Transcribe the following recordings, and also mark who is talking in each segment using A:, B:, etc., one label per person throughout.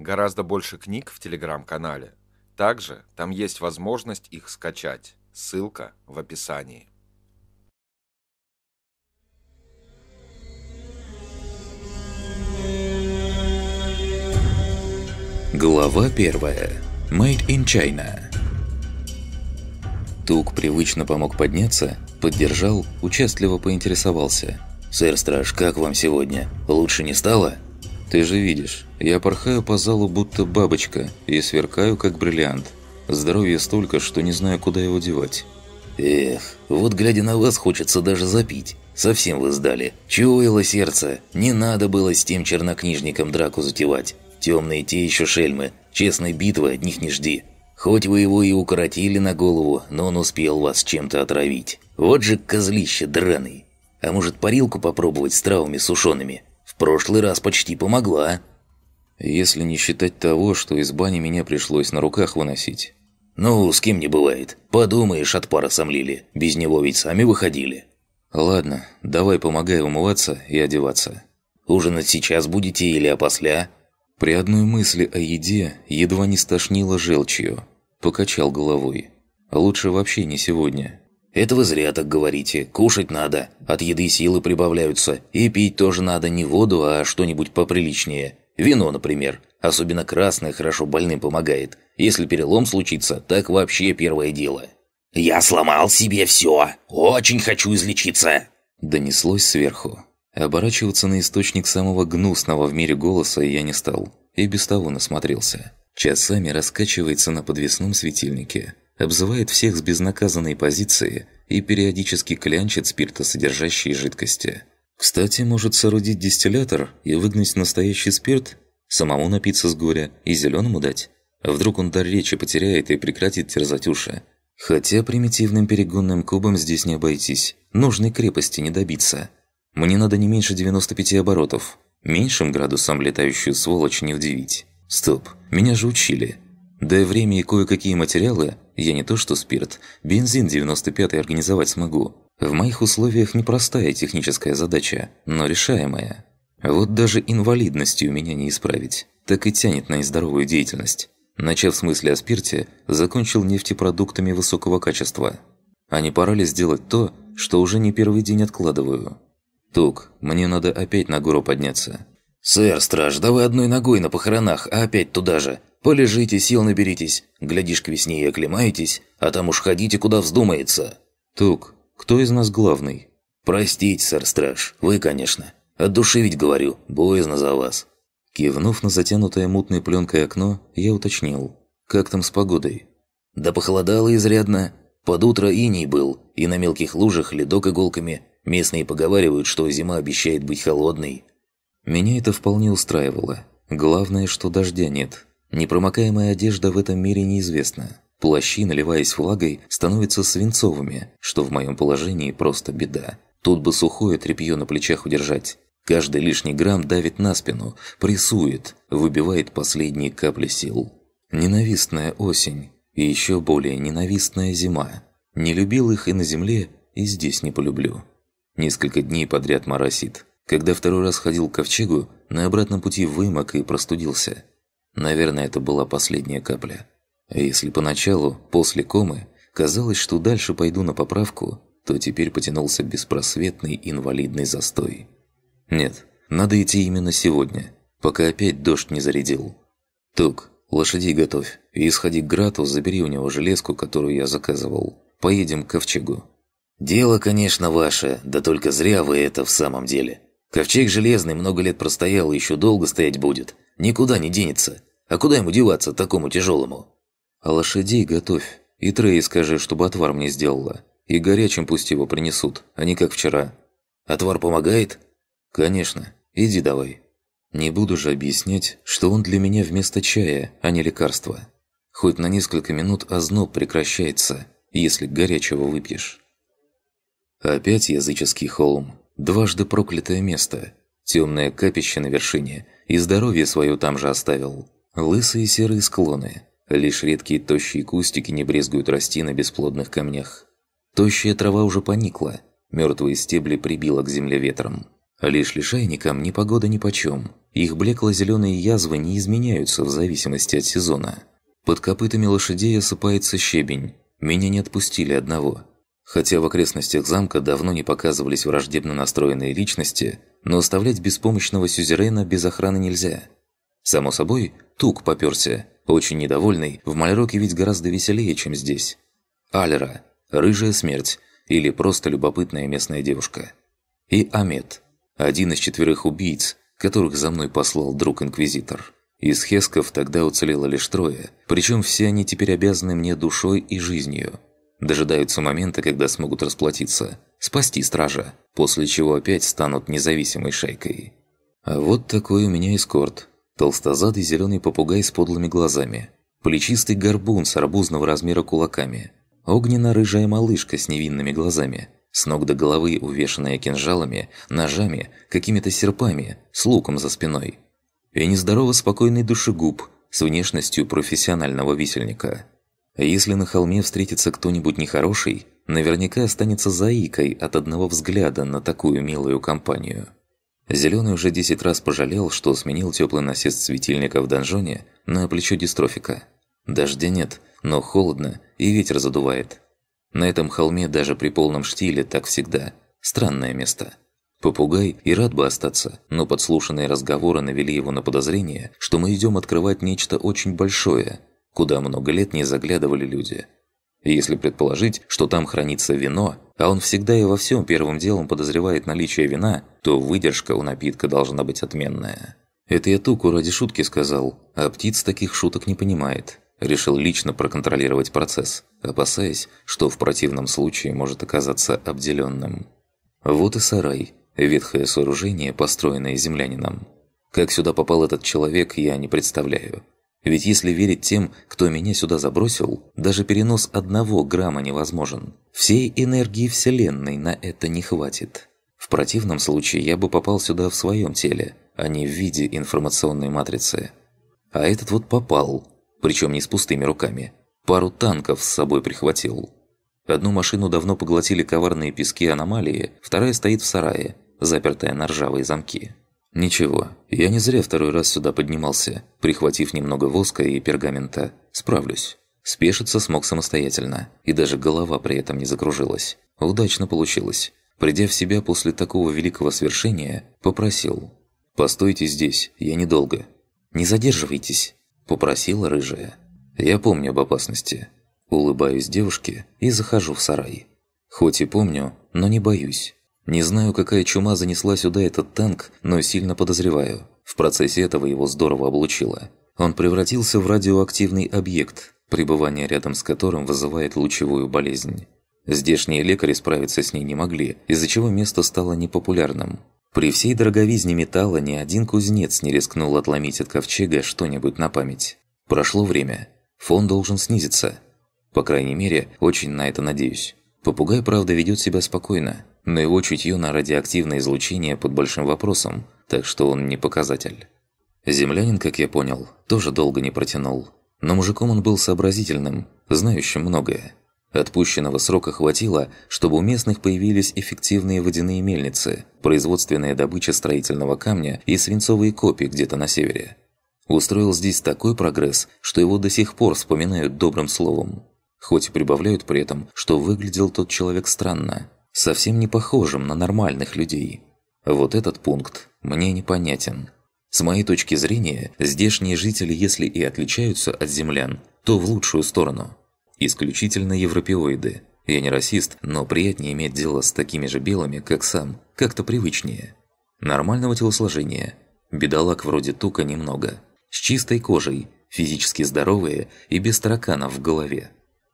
A: Гораздо больше книг в телеграм-канале. Также там есть возможность их
B: скачать. Ссылка в описании. Глава первая. Made in China. Тук привычно помог подняться, поддержал, участливо поинтересовался. «Сэр-страж, как вам сегодня? Лучше не стало?» Ты же видишь, я порхаю по залу будто бабочка и сверкаю как бриллиант. Здоровья столько, что не знаю, куда его девать. Эх, вот глядя на вас, хочется даже запить. Совсем вы сдали. Чуяло сердце. Не надо было с тем чернокнижником драку затевать. Темные те еще шельмы. Честной битвы от них не жди. Хоть вы его и укоротили на голову, но он успел вас чем-то отравить. Вот же козлище драный. А может, парилку попробовать с травами сушеными? прошлый раз почти помогла». «Если не считать того, что из бани меня пришлось на руках выносить». «Ну, с кем не бывает. Подумаешь, от пара сомлили. Без него ведь сами выходили». «Ладно, давай помогай умываться и одеваться». «Ужинать сейчас будете или опосля?» а При одной мысли о еде едва не стошнило желчью. Покачал головой. «Лучше вообще не сегодня. «Это вы зря так говорите. Кушать надо. От еды силы прибавляются. И пить тоже надо не воду, а что-нибудь поприличнее. Вино, например. Особенно красное хорошо больным помогает. Если перелом случится, так вообще первое дело». «Я сломал себе все. Очень хочу излечиться!» Донеслось сверху. Оборачиваться на источник самого гнусного в мире голоса я не стал. И без того насмотрелся. Часами раскачивается на подвесном светильнике обзывает всех с безнаказанной позиции и периодически клянчит спиртосодержащие жидкости. Кстати, может соорудить дистиллятор и выгнать настоящий спирт, самому напиться с горя и зеленому дать? А вдруг он дар речи потеряет и прекратит терзать уши? Хотя примитивным перегонным кубом здесь не обойтись, нужной крепости не добиться. Мне надо не меньше 95 оборотов, меньшим градусом летающую сволочь не удивить. Стоп, меня же учили. Дай и время и кое-какие материалы я не то что спирт, бензин 95-й организовать смогу. В моих условиях непростая техническая задача, но решаемая. Вот даже инвалидностью меня не исправить. Так и тянет на нездоровую деятельность. Начав с мысли о спирте, закончил нефтепродуктами высокого качества. А не пора ли сделать то, что уже не первый день откладываю? Тук, мне надо опять на гору подняться. «Сэр, страж, давай одной ногой на похоронах, а опять туда же. Полежите, сил наберитесь. Глядишь, к весне и оклемаетесь, а там уж ходите, куда вздумается». «Тук, кто из нас главный?» «Простите, сэр-страж, вы, конечно. От души ведь говорю, боязно за вас». Кивнув на затянутое мутной пленкой окно, я уточнил. «Как там с погодой?» «Да похолодало изрядно. Под утро иней был, и на мелких лужах ледок иголками. Местные поговаривают, что зима обещает быть холодной». Меня это вполне устраивало. Главное, что дождя нет. Непромокаемая одежда в этом мире неизвестна. Плащи, наливаясь влагой, становятся свинцовыми, что в моем положении просто беда. Тут бы сухое тряпье на плечах удержать. Каждый лишний грамм давит на спину, прессует, выбивает последние капли сил. Ненавистная осень и еще более ненавистная зима. Не любил их и на земле, и здесь не полюблю. Несколько дней подряд моросит. Когда второй раз ходил к ковчегу, на обратном пути вымок и простудился – Наверное, это была последняя капля. А если поначалу, после комы, казалось, что дальше пойду на поправку, то теперь потянулся беспросветный инвалидный застой. Нет, надо идти именно сегодня, пока опять дождь не зарядил. Тук, лошадей готовь, и сходи к Грату, забери у него железку, которую я заказывал. Поедем к ковчегу. Дело, конечно, ваше, да только зря вы это в самом деле. Ковчег железный много лет простоял и еще долго стоять будет. Никуда не денется. А куда ему деваться, такому тяжелому? А лошадей готовь. И Трей скажи, чтобы отвар мне сделала. И горячим пусть его принесут, а не как вчера. Отвар помогает? Конечно. Иди давай. Не буду же объяснять, что он для меня вместо чая, а не лекарство. Хоть на несколько минут озноб прекращается, если горячего выпьешь. Опять языческий холм. Дважды проклятое место. Темное капище на вершине – и здоровье свое там же оставил. Лысые серые склоны. Лишь редкие тощие кустики не брезгуют расти на бесплодных камнях. Тощая трава уже поникла. Мертвые стебли прибило к земле ветром. Лишь лишайникам ни погода ни почем. Их блекло-зеленые язвы не изменяются в зависимости от сезона. Под копытами лошадей осыпается щебень. Меня не отпустили одного. Хотя в окрестностях замка давно не показывались враждебно настроенные личности, но оставлять беспомощного сюзерена без охраны нельзя. Само собой, Тук попёрся, очень недовольный, в Мальроке ведь гораздо веселее, чем здесь. Алера, Рыжая Смерть или просто любопытная местная девушка. И Амет, один из четверых убийц, которых за мной послал друг-инквизитор. Из хесков тогда уцелело лишь трое, причем все они теперь обязаны мне душой и жизнью. Дожидаются момента, когда смогут расплатиться, спасти стража, после чего опять станут независимой шайкой. А вот такой у меня эскорт. Толстозадый зеленый попугай с подлыми глазами. Плечистый горбун с арбузного размера кулаками. Огненно-рыжая малышка с невинными глазами. С ног до головы увешанная кинжалами, ножами, какими-то серпами, с луком за спиной. И нездорово спокойный душегуб с внешностью профессионального висельника – если на холме встретится кто-нибудь нехороший, наверняка останется заикой от одного взгляда на такую милую компанию. Зеленый уже 10 раз пожалел, что сменил теплый насест светильника в донжоне на плечо дистрофика. Дождя нет, но холодно и ветер задувает. На этом холме даже при полном штиле так всегда. Странное место. Попугай и рад бы остаться, но подслушанные разговоры навели его на подозрение, что мы идем открывать нечто очень большое – куда много лет не заглядывали люди. Если предположить, что там хранится вино, а он всегда и во всем первым делом подозревает наличие вина, то выдержка у напитка должна быть отменная. Это я Туку ради шутки сказал, а птиц таких шуток не понимает. Решил лично проконтролировать процесс, опасаясь, что в противном случае может оказаться обделенным. Вот и сарай, ветхое сооружение, построенное землянином. Как сюда попал этот человек, я не представляю. Ведь если верить тем, кто меня сюда забросил, даже перенос одного грамма невозможен. Всей энергии Вселенной на это не хватит. В противном случае я бы попал сюда в своем теле, а не в виде информационной матрицы. А этот вот попал, причем не с пустыми руками. Пару танков с собой прихватил. Одну машину давно поглотили коварные пески аномалии, вторая стоит в сарае, запертая на ржавые замки. «Ничего, я не зря второй раз сюда поднимался, прихватив немного воска и пергамента. Справлюсь». Спешиться смог самостоятельно, и даже голова при этом не закружилась. Удачно получилось. Придя в себя после такого великого свершения, попросил. «Постойте здесь, я недолго». «Не задерживайтесь», – попросила рыжая. «Я помню об опасности». Улыбаюсь девушке и захожу в сарай. Хоть и помню, но не боюсь. Не знаю, какая чума занесла сюда этот танк, но сильно подозреваю. В процессе этого его здорово облучило. Он превратился в радиоактивный объект, пребывание рядом с которым вызывает лучевую болезнь. Здешние лекари справиться с ней не могли, из-за чего место стало непопулярным. При всей дороговизне металла ни один кузнец не рискнул отломить от ковчега что-нибудь на память. Прошло время. Фон должен снизиться. По крайней мере, очень на это надеюсь. Попугай, правда, ведет себя спокойно но его чутье на радиоактивное излучение под большим вопросом, так что он не показатель. Землянин, как я понял, тоже долго не протянул. Но мужиком он был сообразительным, знающим многое. Отпущенного срока хватило, чтобы у местных появились эффективные водяные мельницы, производственная добыча строительного камня и свинцовые копии где-то на севере. Устроил здесь такой прогресс, что его до сих пор вспоминают добрым словом. Хоть и прибавляют при этом, что выглядел тот человек странно, совсем не похожим на нормальных людей. Вот этот пункт мне непонятен. С моей точки зрения, здешние жители, если и отличаются от землян, то в лучшую сторону. Исключительно европеоиды. Я не расист, но приятнее иметь дело с такими же белыми, как сам, как-то привычнее. Нормального телосложения. Бедолаг вроде тука немного. С чистой кожей, физически здоровые и без тараканов в голове.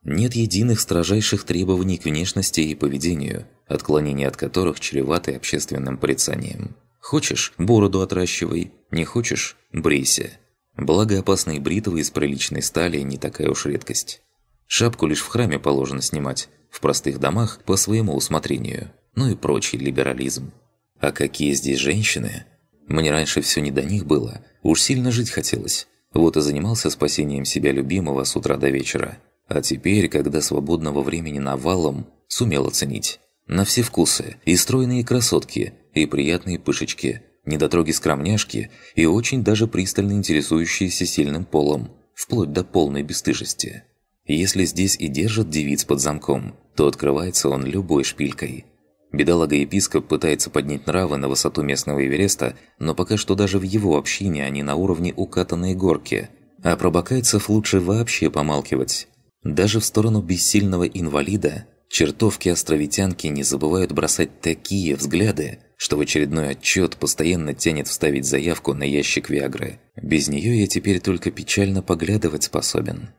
B: Нет единых строжайших требований к внешности и поведению, отклонение от которых чреваты общественным порицанием. Хочешь – бороду отращивай, не хочешь – брейся. Благо опасные бритвы из приличной стали не такая уж редкость. Шапку лишь в храме положено снимать, в простых домах – по своему усмотрению, ну и прочий либерализм. А какие здесь женщины? Мне раньше все не до них было, уж сильно жить хотелось. Вот и занимался спасением себя любимого с утра до вечера. А теперь, когда свободного времени навалом, сумел оценить. На все вкусы и стройные красотки, и приятные пышечки, недотроги-скромняшки и очень даже пристально интересующиеся сильным полом, вплоть до полной бесстыжести. Если здесь и держат девиц под замком, то открывается он любой шпилькой. Бедолага-епископ пытается поднять нравы на высоту местного Эвереста, но пока что даже в его общине они на уровне укатанной горки. А про бакайцев лучше вообще помалкивать. Даже в сторону бессильного инвалида чертовки островитянки не забывают бросать такие взгляды, что в очередной отчет постоянно тянет вставить заявку на ящик Виагры. Без нее я теперь только печально поглядывать способен.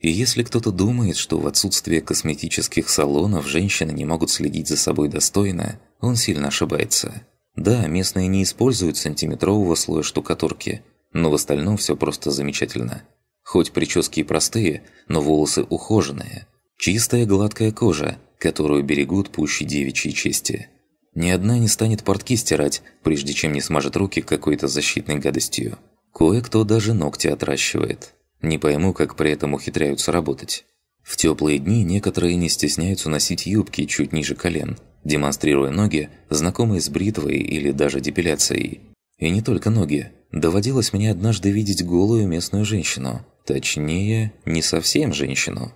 B: И если кто-то думает, что в отсутствие косметических салонов женщины не могут следить за собой достойно, он сильно ошибается. Да, местные не используют сантиметрового слоя штукатурки, но в остальном все просто замечательно. Хоть прически и простые, но волосы ухоженные. Чистая гладкая кожа, которую берегут пуще девичьей чести. Ни одна не станет портки стирать, прежде чем не смажет руки какой-то защитной гадостью. Кое-кто даже ногти отращивает. Не пойму, как при этом ухитряются работать. В теплые дни некоторые не стесняются носить юбки чуть ниже колен, демонстрируя ноги, знакомые с бритвой или даже депиляцией. И не только ноги доводилось мне однажды видеть голую местную женщину. Точнее, не совсем женщину.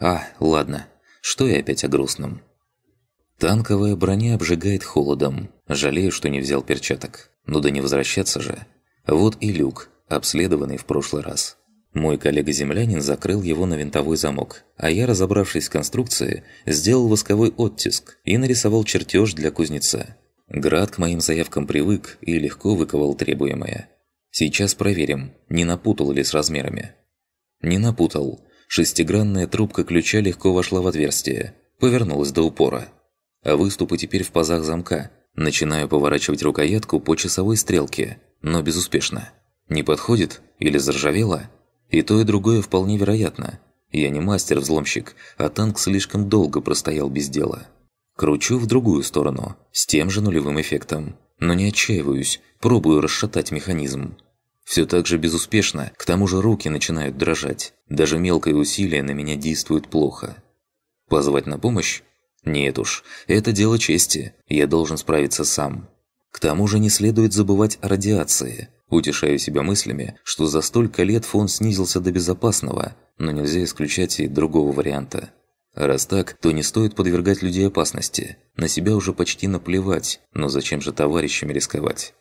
B: А, ладно, что я опять о грустном? Танковая броня обжигает холодом. Жалею, что не взял перчаток. Ну да не возвращаться же. Вот и люк, обследованный в прошлый раз. Мой коллега-землянин закрыл его на винтовой замок, а я, разобравшись с конструкцией, сделал восковой оттиск и нарисовал чертеж для кузнеца. Град к моим заявкам привык и легко выковал требуемое. Сейчас проверим, не напутал ли с размерами. Не напутал. Шестигранная трубка ключа легко вошла в отверстие, повернулась до упора. А выступы теперь в пазах замка. Начинаю поворачивать рукоятку по часовой стрелке, но безуспешно. Не подходит или заржавело? И то, и другое вполне вероятно. Я не мастер-взломщик, а танк слишком долго простоял без дела. Кручу в другую сторону, с тем же нулевым эффектом. Но не отчаиваюсь, пробую расшатать механизм. Все так же безуспешно, к тому же руки начинают дрожать. Даже мелкое усилие на меня действует плохо. Позвать на помощь? Нет уж, это дело чести, я должен справиться сам. К тому же не следует забывать о радиации. Утешаю себя мыслями, что за столько лет фон снизился до безопасного, но нельзя исключать и другого варианта. А раз так, то не стоит подвергать людей опасности. На себя уже почти наплевать, но зачем же товарищами рисковать?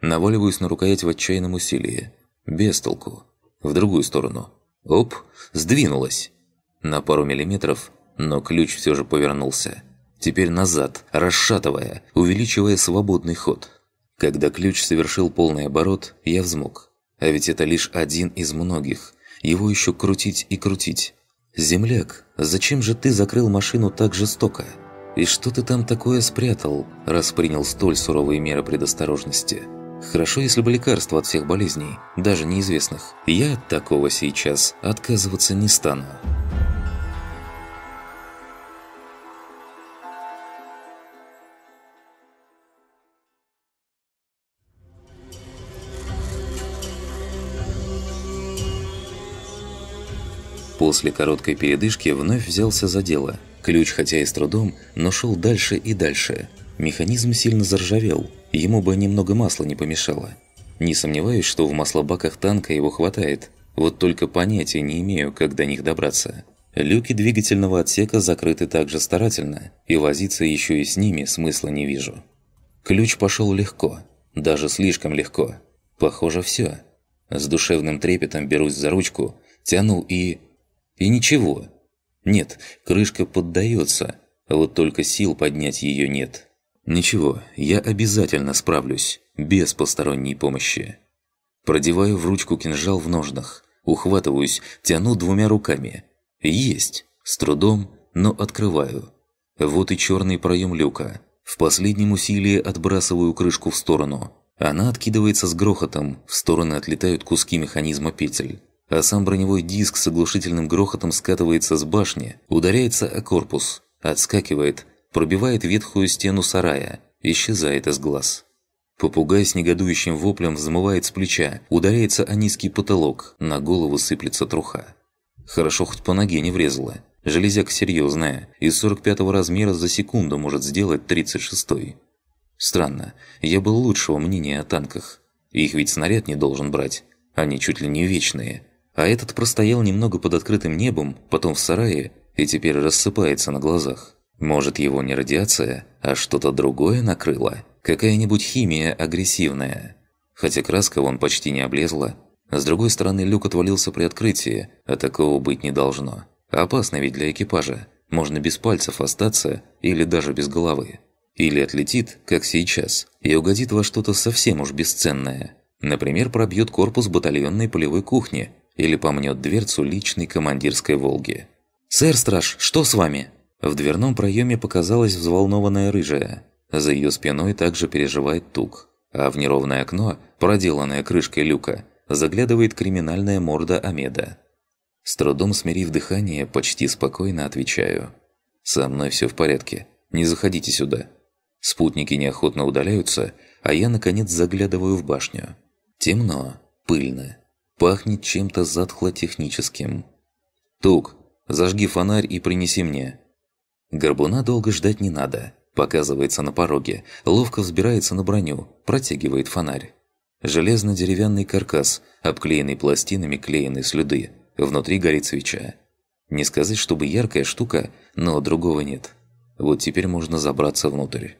B: Наваливаюсь на рукоять в отчаянном усилии. Без толку. В другую сторону. Оп, сдвинулась. На пару миллиметров, но ключ все же повернулся. Теперь назад, расшатывая, увеличивая свободный ход. Когда ключ совершил полный оборот, я взмок. А ведь это лишь один из многих. Его еще крутить и крутить. «Земляк, зачем же ты закрыл машину так жестоко? И что ты там такое спрятал, раз принял столь суровые меры предосторожности? Хорошо, если бы лекарство от всех болезней, даже неизвестных. Я от такого сейчас отказываться не стану». После короткой передышки вновь взялся за дело. Ключ, хотя и с трудом, но шел дальше и дальше. Механизм сильно заржавел, ему бы немного масла не помешало. Не сомневаюсь, что в маслобаках танка его хватает, вот только понятия не имею, как до них добраться. Люки двигательного отсека закрыты так же старательно, и возиться еще и с ними смысла не вижу. Ключ пошел легко, даже слишком легко. Похоже, все. С душевным трепетом берусь за ручку, тяну и... И ничего. Нет, крышка поддается, а вот только сил поднять ее нет. Ничего, я обязательно справлюсь, без посторонней помощи. Продеваю в ручку кинжал в ножнах, ухватываюсь, тяну двумя руками. Есть! С трудом, но открываю. Вот и черный проем люка. В последнем усилии отбрасываю крышку в сторону. Она откидывается с грохотом, в стороны отлетают куски механизма петель а сам броневой диск с оглушительным грохотом скатывается с башни, ударяется о корпус, отскакивает, пробивает ветхую стену сарая, исчезает из глаз. Попугай с негодующим воплем взмывает с плеча, ударяется о низкий потолок, на голову сыплется труха. Хорошо хоть по ноге не врезала. Железяк серьезная, из 45-го размера за секунду может сделать 36-й. Странно, я был лучшего мнения о танках. Их ведь снаряд не должен брать, они чуть ли не вечные – а этот простоял немного под открытым небом, потом в сарае, и теперь рассыпается на глазах. Может, его не радиация, а что-то другое накрыло? Какая-нибудь химия агрессивная? Хотя краска вон почти не облезла. С другой стороны, люк отвалился при открытии, а такого быть не должно. Опасно ведь для экипажа. Можно без пальцев остаться или даже без головы. Или отлетит, как сейчас, и угодит во что-то совсем уж бесценное. Например, пробьет корпус батальонной полевой кухни или помнет дверцу личной командирской «Волги». «Сэр Страж, что с вами?» В дверном проеме показалась взволнованная рыжая. За ее спиной также переживает тук. А в неровное окно, проделанное крышкой люка, заглядывает криминальная морда Амеда. С трудом смирив дыхание, почти спокойно отвечаю. «Со мной все в порядке. Не заходите сюда». Спутники неохотно удаляются, а я, наконец, заглядываю в башню. Темно, пыльно. Пахнет чем-то затхло-техническим. «Тук, зажги фонарь и принеси мне». Горбуна долго ждать не надо. Показывается на пороге, ловко взбирается на броню, протягивает фонарь. Железно-деревянный каркас, обклеенный пластинами клеенной слюды. Внутри горит свеча. Не сказать, чтобы яркая штука, но другого нет. Вот теперь можно забраться внутрь.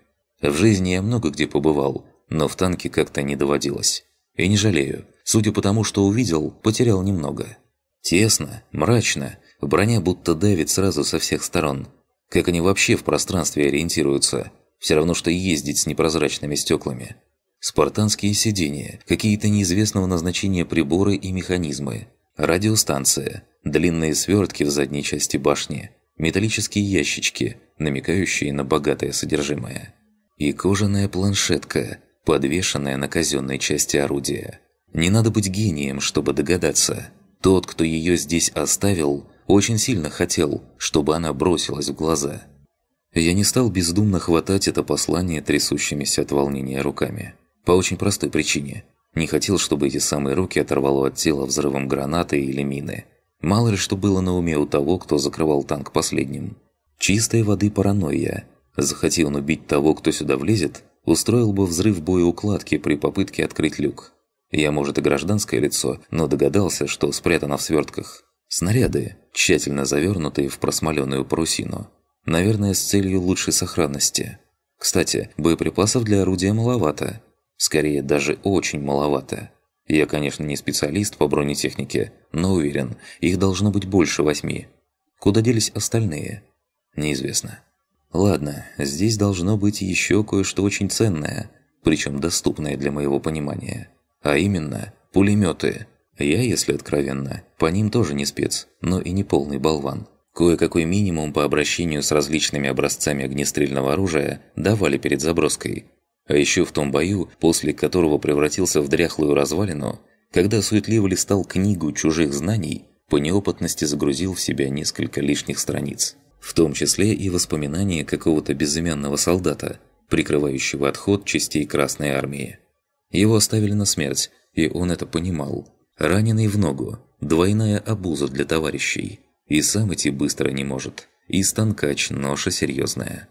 B: В жизни я много где побывал, но в танке как-то не доводилось. И не жалею. Судя по тому, что увидел, потерял немного. Тесно, мрачно, броня будто давит сразу со всех сторон. Как они вообще в пространстве ориентируются? Все равно, что ездить с непрозрачными стеклами. Спартанские сиденья, какие-то неизвестного назначения приборы и механизмы. Радиостанция, длинные свертки в задней части башни, металлические ящички, намекающие на богатое содержимое. И кожаная планшетка, подвешенная на казенной части орудия. Не надо быть гением, чтобы догадаться. Тот, кто ее здесь оставил, очень сильно хотел, чтобы она бросилась в глаза. Я не стал бездумно хватать это послание трясущимися от волнения руками. По очень простой причине. Не хотел, чтобы эти самые руки оторвало от тела взрывом гранаты или мины. Мало ли что было на уме у того, кто закрывал танк последним. Чистой воды паранойя. Захотел он убить того, кто сюда влезет, устроил бы взрыв боеукладки при попытке открыть люк. Я, может, и гражданское лицо, но догадался, что спрятано в свертках. Снаряды, тщательно завернутые в просмоленную парусину. Наверное, с целью лучшей сохранности. Кстати, боеприпасов для орудия маловато. Скорее, даже очень маловато. Я, конечно, не специалист по бронетехнике, но уверен, их должно быть больше восьми. Куда делись остальные? Неизвестно. Ладно, здесь должно быть еще кое-что очень ценное, причем доступное для моего понимания. А именно, пулеметы. Я, если откровенно, по ним тоже не спец, но и не полный болван. Кое-какой минимум по обращению с различными образцами огнестрельного оружия давали перед заброской. А еще в том бою, после которого превратился в дряхлую развалину, когда суетливо листал книгу чужих знаний, по неопытности загрузил в себя несколько лишних страниц. В том числе и воспоминания какого-то безымянного солдата, прикрывающего отход частей Красной Армии. Его оставили на смерть, и он это понимал. Раненый в ногу, двойная обуза для товарищей. И сам идти быстро не может. И станкач ноша серьезная.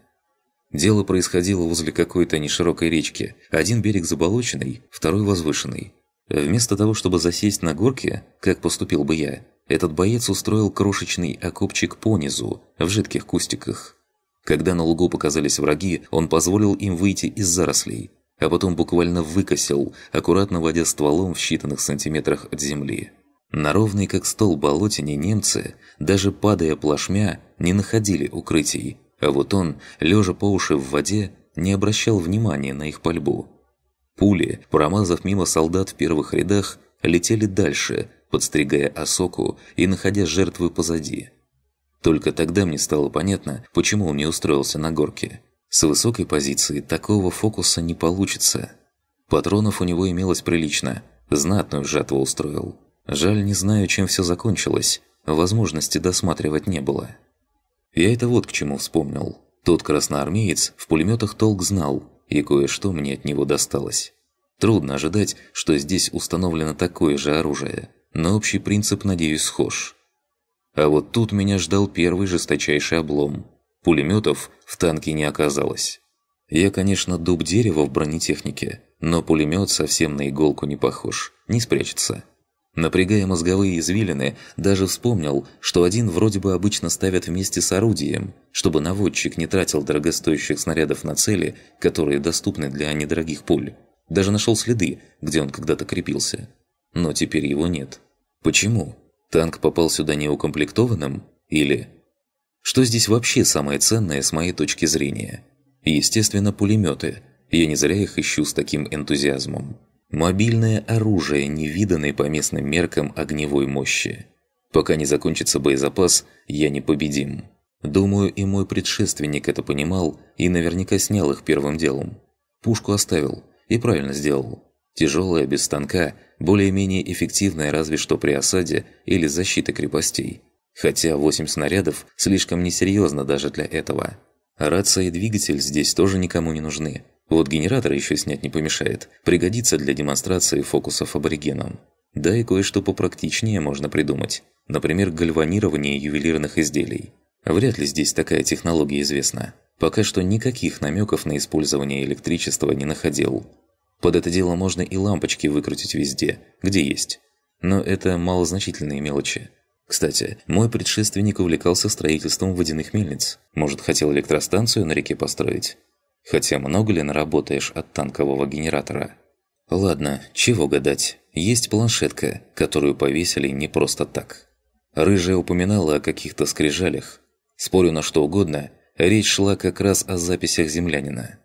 B: Дело происходило возле какой-то неширокой речки. Один берег заболоченный, второй возвышенный. Вместо того, чтобы засесть на горке, как поступил бы я, этот боец устроил крошечный окопчик понизу, в жидких кустиках. Когда на лугу показались враги, он позволил им выйти из зарослей, а потом буквально выкосил, аккуратно водя стволом в считанных сантиметрах от земли. На ровный как стол болотине немцы, даже падая плашмя, не находили укрытий, а вот он, лежа по уши в воде, не обращал внимания на их пальбу. Пули, промазав мимо солдат в первых рядах, летели дальше, подстригая осоку и находя жертвы позади. Только тогда мне стало понятно, почему он не устроился на горке. С высокой позиции такого фокуса не получится. Патронов у него имелось прилично, знатную жатву устроил. Жаль, не знаю, чем все закончилось, возможности досматривать не было. Я это вот к чему вспомнил. Тот красноармеец в пулеметах толк знал, и кое-что мне от него досталось. Трудно ожидать, что здесь установлено такое же оружие, но общий принцип, надеюсь, схож. А вот тут меня ждал первый жесточайший облом – Пулеметов в танке не оказалось. Я, конечно, дуб дерева в бронетехнике, но пулемет совсем на иголку не похож, не спрячется. Напрягая мозговые извилины, даже вспомнил, что один вроде бы обычно ставят вместе с орудием, чтобы наводчик не тратил дорогостоящих снарядов на цели, которые доступны для недорогих пуль. Даже нашел следы, где он когда-то крепился. Но теперь его нет. Почему? Танк попал сюда неукомплектованным? Или... Что здесь вообще самое ценное с моей точки зрения? Естественно, пулеметы. Я не зря их ищу с таким энтузиазмом. Мобильное оружие невиданной по местным меркам огневой мощи. Пока не закончится боезапас, я непобедим. Думаю, и мой предшественник это понимал и наверняка снял их первым делом. Пушку оставил, и правильно сделал. Тяжелая, без станка, более-менее эффективная разве что при осаде или защите крепостей – Хотя восемь снарядов слишком несерьезно даже для этого. Рация и двигатель здесь тоже никому не нужны. Вот генератор еще снять не помешает, пригодится для демонстрации фокусов аборигенам. Да и кое-что попрактичнее можно придумать. Например, гальванирование ювелирных изделий. Вряд ли здесь такая технология известна. Пока что никаких намеков на использование электричества не находил. Под это дело можно и лампочки выкрутить везде, где есть. Но это малозначительные мелочи. Кстати, мой предшественник увлекался строительством водяных мельниц. Может, хотел электростанцию на реке построить? Хотя много ли наработаешь от танкового генератора? Ладно, чего гадать. Есть планшетка, которую повесили не просто так. Рыжая упоминала о каких-то скрижалях. Спорю на что угодно, речь шла как раз о записях землянина.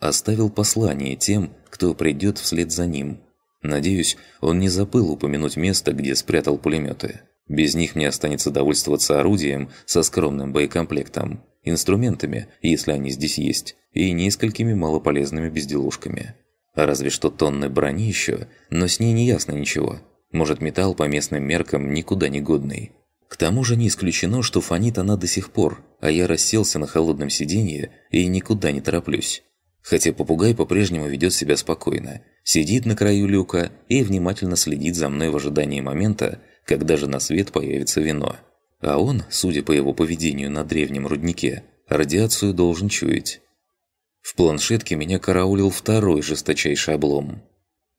B: Оставил послание тем, кто придет вслед за ним. Надеюсь, он не забыл упомянуть место, где спрятал пулеметы. Без них мне останется довольствоваться орудием со скромным боекомплектом, инструментами, если они здесь есть, и несколькими малополезными безделушками. Разве что тонны брони еще, но с ней не ясно ничего. Может, металл по местным меркам никуда не годный. К тому же не исключено, что фонит она до сих пор, а я расселся на холодном сиденье и никуда не тороплюсь. Хотя попугай по-прежнему ведет себя спокойно, сидит на краю люка и внимательно следит за мной в ожидании момента, когда же на свет появится вино. А он, судя по его поведению на древнем руднике, радиацию должен чуять. В планшетке меня караулил второй жесточайший облом.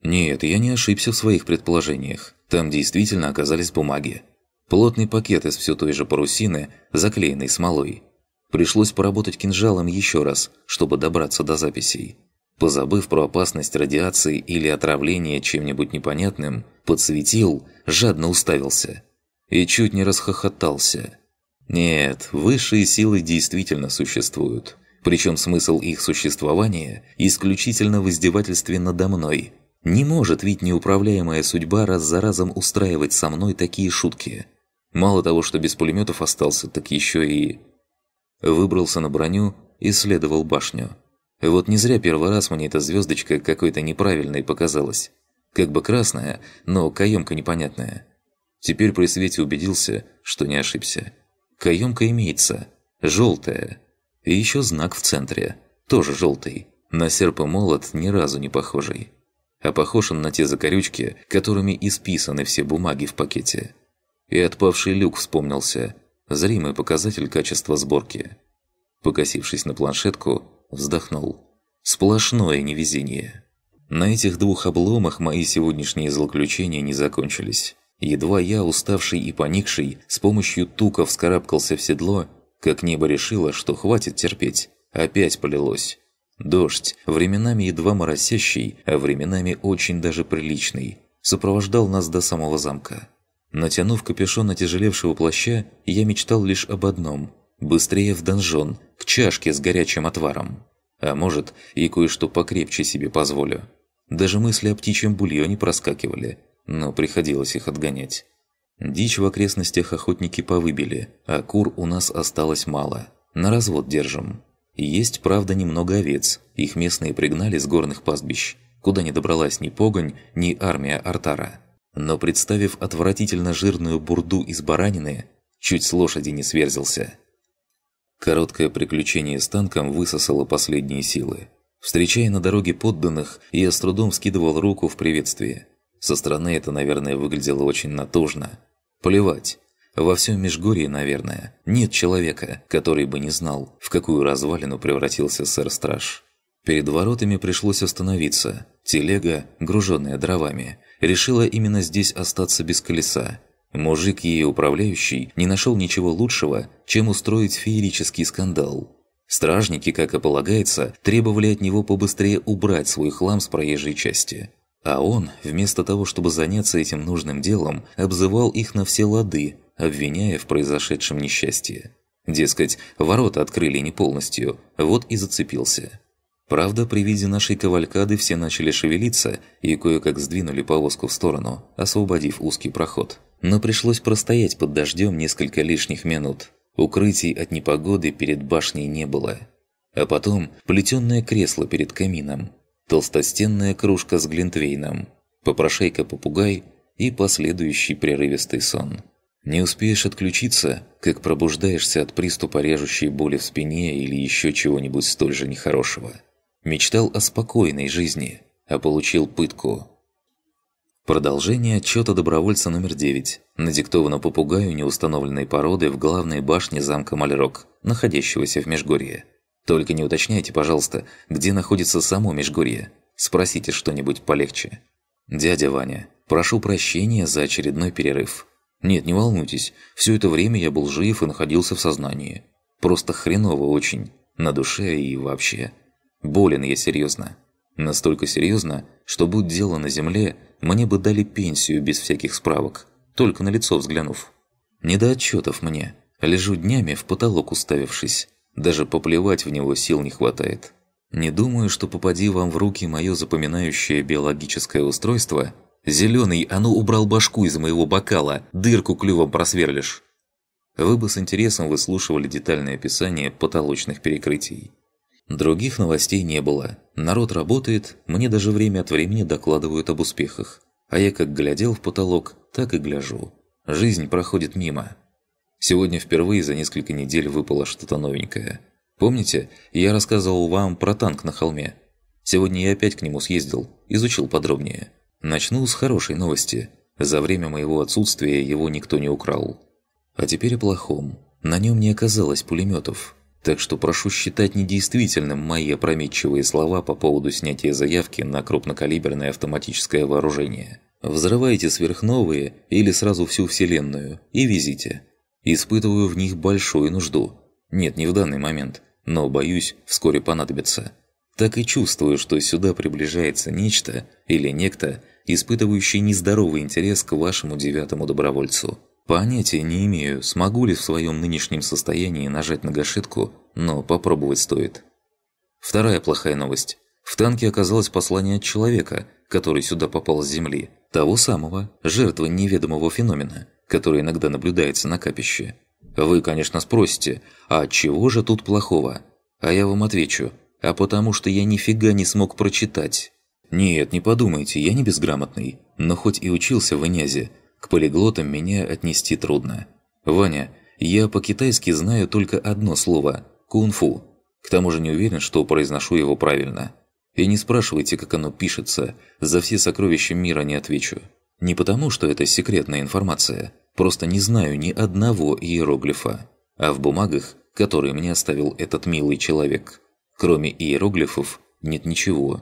B: Нет, я не ошибся в своих предположениях. Там действительно оказались бумаги. Плотный пакет из все той же парусины, заклеенный смолой. Пришлось поработать кинжалом еще раз, чтобы добраться до записей позабыв про опасность радиации или отравления чем-нибудь непонятным, подсветил, жадно уставился. И чуть не расхохотался. Нет, высшие силы действительно существуют. Причем смысл их существования исключительно в издевательстве надо мной. Не может ведь неуправляемая судьба раз за разом устраивать со мной такие шутки. Мало того, что без пулеметов остался, так еще и... Выбрался на броню и следовал башню вот не зря первый раз мне эта звездочка какой-то неправильной показалась. Как бы красная, но каемка непонятная. Теперь при свете убедился, что не ошибся. Каемка имеется. Желтая. И еще знак в центре. Тоже желтый. На серп и молот ни разу не похожий. А похож он на те закорючки, которыми исписаны все бумаги в пакете. И отпавший люк вспомнился. Зримый показатель качества сборки. Покосившись на планшетку, Вздохнул. Сплошное невезение. На этих двух обломах мои сегодняшние злоключения не закончились. Едва я, уставший и поникший, с помощью тука вскарабкался в седло, как небо решило, что хватит терпеть. Опять полилось. Дождь, временами едва моросящий, а временами очень даже приличный, сопровождал нас до самого замка. Натянув капюшон отяжелевшего плаща, я мечтал лишь об одном – Быстрее в донжон, к чашке с горячим отваром. А может, и кое-что покрепче себе позволю. Даже мысли о птичьем бульоне проскакивали, но приходилось их отгонять. Дичь в окрестностях охотники повыбили, а кур у нас осталось мало. На развод держим. Есть, правда, немного овец. Их местные пригнали с горных пастбищ, куда не добралась ни погонь, ни армия Артара. Но представив отвратительно жирную бурду из баранины, чуть с лошади не сверзился – Короткое приключение с танком высосало последние силы. Встречая на дороге подданных, я с трудом скидывал руку в приветствие. Со стороны это, наверное, выглядело очень натужно. Плевать. Во всем Межгорье, наверное, нет человека, который бы не знал, в какую развалину превратился сэр-страж. Перед воротами пришлось остановиться. Телега, груженная дровами, решила именно здесь остаться без колеса, Мужик ей управляющий не нашел ничего лучшего, чем устроить феерический скандал. Стражники, как и полагается, требовали от него побыстрее убрать свой хлам с проезжей части. А он, вместо того, чтобы заняться этим нужным делом, обзывал их на все лады, обвиняя в произошедшем несчастье. Дескать, ворота открыли не полностью, вот и зацепился. Правда, при виде нашей кавалькады все начали шевелиться и кое-как сдвинули повозку в сторону, освободив узкий проход но пришлось простоять под дождем несколько лишних минут. Укрытий от непогоды перед башней не было. А потом плетёное кресло перед камином, толстостенная кружка с глинтвейном, попрошайка-попугай и последующий прерывистый сон. Не успеешь отключиться, как пробуждаешься от приступа режущей боли в спине или еще чего-нибудь столь же нехорошего. Мечтал о спокойной жизни, а получил пытку – Продолжение отчета добровольца номер 9 надиктовано попугаю неустановленной породы в главной башне замка Мальрок, находящегося в Межгорье. Только не уточняйте, пожалуйста, где находится само Межгорье. Спросите что-нибудь полегче. «Дядя Ваня, прошу прощения за очередной перерыв. Нет, не волнуйтесь, все это время я был жив и находился в сознании. Просто хреново очень, на душе и вообще. Болен я серьезно. Настолько серьезно, что будь дело на земле – мне бы дали пенсию без всяких справок, только на лицо взглянув. Не до отчетов мне. Лежу днями в потолок уставившись. Даже поплевать в него сил не хватает. Не думаю, что попади вам в руки мое запоминающее биологическое устройство. Зеленый, а ну убрал башку из моего бокала, дырку клювом просверлишь. Вы бы с интересом выслушивали детальное описание потолочных перекрытий. Других новостей не было. Народ работает, мне даже время от времени докладывают об успехах. А я как глядел в потолок, так и гляжу. Жизнь проходит мимо. Сегодня впервые за несколько недель выпало что-то новенькое. Помните, я рассказывал вам про танк на холме? Сегодня я опять к нему съездил, изучил подробнее. Начну с хорошей новости. За время моего отсутствия его никто не украл. А теперь о плохом. На нем не оказалось пулеметов. Так что прошу считать недействительным мои опрометчивые слова по поводу снятия заявки на крупнокалиберное автоматическое вооружение. Взрывайте сверхновые или сразу всю Вселенную и везите. Испытываю в них большую нужду. Нет, не в данный момент, но, боюсь, вскоре понадобится. Так и чувствую, что сюда приближается нечто или некто, испытывающий нездоровый интерес к вашему девятому добровольцу. Понятия не имею, смогу ли в своем нынешнем состоянии нажать на гашетку, но попробовать стоит. Вторая плохая новость. В танке оказалось послание от человека, который сюда попал с Земли. Того самого, жертвы неведомого феномена, который иногда наблюдается на капище. Вы, конечно, спросите, а чего же тут плохого? А я вам отвечу, а потому что я нифига не смог прочитать. Нет, не подумайте, я не безграмотный, но хоть и учился в Инязе, к полиглотам меня отнести трудно. Ваня, я по-китайски знаю только одно слово – кунг-фу. К тому же не уверен, что произношу его правильно. И не спрашивайте, как оно пишется, за все сокровища мира не отвечу. Не потому, что это секретная информация, просто не знаю ни одного иероглифа. А в бумагах, которые мне оставил этот милый человек, кроме иероглифов, нет ничего.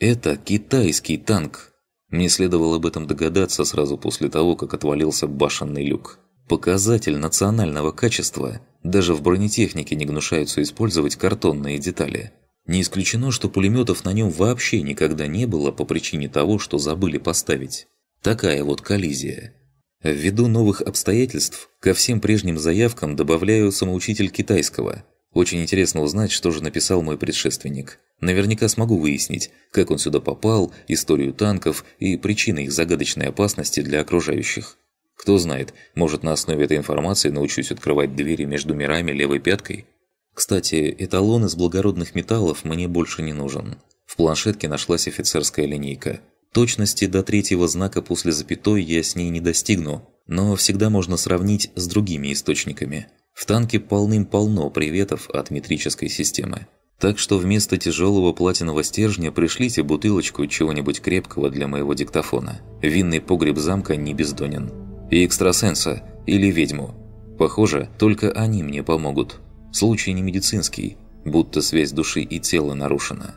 B: Это китайский танк, мне следовало об этом догадаться сразу после того, как отвалился башенный люк. Показатель национального качества. Даже в бронетехнике не гнушаются использовать картонные детали. Не исключено, что пулеметов на нем вообще никогда не было по причине того, что забыли поставить. Такая вот коллизия. Ввиду новых обстоятельств, ко всем прежним заявкам добавляю самоучитель китайского – очень интересно узнать, что же написал мой предшественник. Наверняка смогу выяснить, как он сюда попал, историю танков и причины их загадочной опасности для окружающих. Кто знает, может на основе этой информации научусь открывать двери между мирами левой пяткой? Кстати, эталон из благородных металлов мне больше не нужен. В планшетке нашлась офицерская линейка. Точности до третьего знака после запятой я с ней не достигну, но всегда можно сравнить с другими источниками. В танке полным-полно приветов от метрической системы. Так что вместо тяжелого платинового стержня пришлите бутылочку чего-нибудь крепкого для моего диктофона. Винный погреб замка не бездонен. И экстрасенса, или ведьму. Похоже, только они мне помогут. Случай не медицинский, будто связь души и тела нарушена.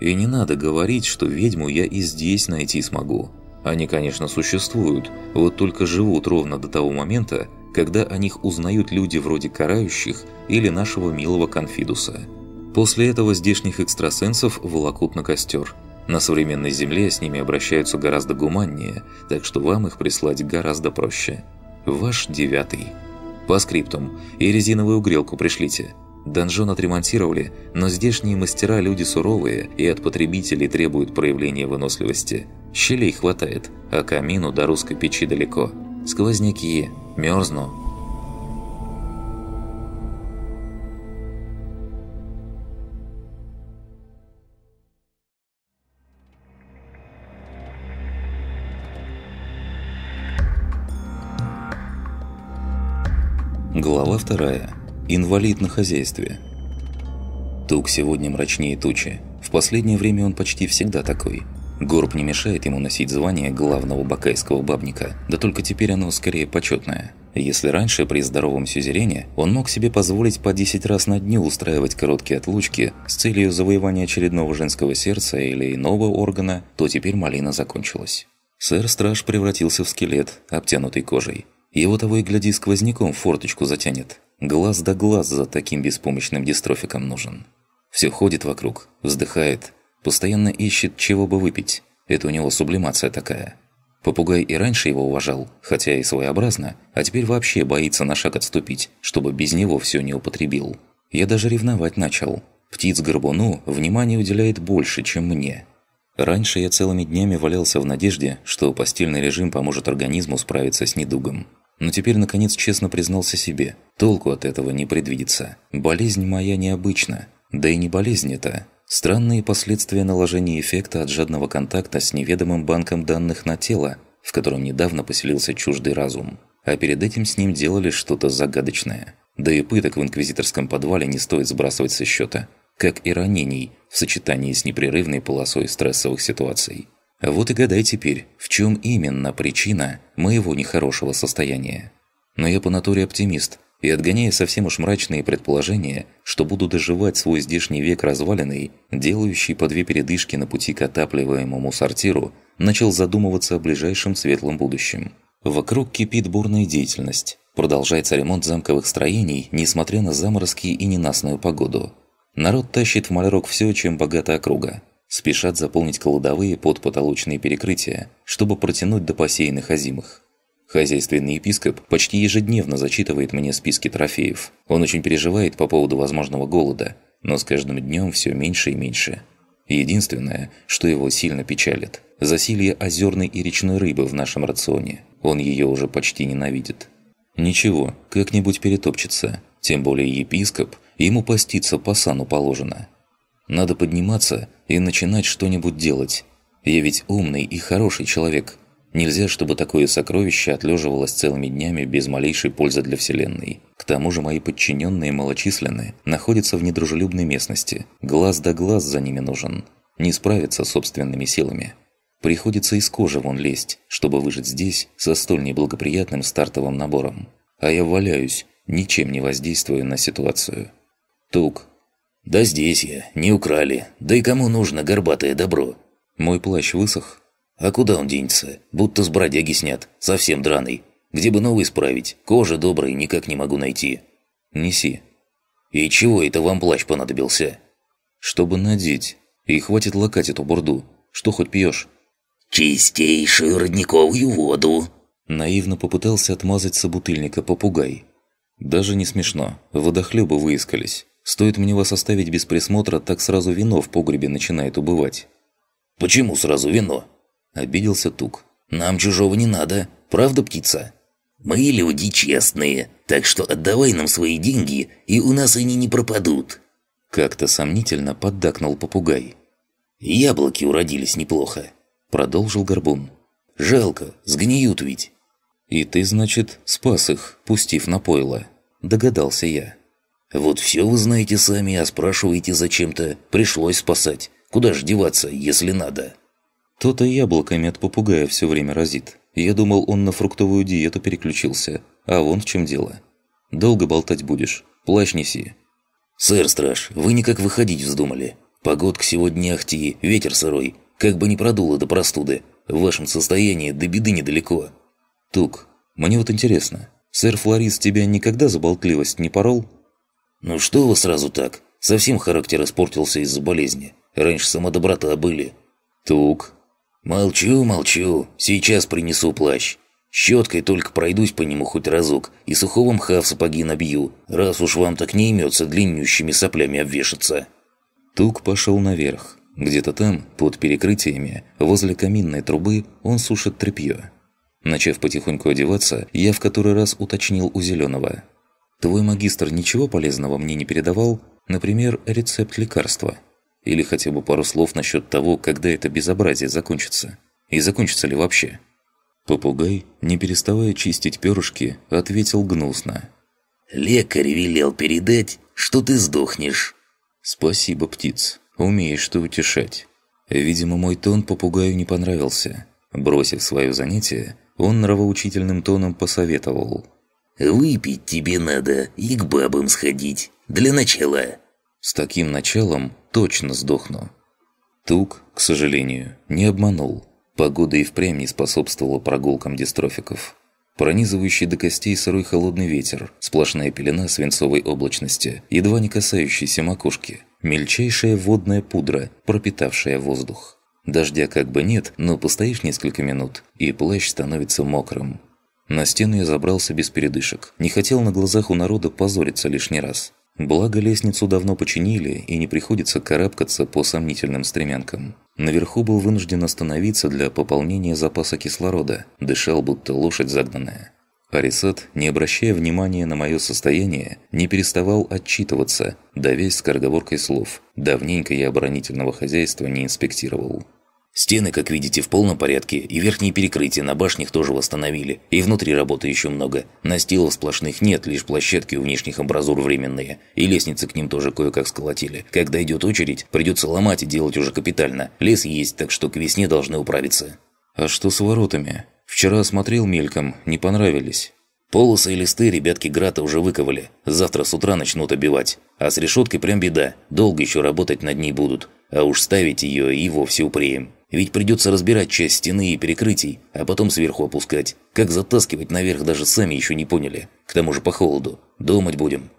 B: И не надо говорить, что ведьму я и здесь найти смогу. Они, конечно, существуют, вот только живут ровно до того момента, когда о них узнают люди вроде карающих или нашего милого конфидуса. После этого здешних экстрасенсов волокут на костер. На современной Земле с ними обращаются гораздо гуманнее, так что вам их прислать гораздо проще. Ваш девятый. По скриптум. И резиновую грелку пришлите. Данжон отремонтировали, но здешние мастера люди суровые и от потребителей требуют проявления выносливости. Щелей хватает, а камину до русской печи далеко. Сквозняки, Мерзну. Глава вторая. Инвалид на хозяйстве. Тук сегодня мрачнее тучи. В последнее время он почти всегда такой – Горб не мешает ему носить звание главного бакайского бабника, да только теперь оно скорее почетное. Если раньше при здоровом сюзерене он мог себе позволить по 10 раз на дню устраивать короткие отлучки с целью завоевания очередного женского сердца или иного органа, то теперь малина закончилась. Сэр-страж превратился в скелет, обтянутый кожей. Его того и гляди сквозняком форточку затянет. Глаз да глаз за таким беспомощным дистрофиком нужен. Все ходит вокруг, вздыхает, Постоянно ищет, чего бы выпить. Это у него сублимация такая. Попугай и раньше его уважал, хотя и своеобразно, а теперь вообще боится на шаг отступить, чтобы без него все не употребил. Я даже ревновать начал. Птиц-горбуну внимание уделяет больше, чем мне. Раньше я целыми днями валялся в надежде, что постельный режим поможет организму справиться с недугом. Но теперь, наконец, честно признался себе. Толку от этого не предвидится. Болезнь моя необычна. Да и не болезнь это. Странные последствия наложения эффекта от жадного контакта с неведомым банком данных на тело, в котором недавно поселился чуждый разум. А перед этим с ним делали что-то загадочное. Да и пыток в инквизиторском подвале не стоит сбрасывать со счета, как и ранений в сочетании с непрерывной полосой стрессовых ситуаций. вот и гадай теперь, в чем именно причина моего нехорошего состояния. Но я по натуре оптимист – и отгоняя совсем уж мрачные предположения, что буду доживать свой здешний век разваленный, делающий по две передышки на пути к отапливаемому сортиру, начал задумываться о ближайшем светлом будущем. Вокруг кипит бурная деятельность. Продолжается ремонт замковых строений, несмотря на заморозки и ненастную погоду. Народ тащит в малярок все, чем богата округа. Спешат заполнить кладовые под потолочные перекрытия, чтобы протянуть до посеянных озимых. Хозяйственный епископ почти ежедневно зачитывает мне списки трофеев. Он очень переживает по поводу возможного голода, но с каждым днем все меньше и меньше. Единственное, что его сильно печалит – засилье озерной и речной рыбы в нашем рационе. Он ее уже почти ненавидит. Ничего, как-нибудь перетопчется. Тем более епископ, ему поститься по сану положено. Надо подниматься и начинать что-нибудь делать. Я ведь умный и хороший человек, Нельзя, чтобы такое сокровище отлеживалось целыми днями без малейшей пользы для Вселенной. К тому же мои подчиненные малочисленные находятся в недружелюбной местности. Глаз да глаз за ними нужен. Не справятся собственными силами. Приходится из кожи вон лезть, чтобы выжить здесь со столь неблагоприятным стартовым набором. А я валяюсь, ничем не воздействую на ситуацию. Тук. «Да здесь я, не украли. Да и кому нужно горбатое добро?» Мой плащ высох, а куда он денется? Будто с бродяги снят, совсем драный. Где бы новый исправить? Кожа добрая, никак не могу найти. Неси. И чего это вам плащ понадобился? Чтобы надеть. И хватит лакать эту бурду. Что хоть пьешь? Чистейшую родниковую воду. Наивно попытался отмазать собутыльника попугай. Даже не смешно. Водохлебы выискались. Стоит мне вас оставить без присмотра, так сразу вино в погребе начинает убывать. «Почему сразу вино?» – обиделся Тук. «Нам чужого не надо, правда, птица?» «Мы люди честные, так что отдавай нам свои деньги, и у нас они не пропадут!» Как-то сомнительно поддакнул попугай. «Яблоки уродились неплохо», – продолжил Горбун. «Жалко, сгниют ведь». «И ты, значит, спас их, пустив на пойло?» – догадался я. «Вот все вы знаете сами, а спрашиваете зачем-то. Пришлось спасать. Куда ж деваться, если надо?» То-то яблоками от попугая все время разит. Я думал, он на фруктовую диету переключился. А вон в чем дело. Долго болтать будешь. Плащ неси. «Сэр, страж, вы никак выходить вздумали. Погодка сегодня ахти, ветер сырой. Как бы не продуло до простуды. В вашем состоянии до беды недалеко». «Тук, мне вот интересно, сэр Флорис тебя никогда за болтливость не порол?» «Ну что вы сразу так? Совсем характер испортился из-за болезни. Раньше сама были». «Тук, «Молчу, молчу. Сейчас принесу плащ. Щеткой только пройдусь по нему хоть разок и сухого мха в сапоги набью, раз уж вам так не имется длиннющими соплями обвешаться». Тук пошел наверх. Где-то там, под перекрытиями, возле каминной трубы, он сушит тряпье. Начав потихоньку одеваться, я в который раз уточнил у Зеленого. «Твой магистр ничего полезного мне не передавал? Например, рецепт лекарства?» Или хотя бы пару слов насчет того, когда это безобразие закончится. И закончится ли вообще? Попугай, не переставая чистить перышки, ответил гнусно. «Лекарь велел передать, что ты сдохнешь». «Спасибо, птиц. Умеешь ты утешать». Видимо, мой тон попугаю не понравился. Бросив свое занятие, он нравоучительным тоном посоветовал. «Выпить тебе надо и к бабам сходить. Для начала». С таким началом точно сдохну. Тук, к сожалению, не обманул. Погода и впрямь не способствовала прогулкам дистрофиков. Пронизывающий до костей сырой холодный ветер, сплошная пелена свинцовой облачности, едва не касающейся макушки, мельчайшая водная пудра, пропитавшая воздух. Дождя как бы нет, но постоишь несколько минут, и плащ становится мокрым. На стену я забрался без передышек, не хотел на глазах у народа позориться лишний раз. Благо лестницу давно починили и не приходится карабкаться по сомнительным стремянкам. Наверху был вынужден остановиться для пополнения запаса кислорода, дышал будто лошадь загнанная. Арисат, не обращая внимания на мое состояние, не переставал отчитываться, да весь скороговоркой слов. Давненько я оборонительного хозяйства не инспектировал. Стены, как видите, в полном порядке, и верхние перекрытия на башнях тоже восстановили, и внутри работы еще много. Настилов сплошных нет, лишь площадки у внешних амбразур временные, и лестницы к ним тоже кое-как сколотили. Когда идет очередь, придется ломать и делать уже капитально. Лес есть, так что к весне должны управиться. А что с воротами? Вчера осмотрел мельком, не понравились. Полосы и листы ребятки Грата уже выковали. Завтра с утра начнут обивать. А с решеткой прям беда. Долго еще работать над ней будут. А уж ставить ее и вовсе упреем. Ведь придется разбирать часть стены и перекрытий, а потом сверху опускать. Как затаскивать наверх даже сами еще не поняли. К тому же по холоду. Думать будем.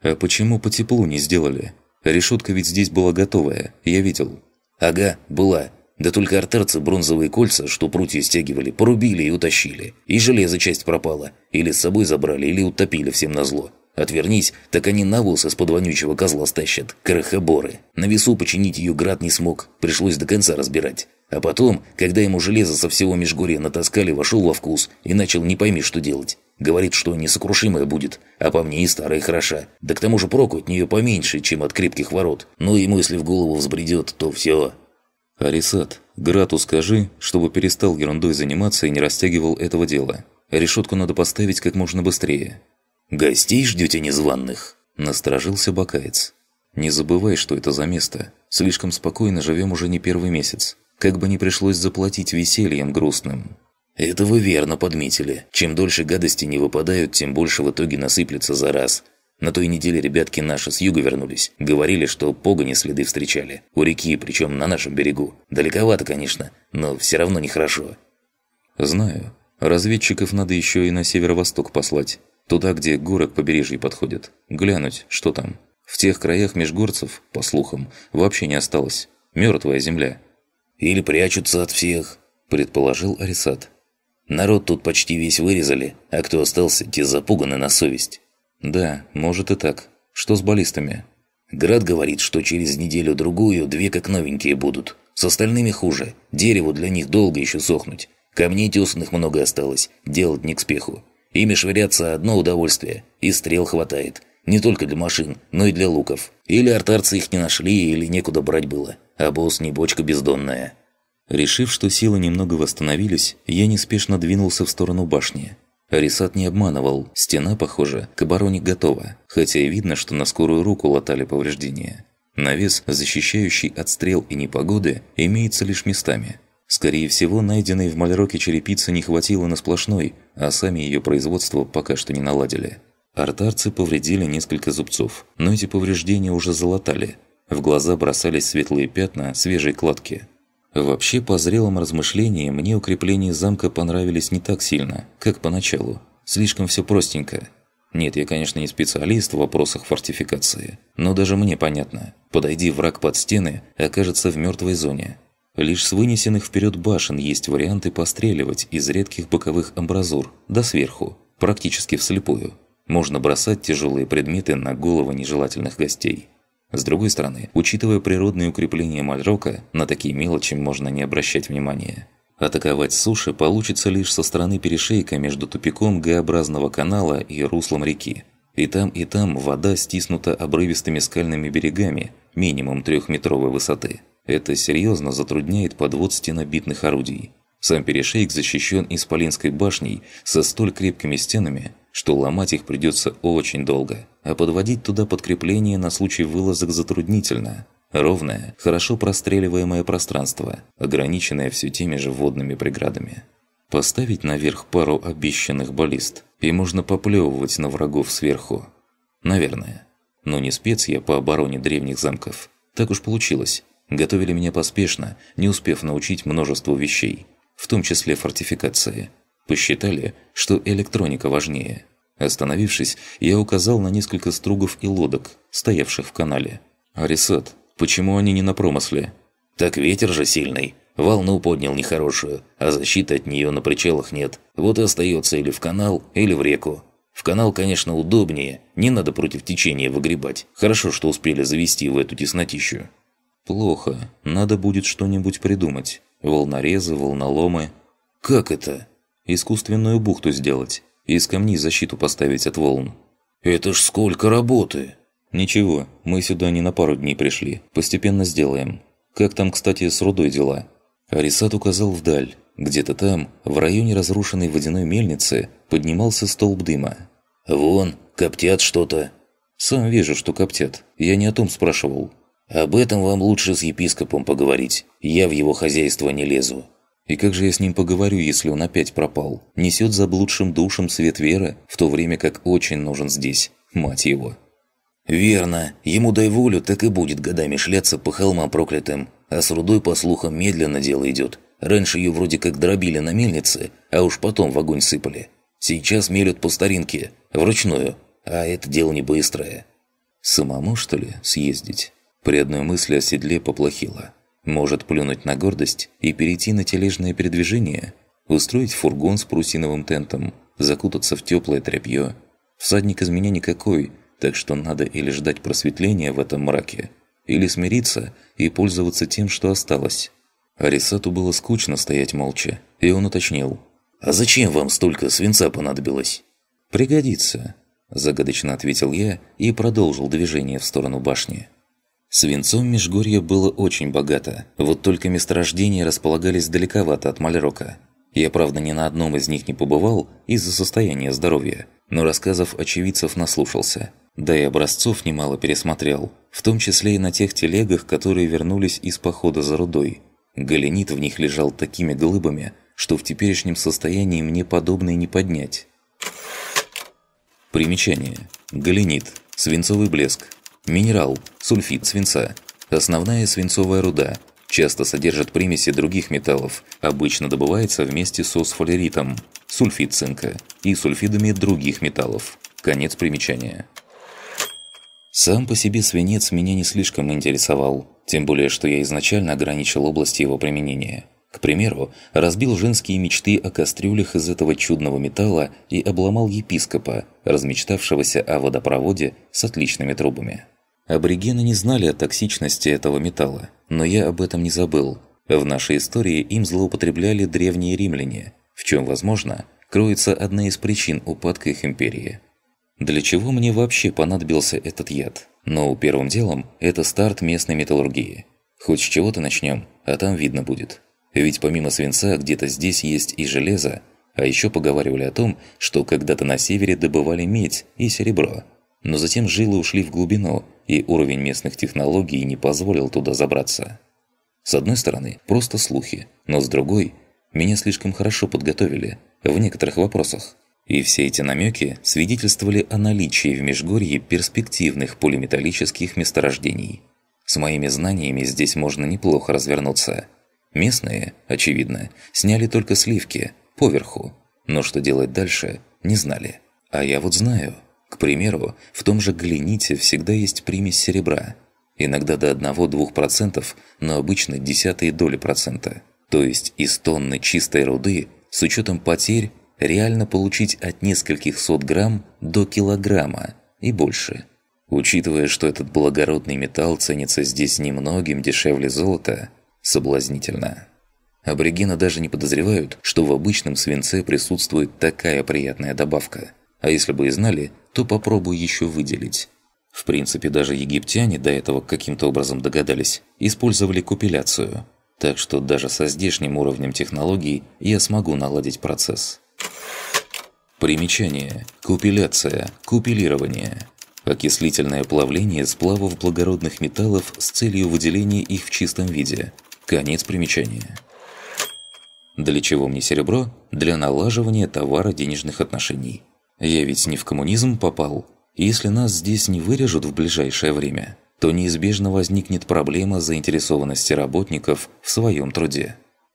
B: А почему по теплу не сделали? Решетка ведь здесь была готовая, я видел. Ага, была. Да только артерцы бронзовые кольца, что прутья стягивали, порубили и утащили. И железо часть пропала. Или с собой забрали, или утопили всем назло. Отвернись, так они навоз из-под вонючего козла стащат, крохоборы. На весу починить ее град не смог, пришлось до конца разбирать. А потом, когда ему железо со всего межгорья натаскали, вошел во вкус и начал не пойми, что делать. Говорит, что несокрушимая будет, а по мне и старая хороша. Да к тому же проку от нее поменьше, чем от крепких ворот. Но ну, ему, если в голову взбредет, то все. Арисат, Грату скажи, чтобы перестал ерундой заниматься и не растягивал этого дела. Решетку надо поставить как можно быстрее. «Гостей ждете незваных?» – насторожился Бакаец. «Не забывай, что это за место. Слишком спокойно живем уже не первый месяц. Как бы не пришлось заплатить весельем грустным». «Это вы верно подметили. Чем дольше гадости не выпадают, тем больше в итоге насыплется за раз. На той неделе ребятки наши с юга вернулись. Говорили, что погони следы встречали. У реки, причем на нашем берегу. Далековато, конечно, но все равно нехорошо». «Знаю. Разведчиков надо еще и на северо-восток послать. Туда, где горы к побережью подходят. Глянуть, что там. В тех краях межгорцев, по слухам, вообще не осталось. Мертвая земля. «Или прячутся от всех», – предположил Арисат. «Народ тут почти весь вырезали, а кто остался, те запуганы на совесть». «Да, может и так. Что с баллистами?» «Град говорит, что через неделю-другую две как новенькие будут. С остальными хуже. Дереву для них долго еще сохнуть. Камней тесных много осталось. Делать не к спеху. Ими швыряться одно удовольствие, и стрел хватает. Не только для машин, но и для луков. Или артарцы их не нашли, или некуда брать было. А босс не бочка бездонная. Решив, что силы немного восстановились, я неспешно двинулся в сторону башни. Рисат не обманывал, стена, похоже, к обороне готова, хотя и видно, что на скорую руку латали повреждения. Навес, защищающий от стрел и непогоды, имеется лишь местами – Скорее всего, найденной в Мальроке черепицы не хватило на сплошной, а сами ее производство пока что не наладили. Артарцы повредили несколько зубцов, но эти повреждения уже залатали. В глаза бросались светлые пятна свежей кладки. Вообще, по зрелом размышлении, мне укрепления замка понравились не так сильно, как поначалу. Слишком все простенько. Нет, я, конечно, не специалист в вопросах фортификации, но даже мне понятно. Подойди враг под стены, окажется в мертвой зоне, Лишь с вынесенных вперед башен есть варианты постреливать из редких боковых амбразур, да сверху, практически вслепую. Можно бросать тяжелые предметы на головы нежелательных гостей. С другой стороны, учитывая природные укрепления Мальрока, на такие мелочи можно не обращать внимания. Атаковать суши получится лишь со стороны перешейка между тупиком Г-образного канала и руслом реки. И там, и там вода стиснута обрывистыми скальными берегами минимум трехметровой высоты. Это серьезно затрудняет подвод стенобитных орудий. Сам перешейк защищен Исполинской башней со столь крепкими стенами, что ломать их придется очень долго, а подводить туда подкрепление на случай вылазок затруднительно. Ровное, хорошо простреливаемое пространство, ограниченное все теми же водными преградами. Поставить наверх пару обещанных баллист, и можно поплевывать на врагов сверху. Наверное. Но не спец я по обороне древних замков. Так уж получилось. Готовили меня поспешно, не успев научить множеству вещей, в том числе фортификации. Посчитали, что электроника важнее. Остановившись, я указал на несколько стругов и лодок, стоявших в канале. «Арисат, почему они не на промысле?» «Так ветер же сильный. Волну поднял нехорошую, а защиты от нее на причалах нет. Вот и остается или в канал, или в реку. В канал, конечно, удобнее, не надо против течения выгребать. Хорошо, что успели завести в эту теснотищу. «Плохо. Надо будет что-нибудь придумать. Волнорезы, волноломы». «Как это?» «Искусственную бухту сделать. Из камней защиту поставить от волн». «Это ж сколько работы!» «Ничего, мы сюда не на пару дней пришли. Постепенно сделаем. Как там, кстати, с рудой дела?» Арисат указал вдаль. Где-то там, в районе разрушенной водяной мельницы, поднимался столб дыма. «Вон, коптят что-то». «Сам вижу, что коптят. Я не о том спрашивал. Об этом вам лучше с епископом поговорить. Я в его хозяйство не лезу. И как же я с ним поговорю, если он опять пропал? Несет заблудшим душам свет веры, в то время как очень нужен здесь. Мать его. Верно. Ему дай волю, так и будет годами шляться по холмам проклятым. А с рудой, по слухам, медленно дело идет. Раньше ее вроде как дробили на мельнице, а уж потом в огонь сыпали. Сейчас мелют по старинке, вручную. А это дело не быстрое. Самому, что ли, съездить? При одной мысли о седле поплохело. Может плюнуть на гордость и перейти на тележное передвижение? Устроить фургон с прусиновым тентом, закутаться в теплое тряпье. Всадник из меня никакой, так что надо или ждать просветления в этом мраке, или смириться и пользоваться тем, что осталось. Арисату было скучно стоять молча, и он уточнил. «А зачем вам столько свинца понадобилось?» «Пригодится», – загадочно ответил я и продолжил движение в сторону башни. Свинцом Межгорье было очень богато, вот только месторождения располагались далековато от Мальрока. Я, правда, ни на одном из них не побывал из-за состояния здоровья, но рассказов очевидцев наслушался. Да и образцов немало пересмотрел, в том числе и на тех телегах, которые вернулись из похода за рудой. Голенит в них лежал такими глыбами, что в теперешнем состоянии мне подобное не поднять. Примечание. Голенит. Свинцовый блеск. Минерал – сульфид свинца. Основная свинцовая руда. Часто содержит примеси других металлов. Обычно добывается вместе со сфалеритом, сульфид цинка и сульфидами других металлов. Конец примечания. Сам по себе свинец меня не слишком интересовал, тем более, что я изначально ограничил область его применения. К примеру, разбил женские мечты о кастрюлях из этого чудного металла и обломал епископа, размечтавшегося о водопроводе с отличными трубами. Аборигены не знали о токсичности этого металла, но я об этом не забыл. В нашей истории им злоупотребляли древние римляне, в чем, возможно, кроется одна из причин упадка их империи. Для чего мне вообще понадобился этот яд? Но первым делом это старт местной металлургии. Хоть с чего-то начнем, а там видно будет. Ведь помимо свинца где-то здесь есть и железо, а еще поговаривали о том, что когда-то на севере добывали медь и серебро – но затем жилы ушли в глубину, и уровень местных технологий не позволил туда забраться. С одной стороны, просто слухи, но с другой, меня слишком хорошо подготовили в некоторых вопросах. И все эти намеки свидетельствовали о наличии в Межгорье перспективных полиметаллических месторождений. С моими знаниями здесь можно неплохо развернуться. Местные, очевидно, сняли только сливки, поверху, но что делать дальше, не знали. А я вот знаю – к примеру, в том же глините всегда есть примесь серебра, иногда до 1-2%, но обычно десятые доли процента. То есть из тонны чистой руды, с учетом потерь, реально получить от нескольких сот грамм до килограмма и больше. Учитывая, что этот благородный металл ценится здесь немногим дешевле золота, соблазнительно. Аборигены даже не подозревают, что в обычном свинце присутствует такая приятная добавка. А если бы и знали, то попробуй еще выделить. В принципе, даже египтяне до этого каким-то образом догадались, использовали купиляцию. Так что даже со здешним уровнем технологий я смогу наладить процесс. Примечание. Купиляция. Купилирование. Окислительное плавление сплавов благородных металлов с целью выделения их в чистом виде. Конец примечания. Для чего мне серебро? Для налаживания товара-денежных отношений. Я ведь не в коммунизм попал. Если нас здесь не вырежут в ближайшее время, то неизбежно возникнет проблема заинтересованности работников в своем труде.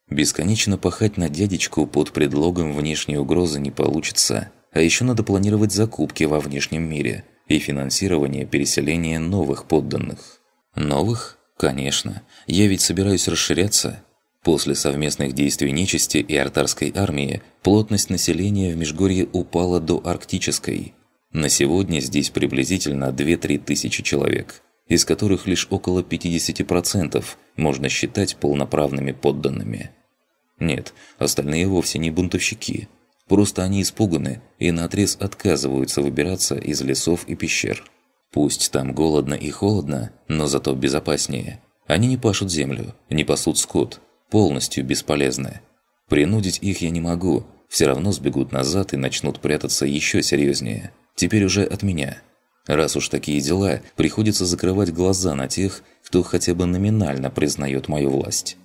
B: Бесконечно пахать на дядечку под предлогом внешней угрозы не получится, а еще надо планировать закупки во внешнем мире и финансирование переселения новых подданных. Новых? Конечно. Я ведь собираюсь расширяться. После совместных действий нечисти и артарской армии плотность населения в Межгорье упала до арктической. На сегодня здесь приблизительно 2-3 тысячи человек, из которых лишь около 50% можно считать полноправными подданными. Нет, остальные вовсе не бунтовщики. Просто они испуганы и наотрез отказываются выбираться из лесов и пещер. Пусть там голодно и холодно, но зато безопаснее. Они не пашут землю, не пасут скот, полностью бесполезны. Принудить их я не могу, все равно сбегут назад и начнут прятаться еще серьезнее. Теперь уже от меня. Раз уж такие дела, приходится закрывать глаза на тех, кто хотя бы номинально признает мою власть.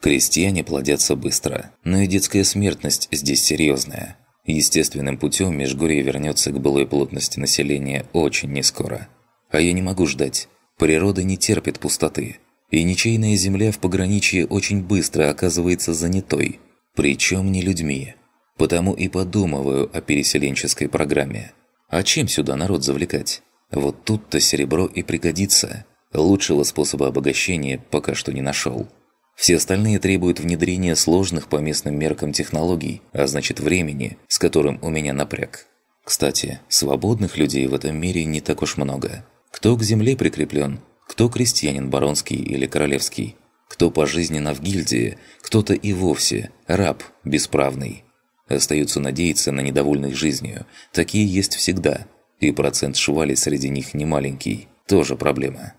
B: Крестьяне плодятся быстро, но и детская смертность здесь серьезная. Естественным путем Межгорье вернется к былой плотности населения очень нескоро. А я не могу ждать. Природа не терпит пустоты и ничейная земля в пограничье очень быстро оказывается занятой, причем не людьми. Потому и подумываю о переселенческой программе. А чем сюда народ завлекать? Вот тут-то серебро и пригодится. Лучшего способа обогащения пока что не нашел. Все остальные требуют внедрения сложных по местным меркам технологий, а значит времени, с которым у меня напряг. Кстати, свободных людей в этом мире не так уж много. Кто к земле прикреплен, кто крестьянин баронский или королевский, кто пожизненно в гильдии, кто-то и вовсе раб бесправный. Остаются надеяться на недовольных жизнью, такие есть всегда, и процент швали среди них немаленький, тоже проблема.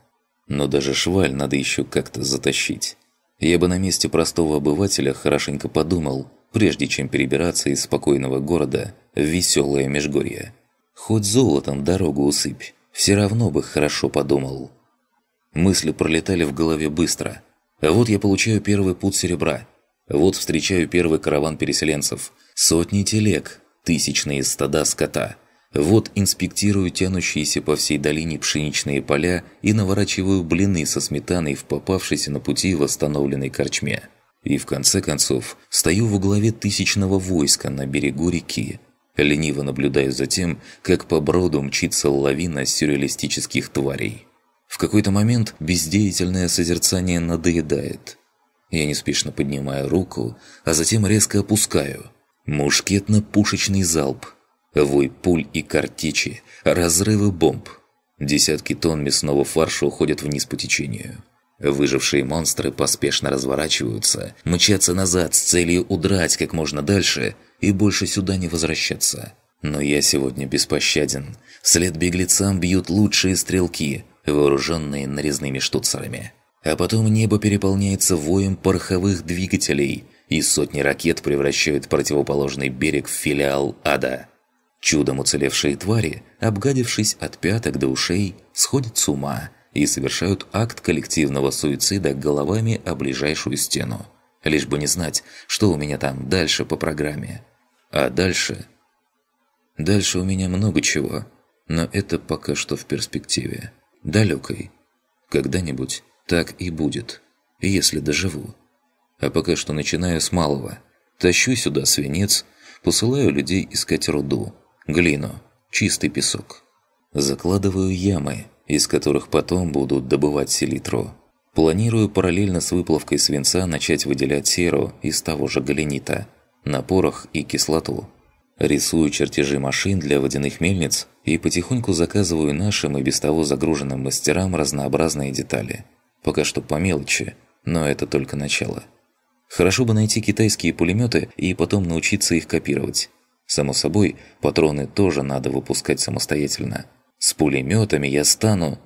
B: Но даже шваль надо еще как-то затащить. Я бы на месте простого обывателя хорошенько подумал, прежде чем перебираться из спокойного города в веселое Межгорье. Хоть золотом дорогу усыпь, все равно бы хорошо подумал. Мысли пролетали в голове быстро. Вот я получаю первый путь серебра. Вот встречаю первый караван переселенцев. Сотни телег, тысячные стада скота. Вот инспектирую тянущиеся по всей долине пшеничные поля и наворачиваю блины со сметаной в попавшейся на пути восстановленной корчме. И в конце концов, стою во главе тысячного войска на берегу реки, лениво наблюдая за тем, как по броду мчится лавина сюрреалистических тварей. В какой-то момент бездеятельное созерцание надоедает. Я неспешно поднимаю руку, а затем резко
C: опускаю.
B: Мушкетно-пушечный залп. Вой пуль и картечи, разрывы бомб. Десятки тонн мясного фарша уходят вниз по течению. Выжившие монстры поспешно разворачиваются, мчатся назад с целью удрать как можно дальше и больше сюда не возвращаться. Но я сегодня беспощаден. След беглецам бьют лучшие стрелки – вооруженные нарезными штуцерами. А потом небо переполняется воем пороховых двигателей, и сотни ракет превращают противоположный берег в филиал ада. Чудом уцелевшие твари, обгадившись от пяток до ушей, сходят с ума и совершают акт коллективного суицида головами о ближайшую стену. Лишь бы не знать, что у меня там дальше по программе. А дальше...
C: Дальше у меня много
B: чего, но это пока что в перспективе далекой. Когда-нибудь так и будет, если доживу. А пока что начинаю с малого. Тащу сюда свинец, посылаю людей искать руду, глину, чистый песок. Закладываю ямы, из которых потом будут добывать селитру. Планирую параллельно с выплавкой свинца начать выделять серу из того же галянита, на порох и кислоту. Рисую чертежи машин для водяных мельниц и потихоньку заказываю нашим и без того загруженным мастерам разнообразные детали. Пока что по мелочи, но это только начало. Хорошо бы найти китайские пулеметы и потом научиться их копировать. Само собой, патроны тоже надо выпускать самостоятельно. С пулеметами я стану...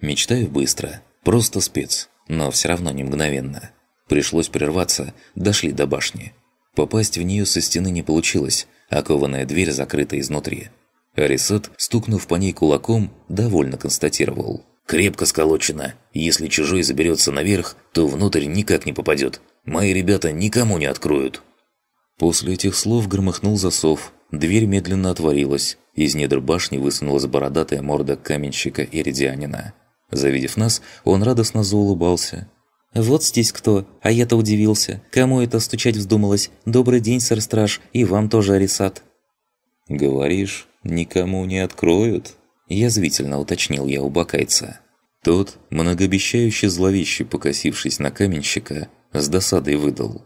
B: Мечтаю быстро, просто спец, но все равно не мгновенно. Пришлось прерваться, дошли до башни. Попасть в нее со стены не получилось, Окованная дверь закрыта изнутри. Арисат, стукнув по ней кулаком, довольно констатировал. «Крепко сколочено. Если чужой заберется наверх, то внутрь никак не попадет. Мои ребята никому не откроют». После этих слов громыхнул засов, дверь медленно отворилась, из недр башни высунулась бородатая морда каменщика Иридианина. Завидев нас, он радостно заулыбался – «Вот здесь кто, а я-то удивился. Кому это стучать вздумалось? Добрый день, сэр-страж, и вам тоже, Арисат». «Говоришь, никому не откроют?» Язвительно уточнил я у бакайца. Тот, многообещающе зловеще покосившись на каменщика, с досадой выдал.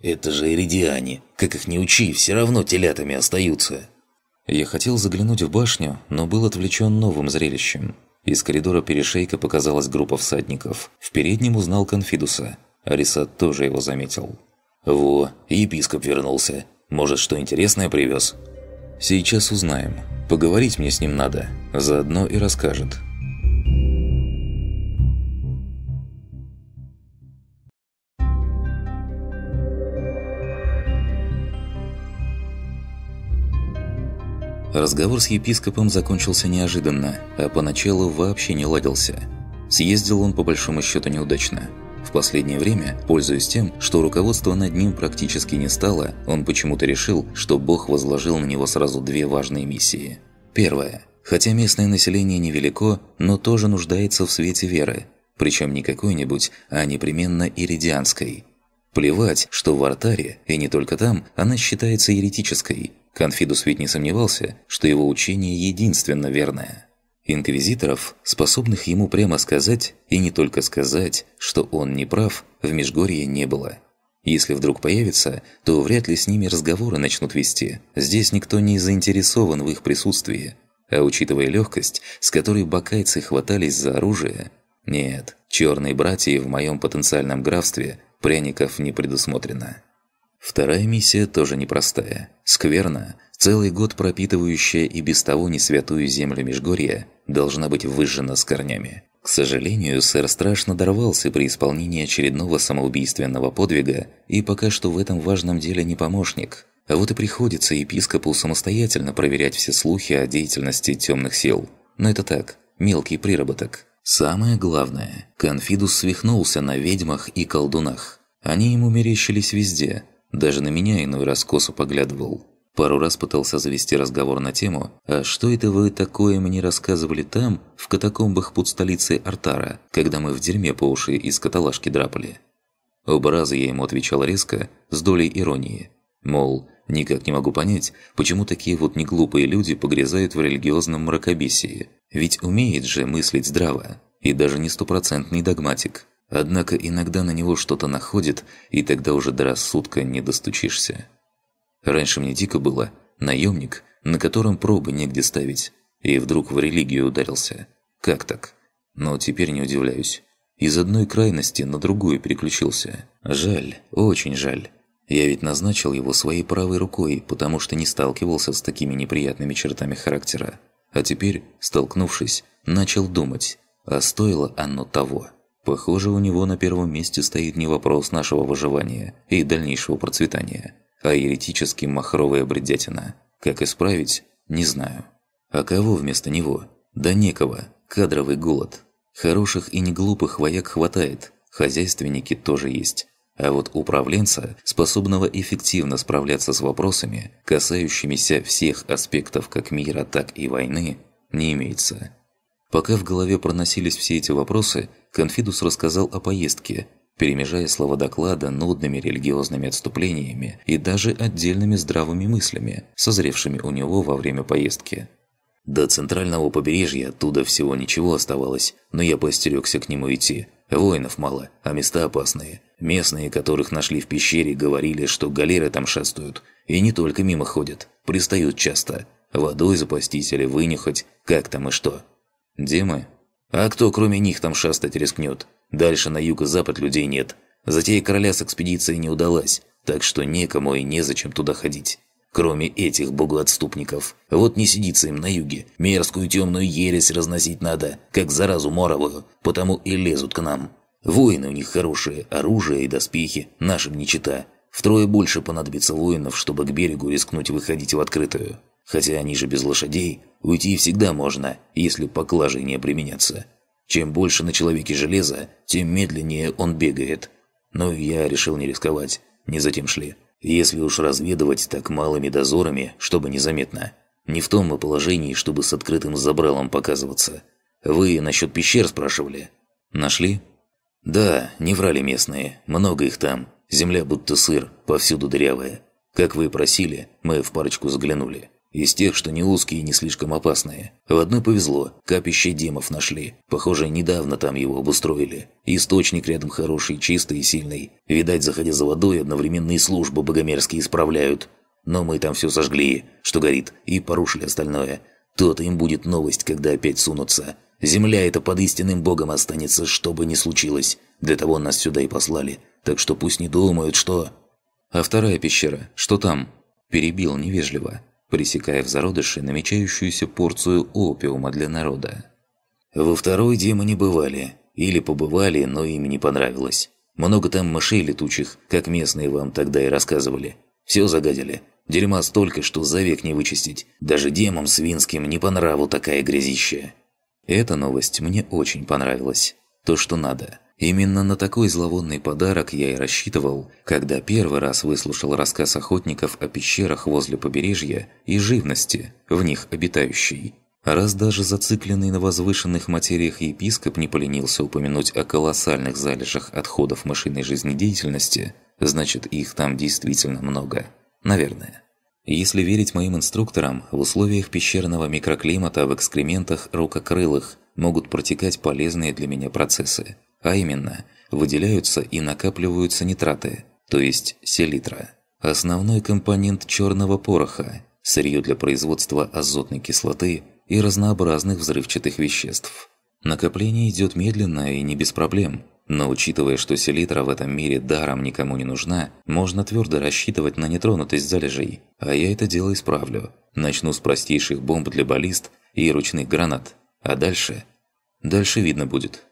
B: «Это же иридиане. Как их не учи, все равно телятами остаются». Я хотел заглянуть в башню, но был отвлечен новым зрелищем. Из коридора перешейка показалась группа всадников. В переднем узнал Конфидуса. Арисат тоже его заметил. «Во, епископ вернулся. Может, что интересное привез?» «Сейчас узнаем. Поговорить мне с ним надо. Заодно и расскажет». Разговор с епископом закончился неожиданно, а поначалу вообще не ладился. Съездил он по большому счету неудачно. В последнее время, пользуясь тем, что руководство над ним практически не стало, он почему-то решил, что Бог возложил на него сразу две важные миссии. Первое. Хотя местное население невелико, но тоже нуждается в свете веры. Причем не какой-нибудь, а непременно иридианской. Плевать, что в Артаре, и не только там, она считается еретической – Конфидус ведь не сомневался, что его учение единственно верное. Инквизиторов, способных ему прямо сказать, и не только сказать, что он не прав, в Межгорье не было. Если вдруг появится, то вряд ли с ними разговоры начнут вести. Здесь никто не заинтересован в их присутствии. А учитывая легкость, с которой бакайцы хватались за оружие... Нет, черные братья в моем потенциальном графстве пряников не предусмотрено. Вторая миссия тоже непростая. Скверна, целый год пропитывающая и без того не святую землю Межгорья, должна быть выжжена с корнями. К сожалению, сэр страшно дорвался при исполнении очередного самоубийственного подвига, и пока что в этом важном деле не помощник. А вот и приходится епископу самостоятельно проверять все слухи о деятельности тёмных сил. Но это так, мелкий приработок. Самое главное, Конфидус свихнулся на ведьмах и колдунах. Они ему мерещились везде – даже на меня иной раз косо поглядывал. Пару раз пытался завести разговор на тему «А что это вы такое мне рассказывали там, в катакомбах под столицей Артара, когда мы в дерьме по уши из каталажки драпали?» Оба раза я ему отвечал резко, с долей иронии. Мол, никак не могу понять, почему такие вот неглупые люди погрязают в религиозном мракобесии. Ведь умеет же мыслить здраво, и даже не стопроцентный догматик. Однако иногда на него что-то находит, и тогда уже до рассудка не достучишься. Раньше мне дико было наемник, на котором пробы негде ставить, и вдруг в религию ударился. Как так? Но теперь не удивляюсь. Из одной крайности на другую переключился. Жаль, очень жаль. Я ведь назначил его своей правой рукой, потому что не сталкивался с такими неприятными чертами характера. А теперь, столкнувшись, начал думать, а стоило оно того. Похоже, у него на первом месте стоит не вопрос нашего выживания и дальнейшего процветания, а еретически махровая бредятина. Как исправить, не знаю. А кого вместо него? Да некого. Кадровый голод. Хороших и неглупых вояк хватает, хозяйственники тоже есть. А вот управленца, способного эффективно справляться с вопросами, касающимися всех аспектов как мира, так и войны, не имеется. Пока в голове проносились все эти вопросы, Конфидус рассказал о поездке, перемежая слова доклада нудными религиозными отступлениями и даже отдельными здравыми мыслями, созревшими у него во время поездки. До центрального побережья оттуда всего ничего оставалось, но я постерегся к нему идти. Воинов мало, а места опасные. Местные, которых нашли в пещере, говорили, что галеры там шастают. И не только мимо ходят, пристают часто. Водой запастись или вынюхать, как там и что. «Демы? А кто кроме них там шастать рискнет? Дальше на юг и запад людей нет. Затея короля с экспедицией не удалась, так что некому и незачем туда ходить. Кроме этих богоотступников. Вот не сидится им на юге. Мерзкую темную ересь разносить надо, как заразу моровую, потому и лезут к нам. Воины у них хорошие, оружие и доспехи, нашим не чита. Втрое больше понадобится воинов, чтобы к берегу рискнуть выходить в открытую. Хотя они же без лошадей, уйти всегда можно, если поклажей не применяться. Чем больше на человеке железа, тем медленнее он бегает. Но я решил не рисковать, не затем шли. Если уж разведывать так малыми дозорами, чтобы незаметно. Не в том мы положении, чтобы с открытым забралом показываться. Вы насчет пещер спрашивали? Нашли? Да, не врали местные. Много их там. Земля будто сыр, повсюду дырявая. Как вы и просили, мы в парочку заглянули. Из тех, что не узкие и не слишком опасные. В одной повезло, капище демов нашли. Похоже, недавно там его обустроили. Источник рядом хороший, чистый и сильный. Видать, заходя за водой, одновременные службы богомерзкие исправляют. Но мы там все сожгли, что горит, и порушили остальное. То-то им будет новость, когда опять сунутся. Земля эта под истинным богом останется, что бы ни случилось. Для того нас сюда и послали. Так что пусть не думают, что... А вторая пещера, что там? Перебил невежливо пресекая в зародыше намечающуюся порцию опиума для народа. Во второй демоне бывали, или побывали, но им не понравилось. Много там мышей летучих, как местные вам тогда и рассказывали. Все загадили. Дерьма столько, что за век не вычистить. Даже демам свинским не по нраву такая грязища. Эта новость мне очень понравилась. То, что надо. Именно на такой зловонный подарок я и рассчитывал, когда первый раз выслушал рассказ охотников о пещерах возле побережья и живности, в них обитающей. Раз даже зацикленный на возвышенных материях епископ не поленился упомянуть о колоссальных залежах отходов машинной жизнедеятельности, значит их там действительно много. Наверное. Если верить моим инструкторам, в условиях пещерного микроклимата в экскрементах рукокрылых могут протекать полезные для меня процессы а именно, выделяются и накапливаются нитраты, то есть селитра. Основной компонент черного пороха – сырье для производства азотной кислоты и разнообразных взрывчатых веществ. Накопление идет медленно и не без проблем, но учитывая, что селитра в этом мире даром никому не нужна, можно твердо рассчитывать на нетронутость залежей. А я это дело исправлю. Начну с простейших бомб для баллист и ручных гранат. А дальше? Дальше видно будет.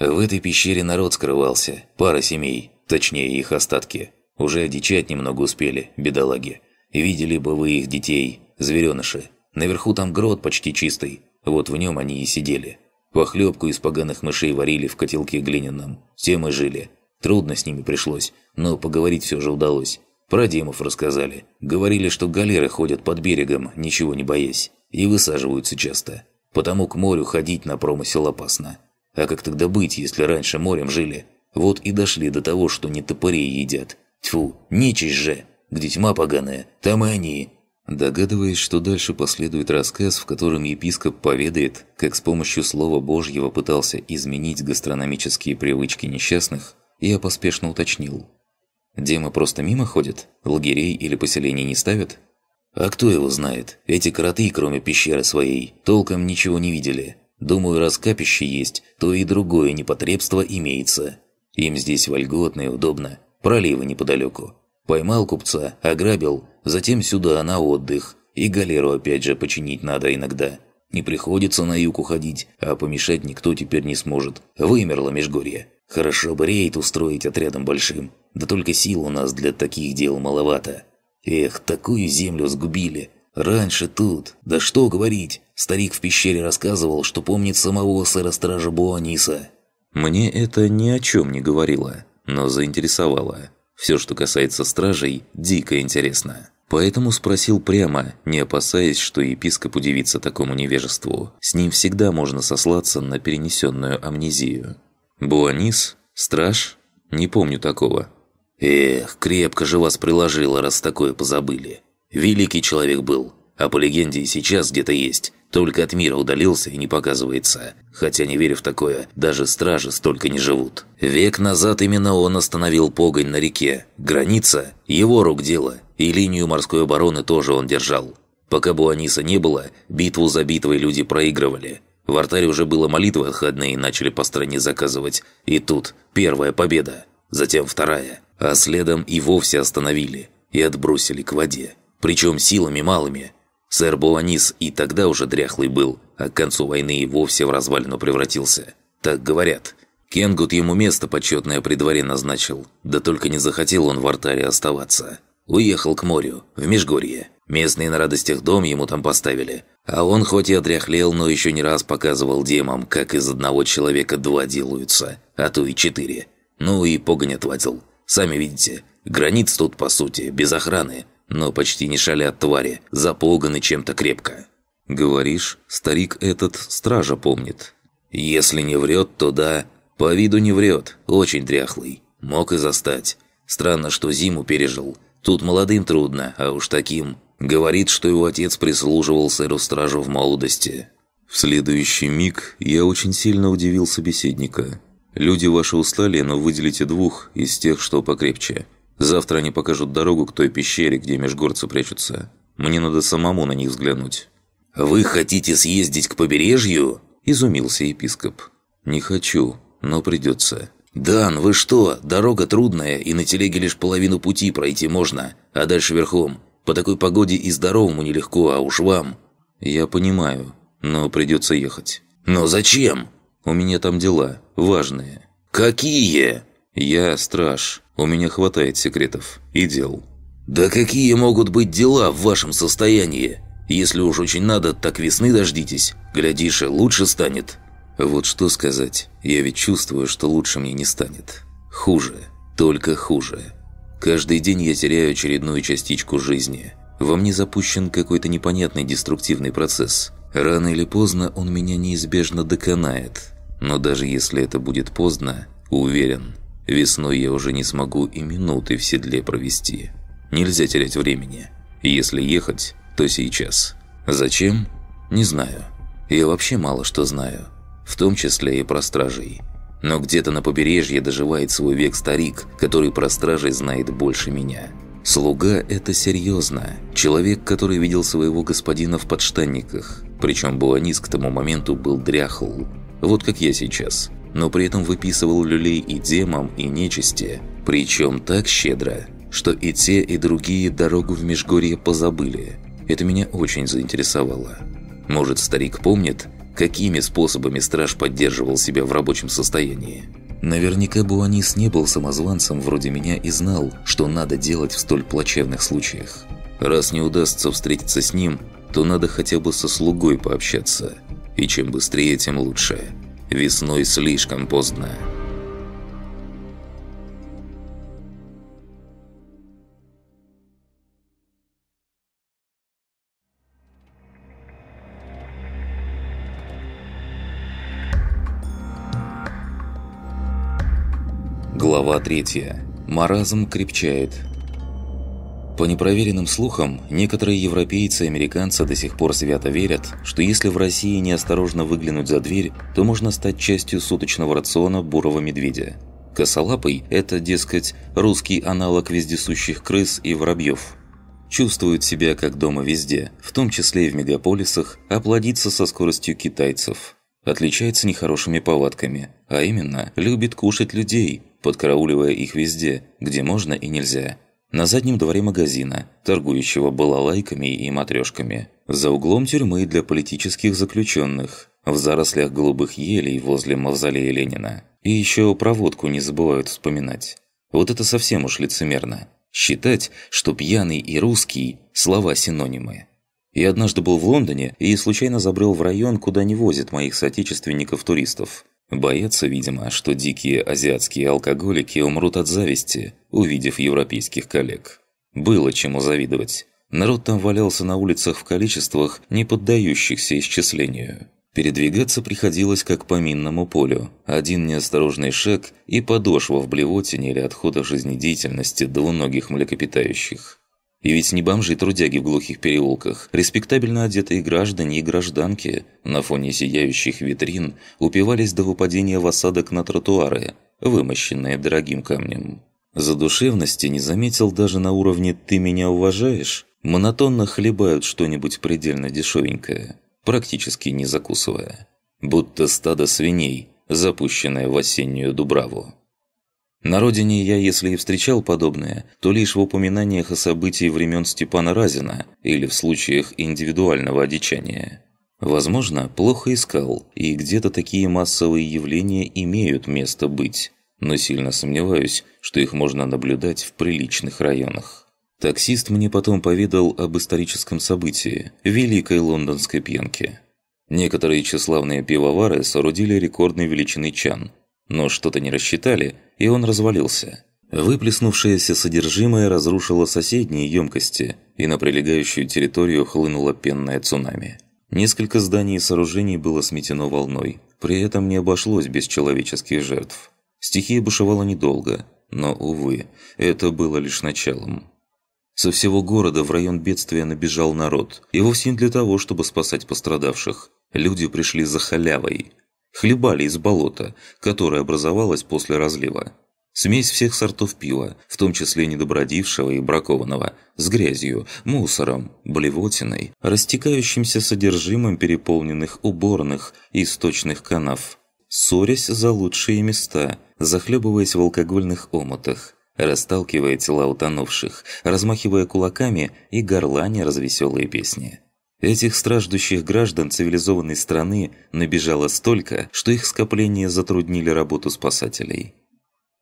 B: В этой пещере народ скрывался, пара семей, точнее их остатки. Уже одичать немного успели, бедолаги. Видели бы вы их детей, зверёныши. Наверху там грот почти чистый, вот в нем они и сидели. Похлёбку из поганых мышей варили в котелке глиняном, все мы жили. Трудно с ними пришлось, но поговорить все же удалось. Про демов рассказали. Говорили, что галеры ходят под берегом, ничего не боясь, и высаживаются часто. Потому к морю ходить на промысел опасно. А как тогда быть, если раньше морем жили? Вот и дошли до того, что не топорей едят. Тьфу, нечисть же! Где тьма поганая, там и они!» Догадываясь, что дальше последует рассказ, в котором епископ поведает, как с помощью Слова Божьего пытался изменить гастрономические привычки несчастных, я поспешно уточнил. «Демы просто мимо ходят? Лагерей или поселений не ставят?» «А кто его знает? Эти кроты, кроме пещеры своей, толком ничего не видели. Думаю, раз капище есть, то и другое непотребство имеется. Им здесь вольготно и удобно, проливы неподалеку. Поймал купца, ограбил, затем сюда на отдых. И галеру опять же починить надо иногда. Не приходится на юг уходить, а помешать никто теперь не сможет. Вымерло Межгорье. Хорошо бы рейд устроить отрядом большим. Да только сил у нас для таких дел маловато. Эх, такую землю сгубили. Раньше тут, да что говорить, старик в пещере рассказывал, что помнит самого сэра-стража Буаниса. Мне это ни о чем не говорило, но заинтересовало. Все, что касается стражей, дико интересно. Поэтому спросил прямо, не опасаясь, что епископ удивится такому невежеству. С ним всегда можно сослаться на перенесенную амнезию. «Буанис? Страж? Не помню такого». «Эх, крепко же вас приложило, раз такое позабыли. Великий человек был, а по легенде и сейчас где-то есть, только от мира удалился и не показывается. Хотя, не веря в такое, даже стражи столько не живут. Век назад именно он остановил погонь на реке. Граница – его рук дело, и линию морской обороны тоже он держал. Пока Буаниса не было, битву за битвой люди проигрывали. В артаре уже было молитвы отходные, начали по стране заказывать. И тут первая победа, затем вторая, а следом и вовсе остановили и отбросили к воде. Причем силами малыми. Сэр Боланис и тогда уже дряхлый был, а к концу войны и вовсе в развалину превратился. Так говорят. Кенгут ему место почетное при дворе назначил, да только не захотел он в артаре оставаться. Уехал к морю, в Межгорье. Местные на радостях дом ему там поставили. А он хоть и отряхлел, но еще не раз показывал демам, как из одного человека два делаются, а то и четыре. Ну и погонь отватил. Сами видите, границ тут, по сути, без охраны но почти не шалят твари, запуганы чем-то крепко. Говоришь, старик этот стража помнит. Если не врет, то да. По виду не врет, очень дряхлый. Мог и застать. Странно, что зиму пережил. Тут молодым трудно, а уж таким. Говорит, что его отец прислуживал сэру стражу в молодости. В следующий миг я очень сильно удивил собеседника. Люди ваши устали, но выделите двух из тех, что покрепче. Завтра они покажут дорогу к той пещере, где межгорцы прячутся. Мне надо самому на них взглянуть». «Вы хотите съездить к побережью?» – изумился епископ. «Не хочу, но придется». «Дан, вы что? Дорога трудная, и на телеге лишь половину пути пройти можно, а дальше верхом. По такой погоде и здоровому нелегко, а уж вам». «Я понимаю, но придется ехать». «Но зачем?» «У меня там дела, важные». «Какие?» «Я страж. У меня хватает секретов и дел. «Да какие могут быть дела в вашем состоянии? Если уж очень надо, так весны дождитесь. Глядишь, и лучше станет». Вот что сказать. Я ведь чувствую, что лучше мне не станет. Хуже. Только хуже. Каждый день я теряю очередную частичку жизни. Во мне запущен какой-то непонятный деструктивный процесс. Рано или поздно он меня неизбежно доконает. Но даже если это будет поздно, уверен – Весной я уже не смогу и минуты в седле провести. Нельзя терять времени. Если ехать, то сейчас. Зачем? Не знаю. Я вообще мало что знаю. В том числе и про стражей. Но где-то на побережье доживает свой век старик, который про стражей знает больше меня. Слуга – это серьезно. Человек, который видел своего господина в подштанниках. Причем Буанис к тому моменту был дряхл. Вот как я сейчас но при этом выписывал люлей и демам, и нечисти, причем так щедро, что и те, и другие дорогу в Межгорье позабыли. Это меня очень заинтересовало. Может, старик помнит, какими способами страж поддерживал себя в рабочем состоянии? Наверняка Буанис не был самозванцем вроде меня и знал, что надо делать в столь плачевных случаях. Раз не удастся встретиться с ним, то надо хотя бы со слугой пообщаться. И чем быстрее, тем лучше. Весной слишком поздно. Глава 3. Маразм крепчает. По непроверенным слухам, некоторые европейцы и американцы до сих пор свято верят, что если в России неосторожно выглянуть за дверь, то можно стать частью суточного рациона бурого медведя. Косолапый – это, дескать, русский аналог вездесущих крыс и воробьев. Чувствует себя как дома везде, в том числе и в мегаполисах, оплодится со скоростью китайцев. Отличается нехорошими повадками, а именно, любит кушать людей, подкарауливая их везде, где можно и нельзя – на заднем дворе магазина, торгующего балалайками и матрешками, за углом тюрьмы для политических заключенных, в зарослях голубых елей возле мавзолея Ленина. И еще проводку не забывают вспоминать. Вот это совсем уж лицемерно. Считать, что пьяный и русский – слова синонимы. Я однажды был в Лондоне и случайно забрел в район, куда не возят моих соотечественников-туристов. Боятся, видимо, что дикие азиатские алкоголики умрут от зависти, увидев европейских коллег. Было чему завидовать. Народ там валялся на улицах в количествах, не поддающихся исчислению. Передвигаться приходилось как по минному полю. Один неосторожный шаг и подошва в блевотине или отхода жизнедеятельности двуногих млекопитающих. И ведь не бомжи-трудяги в глухих переулках, респектабельно одетые граждане и гражданки на фоне сияющих витрин упивались до выпадения в осадок на тротуары, вымощенные дорогим камнем. За Задушевности не заметил даже на уровне «ты меня уважаешь?» монотонно хлебают что-нибудь предельно дешевенькое, практически не закусывая. Будто стадо свиней, запущенное в осеннюю дубраву. На родине я, если и встречал подобное, то лишь в упоминаниях о событиях времен Степана Разина или в случаях индивидуального одичания. Возможно, плохо искал, и где-то такие массовые явления имеют место быть, но сильно сомневаюсь, что их можно наблюдать в приличных районах. Таксист мне потом поведал об историческом событии – Великой Лондонской пьянке. Некоторые тщеславные пивовары соорудили рекордной величины чан – но что-то не рассчитали, и он развалился. Выплеснувшееся содержимое разрушило соседние емкости, и на прилегающую территорию хлынуло пенное цунами. Несколько зданий и сооружений было сметено волной, при этом не обошлось без человеческих жертв. Стихия бушевала недолго, но, увы, это было лишь началом. Со всего города в район бедствия набежал народ, и вовсе не для того, чтобы спасать пострадавших. Люди пришли за халявой – Хлебали из болота, которое образовалось после разлива. Смесь всех сортов пива, в том числе недобродившего и бракованного, с грязью, мусором, блевотиной, растекающимся содержимым переполненных уборных и сточных канав. Ссорясь за лучшие места, захлебываясь в алкогольных омутах, расталкивая тела утонувших, размахивая кулаками и горланя развеселые песни. Этих страждущих граждан цивилизованной страны набежало столько, что их скопление затруднили работу спасателей.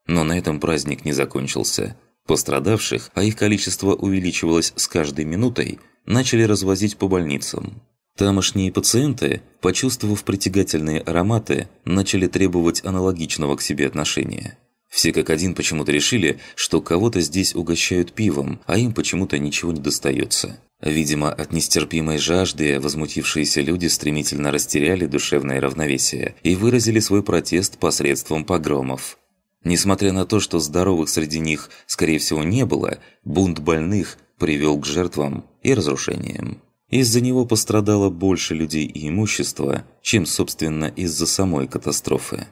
B: Но на этом праздник не закончился. Пострадавших, а их количество увеличивалось с каждой минутой, начали развозить по больницам. Тамошние пациенты, почувствовав притягательные ароматы, начали требовать аналогичного к себе отношения. Все как один почему-то решили, что кого-то здесь угощают пивом, а им почему-то ничего не достается. Видимо, от нестерпимой жажды возмутившиеся люди стремительно растеряли душевное равновесие и выразили свой протест посредством погромов. Несмотря на то, что здоровых среди них, скорее всего, не было, бунт больных привел к жертвам и разрушениям. Из-за него пострадало больше людей и имущества, чем, собственно, из-за самой катастрофы.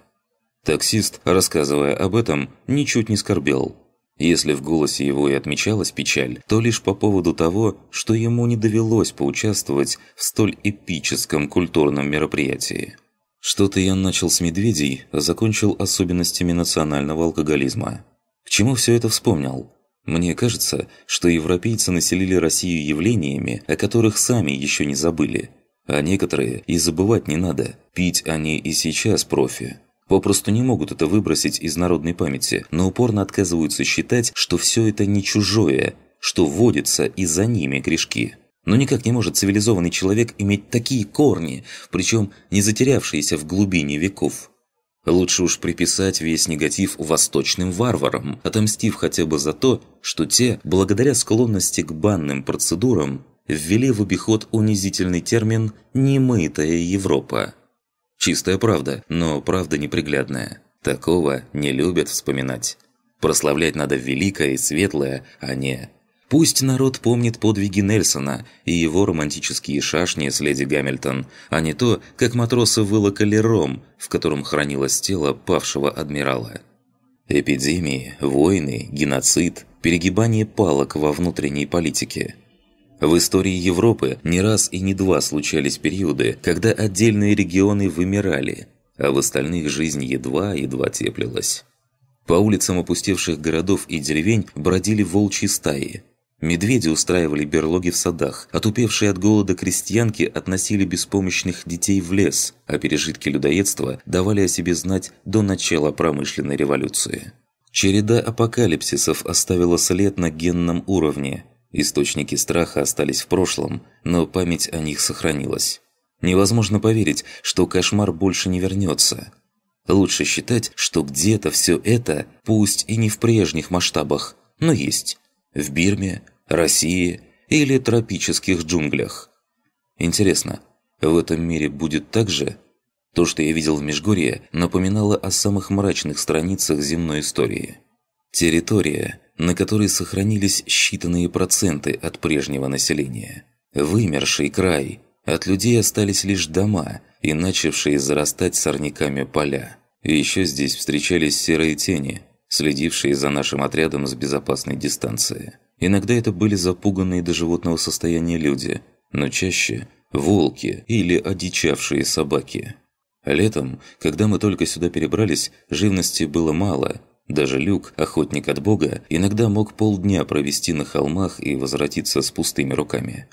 B: Таксист, рассказывая об этом, ничуть не скорбел – если в голосе его и отмечалась печаль, то лишь по поводу того, что ему не довелось поучаствовать в столь эпическом культурном мероприятии. Что-то я начал с медведей, закончил особенностями национального алкоголизма. К чему все это вспомнил? Мне кажется, что европейцы населили Россию явлениями, о которых сами еще не забыли. А некоторые и забывать не надо. Пить они и сейчас профи попросту не могут это выбросить из народной памяти, но упорно отказываются считать, что все это не чужое, что вводится и за ними грешки. Но никак не может цивилизованный человек иметь такие корни, причем не затерявшиеся в глубине веков. Лучше уж приписать весь негатив восточным варварам, отомстив хотя бы за то, что те, благодаря склонности к банным процедурам, ввели в обиход унизительный термин «немытая Европа». Чистая правда, но правда неприглядная. Такого не любят вспоминать. Прославлять надо великое и светлое, а не... Пусть народ помнит подвиги Нельсона и его романтические шашни с леди Гамильтон, а не то, как матросы вылокали ром, в котором хранилось тело павшего адмирала. Эпидемии, войны, геноцид, перегибание палок во внутренней политике – в истории Европы не раз и не два случались периоды, когда отдельные регионы вымирали, а в остальных жизнь едва-едва теплилась. По улицам опустевших городов и деревень бродили волчьи стаи. Медведи устраивали берлоги в садах, отупевшие от голода крестьянки относили беспомощных детей в лес, а пережитки людоедства давали о себе знать до начала промышленной революции. Череда апокалипсисов оставила след на генном уровне – Источники страха остались в прошлом, но память о них сохранилась. Невозможно поверить, что кошмар больше не вернется. Лучше считать, что где-то все это, пусть и не в прежних масштабах, но есть. В Бирме, России или тропических джунглях. Интересно, в этом мире будет так же? То, что я видел в Межгорье, напоминало о самых мрачных страницах земной истории. Территория – на которой сохранились считанные проценты от прежнего населения. Вымерший край. От людей остались лишь дома и начавшие зарастать сорняками поля. еще здесь встречались серые тени, следившие за нашим отрядом с безопасной дистанции. Иногда это были запуганные до животного состояния люди, но чаще – волки или одичавшие собаки. Летом, когда мы только сюда перебрались, живности было мало – даже Люк, охотник от бога, иногда мог полдня провести на холмах и возвратиться с пустыми руками.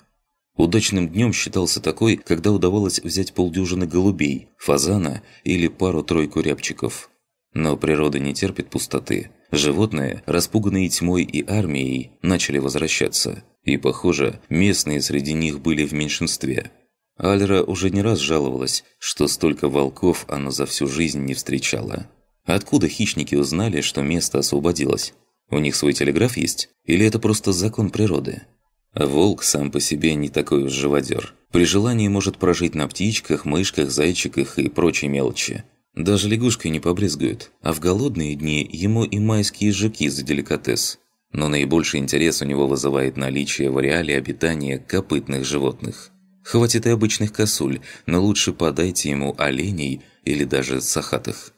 B: Удачным днем считался такой, когда удавалось взять полдюжины голубей, фазана или пару-тройку рябчиков. Но природа не терпит пустоты. Животные, распуганные тьмой и армией, начали возвращаться. И, похоже, местные среди них были в меньшинстве. Альра уже не раз жаловалась, что столько волков она за всю жизнь не встречала. Откуда хищники узнали, что место освободилось? У них свой телеграф есть? Или это просто закон природы? Волк сам по себе не такой уж живодер. При желании может прожить на птичках, мышках, зайчиках и прочей мелочи. Даже лягушкой не побрезгуют, а в голодные дни ему и майские жуки за деликатес. Но наибольший интерес у него вызывает наличие в ареале обитания копытных животных. Хватит и обычных косуль, но лучше подайте ему оленей или даже сахатых.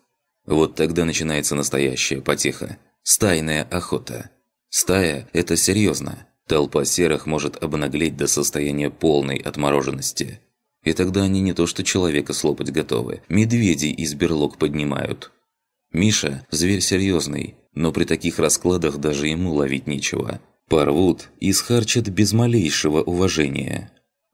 B: Вот тогда начинается настоящая потеха. Стайная охота. Стая – это серьезно. Толпа серых может обнаглеть до состояния полной отмороженности. И тогда они не то что человека слопать готовы, медведей из берлог поднимают. Миша – зверь серьезный, но при таких раскладах даже ему ловить нечего. Порвут и схарчат без малейшего уважения.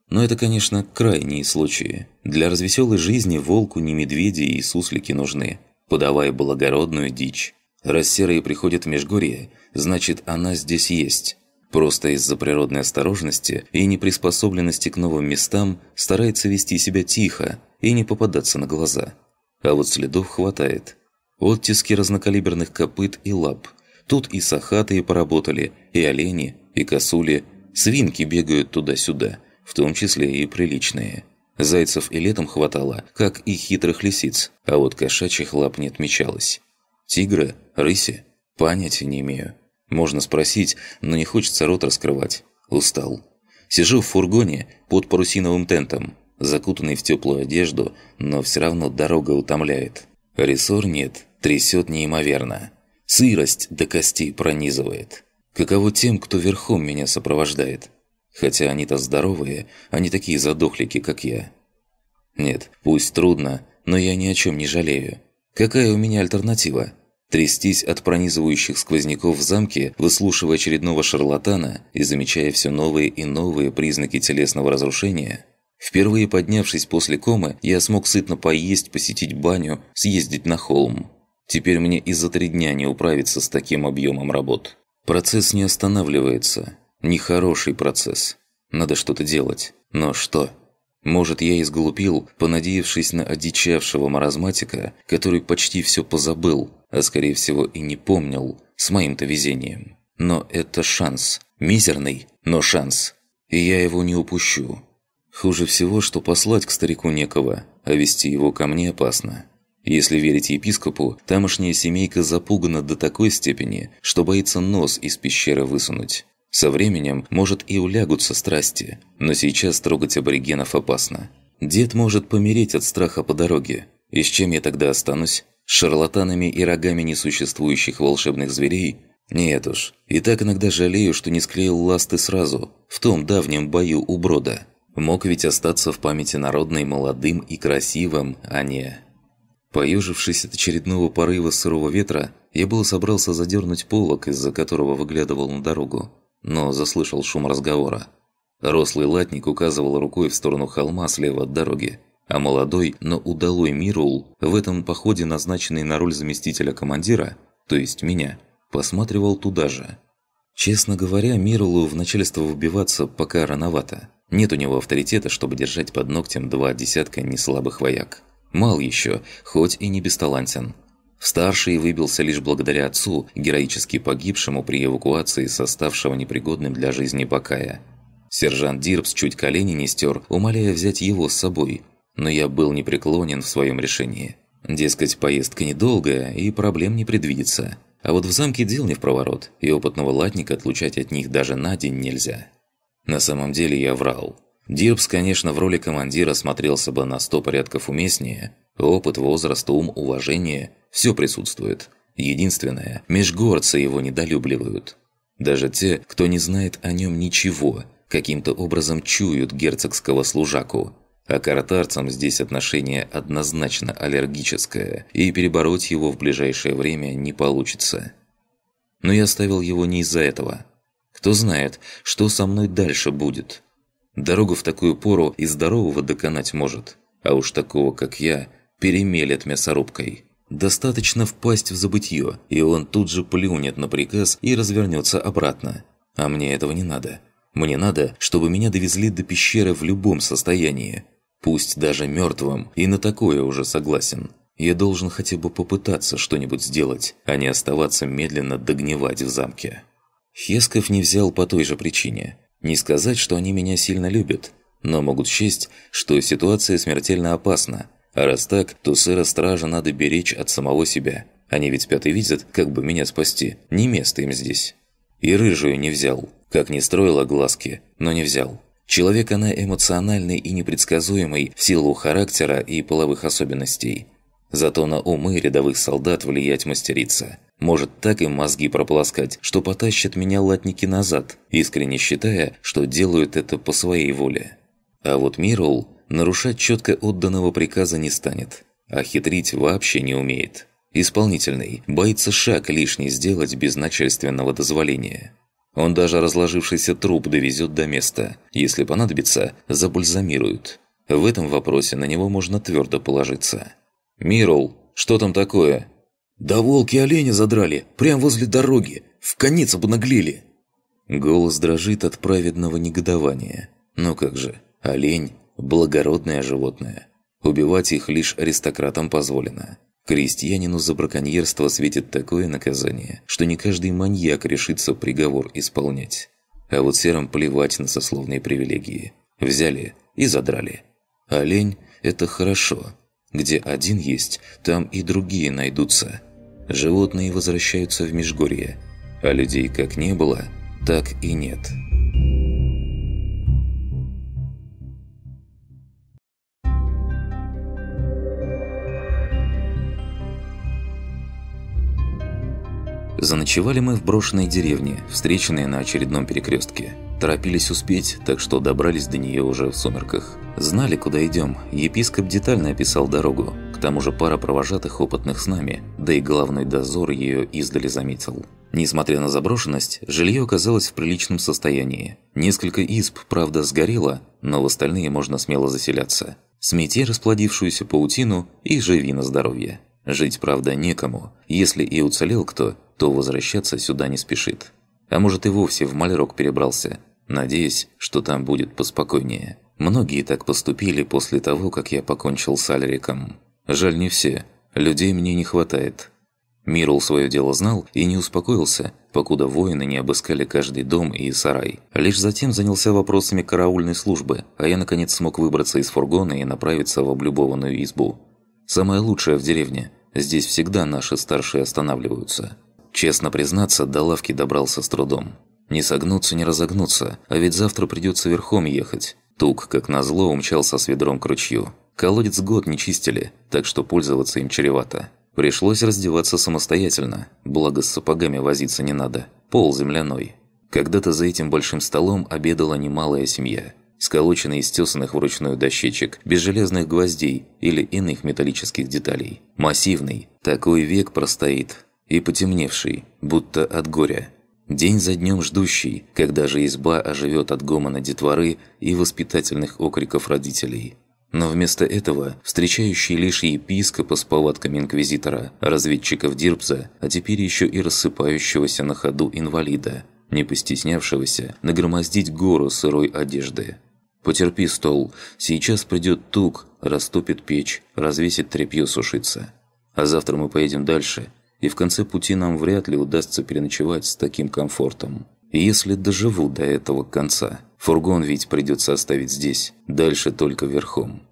B: Но это, конечно, крайние случаи. Для развеселой жизни волку не медведи и суслики нужны подавая благородную дичь. Раз серые приходят в Межгорье, значит она здесь есть. Просто из-за природной осторожности и неприспособленности к новым местам старается вести себя тихо и не попадаться на глаза. А вот следов хватает. Оттиски разнокалиберных копыт и лап. Тут и сахатые поработали, и олени, и косули. Свинки бегают туда-сюда, в том числе и приличные. Зайцев и летом хватало, как и хитрых лисиц, а вот кошачьих лап не отмечалось. Тигры? Рыси? Понятия не имею. Можно спросить, но не хочется рот раскрывать. Устал. Сижу в фургоне под парусиновым тентом, закутанный в теплую одежду, но все равно дорога утомляет. Рессор нет, трясет неимоверно. Сырость до костей пронизывает. Каково тем, кто верхом меня сопровождает? Хотя они-то здоровые, они такие задохлики, как я. Нет, пусть трудно, но я ни о чем не жалею.
C: Какая у меня альтернатива?
B: Трястись от пронизывающих сквозняков в замке, выслушивая очередного шарлатана и замечая все новые и новые признаки телесного разрушения? Впервые поднявшись после комы, я смог сытно поесть, посетить баню, съездить на холм. Теперь мне и за три дня не управиться с таким объемом работ. Процесс не останавливается, Нехороший процесс. Надо что-то делать. Но что? Может, я изглупил понадеявшись на одичавшего маразматика, который почти все позабыл, а скорее всего и не помнил, с моим-то везением. Но это шанс. Мизерный, но шанс. И я его не упущу. Хуже всего, что послать к старику некого, а вести его ко мне опасно. Если верить епископу, тамошняя семейка запугана до такой степени, что боится нос из пещеры высунуть. Со временем, может, и улягутся страсти, но сейчас трогать аборигенов опасно. Дед может помереть от страха по дороге. И с чем я тогда останусь? С шарлатанами и рогами несуществующих волшебных зверей? Нет уж. И так иногда жалею, что не склеил ласты сразу, в том давнем бою у Брода. Мог ведь остаться в памяти народной молодым и красивым, а не... Поежившись от очередного порыва сырого ветра, я был собрался задернуть полок, из-за которого выглядывал на дорогу но заслышал шум разговора. Рослый латник указывал рукой в сторону холма слева от дороги, а молодой, но удалой Мирул, в этом походе назначенный на роль заместителя командира, то есть меня, посматривал туда же. Честно говоря, Мирулу в начальство вбиваться пока рановато. Нет у него авторитета, чтобы держать под ногтем два десятка неслабых вояк. Мал еще, хоть и не бесталантен. Старший выбился лишь благодаря отцу, героически погибшему при эвакуации составшего непригодным для жизни Бакая. Сержант Дирбс чуть колени не стер, умоляя взять его с собой, но я был непреклонен в своем решении. Дескать, поездка недолгая и проблем не предвидится. А вот в замке дел не в проворот, и опытного латника отлучать от них даже на день нельзя. На самом деле я врал. Дирбс, конечно, в роли командира смотрелся бы на сто порядков уместнее. Опыт, возраст, ум, уважение – все присутствует. Единственное, межгорцы его недолюбливают. Даже те, кто не знает о нем ничего, каким-то образом чуют герцогского служаку. А к здесь отношение однозначно аллергическое, и перебороть его в ближайшее время не получится. Но я оставил его не из-за этого. Кто знает, что со мной дальше будет. Дорогу в такую пору и здорового доконать может, а уж такого, как я, перемелет мясорубкой. Достаточно впасть в забытье, и он тут же плюнет на приказ и развернется обратно. А мне этого не надо. Мне надо, чтобы меня довезли до пещеры в любом состоянии. Пусть даже мертвым, и на такое уже согласен. Я должен хотя бы попытаться что-нибудь сделать, а не оставаться медленно догнивать в замке. Хесков не взял по той же причине. Не сказать, что они меня сильно любят, но могут счесть, что ситуация смертельно опасна, а раз так, то сыра стража надо беречь от самого себя. Они ведь спят и видят, как бы меня спасти. Не место им здесь. И рыжую не взял. Как не строила глазки, но не взял. Человек она эмоциональный и непредсказуемый в силу характера и половых особенностей. Зато на умы рядовых солдат влиять мастерица. Может так им мозги прополоскать, что потащат меня латники назад, искренне считая, что делают это по своей воле. А вот Мирул Нарушать четко отданного приказа не станет, а хитрить вообще не умеет. Исполнительный боится шаг лишний сделать без начальственного дозволения. Он даже разложившийся труп довезет до места, если понадобится, забальзамируют. В этом вопросе на него можно твердо положиться. «Мирул, что там такое?» «Да волки оленя задрали, прямо возле дороги, в конец обнаглели!» Голос дрожит от праведного негодования. «Ну как же, олень благородное животное. Убивать их лишь аристократам позволено. Крестьянину за браконьерство светит такое наказание, что не каждый маньяк решится приговор исполнять. А вот серым плевать на сословные привилегии. Взяли и задрали. Олень – это хорошо. Где один есть, там и другие найдутся. Животные возвращаются в Межгорье, а людей как не было, так и нет». Заночевали мы в брошенной деревне, встреченной на очередном перекрестке. Торопились успеть, так что добрались до нее уже в сумерках. Знали, куда идем, епископ детально описал дорогу, к тому же пара провожатых опытных с нами, да и главный дозор ее издали заметил. Несмотря на заброшенность, жилье оказалось в приличном состоянии. Несколько изб, правда, сгорело, но в остальные можно смело заселяться. Смети расплодившуюся паутину и живи на здоровье. Жить, правда, некому. Если и уцелел кто, то возвращаться сюда не спешит. А может и вовсе в Мальрок перебрался, надеясь, что там будет поспокойнее. Многие так поступили после того, как я покончил с Альриком. Жаль не все, людей мне не хватает. Мирл свое дело знал и не успокоился, покуда воины не обыскали каждый дом и сарай. Лишь затем занялся вопросами караульной службы, а я наконец смог выбраться из фургона и направиться в облюбованную избу. Самое лучшее в деревне. Здесь всегда наши старшие останавливаются. Честно признаться, до лавки добрался с трудом. Не согнуться, не разогнуться, а ведь завтра придется верхом ехать. Тук, как назло, умчался с ведром к ручью. Колодец год не чистили, так что пользоваться им чревато. Пришлось раздеваться самостоятельно, благо с сапогами возиться не надо. Пол земляной. Когда-то за этим большим столом обедала немалая семья. Сколоченный из тесанных вручную дощечек, без железных гвоздей или иных металлических деталей. Массивный. Такой век простоит и потемневший, будто от горя. День за днем ждущий, когда же изба оживет от гомона детворы и воспитательных окриков родителей. Но вместо этого встречающий лишь епископа с повадками инквизитора, разведчиков Дирбза, а теперь еще и рассыпающегося на ходу инвалида, не постеснявшегося нагромоздить гору сырой одежды. «Потерпи, стол, сейчас придёт тук, растопит печь, развесит тряпье сушиться. А завтра мы поедем дальше, и в конце пути нам вряд ли удастся переночевать с таким комфортом. Если доживу до этого конца. Фургон ведь придется оставить здесь, дальше только верхом.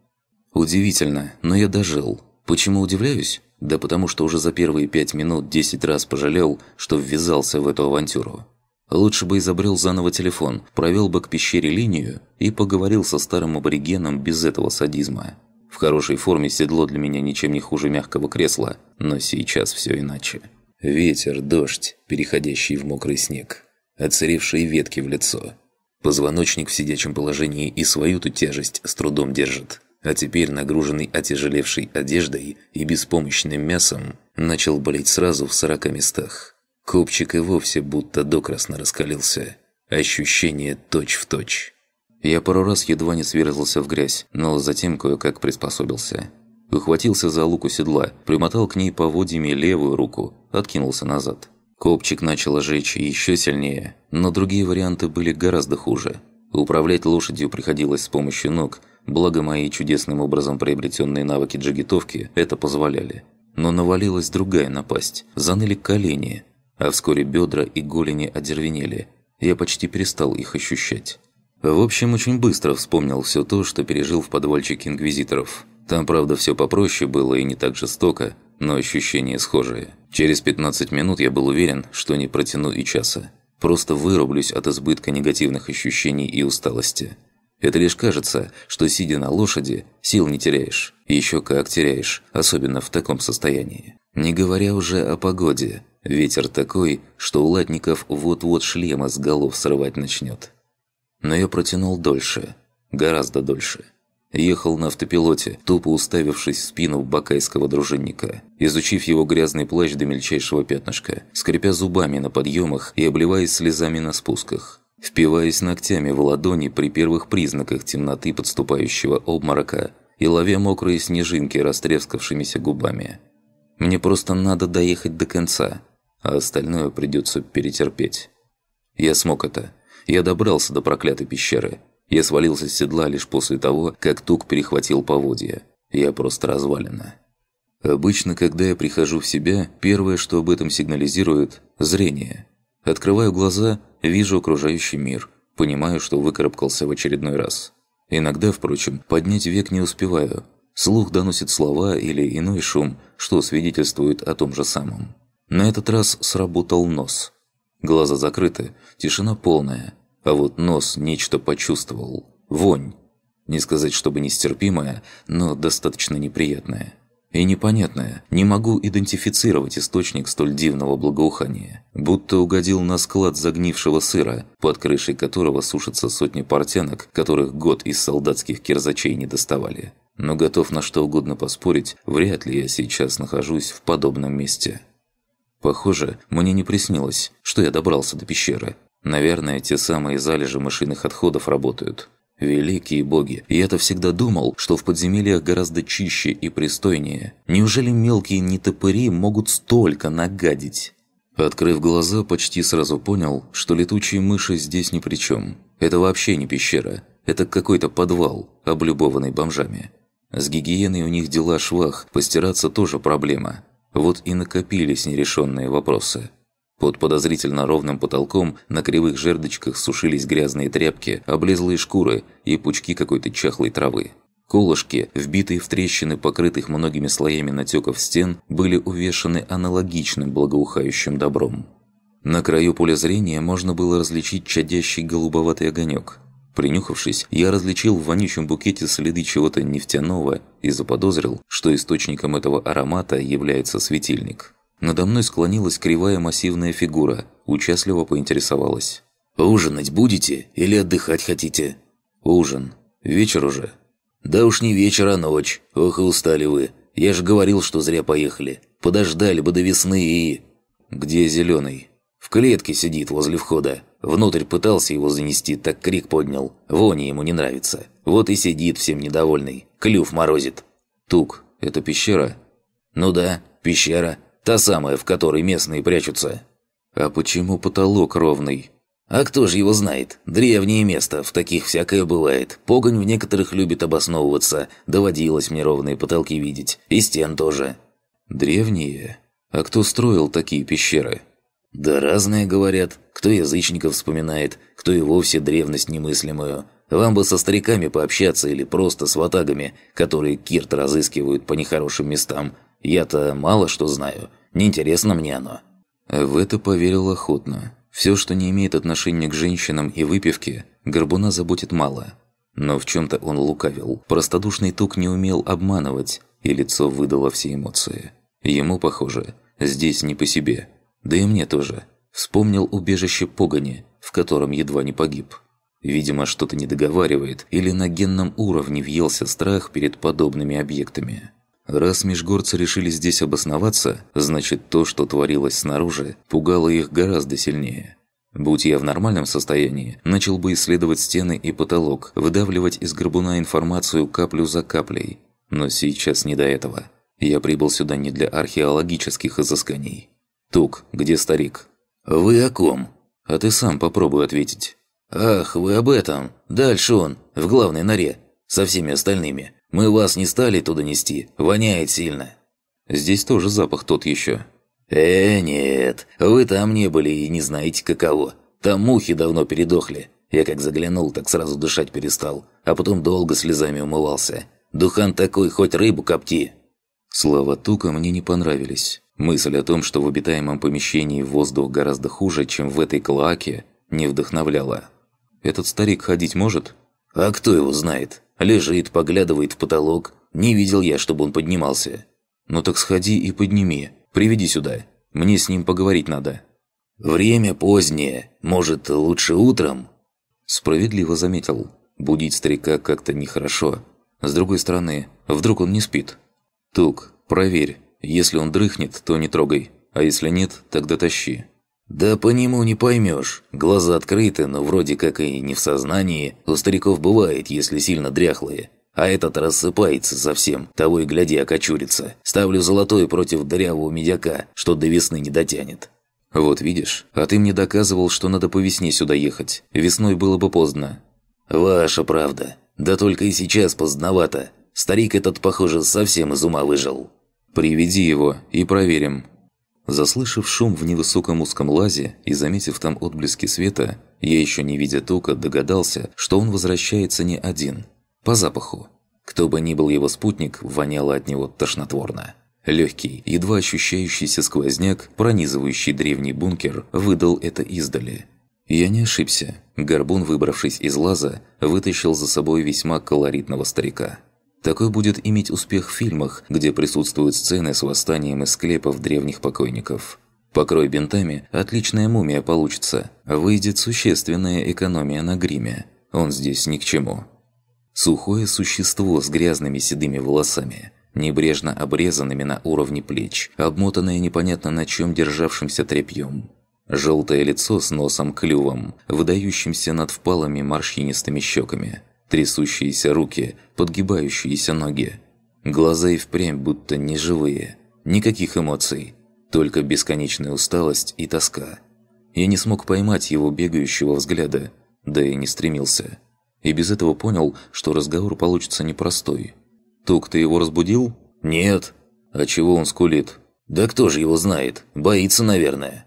B: Удивительно, но я дожил. Почему удивляюсь? Да потому что уже за первые пять минут десять раз пожалел, что ввязался в эту авантюру. Лучше бы изобрел заново телефон, провел бы к пещере линию и поговорил со старым аборигеном без этого садизма. В хорошей форме седло для меня ничем не хуже мягкого кресла, но сейчас все иначе. Ветер, дождь, переходящий в мокрый снег. Оцаревшие ветки в лицо. Позвоночник в сидячем положении и свою-то тяжесть с трудом держит. А теперь, нагруженный отяжелевшей одеждой и беспомощным мясом, начал болеть сразу в сорока местах. Копчик и вовсе будто докрасно раскалился. Ощущение точь-в-точь. Я пару раз едва не сверзался в грязь, но затем кое-как приспособился. Ухватился за луку седла, примотал к ней поводьями левую руку, откинулся назад. Копчик начал жечь еще сильнее, но другие варианты были гораздо хуже. Управлять лошадью приходилось с помощью ног, благо мои чудесным образом приобретенные навыки джигитовки это позволяли. Но навалилась другая напасть, заныли колени, а вскоре бедра и голени одервенели. Я почти перестал их ощущать. В общем, очень быстро вспомнил все то, что пережил в подвальчике инквизиторов. Там, правда, все попроще было и не так жестоко, но ощущения схожие. Через 15 минут я был уверен, что не протяну и часа. Просто вырублюсь от избытка негативных ощущений и усталости. Это лишь кажется, что сидя на лошади, сил не теряешь. Еще как теряешь, особенно в таком состоянии. Не говоря уже о погоде. Ветер такой, что у латников вот-вот шлема с голов срывать начнет. Но я протянул дольше, гораздо дольше. Ехал на автопилоте, тупо уставившись в спину бакайского дружинника, изучив его грязный плащ до мельчайшего пятнышка, скрипя зубами на подъемах и обливаясь слезами на спусках, впиваясь ногтями в ладони при первых признаках темноты подступающего обморока и ловя мокрые снежинки растрескавшимися губами. Мне просто надо доехать до конца, а остальное придется перетерпеть. Я смог это. Я добрался до проклятой пещеры. Я свалился с седла лишь после того, как тук перехватил поводья. Я просто развалина. Обычно, когда я прихожу в себя, первое, что об этом сигнализирует – зрение. Открываю глаза, вижу окружающий мир, понимаю, что выкарабкался в очередной раз. Иногда, впрочем, поднять век не успеваю. Слух доносит слова или иной шум, что свидетельствует о том же самом. На этот раз сработал нос. Глаза закрыты, тишина полная – а вот нос нечто почувствовал. Вонь. Не сказать, чтобы нестерпимая, но достаточно неприятная. И непонятная. не могу идентифицировать источник столь дивного благоухания. Будто угодил на склад загнившего сыра, под крышей которого сушатся сотни портянок, которых год из солдатских кирзачей не доставали. Но готов на что угодно поспорить, вряд ли я сейчас нахожусь в подобном месте. Похоже, мне не приснилось, что я добрался до пещеры. Наверное, те самые залежи мышиных отходов работают. Великие боги, я-то всегда думал, что в подземельях гораздо чище и пристойнее. Неужели мелкие нетопыри могут столько нагадить? Открыв глаза, почти сразу понял, что летучие мыши здесь ни при чем. Это вообще не пещера. Это какой-то подвал, облюбованный бомжами. С гигиеной у них дела швах, постираться тоже проблема. Вот и накопились нерешенные вопросы. Под подозрительно ровным потолком на кривых жердочках сушились грязные тряпки, облезлые шкуры и пучки какой-то чахлой травы. Колышки, вбитые в трещины покрытых многими слоями натеков стен, были увешаны аналогичным благоухающим добром. На краю поля зрения можно было различить чадящий голубоватый огонек. Принюхавшись, я различил в вонючем букете следы чего-то нефтяного и заподозрил, что источником этого аромата является светильник. Надо мной склонилась кривая массивная фигура, участливо поинтересовалась. «Ужинать будете или отдыхать хотите?» «Ужин. Вечер уже». «Да уж не вечер, а ночь. Ох и устали вы. Я же говорил, что зря поехали. Подождали бы до весны и...» «Где зеленый? «В клетке сидит возле входа. Внутрь пытался его занести, так крик поднял. Вони ему не нравится. Вот и сидит всем недовольный. Клюв морозит». «Тук, это пещера?» «Ну да, пещера. Та самая, в которой местные прячутся. А почему потолок ровный? А кто же его знает? Древнее место, в таких всякое бывает. Погонь в некоторых любит обосновываться. Доводилось мне ровные потолки видеть. И стен тоже. Древние? А кто строил такие пещеры? Да разные говорят. Кто язычников вспоминает, кто и вовсе древность немыслимую. Вам бы со стариками пообщаться или просто с ватагами, которые Кирт разыскивают по нехорошим местам. Я-то мало что знаю. Неинтересно мне оно». В это поверил охотно. Все, что не имеет отношения к женщинам и выпивке, Горбуна заботит мало. Но в чем то он лукавил. Простодушный тук не умел обманывать, и лицо выдало все эмоции. Ему, похоже, здесь не по себе. Да и мне тоже. Вспомнил убежище Погони, в котором едва не погиб. Видимо, что-то недоговаривает, или на генном уровне въелся страх перед подобными объектами. Раз межгорцы решили здесь обосноваться, значит то, что творилось снаружи, пугало их гораздо сильнее. Будь я в нормальном состоянии, начал бы исследовать стены и потолок, выдавливать из горбуна информацию каплю за каплей. Но сейчас не до этого. Я прибыл сюда не для археологических изысканий. «Тук, где старик?» «Вы о ком?» «А ты сам попробуй ответить».
C: «Ах, вы
B: об этом! Дальше он, в главной норе, со всеми остальными. Мы вас не стали туда нести, воняет сильно». «Здесь тоже запах тот еще». «Э, нет, вы там не были и не знаете каково. Там мухи давно передохли. Я как заглянул, так сразу дышать перестал, а потом долго слезами умывался. Духан такой, хоть рыбу копти!» Слова Тука мне не понравились. Мысль о том, что в обитаемом помещении воздух гораздо хуже, чем в этой клоаке, не вдохновляла. «Этот старик ходить может?» «А кто его знает?» Лежит, поглядывает в потолок. Не видел я, чтобы он поднимался. Ну так сходи и подними. Приведи сюда. Мне с ним поговорить надо». «Время позднее. Может, лучше утром?» Справедливо заметил. Будить старика как-то нехорошо. С другой стороны, вдруг он не спит. «Тук, проверь. Если он дрыхнет, то не трогай. А если нет, тогда тащи». «Да
C: по нему не поймешь.
B: Глаза открыты, но вроде как и не в сознании. У стариков бывает, если сильно дряхлые. А этот рассыпается совсем, того и гляди окочурится. Ставлю золотой против дырявого медяка, что до весны не дотянет». «Вот видишь, а ты мне доказывал, что надо по весне сюда ехать. Весной было бы поздно». «Ваша правда. Да только и сейчас поздновато. Старик этот, похоже, совсем из ума выжил». «Приведи его и проверим», Заслышав шум в невысоком узком лазе и заметив там отблески света, я еще не видя тока догадался, что он возвращается не один. По запаху. Кто бы ни был его спутник, воняло от него тошнотворно. Легкий, едва ощущающийся сквозняк, пронизывающий древний бункер, выдал это издали. Я не ошибся. Горбун, выбравшись из лаза, вытащил за собой весьма колоритного старика. Такой будет иметь успех в фильмах, где присутствуют сцены с восстанием из склепов древних покойников. Покрой бинтами, отличная мумия получится. Выйдет существенная экономия на гриме. Он здесь ни к чему. Сухое существо с грязными седыми волосами, небрежно обрезанными на уровне плеч, обмотанное непонятно на чем державшимся тряпьем. Желтое лицо с носом-клювом, выдающимся над впалыми морщинистыми щеками – трясущиеся руки, подгибающиеся ноги. Глаза и впрямь будто неживые, никаких эмоций, только бесконечная усталость и тоска. Я не смог поймать его бегающего взгляда, да и не стремился. И без этого понял, что разговор получится непростой. «Тук, ты его разбудил?» «Нет». «А чего он скулит?» «Да кто же его знает? Боится, наверное».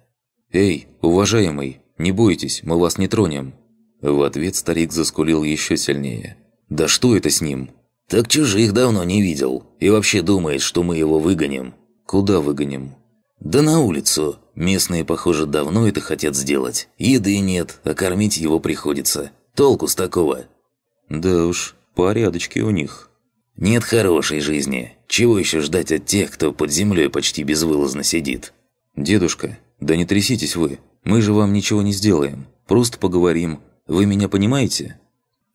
B: «Эй, уважаемый, не бойтесь, мы вас не тронем». В ответ старик заскулил еще сильнее. «Да что это с ним?» «Так чужих давно не видел. И вообще думает, что мы его выгоним». «Куда выгоним?» «Да на улицу. Местные, похоже, давно это хотят сделать. Еды нет, а кормить его приходится. Толку с такого?» «Да уж, порядочки у них». «Нет хорошей жизни. Чего еще ждать от тех, кто под землей почти безвылазно сидит?» «Дедушка, да не тряситесь вы. Мы же вам ничего не сделаем. Просто поговорим, вы меня понимаете?»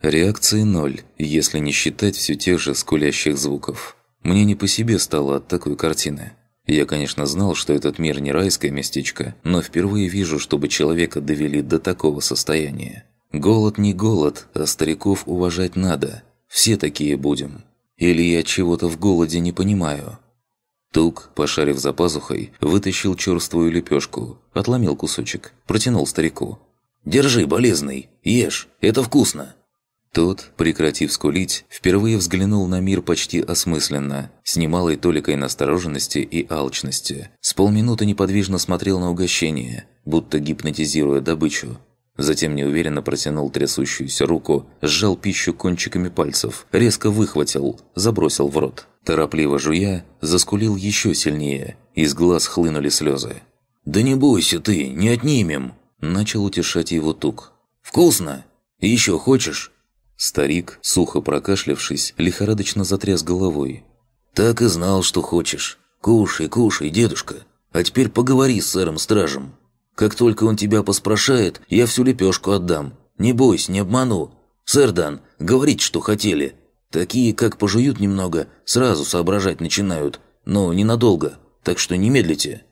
B: Реакции ноль, если не считать все тех же скулящих звуков. Мне не по себе стало от такой картины. Я, конечно, знал, что этот мир не райское местечко, но впервые вижу, чтобы человека довели до такого состояния. Голод не голод, а стариков уважать надо. Все такие будем. Или я чего-то в голоде не понимаю. Тук, пошарив за пазухой, вытащил черствую лепешку, отломил кусочек, протянул старику. Держи, болезный, ешь, это вкусно!» Тот, прекратив скулить, впервые взглянул на мир почти осмысленно, с немалой толикой настороженности и алчности. С полминуты неподвижно смотрел на угощение, будто гипнотизируя добычу. Затем неуверенно протянул трясущуюся руку, сжал пищу кончиками пальцев, резко выхватил, забросил в рот. Торопливо жуя, заскулил еще сильнее, из глаз хлынули слезы. «Да не бойся ты, не отнимем!» Начал утешать его тук. «Вкусно! Еще хочешь?» Старик, сухо прокашлявшись, лихорадочно затряс головой.
C: «Так и знал, что хочешь. Кушай, кушай, дедушка. А теперь поговори с сэром-стражем. Как только он тебя поспрашает, я всю лепешку отдам. Не бойся, не обману. Сэр Дан, говорите, что хотели. Такие, как пожуют немного, сразу
B: соображать начинают, но ненадолго, так что не медлите».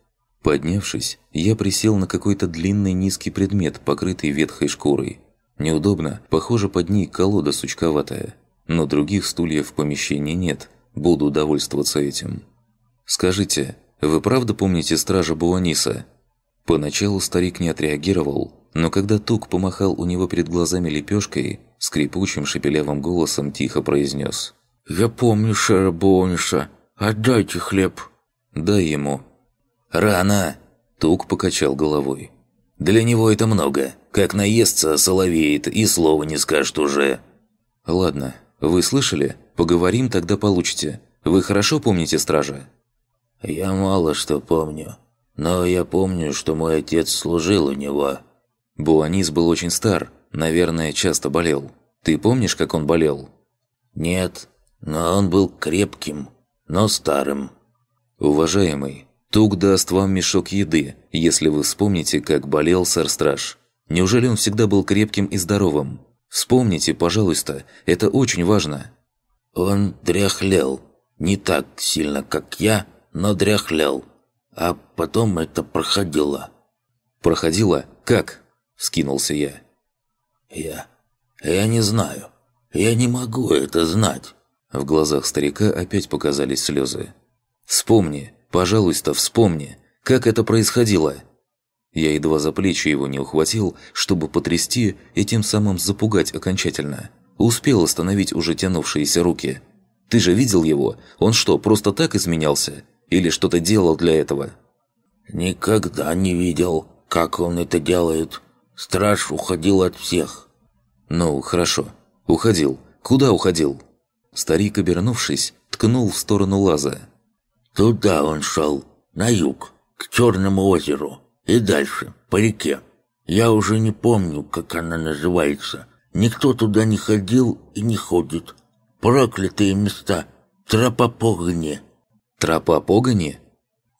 B: Поднявшись, я присел на какой-то длинный низкий предмет, покрытый ветхой шкурой. Неудобно, похоже, под ней колода сучковатая. Но других стульев в помещении нет, буду довольствоваться этим. «Скажите, вы правда помните стража Буаниса?» Поначалу старик не отреагировал, но когда Тук помахал у него перед глазами лепешкой, скрипучим шепелявым голосом тихо произнес.
C: «Я помню Шера Буаниса. Отдайте хлеб». «Дай ему», «Рано!» – Тук покачал
B: головой. «Для него это много. Как наестся, соловеет и слова не скажет уже». «Ладно, вы слышали? Поговорим, тогда получите. Вы хорошо помните стража?» «Я мало что помню. Но я помню, что мой отец служил у него». Буанис был очень стар, наверное, часто болел. Ты помнишь, как он болел? Нет, но он был крепким, но старым. Уважаемый, Тук даст вам мешок еды, если вы вспомните, как болел сэр-страж. Неужели он всегда был крепким и здоровым? Вспомните,
C: пожалуйста, это очень важно». «Он дряхлел. Не так сильно, как я, но дряхлел. А потом это проходило». «Проходило? Как?» – Скинулся я. «Я... я не знаю.
B: Я не могу это знать». В глазах старика опять показались слезы. «Вспомни, Пожалуйста, вспомни, как это происходило?» Я едва за плечи его не ухватил, чтобы потрясти и тем самым запугать окончательно. Успел остановить уже тянувшиеся руки. «Ты же видел его? Он что, просто так изменялся? Или что-то делал для этого?» «Никогда не видел, как он это делает. Страж уходил от всех». «Ну, хорошо. Уходил. Куда уходил?» Старик, обернувшись, ткнул в сторону
C: Лаза. Туда он шел, на юг, к Черному озеру и дальше, по реке. Я уже не помню, как она называется. Никто туда не ходил и не ходит. Проклятые места. Тропа погони. Тропа погони?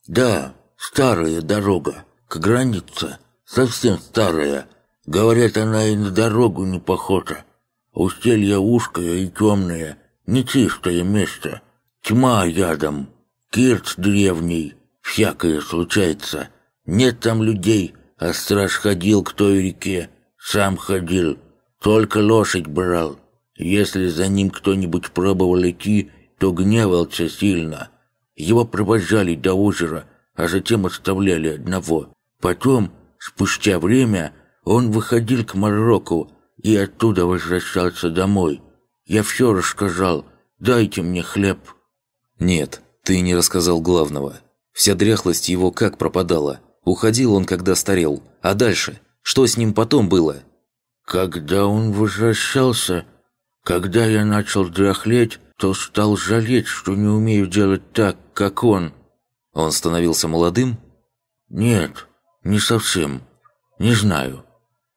C: Да, старая дорога. К границе. Совсем старая. Говорят, она и на дорогу не похожа. Устелье узкое и темное. Нечистое место. Тьма ядом. Кирт древний, всякое случается. Нет там людей, а страж ходил к той реке, сам ходил, только лошадь брал. Если за ним кто-нибудь пробовал идти, то гневался сильно. Его провожали до озера, а затем оставляли одного. Потом, спустя время, он выходил к Марокко и оттуда возвращался домой. Я все рассказал, дайте мне хлеб. Нет, «Ты не рассказал главного. Вся дряхлость его как пропадала. Уходил он, когда старел. А дальше? Что с ним потом было?» «Когда он возвращался, когда я начал дряхлеть, то стал жалеть, что не умею делать так, как он». «Он становился молодым?» «Нет, не совсем. Не знаю.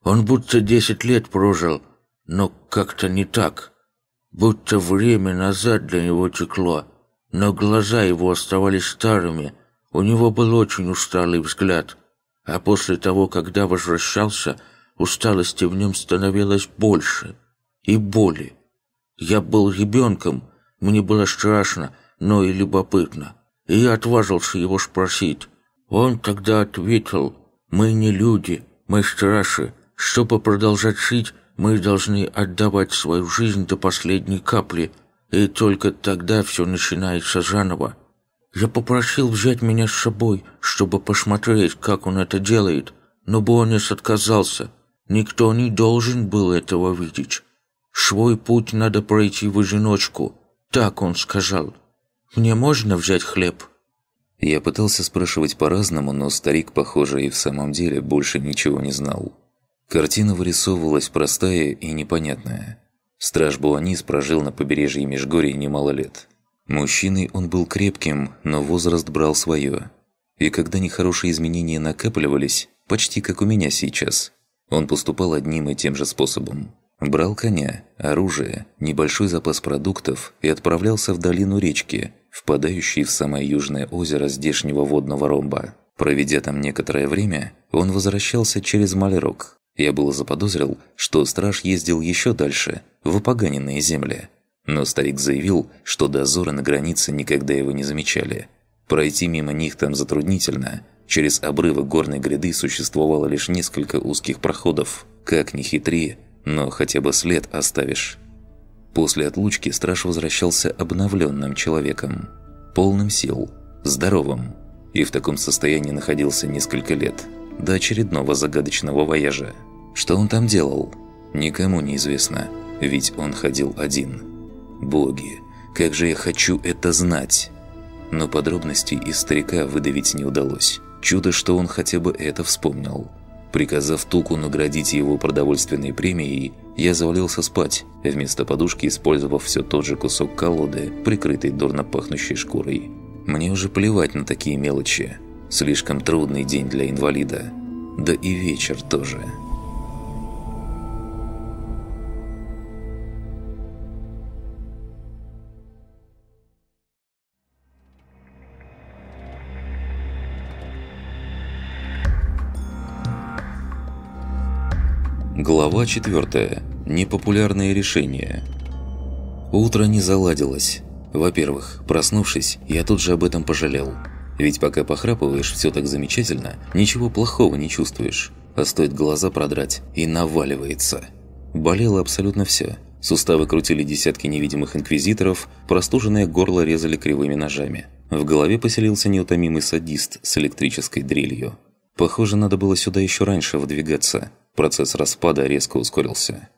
C: Он будто десять лет прожил, но как-то не так. Будто время назад для него текло» но глаза его оставались старыми, у него был очень усталый взгляд. А после того, когда возвращался, усталости в нем становилось больше и боли. Я был ребенком, мне было страшно, но и любопытно. И я отважился его спросить. Он тогда ответил, «Мы не люди, мы страши. Чтобы продолжать жить, мы должны отдавать свою жизнь до последней капли» и только тогда все начинается заново. Я попросил взять меня с собой, чтобы посмотреть, как он это делает, но Буонес отказался. Никто не должен был этого видеть. Свой путь надо пройти в одиночку. Так он сказал. Мне
B: можно взять хлеб?» Я пытался спрашивать по-разному, но старик, похоже, и в самом деле больше ничего не знал. Картина вырисовывалась простая и непонятная. Страж Буанис прожил на побережье Межгорья немало лет. Мужчиной он был крепким, но возраст брал свое. И когда нехорошие изменения накапливались, почти как у меня сейчас, он поступал одним и тем же способом. Брал коня, оружие, небольшой запас продуктов и отправлялся в долину речки, впадающей в самое южное озеро здешнего водного ромба. Проведя там некоторое время, он возвращался через Малерок – я было заподозрил, что страж ездил еще дальше, в опоганенные земли. Но старик заявил, что дозоры на границе никогда его не замечали. Пройти мимо них там затруднительно. Через обрывы горной гряды существовало лишь несколько узких проходов. Как ни хитри, но хотя бы след оставишь. После отлучки страж возвращался обновленным человеком. Полным сил, здоровым. И в таком состоянии находился несколько лет. До очередного загадочного вояжа. Что он там делал? Никому не известно, ведь он ходил один. Боги, как же я хочу это знать! Но подробностей из старика выдавить не удалось. Чудо, что он хотя бы это вспомнил. Приказав Туку наградить его продовольственной премией, я завалился спать, вместо подушки использовав все тот же кусок колоды, прикрытый дурно пахнущей шкурой. Мне уже плевать на такие мелочи. Слишком трудный день для инвалида. Да и вечер тоже. Глава 4. Непопулярные решения. Утро не заладилось. Во-первых, проснувшись, я тут же об этом пожалел. Ведь пока похрапываешь все так замечательно, ничего плохого не чувствуешь. А стоит глаза продрать, и наваливается. Болело абсолютно все. Суставы крутили десятки невидимых инквизиторов, простуженное горло резали кривыми ножами. В голове поселился неутомимый садист с электрической дрелью. Похоже, надо было сюда еще раньше выдвигаться – Процесс распада резко ускорился.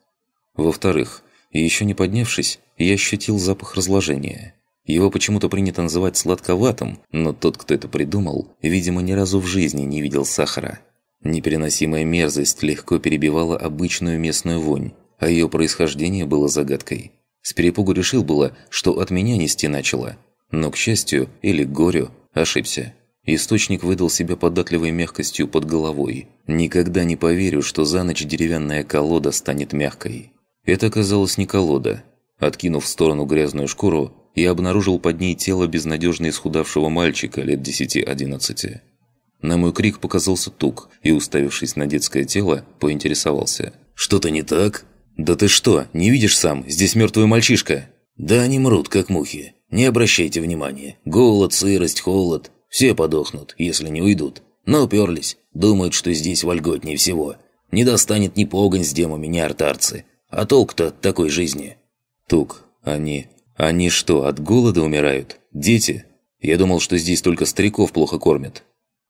B: Во-вторых, еще не поднявшись, я ощутил запах разложения. Его почему-то принято называть сладковатым, но тот, кто это придумал, видимо, ни разу в жизни не видел сахара. Непереносимая мерзость легко перебивала обычную местную вонь, а ее происхождение было загадкой. С перепугу решил было, что от меня нести начало, но, к счастью или к горю, ошибся. Источник выдал себя податливой мягкостью под головой. Никогда не поверю, что за ночь деревянная колода станет мягкой. Это оказалось не колода. Откинув в сторону грязную шкуру, я обнаружил под ней тело безнадежно исхудавшего мальчика лет 10-11. На мой крик показался тук и, уставившись на детское тело, поинтересовался. «Что-то не так?» «Да ты что, не видишь сам? Здесь мертвый мальчишка!» «Да они мрут, как мухи. Не обращайте внимания. Голод, сырость, холод. Все подохнут, если не уйдут. Но уперлись. Думают, что здесь вольготнее всего. Не достанет ни погонь с демами, ни артарцы. А толк-то такой жизни. Тук, они... Они что, от голода умирают? Дети? Я думал, что здесь только стариков плохо кормят.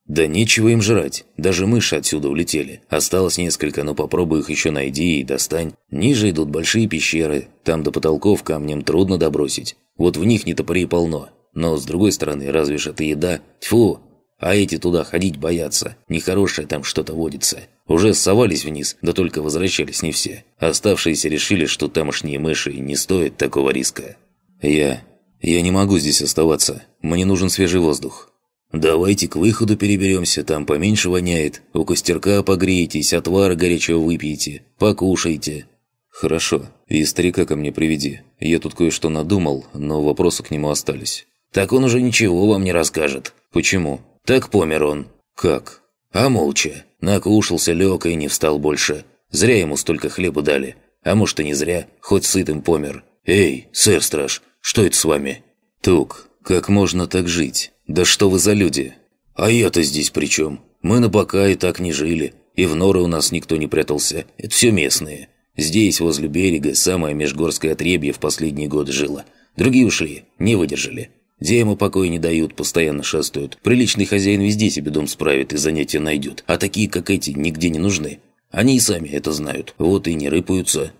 B: Да нечего им жрать. Даже мыши отсюда улетели. Осталось несколько, но попробуй их еще найди и достань. Ниже идут большие пещеры. Там до потолков камнем трудно добросить. Вот в них нетопырей полно. Но, с другой стороны, разве ж это еда? Тьфу! А эти туда ходить боятся. Нехорошее там что-то водится. Уже совались вниз, да только возвращались не все. Оставшиеся решили, что тамошние мыши не стоят такого риска. «Я... я не могу здесь оставаться. Мне нужен свежий воздух». «Давайте к выходу переберемся, там поменьше воняет. У костерка погреетесь, отвара горячего выпьете, покушайте». «Хорошо. И старика ко мне приведи. Я тут кое-что надумал, но вопросы к нему остались» так он уже ничего вам не расскажет. Почему? Так помер он. Как? А молча. Накушался Лёка и не встал больше. Зря ему столько хлеба дали. А может и не зря, хоть сытым помер. Эй, сэр-страж, что это с вами? Тук, как можно так жить? Да что вы за люди? А я-то здесь при чем? Мы на бока и так не жили. И в норы у нас никто не прятался. Это все местные. Здесь, возле берега, самое межгорское отребье в последние годы жило. Другие ушли, не выдержали. Где ему покоя не дают, постоянно шастают. Приличный хозяин везде себе дом справит и занятия найдет. А такие, как эти, нигде не нужны. Они и сами это знают. Вот и не рыпаются».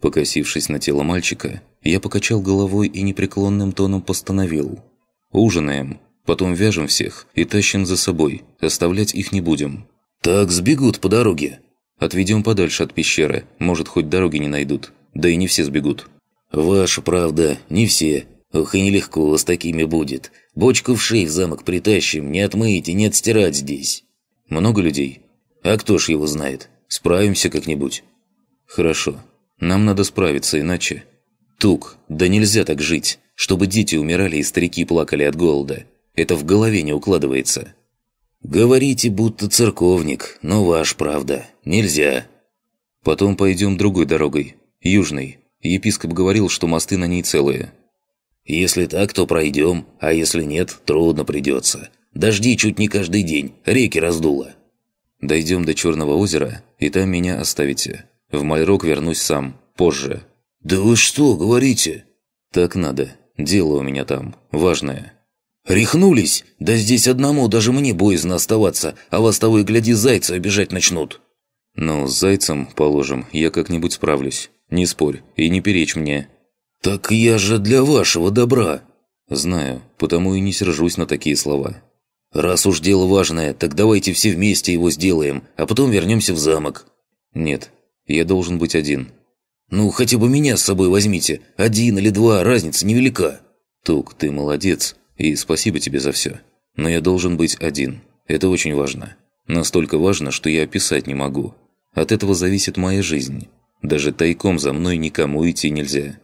B: Покосившись на тело мальчика, я покачал головой и непреклонным тоном постановил. «Ужинаем, потом вяжем всех и тащим за собой, оставлять их не будем». «Так сбегут по дороге». «Отведем подальше от пещеры, может, хоть дороги не найдут. Да и не все сбегут». «Ваша правда, не все ух и нелегко с такими будет. Бочку в шей в замок притащим, не отмыть и не отстирать здесь. Много людей? А кто ж его знает? Справимся как-нибудь. Хорошо. Нам надо справиться, иначе... Тук, да нельзя так жить, чтобы дети умирали и старики плакали от голода. Это в голове не укладывается. Говорите, будто церковник, но ваш правда. Нельзя. Потом пойдем другой дорогой, южной. Епископ говорил, что мосты на ней целые. Если так, то пройдем, а если нет, трудно придется. Дожди чуть не каждый день, реки раздуло». «Дойдем до Черного озера, и там меня оставите. В Мальрок вернусь сам, позже». «Да вы что говорите?» «Так надо. Дело у меня там, важное». «Рехнулись? Да здесь одному даже мне боязно оставаться, а вас того и гляди зайцы обижать начнут». «Ну, с зайцем, положим, я как-нибудь справлюсь. Не спорь и не перечь мне, «Так я же для вашего добра!» «Знаю, потому и не сержусь на такие слова». «Раз уж дело важное, так давайте все вместе его сделаем, а потом вернемся в замок». «Нет, я должен быть один». «Ну, хотя бы меня с собой возьмите. Один или два, разница невелика». «Тук, ты молодец, и спасибо тебе за все. Но я должен быть один. Это очень важно. Настолько важно, что я описать не могу. От этого зависит моя жизнь. Даже тайком за мной никому идти нельзя».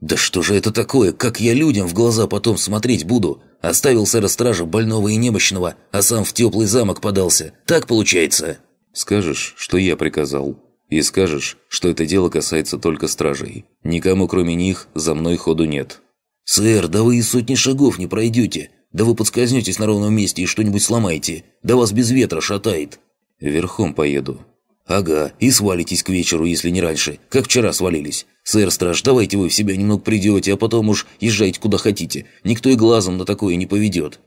B: «Да что же это такое? Как я людям в глаза потом смотреть буду? Оставил сэра стража больного и немощного, а сам в теплый замок подался. Так получается?» «Скажешь, что я приказал. И скажешь, что это дело касается только стражей. Никому, кроме них, за мной ходу нет». «Сэр, да вы и сотни шагов не пройдете. Да вы подскользнетесь на ровном месте и что-нибудь сломаете. Да вас без ветра шатает». «Верхом поеду». «Ага, и свалитесь к вечеру, если не раньше, как вчера свалились. «Сэр Страж, давайте вы в себя немного придете, а потом уж езжайте куда хотите. Никто и глазом на такое не поведет».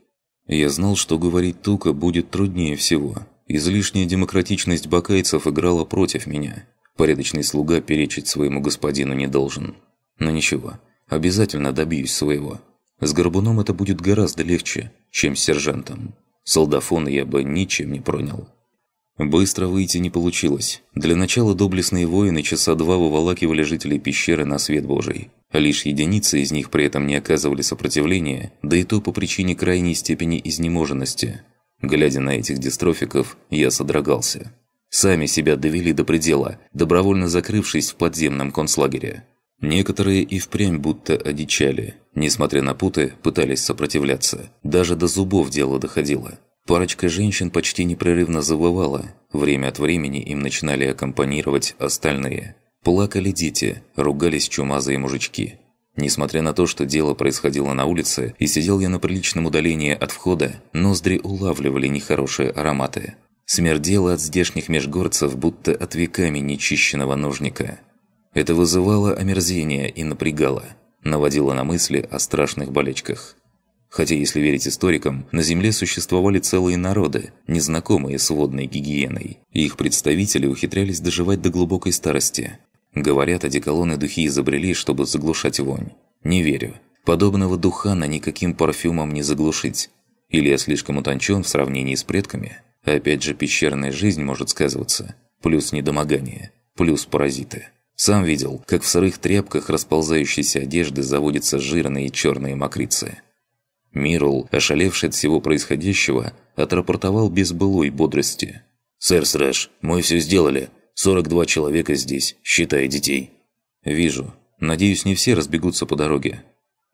B: Я знал, что говорить Тука будет труднее всего. Излишняя демократичность бакайцев играла против меня. Порядочный слуга перечить своему господину не должен. Но ничего, обязательно добьюсь своего. С Горбуном это будет гораздо легче, чем с сержантом. Солдафона я бы ничем не пронял. Быстро выйти не получилось. Для начала доблестные воины часа два выволакивали жителей пещеры на свет Божий. Лишь единицы из них при этом не оказывали сопротивления, да и то по причине крайней степени изнеможенности. Глядя на этих дистрофиков, я содрогался. Сами себя довели до предела, добровольно закрывшись в подземном концлагере. Некоторые и впрямь будто одичали. Несмотря на путы, пытались сопротивляться. Даже до зубов дело доходило. Парочка женщин почти непрерывно завывала, время от времени им начинали аккомпанировать остальные. Плакали дети, ругались чумазые мужички. Несмотря на то, что дело происходило на улице, и сидел я на приличном удалении от входа, ноздри улавливали нехорошие ароматы. Смердело от здешних межгорцев, будто от веками нечищенного ножника. Это вызывало омерзение и напрягало, наводило на мысли о страшных болечках. Хотя, если верить историкам, на Земле существовали целые народы, незнакомые с водной гигиеной. И их представители ухитрялись доживать до глубокой старости. Говорят, одеколоны духи изобрели, чтобы заглушать вонь. Не верю. Подобного духа на никаким парфюмом не заглушить. Или я слишком утончен в сравнении с предками? Опять же, пещерная жизнь может сказываться. Плюс недомогание. Плюс паразиты. Сам видел, как в сырых тряпках расползающейся одежды заводятся жирные черные мокрицы. Мирл, ошалевший от всего происходящего, отрапортовал без былой бодрости. «Сэр Срэш, мы все сделали. 42 человека здесь, считая детей». «Вижу. Надеюсь, не все разбегутся по дороге».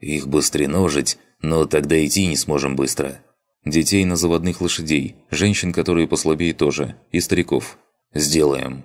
B: «Их быстреножить, но тогда идти не сможем быстро». «Детей на заводных лошадей, женщин, которые послабее тоже, и стариков». «Сделаем».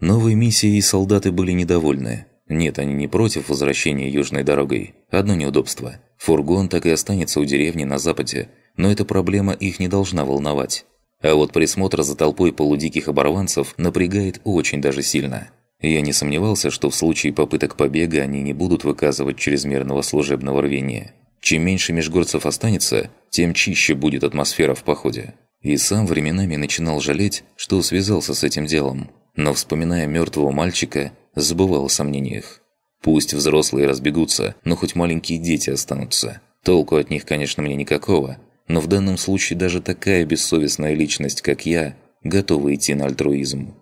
B: Новые миссии и солдаты были недовольны. Нет, они не против возвращения южной дорогой. Одно неудобство – Фургон так и останется у деревни на западе, но эта проблема их не должна волновать. А вот присмотр за толпой полудиких оборванцев напрягает очень даже сильно. Я не сомневался, что в случае попыток побега они не будут выказывать чрезмерного служебного рвения. Чем меньше межгорцев останется, тем чище будет атмосфера в походе. И сам временами начинал жалеть, что связался с этим делом. Но вспоминая мертвого мальчика, забывал о сомнениях. Пусть взрослые разбегутся, но хоть маленькие дети останутся. Толку от них, конечно, мне никакого, но в данном случае даже такая бессовестная личность, как я, готова идти на альтруизм.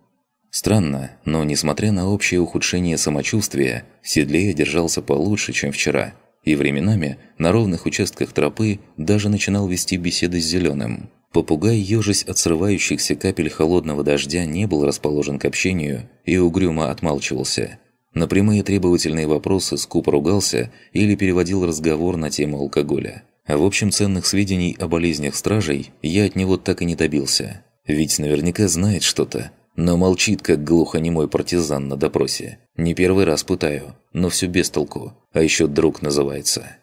B: Странно, но несмотря на общее ухудшение самочувствия, в седле я держался получше, чем вчера, и временами на ровных участках тропы даже начинал вести беседы с зеленым. Попугай, ежась от срывающихся капель холодного дождя, не был расположен к общению и угрюмо отмалчивался – на прямые требовательные вопросы скуп ругался или переводил разговор на тему алкоголя. А в общем ценных сведений о болезнях стражей я от него так и не добился. Ведь наверняка знает что-то, но молчит, как глухонемой партизан на допросе. Не первый раз пытаю, но все без толку, а еще друг называется.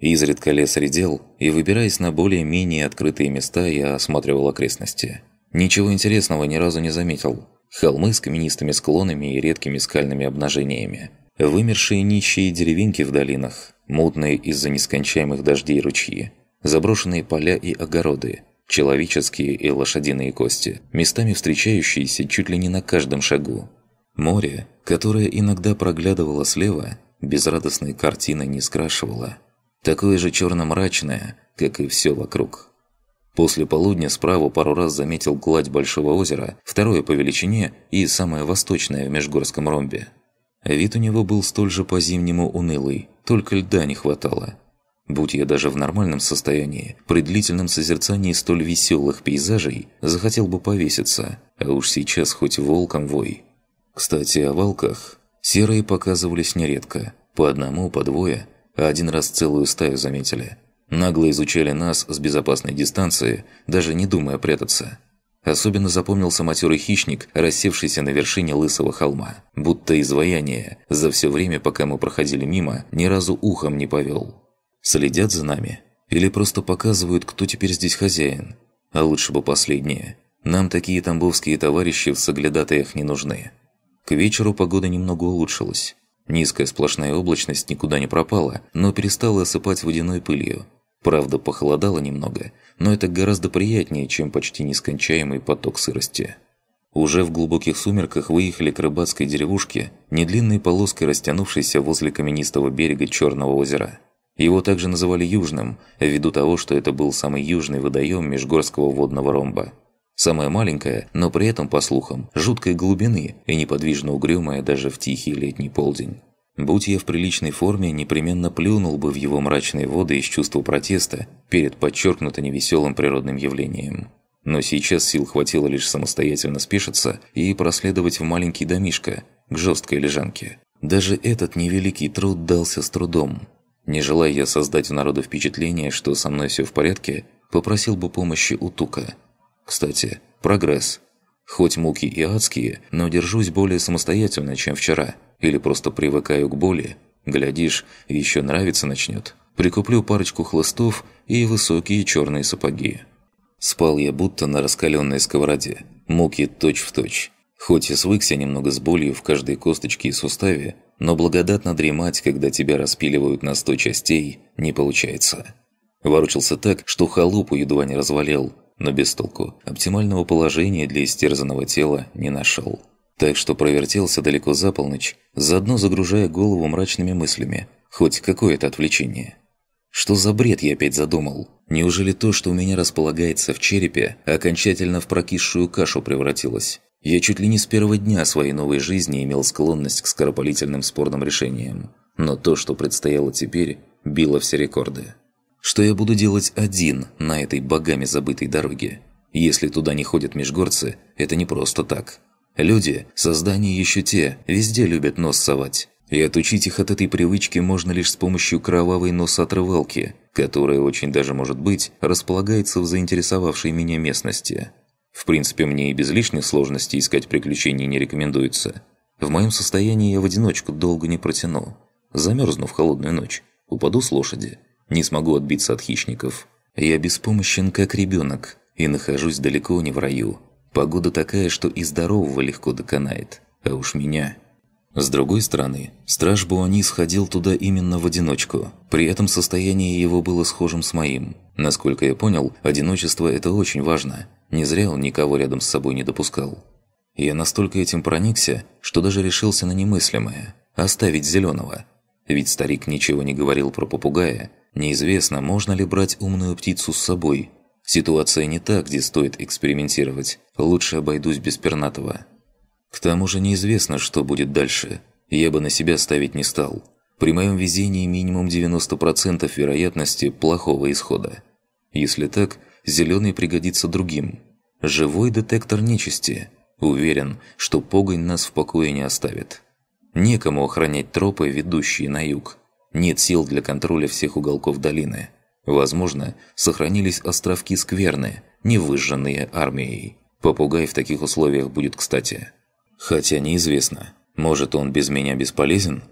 B: Изредка лес редел, и, выбираясь на более-менее открытые места, я осматривал окрестности. Ничего интересного ни разу не заметил, Холмы с каменистыми склонами и редкими скальными обнажениями. Вымершие нищие деревеньки в долинах, мутные из-за нескончаемых дождей ручьи, заброшенные поля и огороды, человеческие и лошадиные кости, местами встречающиеся чуть ли не на каждом шагу. Море, которое иногда проглядывало слева, безрадостной картины не скрашивало. Такое же черно-мрачное, как и все вокруг. После полудня справа пару раз заметил гладь Большого озера, второе по величине и самое восточное в Межгорском ромбе. Вид у него был столь же по-зимнему унылый, только льда не хватало. Будь я даже в нормальном состоянии, при длительном созерцании столь веселых пейзажей, захотел бы повеситься, а уж сейчас хоть волком вой. Кстати, о волках. Серые показывались нередко, по одному, по двое, а один раз целую стаю заметили – Нагло изучали нас с безопасной дистанции, даже не думая прятаться. Особенно запомнился матерый хищник, рассевшийся на вершине лысого холма. Будто изваяние, за все время, пока мы проходили мимо, ни разу ухом не повел. Следят за нами? Или просто показывают, кто теперь здесь хозяин? А лучше бы последнее. Нам такие тамбовские товарищи в соглядатаях не нужны. К вечеру погода немного улучшилась. Низкая сплошная облачность никуда не пропала, но перестала осыпать водяной пылью. Правда, похолодало немного, но это гораздо приятнее, чем почти нескончаемый поток сырости. Уже в глубоких сумерках выехали к рыбацкой деревушке, недлинной полоской растянувшейся возле каменистого берега Черного озера. Его также называли Южным, ввиду того, что это был самый южный водоем Межгорского водного ромба. Самая маленькая, но при этом, по слухам, жуткой глубины и неподвижно угрюмая даже в тихий летний полдень. Будь я в приличной форме, непременно плюнул бы в его мрачные воды из чувства протеста перед подчеркнуто невеселым природным явлением. Но сейчас сил хватило лишь самостоятельно спешиться и проследовать в маленький домишко, к жесткой лежанке. Даже этот невеликий труд дался с трудом. Не желая я создать у народа впечатление, что со мной все в порядке, попросил бы помощи у Тука – кстати, прогресс. Хоть муки и адские, но держусь более самостоятельно, чем вчера. Или просто привыкаю к боли. Глядишь, еще нравится начнет. Прикуплю парочку хлыстов и высокие черные сапоги. Спал я будто на раскаленной сковороде. Муки точь-в-точь. Точь. Хоть и свыкся немного с болью в каждой косточке и суставе, но благодатно дремать, когда тебя распиливают на сто частей, не получается. Ворочался так, что халупу едва не развалил, но без толку. Оптимального положения для истерзанного тела не нашел. Так что провертелся далеко за полночь, заодно загружая голову мрачными мыслями. Хоть какое-то отвлечение. Что за бред я опять задумал? Неужели то, что у меня располагается в черепе, окончательно в прокисшую кашу превратилось? Я чуть ли не с первого дня своей новой жизни имел склонность к скоропалительным спорным решениям. Но то, что предстояло теперь, било все рекорды. Что я буду делать один на этой богами забытой дороге? Если туда не ходят межгорцы, это не просто так. Люди, создания еще те, везде любят нос совать. И отучить их от этой привычки можно лишь с помощью кровавой носоотрывалки, которая очень даже может быть располагается в заинтересовавшей меня местности. В принципе, мне и без лишних сложностей искать приключений не рекомендуется. В моем состоянии я в одиночку долго не протяну. Замерзну в холодную ночь, упаду с лошади, не смогу отбиться от хищников. Я беспомощен, как ребенок, и нахожусь далеко не в раю. Погода такая, что и здорового легко доконает, а уж меня. С другой стороны, страж Буани сходил туда именно в одиночку. При этом состояние его было схожим с моим. Насколько я понял, одиночество – это очень важно. Не зря он никого рядом с собой не допускал. Я настолько этим проникся, что даже решился на немыслимое – оставить зеленого. Ведь старик ничего не говорил про попугая – Неизвестно, можно ли брать умную птицу с собой. Ситуация не та, где стоит экспериментировать. Лучше обойдусь без пернатого. К тому же неизвестно, что будет дальше. Я бы на себя ставить не стал. При моем везении минимум 90% вероятности плохого исхода. Если так, зеленый пригодится другим. Живой детектор нечисти. Уверен, что погонь нас в покое не оставит. Некому охранять тропы, ведущие на юг. Нет сил для контроля всех уголков долины. Возможно, сохранились островки скверны, не выжженные армией. Попугай в таких условиях будет кстати. Хотя неизвестно, может он без меня бесполезен?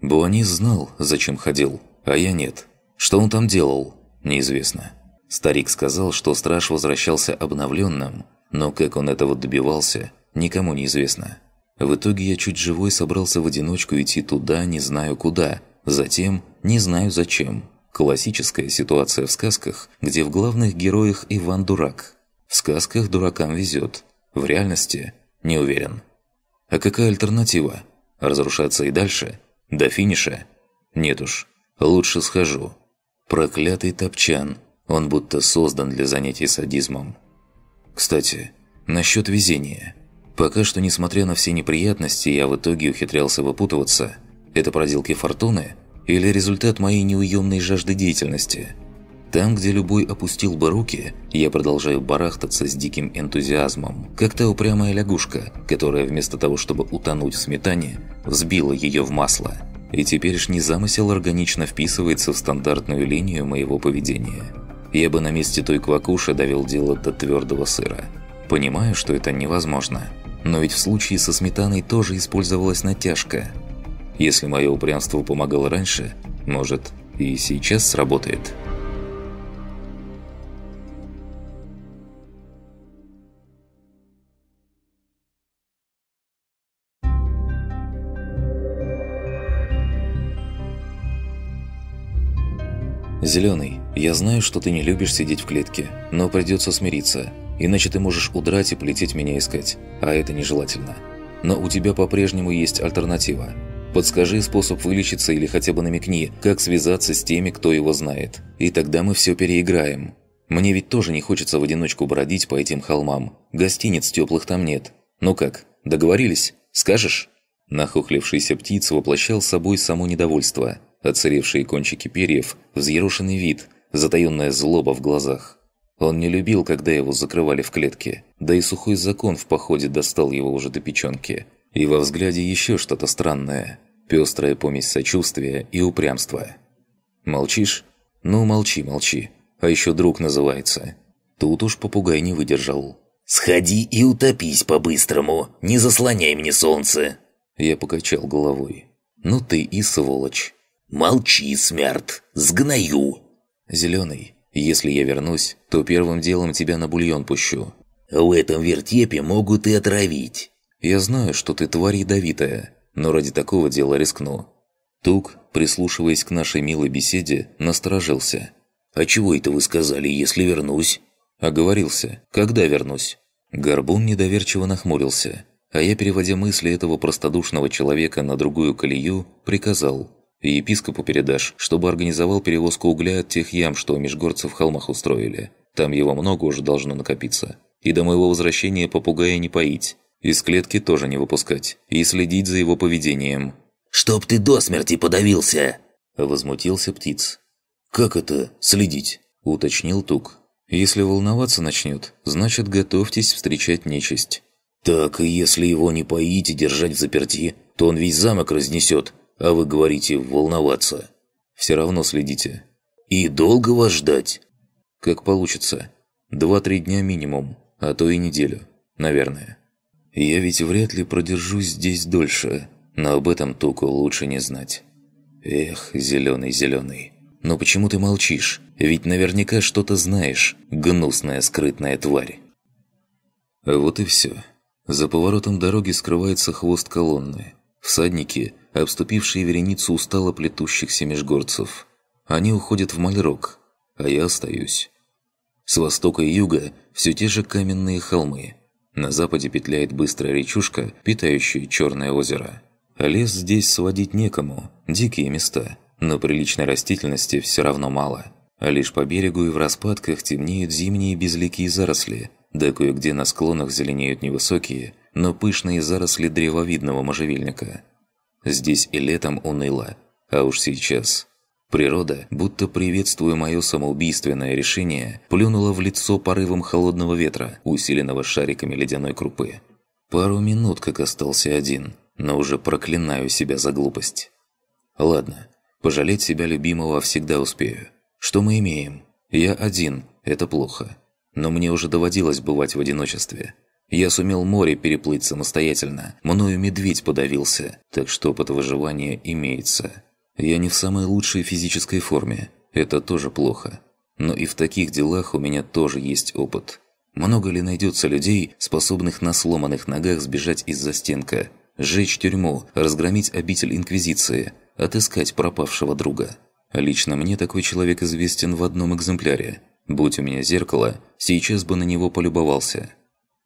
B: Буанис знал, зачем ходил, а я нет. Что он там делал, неизвестно. Старик сказал, что страж возвращался обновленным, но как он этого добивался, никому неизвестно. В итоге я чуть живой собрался в одиночку идти туда, не знаю куда, Затем, не знаю зачем, классическая ситуация в сказках, где в главных героях Иван дурак. В сказках дуракам везет, в реальности не уверен. А какая альтернатива? Разрушаться и дальше? До финиша? Нет уж, лучше схожу. Проклятый топчан, он будто создан для занятий садизмом. Кстати, насчет везения. Пока что, несмотря на все неприятности, я в итоге ухитрялся выпутываться – это проделки фортуны или результат моей неуемной жажды деятельности? Там, где любой опустил бы руки, я продолжаю барахтаться с диким энтузиазмом, как та упрямая лягушка, которая вместо того, чтобы утонуть в сметане, взбила ее в масло. И теперешний замысел органично вписывается в стандартную линию моего поведения. Я бы на месте той квакуши довел дело до твердого сыра. Понимаю, что это невозможно. Но ведь в случае со сметаной тоже использовалась натяжка – если мое упрямство помогало раньше, может, и сейчас сработает. «Зеленый, я знаю, что ты не любишь сидеть в клетке, но придется смириться, иначе ты можешь удрать и полететь меня искать, а это нежелательно. Но у тебя по-прежнему есть альтернатива. Подскажи способ вылечиться или хотя бы намекни, как связаться с теми, кто его знает. И тогда мы все переиграем. Мне ведь тоже не хочется в одиночку бродить по этим холмам. Гостиниц теплых там нет. Ну как, договорились? Скажешь?» Нахухлившийся птиц воплощал с собой само недовольство, оцаревшие кончики перьев, взъерошенный вид, затаённая злоба в глазах. Он не любил, когда его закрывали в клетке, да и сухой закон в походе достал его уже до печёнки. И во взгляде еще что-то странное. Пестрая помесь сочувствия и упрямства. «Молчишь? Ну, молчи, молчи. А еще друг называется». Тут уж попугай не выдержал. «Сходи и утопись по-быстрому! Не заслоняй мне солнце!» Я покачал головой. «Ну ты и сволочь!» «Молчи, смерть! Сгною!» «Зеленый, если я вернусь, то первым делом тебя на бульон пущу». «В этом вертепе могут и отравить. Я знаю, что ты тварь ядовитая, но ради такого дела рискну». Тук, прислушиваясь к нашей милой беседе, насторожился. «А чего это вы сказали, если вернусь?» «Оговорился. Когда вернусь?» Горбун недоверчиво нахмурился, а я, переводя мысли этого простодушного человека на другую колею, приказал. «Епископу передашь, чтобы организовал перевозку угля от тех ям, что межгорцы в холмах устроили. Там его много уже должно накопиться. И до моего возвращения попугая не поить. Из клетки тоже не выпускать и следить за его поведением. «Чтоб ты до смерти подавился!» – возмутился птиц. «Как это следить?» – уточнил Тук. «Если волноваться начнет, значит, готовьтесь встречать нечисть». «Так, и если его не поить и держать в заперти, то он весь замок разнесет, а вы говорите «волноваться». Все равно следите». «И долго вас ждать?» «Как получится. Два-три дня минимум, а то и неделю, наверное». Я ведь вряд ли продержусь здесь дольше, но об этом Туку лучше не знать. Эх, зеленый-зеленый. Но почему ты молчишь? Ведь наверняка что-то знаешь, гнусная скрытная тварь. Вот и все. За поворотом дороги скрывается хвост колонны. Всадники, обступившие вереницу устало плетущихся межгорцев. Они уходят в Мальрок, а я остаюсь. С востока и юга все те же каменные холмы, на западе петляет быстрая речушка, питающая Черное озеро. Лес здесь сводить некому, дикие места, но приличной растительности все равно мало. А лишь по берегу и в распадках темнеют зимние безликие заросли, да кое-где на склонах зеленеют невысокие, но пышные заросли древовидного можжевельника. Здесь и летом уныло, а уж сейчас Природа, будто приветствуя мое самоубийственное решение, плюнула в лицо порывом холодного ветра, усиленного шариками ледяной крупы. Пару минут как остался один, но уже проклинаю себя за глупость. Ладно, пожалеть себя любимого всегда успею. Что мы имеем? Я один, это плохо. Но мне уже доводилось бывать в одиночестве. Я сумел море переплыть самостоятельно, мною медведь подавился, так что опыт выживания имеется. Я не в самой лучшей физической форме, это тоже плохо. Но и в таких делах у меня тоже есть опыт. Много ли найдется людей, способных на сломанных ногах сбежать из застенка, сжечь тюрьму, разгромить обитель Инквизиции, отыскать пропавшего друга? Лично мне такой человек известен в одном экземпляре. Будь у меня зеркало, сейчас бы на него полюбовался.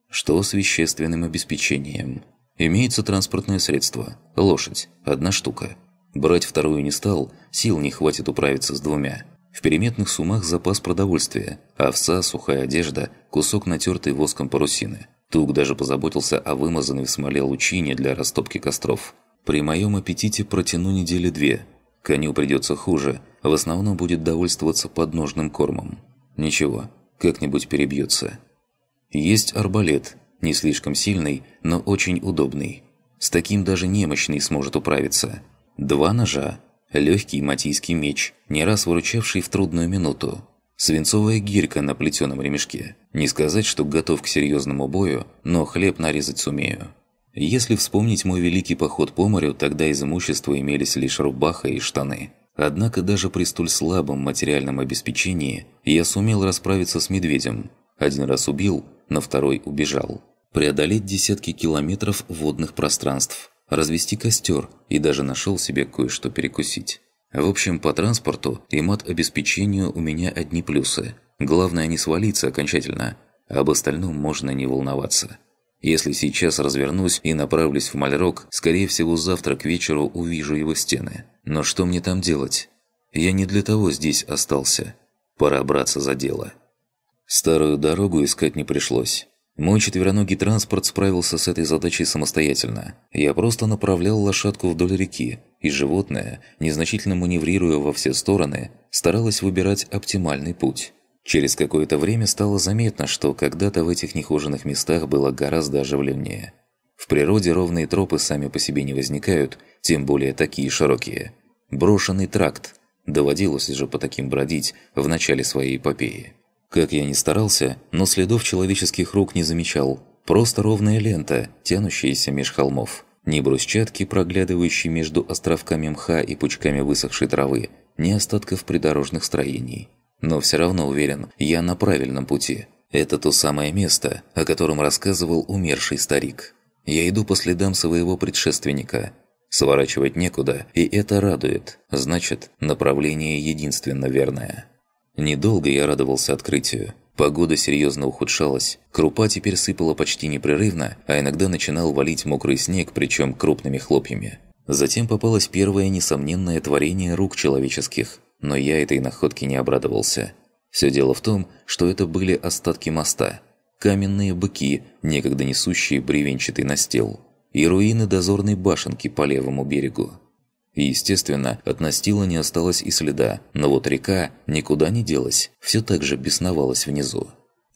B: Что с вещественным обеспечением? Имеется транспортное средство, лошадь, одна штука, Брать вторую не стал, сил не хватит управиться с двумя. В переметных сумах запас продовольствия, овса, сухая одежда, кусок натертой воском парусины. Тук даже позаботился о вымазанной в смоле лучине для растопки костров. При моем аппетите протяну недели две. Коню придется хуже, в основном будет довольствоваться подножным кормом. Ничего, как-нибудь перебьется. Есть арбалет, не слишком сильный, но очень удобный. С таким даже немощный сможет управиться. Два ножа, легкий матийский меч, не раз выручавший в трудную минуту, свинцовая гирька на плетеном ремешке. Не сказать, что готов к серьезному бою, но хлеб нарезать сумею. Если вспомнить мой великий поход по морю, тогда из имущества имелись лишь рубаха и штаны. Однако даже при столь слабом материальном обеспечении я сумел расправиться с медведем. Один раз убил, на второй убежал. Преодолеть десятки километров водных пространств, развести костер и даже нашел себе кое-что перекусить. В общем, по транспорту и мат-обеспечению у меня одни плюсы. Главное не свалиться окончательно, а об остальном можно не волноваться. Если сейчас развернусь и направлюсь в Мальрок, скорее всего завтра к вечеру увижу его стены. Но что мне там делать? Я не для того здесь остался. Пора браться за дело. Старую дорогу искать не пришлось. Мой четвероногий транспорт справился с этой задачей самостоятельно. Я просто направлял лошадку вдоль реки, и животное, незначительно маневрируя во все стороны, старалось выбирать оптимальный путь. Через какое-то время стало заметно, что когда-то в этих нехоженных местах было гораздо оживленнее. В природе ровные тропы сами по себе не возникают, тем более такие широкие. Брошенный тракт. Доводилось же по таким бродить в начале своей эпопеи. Как я ни старался, но следов человеческих рук не замечал. Просто ровная лента, тянущаяся меж холмов. Ни брусчатки, проглядывающие между островками мха и пучками высохшей травы, ни остатков придорожных строений. Но все равно уверен, я на правильном пути. Это то самое место, о котором рассказывал умерший старик. Я иду по следам своего предшественника. Сворачивать некуда, и это радует. Значит, направление единственно верное. Недолго я радовался открытию. Погода серьезно ухудшалась. Крупа теперь сыпала почти непрерывно, а иногда начинал валить мокрый снег, причем крупными хлопьями. Затем попалось первое несомненное творение рук человеческих. Но я этой находке не обрадовался. Все дело в том, что это были остатки моста. Каменные быки, некогда несущие бревенчатый настил. И руины дозорной башенки по левому берегу. И, естественно, от настила не осталось и следа, но вот река никуда не делась, все так же бесновалась внизу.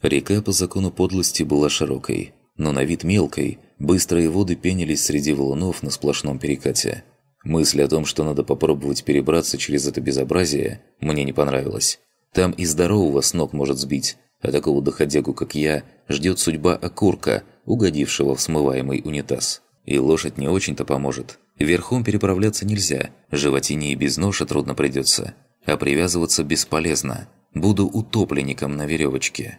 B: Река по закону подлости была широкой, но на вид мелкой, быстрые воды пенились среди валунов на сплошном перекате. Мысль о том, что надо попробовать перебраться через это безобразие, мне не понравилась. Там и здорового с ног может сбить, а такого доходягу, как я, ждет судьба окурка, угодившего в смываемый унитаз. И лошадь не очень-то поможет. Верхом переправляться нельзя, животине и без ноша трудно придется, а привязываться бесполезно. Буду утопленником на веревочке.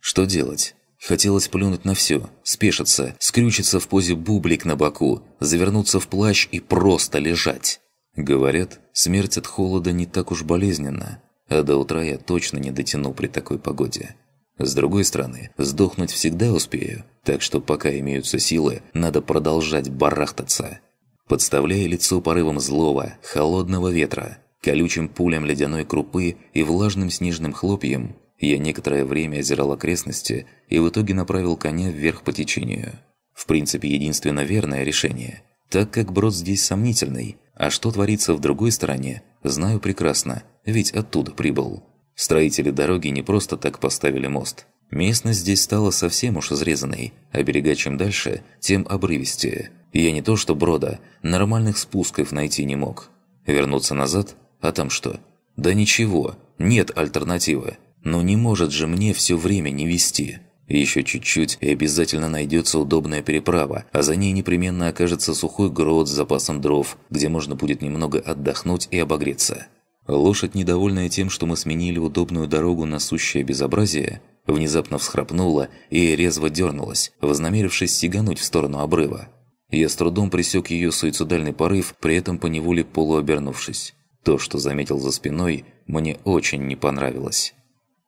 B: Что делать? Хотелось плюнуть на все, спешиться, скрючиться в позе бублик на боку, завернуться в плащ и просто лежать. Говорят, смерть от холода не так уж болезненна, а до утра я точно не дотяну при такой погоде. С другой стороны, сдохнуть всегда успею, так что пока имеются силы, надо продолжать барахтаться подставляя лицо порывом злого, холодного ветра, колючим пулям ледяной крупы и влажным снежным хлопьем, я некоторое время озирал окрестности и в итоге направил коня вверх по течению. В принципе, единственно верное решение, так как брод здесь сомнительный, а что творится в другой стороне, знаю прекрасно, ведь оттуда прибыл. Строители дороги не просто так поставили мост. Местность здесь стала совсем уж изрезанной, а берега чем дальше, тем обрывистее. Я не то что брода, нормальных спусков найти не мог. Вернуться назад? А там что? Да ничего, нет альтернативы. Но не может же мне все время не вести. Еще чуть-чуть и обязательно найдется удобная переправа, а за ней непременно окажется сухой грот с запасом дров, где можно будет немного отдохнуть и обогреться. Лошадь, недовольная тем, что мы сменили удобную дорогу на сущее безобразие, внезапно всхрапнула и резво дернулась, вознамерившись сигануть в сторону обрыва. Я с трудом пресек ее суицидальный порыв, при этом поневоле полуобернувшись. То, что заметил за спиной, мне очень не понравилось.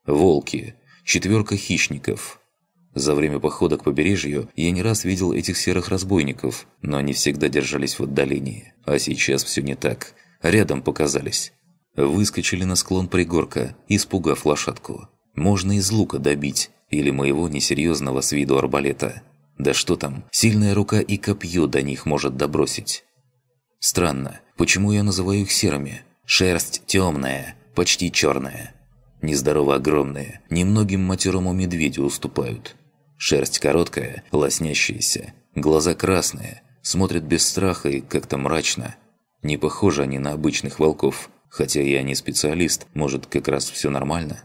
B: Волки. Четверка хищников. За время похода к побережью я не раз видел этих серых разбойников, но они всегда держались в отдалении. А сейчас все не так. Рядом показались. Выскочили на склон пригорка, испугав лошадку. Можно из лука добить, или моего несерьезного с виду арбалета. Да что там, сильная рука и копье до них может добросить. Странно, почему я называю их серыми? Шерсть темная, почти черная. Нездорово огромные, немногим матерому медведю уступают. Шерсть короткая, лоснящаяся, глаза красные, смотрят без страха и как-то мрачно. Не похожи они на обычных волков, хотя я не специалист, может, как раз все нормально.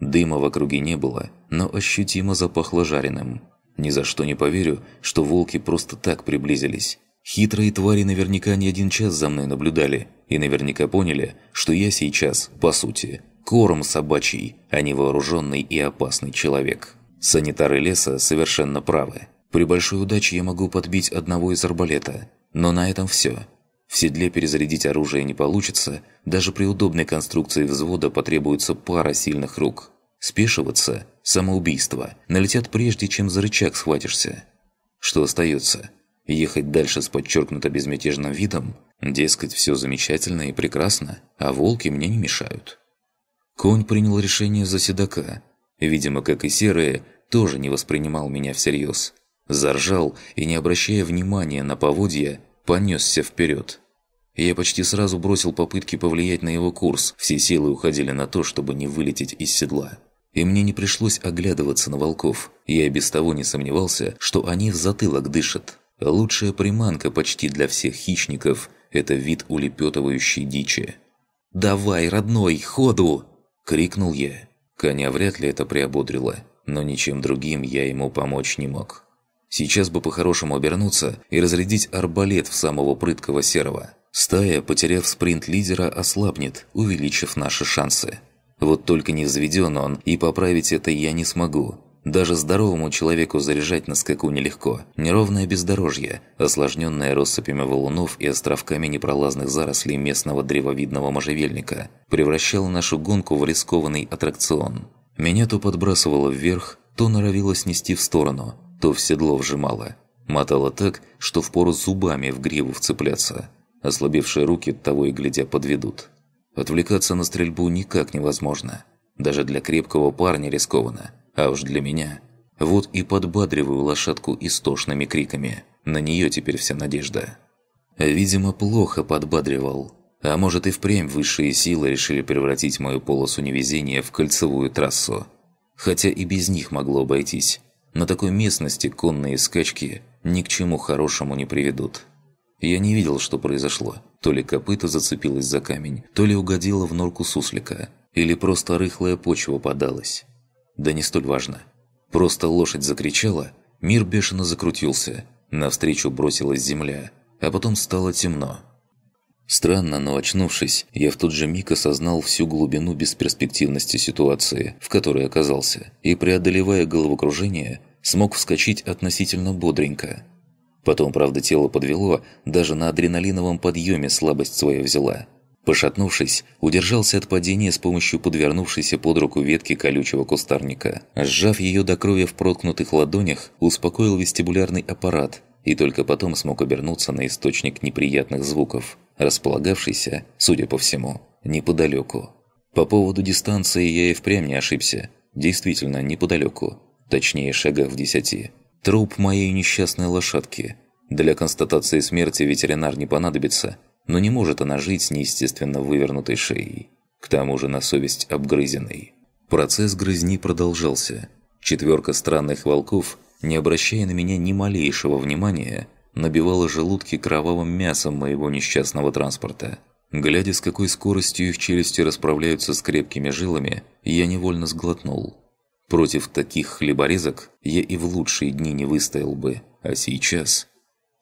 B: Дыма в округе не было, но ощутимо запахло жареным – ни за что не поверю, что волки просто так приблизились. Хитрые твари наверняка не один час за мной наблюдали и наверняка поняли, что я сейчас, по сути, корм собачий, а не вооруженный и опасный человек. Санитары леса совершенно правы. При большой удаче я могу подбить одного из арбалета, но на этом все. В седле перезарядить оружие не получится, даже при удобной конструкции взвода потребуется пара сильных рук. Спешиваться самоубийство. Налетят прежде, чем за рычаг схватишься. Что остается? Ехать дальше с подчеркнуто безмятежным видом? Дескать, все замечательно и прекрасно, а волки мне не мешают. Конь принял решение за седока. Видимо, как и серые, тоже не воспринимал меня всерьез. Заржал и, не обращая внимания на поводья, понесся вперед. Я почти сразу бросил попытки повлиять на его курс, все силы уходили на то, чтобы не вылететь из седла и мне не пришлось оглядываться на волков. Я и без того не сомневался, что они в затылок дышат. Лучшая приманка почти для всех хищников – это вид улепетывающей дичи. «Давай, родной, ходу!» – крикнул я. Коня вряд ли это приободрило, но ничем другим я ему помочь не мог. Сейчас бы по-хорошему обернуться и разрядить арбалет в самого прыткого серого. Стая, потеряв спринт лидера, ослабнет, увеличив наши шансы. Вот только не взведен он, и поправить это я не смогу. Даже здоровому человеку заряжать на скаку нелегко. Неровное бездорожье, осложненное россыпями валунов и островками непролазных зарослей местного древовидного можжевельника, превращало нашу гонку в рискованный аттракцион. Меня то подбрасывало вверх, то норовило снести в сторону, то в седло вжимало. Мотало так, что впору зубами в гриву вцепляться. Ослабевшие руки того и глядя подведут. Отвлекаться на стрельбу никак невозможно. Даже для крепкого парня рискованно, а уж для меня. Вот и подбадриваю лошадку истошными криками. На нее теперь вся надежда. Видимо, плохо подбадривал. А может и впрямь высшие силы решили превратить мою полосу невезения в кольцевую трассу. Хотя и без них могло обойтись. На такой местности конные скачки ни к чему хорошему не приведут. Я не видел, что произошло, то ли копыта зацепилась за камень, то ли угодила в норку суслика, или просто рыхлая почва подалась. Да не столь важно. Просто лошадь закричала, мир бешено закрутился, навстречу бросилась земля, а потом стало темно. Странно, но очнувшись, я в тот же миг осознал всю глубину бесперспективности ситуации, в которой оказался, и преодолевая головокружение, смог вскочить относительно бодренько – Потом, правда, тело подвело, даже на адреналиновом подъеме слабость свою взяла. Пошатнувшись, удержался от падения с помощью подвернувшейся под руку ветки колючего кустарника. Сжав ее до крови в проткнутых ладонях, успокоил вестибулярный аппарат и только потом смог обернуться на источник неприятных звуков, располагавшийся, судя по всему, неподалеку. По поводу дистанции я и впрямь не ошибся. Действительно, неподалеку. Точнее, шагах в десяти. Труп моей несчастной лошадки. Для констатации смерти ветеринар не понадобится, но не может она жить с неестественно вывернутой шеей. К тому же на совесть обгрызенной. Процесс грызни продолжался. Четверка странных волков, не обращая на меня ни малейшего внимания, набивала желудки кровавым мясом моего несчастного транспорта. Глядя, с какой скоростью их челюсти расправляются с крепкими жилами, я невольно сглотнул. Против таких хлеборезок я и в лучшие дни не выстоял бы. А сейчас...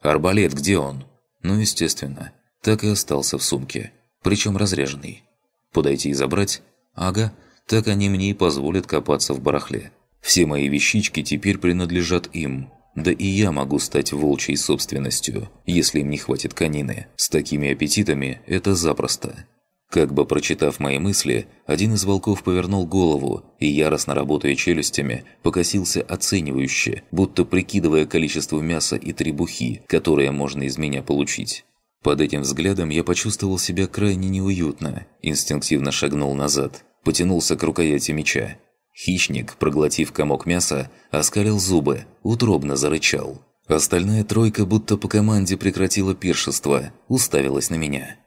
B: Арбалет где он? Ну, естественно, так и остался в сумке. Причем разряженный. Подойти и забрать? Ага, так они мне и позволят копаться в барахле. Все мои вещички теперь принадлежат им. Да и я могу стать волчьей собственностью, если им не хватит конины. С такими аппетитами это запросто. Как бы прочитав мои мысли, один из волков повернул голову и, яростно работая челюстями, покосился оценивающе, будто прикидывая количество мяса и требухи, которые можно из меня получить. Под этим взглядом я почувствовал себя крайне неуютно, инстинктивно шагнул назад, потянулся к рукояти меча. Хищник, проглотив комок мяса, оскалил зубы, утробно зарычал. Остальная тройка будто по команде прекратила пиршество, уставилась на меня.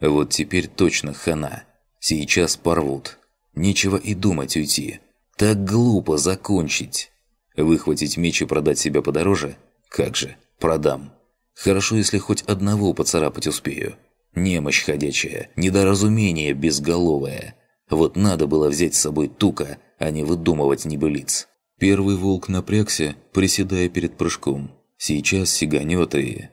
B: Вот теперь точно хана. Сейчас порвут. Нечего и думать уйти. Так глупо закончить. Выхватить меч и продать себя подороже? Как же, продам. Хорошо, если хоть одного поцарапать успею. Немощь ходячая, недоразумение безголовое. Вот надо было взять с собой тука, а не выдумывать небылиц. Первый волк напрягся, приседая перед прыжком. Сейчас сиганет и...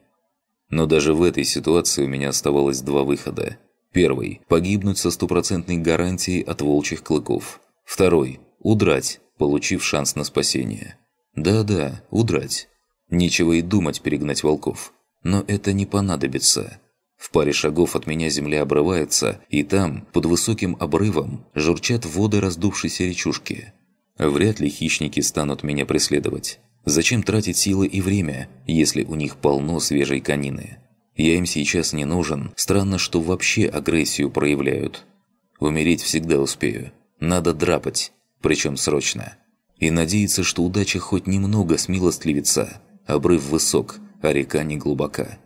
B: Но даже в этой ситуации у меня оставалось два выхода. Первый – погибнуть со стопроцентной гарантией от волчьих клыков. Второй – удрать, получив шанс на спасение. Да-да, удрать. Нечего и думать перегнать волков. Но это не понадобится. В паре шагов от меня земля обрывается, и там, под высоким обрывом, журчат воды раздувшейся речушки. Вряд ли хищники станут меня преследовать. Зачем тратить силы и время, если у них полно свежей конины? Я им сейчас не нужен, странно, что вообще агрессию проявляют. Умереть всегда успею. Надо драпать, причем срочно. И надеяться, что удача хоть немного смилостливится. Обрыв высок, а река не глубока.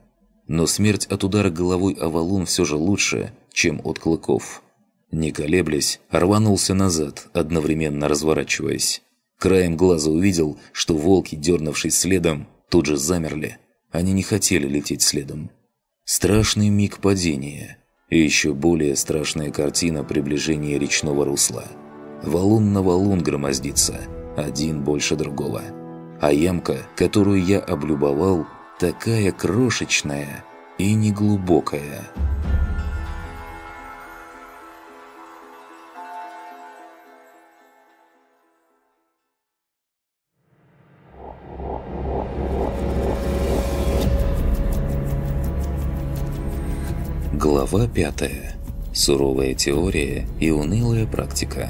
B: Но смерть от удара головой о валун все же лучше, чем от клыков. Не колеблясь, рванулся назад, одновременно разворачиваясь. Краем глаза увидел, что волки, дернувшись следом, тут же замерли. Они не хотели лететь следом. Страшный миг падения. И еще более страшная картина приближения речного русла. Валун на валун громоздится, один больше другого. А ямка, которую я облюбовал, такая крошечная и неглубокая. Глава 5. Суровая теория и унылая практика.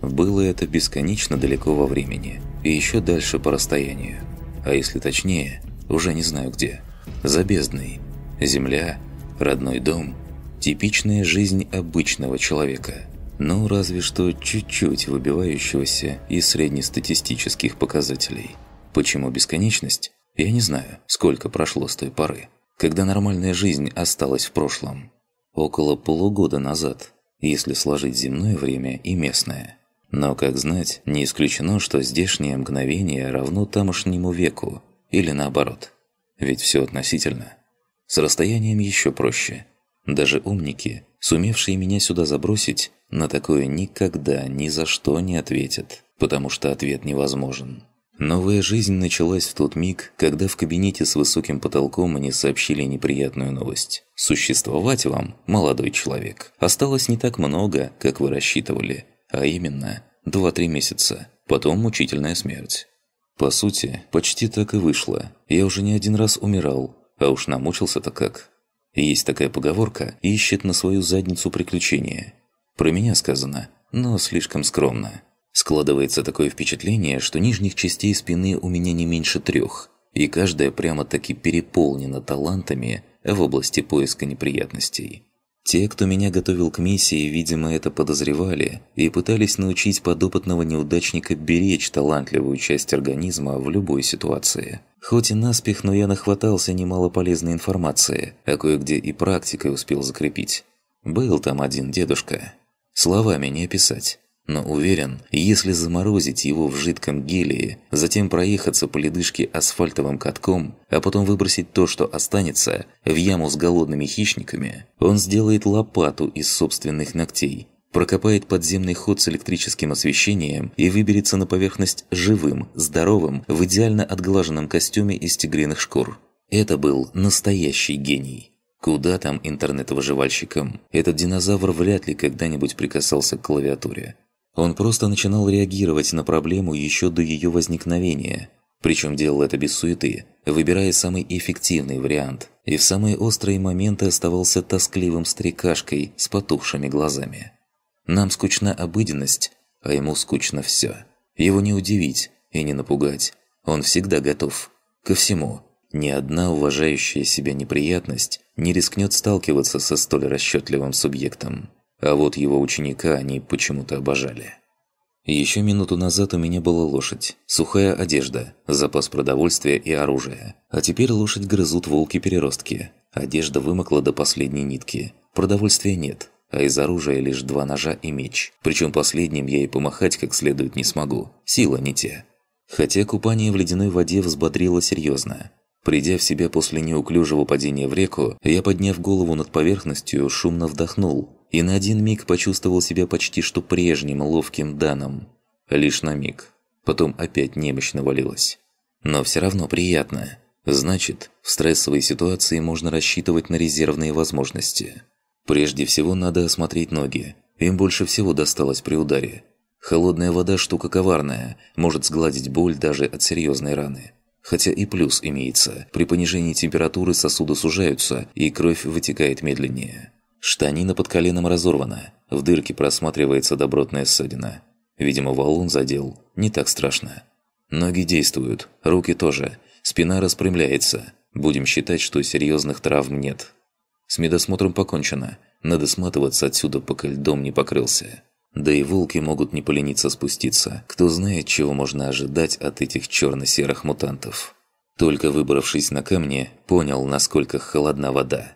B: Было это бесконечно далеко во времени и еще дальше по расстоянию. А если точнее, уже не знаю где. За бездной. Земля, родной дом, типичная жизнь обычного человека. Ну, разве что чуть-чуть выбивающегося из среднестатистических показателей. Почему бесконечность? Я не знаю, сколько прошло с той поры когда нормальная жизнь осталась в прошлом. Около полугода назад, если сложить земное время и местное. Но, как знать, не исключено, что здешнее мгновение равно тамошнему веку, или наоборот. Ведь все относительно. С расстоянием еще проще. Даже умники, сумевшие меня сюда забросить, на такое никогда ни за что не ответят, потому что ответ невозможен. Новая жизнь началась в тот миг, когда в кабинете с высоким потолком они сообщили неприятную новость. Существовать вам, молодой человек, осталось не так много, как вы рассчитывали, а именно 2-3 месяца, потом мучительная смерть. По сути, почти так и вышло. Я уже не один раз умирал, а уж намучился-то как. Есть такая поговорка «ищет на свою задницу приключения». Про меня сказано, но слишком скромно. Складывается такое впечатление, что нижних частей спины у меня не меньше трех, и каждая прямо-таки переполнена талантами в области поиска неприятностей. Те, кто меня готовил к миссии, видимо, это подозревали и пытались научить подопытного неудачника беречь талантливую часть организма в любой ситуации. Хоть и наспех, но я нахватался немало полезной информации, а кое-где и практикой успел закрепить. Был там один дедушка. Словами не описать но уверен, если заморозить его в жидком гелии, затем проехаться по ледышке асфальтовым катком, а потом выбросить то, что останется, в яму с голодными хищниками, он сделает лопату из собственных ногтей, прокопает подземный ход с электрическим освещением и выберется на поверхность живым, здоровым, в идеально отглаженном костюме из тигриных шкур. Это был настоящий гений. Куда там интернет-выживальщикам? Этот динозавр вряд ли когда-нибудь прикасался к клавиатуре. Он просто начинал реагировать на проблему еще до ее возникновения. Причем делал это без суеты, выбирая самый эффективный вариант. И в самые острые моменты оставался тоскливым старикашкой с потухшими глазами. Нам скучна обыденность, а ему скучно все. Его не удивить и не напугать. Он всегда готов. Ко всему. Ни одна уважающая себя неприятность не рискнет сталкиваться со столь расчетливым субъектом а вот его ученика они почему-то обожали. Еще минуту назад у меня была лошадь, сухая одежда, запас продовольствия и оружия. А теперь лошадь грызут волки-переростки. Одежда вымокла до последней нитки. Продовольствия нет, а из оружия лишь два ножа и меч. Причем последним я и помахать как следует не смогу. Сила не те. Хотя купание в ледяной воде взбодрило серьезно. Придя в себя после неуклюжего падения в реку, я, подняв голову над поверхностью, шумно вдохнул, и на один миг почувствовал себя почти что прежним ловким Даном. Лишь на миг. Потом опять немощно навалилась. Но все равно приятно. Значит, в стрессовой ситуации можно рассчитывать на резервные возможности. Прежде всего надо осмотреть ноги. Им больше всего досталось при ударе. Холодная вода – штука коварная, может сгладить боль даже от серьезной раны. Хотя и плюс имеется. При понижении температуры сосуды сужаются, и кровь вытекает медленнее. Штанина под коленом разорвана, в дырке просматривается добротная ссадина. Видимо, валун задел, не так страшно. Ноги действуют, руки тоже, спина распрямляется. Будем считать, что серьезных травм нет. С медосмотром покончено, надо сматываться отсюда, пока льдом не покрылся. Да и волки могут не полениться спуститься, кто знает, чего можно ожидать от этих черно-серых мутантов. Только выбравшись на камни, понял, насколько холодна вода.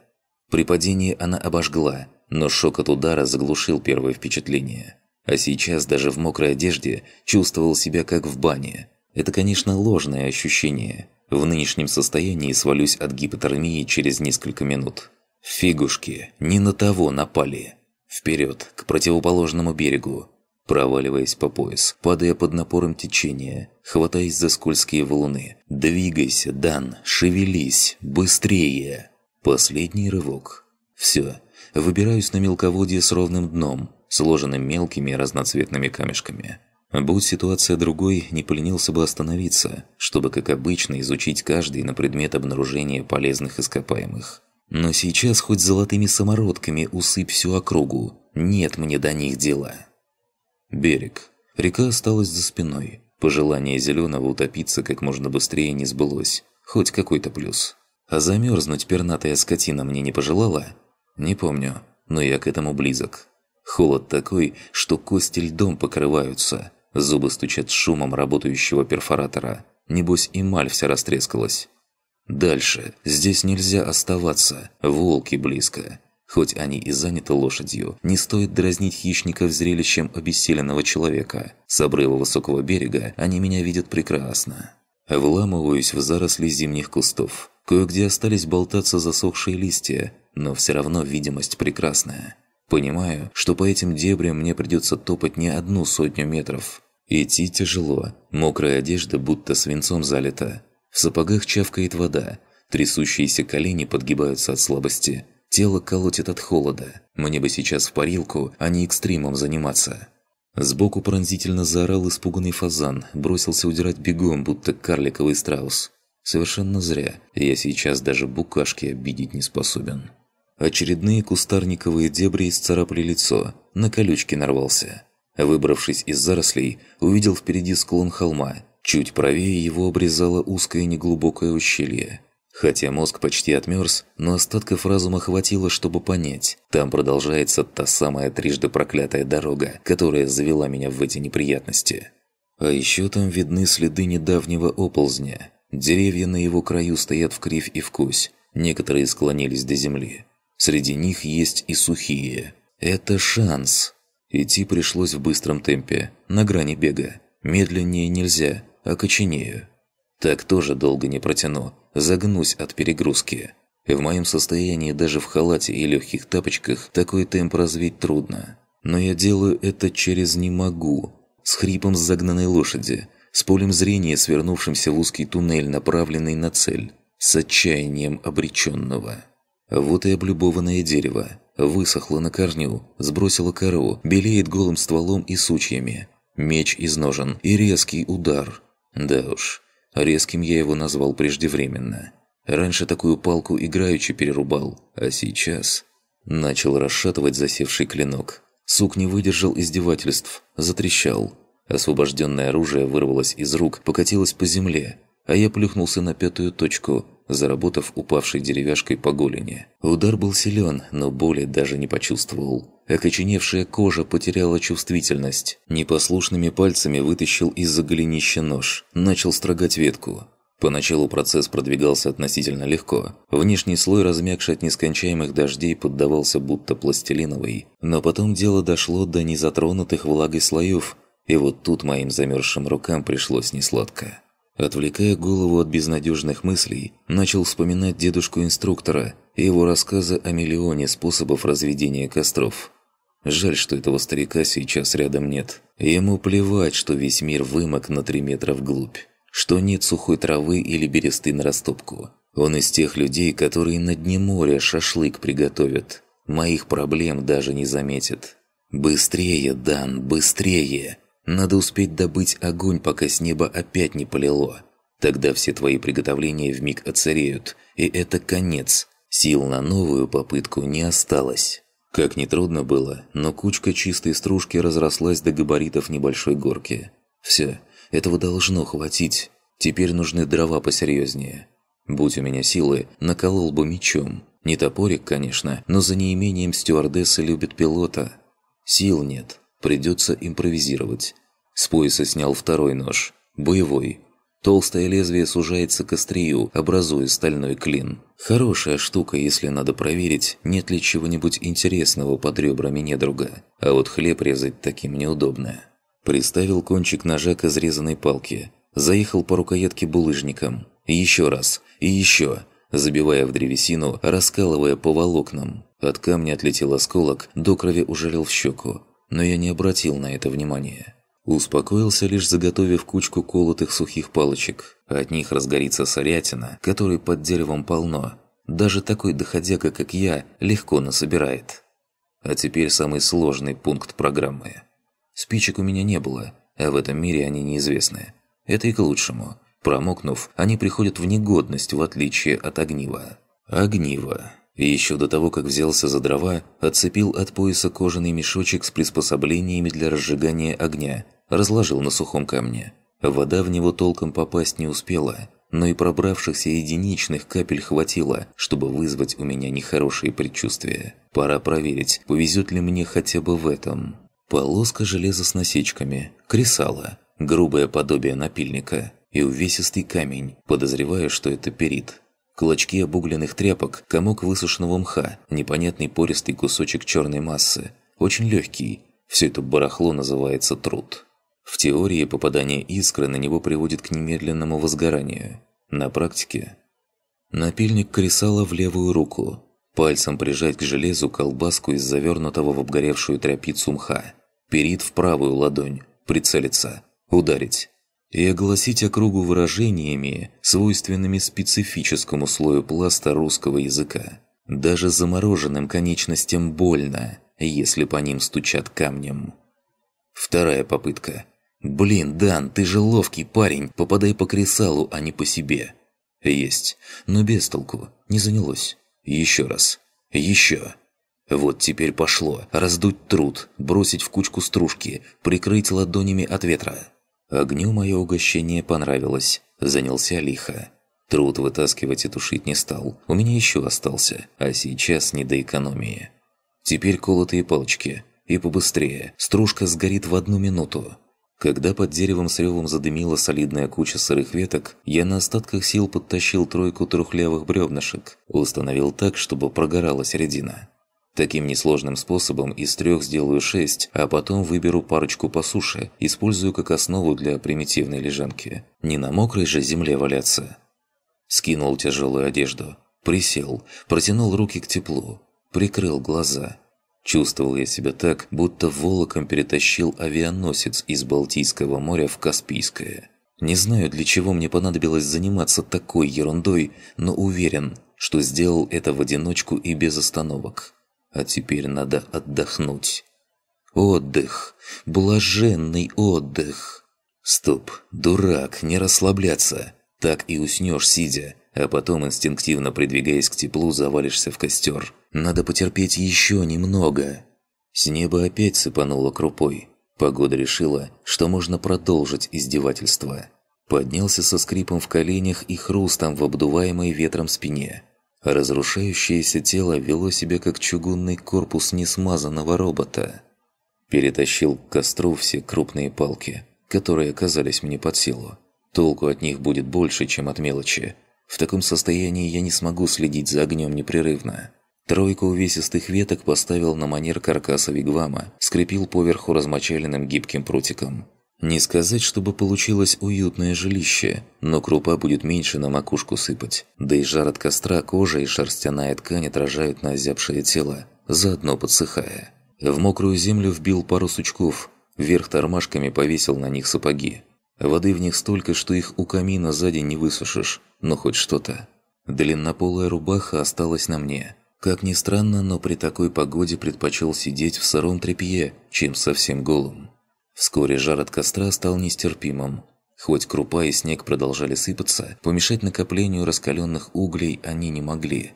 B: При падении она обожгла, но шок от удара заглушил первое впечатление. А сейчас даже в мокрой одежде чувствовал себя как в бане. Это, конечно, ложное ощущение. В нынешнем состоянии свалюсь от гипотермии через несколько минут. Фигушки, не на того напали. Вперед, к противоположному берегу, проваливаясь по пояс, падая под напором течения, хватаясь за скользкие валуны. «Двигайся, Дан! Шевелись! Быстрее!» Последний рывок. Все. Выбираюсь на мелководье с ровным дном, сложенным мелкими разноцветными камешками. Будь ситуация другой, не поленился бы остановиться, чтобы, как обычно, изучить каждый на предмет обнаружения полезных ископаемых. Но сейчас хоть золотыми самородками усыпь всю округу. Нет мне до них дела. Берег. Река осталась за спиной. Пожелание зеленого утопиться как можно быстрее не сбылось. Хоть какой-то плюс. А замерзнуть пернатая скотина мне не пожелала? Не помню, но я к этому близок. Холод такой, что кости льдом покрываются. Зубы стучат шумом работающего перфоратора. Небось, эмаль вся растрескалась. Дальше. Здесь нельзя оставаться. Волки близко. Хоть они и заняты лошадью, не стоит дразнить хищников зрелищем обессиленного человека. С обрыва высокого берега они меня видят прекрасно. Вламываюсь в заросли зимних кустов. Кое-где остались болтаться засохшие листья, но все равно видимость прекрасная. Понимаю, что по этим дебрям мне придется топать не одну сотню метров. Идти тяжело, мокрая одежда будто свинцом залита. В сапогах чавкает вода, трясущиеся колени подгибаются от слабости. Тело колотит от холода. Мне бы сейчас в парилку, а не экстримом заниматься. Сбоку пронзительно заорал испуганный фазан, бросился удирать бегом, будто карликовый страус. Совершенно зря, я сейчас даже букашки обидеть не способен. Очередные кустарниковые дебри исцарапли лицо, на колючки нарвался. Выбравшись из зарослей, увидел впереди склон холма. Чуть правее его обрезало узкое неглубокое ущелье. Хотя мозг почти отмерз, но остатков разума хватило, чтобы понять. Там продолжается та самая трижды проклятая дорога, которая завела меня в эти неприятности. А еще там видны следы недавнего оползня. Деревья на его краю стоят в кривь и в кось, некоторые склонились до земли. Среди них есть и сухие. Это шанс. Идти пришлось в быстром темпе, на грани бега. Медленнее нельзя, окоченею. А так тоже долго не протяну, загнусь от перегрузки. В моем состоянии даже в халате и легких тапочках такой темп развить трудно. Но я делаю это через «не могу», с хрипом с загнанной лошади – с полем зрения, свернувшимся в узкий туннель, направленный на цель, с отчаянием обреченного. Вот и облюбованное дерево. Высохло на корню, сбросило кору, белеет голым стволом и сучьями. Меч изножен и резкий удар. Да уж, резким я его назвал преждевременно. Раньше такую палку играючи перерубал, а сейчас... Начал расшатывать засевший клинок. Сук не выдержал издевательств, затрещал, Освобожденное оружие вырвалось из рук, покатилось по земле, а я плюхнулся на пятую точку, заработав упавшей деревяшкой по голени. Удар был силен, но боли даже не почувствовал. Окоченевшая кожа потеряла чувствительность. Непослушными пальцами вытащил из-за голенища нож, начал строгать ветку. Поначалу процесс продвигался относительно легко. Внешний слой, размягший от нескончаемых дождей, поддавался будто пластилиновый. Но потом дело дошло до незатронутых влагой слоев, и вот тут моим замерзшим рукам пришлось несладко. Отвлекая голову от безнадежных мыслей, начал вспоминать дедушку-инструктора и его рассказы о миллионе способов разведения костров. Жаль, что этого старика сейчас рядом нет. Ему плевать, что весь мир вымок на 3 метра вглубь, что нет сухой травы или бересты на растопку. Он из тех людей, которые на дне моря шашлык приготовят. Моих проблем даже не заметит. «Быстрее, Дан, быстрее!» Надо успеть добыть огонь, пока с неба опять не полило. Тогда все твои приготовления вмиг оцареют, и это конец. Сил на новую попытку не осталось. Как ни трудно было, но кучка чистой стружки разрослась до габаритов небольшой горки. Все, этого должно хватить. Теперь нужны дрова посерьезнее. Будь у меня силы, наколол бы мечом. Не топорик, конечно, но за неимением стюардессы любит пилота. Сил нет, Придется импровизировать. С пояса снял второй нож. Боевой. Толстое лезвие сужается к острию, образуя стальной клин. Хорошая штука, если надо проверить, нет ли чего-нибудь интересного под ребрами недруга. А вот хлеб резать таким неудобно. Приставил кончик ножа к изрезанной палке. Заехал по рукоятке булыжником. И еще раз. И еще. Забивая в древесину, раскалывая по волокнам. От камня отлетел осколок, до крови ужалил в щеку но я не обратил на это внимания. Успокоился, лишь заготовив кучку колотых сухих палочек. От них разгорится сорятина, которой под деревом полно. Даже такой доходяга, как я, легко насобирает. А теперь самый сложный пункт программы. Спичек у меня не было, а в этом мире они неизвестны. Это и к лучшему. Промокнув, они приходят в негодность, в отличие от огнива. Огнива и еще до того, как взялся за дрова, отцепил от пояса кожаный мешочек с приспособлениями для разжигания огня, разложил на сухом камне. Вода в него толком попасть не успела, но и пробравшихся единичных капель хватило, чтобы вызвать у меня нехорошие предчувствия. Пора проверить, повезет ли мне хотя бы в этом. Полоска железа с насечками, кресало, грубое подобие напильника и увесистый камень, подозревая, что это перит. Клочки обугленных тряпок, комок высушенного мха, непонятный пористый кусочек черной массы. Очень легкий. Все это барахло называется труд. В теории попадание искры на него приводит к немедленному возгоранию. На практике... Напильник кресала в левую руку. Пальцем прижать к железу колбаску из завернутого в обгоревшую тряпицу мха. Перит в правую ладонь. Прицелиться. Ударить и огласить округу выражениями, свойственными специфическому слою пласта русского языка. Даже замороженным конечностям больно, если по ним стучат камнем. Вторая попытка. «Блин, Дан, ты же ловкий парень, попадай по кресалу, а не по себе». «Есть, но без толку, не занялось. Еще раз. Еще». Вот теперь пошло. Раздуть труд, бросить в кучку стружки, прикрыть ладонями от ветра. Огню мое угощение понравилось, занялся лихо. Труд вытаскивать и тушить не стал, у меня еще остался, а сейчас не до экономии. Теперь колотые палочки. И побыстрее, стружка сгорит в одну минуту. Когда под деревом с ревом задымила солидная куча сырых веток, я на остатках сил подтащил тройку трухлявых бревнышек, установил так, чтобы прогорала середина. Таким несложным способом из трех сделаю шесть, а потом выберу парочку по суше, использую как основу для примитивной лежанки. Не на мокрой же земле валяться. Скинул тяжелую одежду. Присел, протянул руки к теплу. Прикрыл глаза. Чувствовал я себя так, будто волоком перетащил авианосец из Балтийского моря в Каспийское. Не знаю, для чего мне понадобилось заниматься такой ерундой, но уверен, что сделал это в одиночку и без остановок а теперь надо отдохнуть. Отдых, блаженный отдых. Стоп, дурак, не расслабляться. Так и уснешь, сидя, а потом, инстинктивно придвигаясь к теплу, завалишься в костер. Надо потерпеть еще немного. С неба опять сыпануло крупой. Погода решила, что можно продолжить издевательство. Поднялся со скрипом в коленях и хрустом в обдуваемой ветром спине. Разрушающееся тело вело себя как чугунный корпус несмазанного робота. Перетащил к костру все крупные палки, которые оказались мне под силу. Толку от них будет больше, чем от мелочи. В таком состоянии я не смогу следить за огнем непрерывно. Тройку увесистых веток поставил на манер каркаса вигвама, скрепил поверху размочаленным гибким прутиком. Не сказать, чтобы получилось уютное жилище, но крупа будет меньше на макушку сыпать. Да и жар от костра кожа и шерстяная ткань отражают на озябшее тело, заодно подсыхая. В мокрую землю вбил пару сучков, вверх тормашками повесил на них сапоги. Воды в них столько, что их у камина сзади не высушишь, но хоть что-то. Длиннополая рубаха осталась на мне. Как ни странно, но при такой погоде предпочел сидеть в сыром тряпье, чем совсем голым. Вскоре жар от костра стал нестерпимым. Хоть крупа и снег продолжали сыпаться, помешать накоплению раскаленных углей они не могли.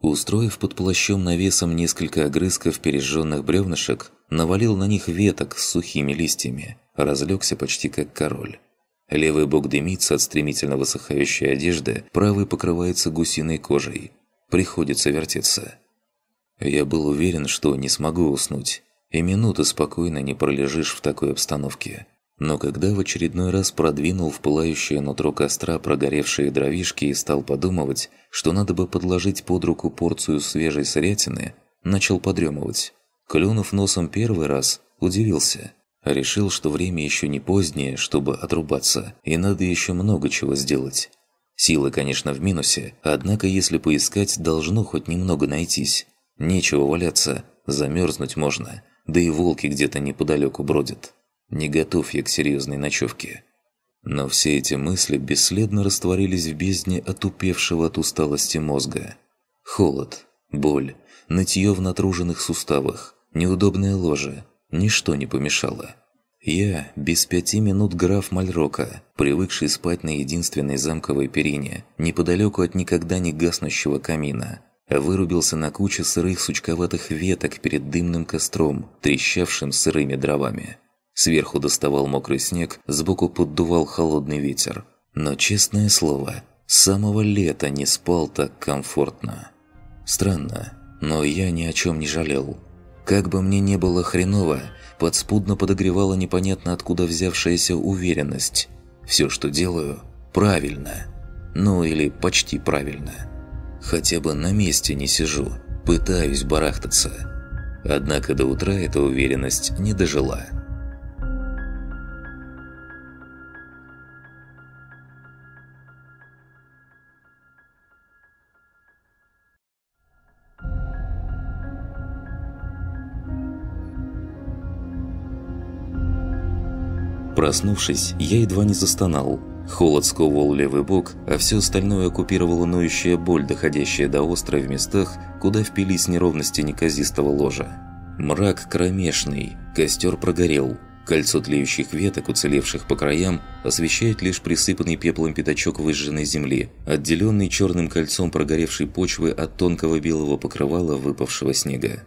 B: Устроив под плащом навесом несколько огрызков пережженных бревнышек, навалил на них веток с сухими листьями, разлегся почти как король. Левый бок дымится от стремительно высыхающей одежды, правый покрывается гусиной кожей. Приходится вертеться. Я был уверен, что не смогу уснуть и минуты спокойно не пролежишь в такой обстановке. Но когда в очередной раз продвинул в пылающее нутро костра прогоревшие дровишки и стал подумывать, что надо бы подложить под руку порцию свежей сырятины, начал подремывать. Клюнув носом первый раз, удивился. Решил, что время еще не позднее, чтобы отрубаться, и надо еще много чего сделать. Силы, конечно, в минусе, однако если поискать, должно хоть немного найтись. Нечего валяться, замерзнуть можно – да и волки где-то неподалеку бродят. Не готов я к серьезной ночевке. Но все эти мысли бесследно растворились в бездне отупевшего от усталости мозга. Холод, боль, нытье в натруженных суставах, неудобное ложе – ничто не помешало. Я, без пяти минут граф Мальрока, привыкший спать на единственной замковой перине, неподалеку от никогда не гаснущего камина – вырубился на куче сырых сучковатых веток перед дымным костром, трещавшим сырыми дровами. Сверху доставал мокрый снег, сбоку поддувал холодный ветер. Но, честное слово, с самого лета не спал так комфортно. Странно, но я ни о чем не жалел. Как бы мне не было хреново, подспудно подогревала непонятно откуда взявшаяся уверенность. Все, что делаю, правильно. Ну или почти правильно хотя бы на месте не сижу, пытаюсь барахтаться. Однако до утра эта уверенность не дожила. Проснувшись, я едва не застонал, Холод сковывал левый бок, а все остальное оккупировала ноющая боль, доходящая до острой в местах, куда впились неровности неказистого ложа. Мрак кромешный, костер прогорел. Кольцо тлеющих веток, уцелевших по краям, освещает лишь присыпанный пеплом пятачок выжженной земли, отделенный черным кольцом прогоревшей почвы от тонкого белого покрывала выпавшего снега.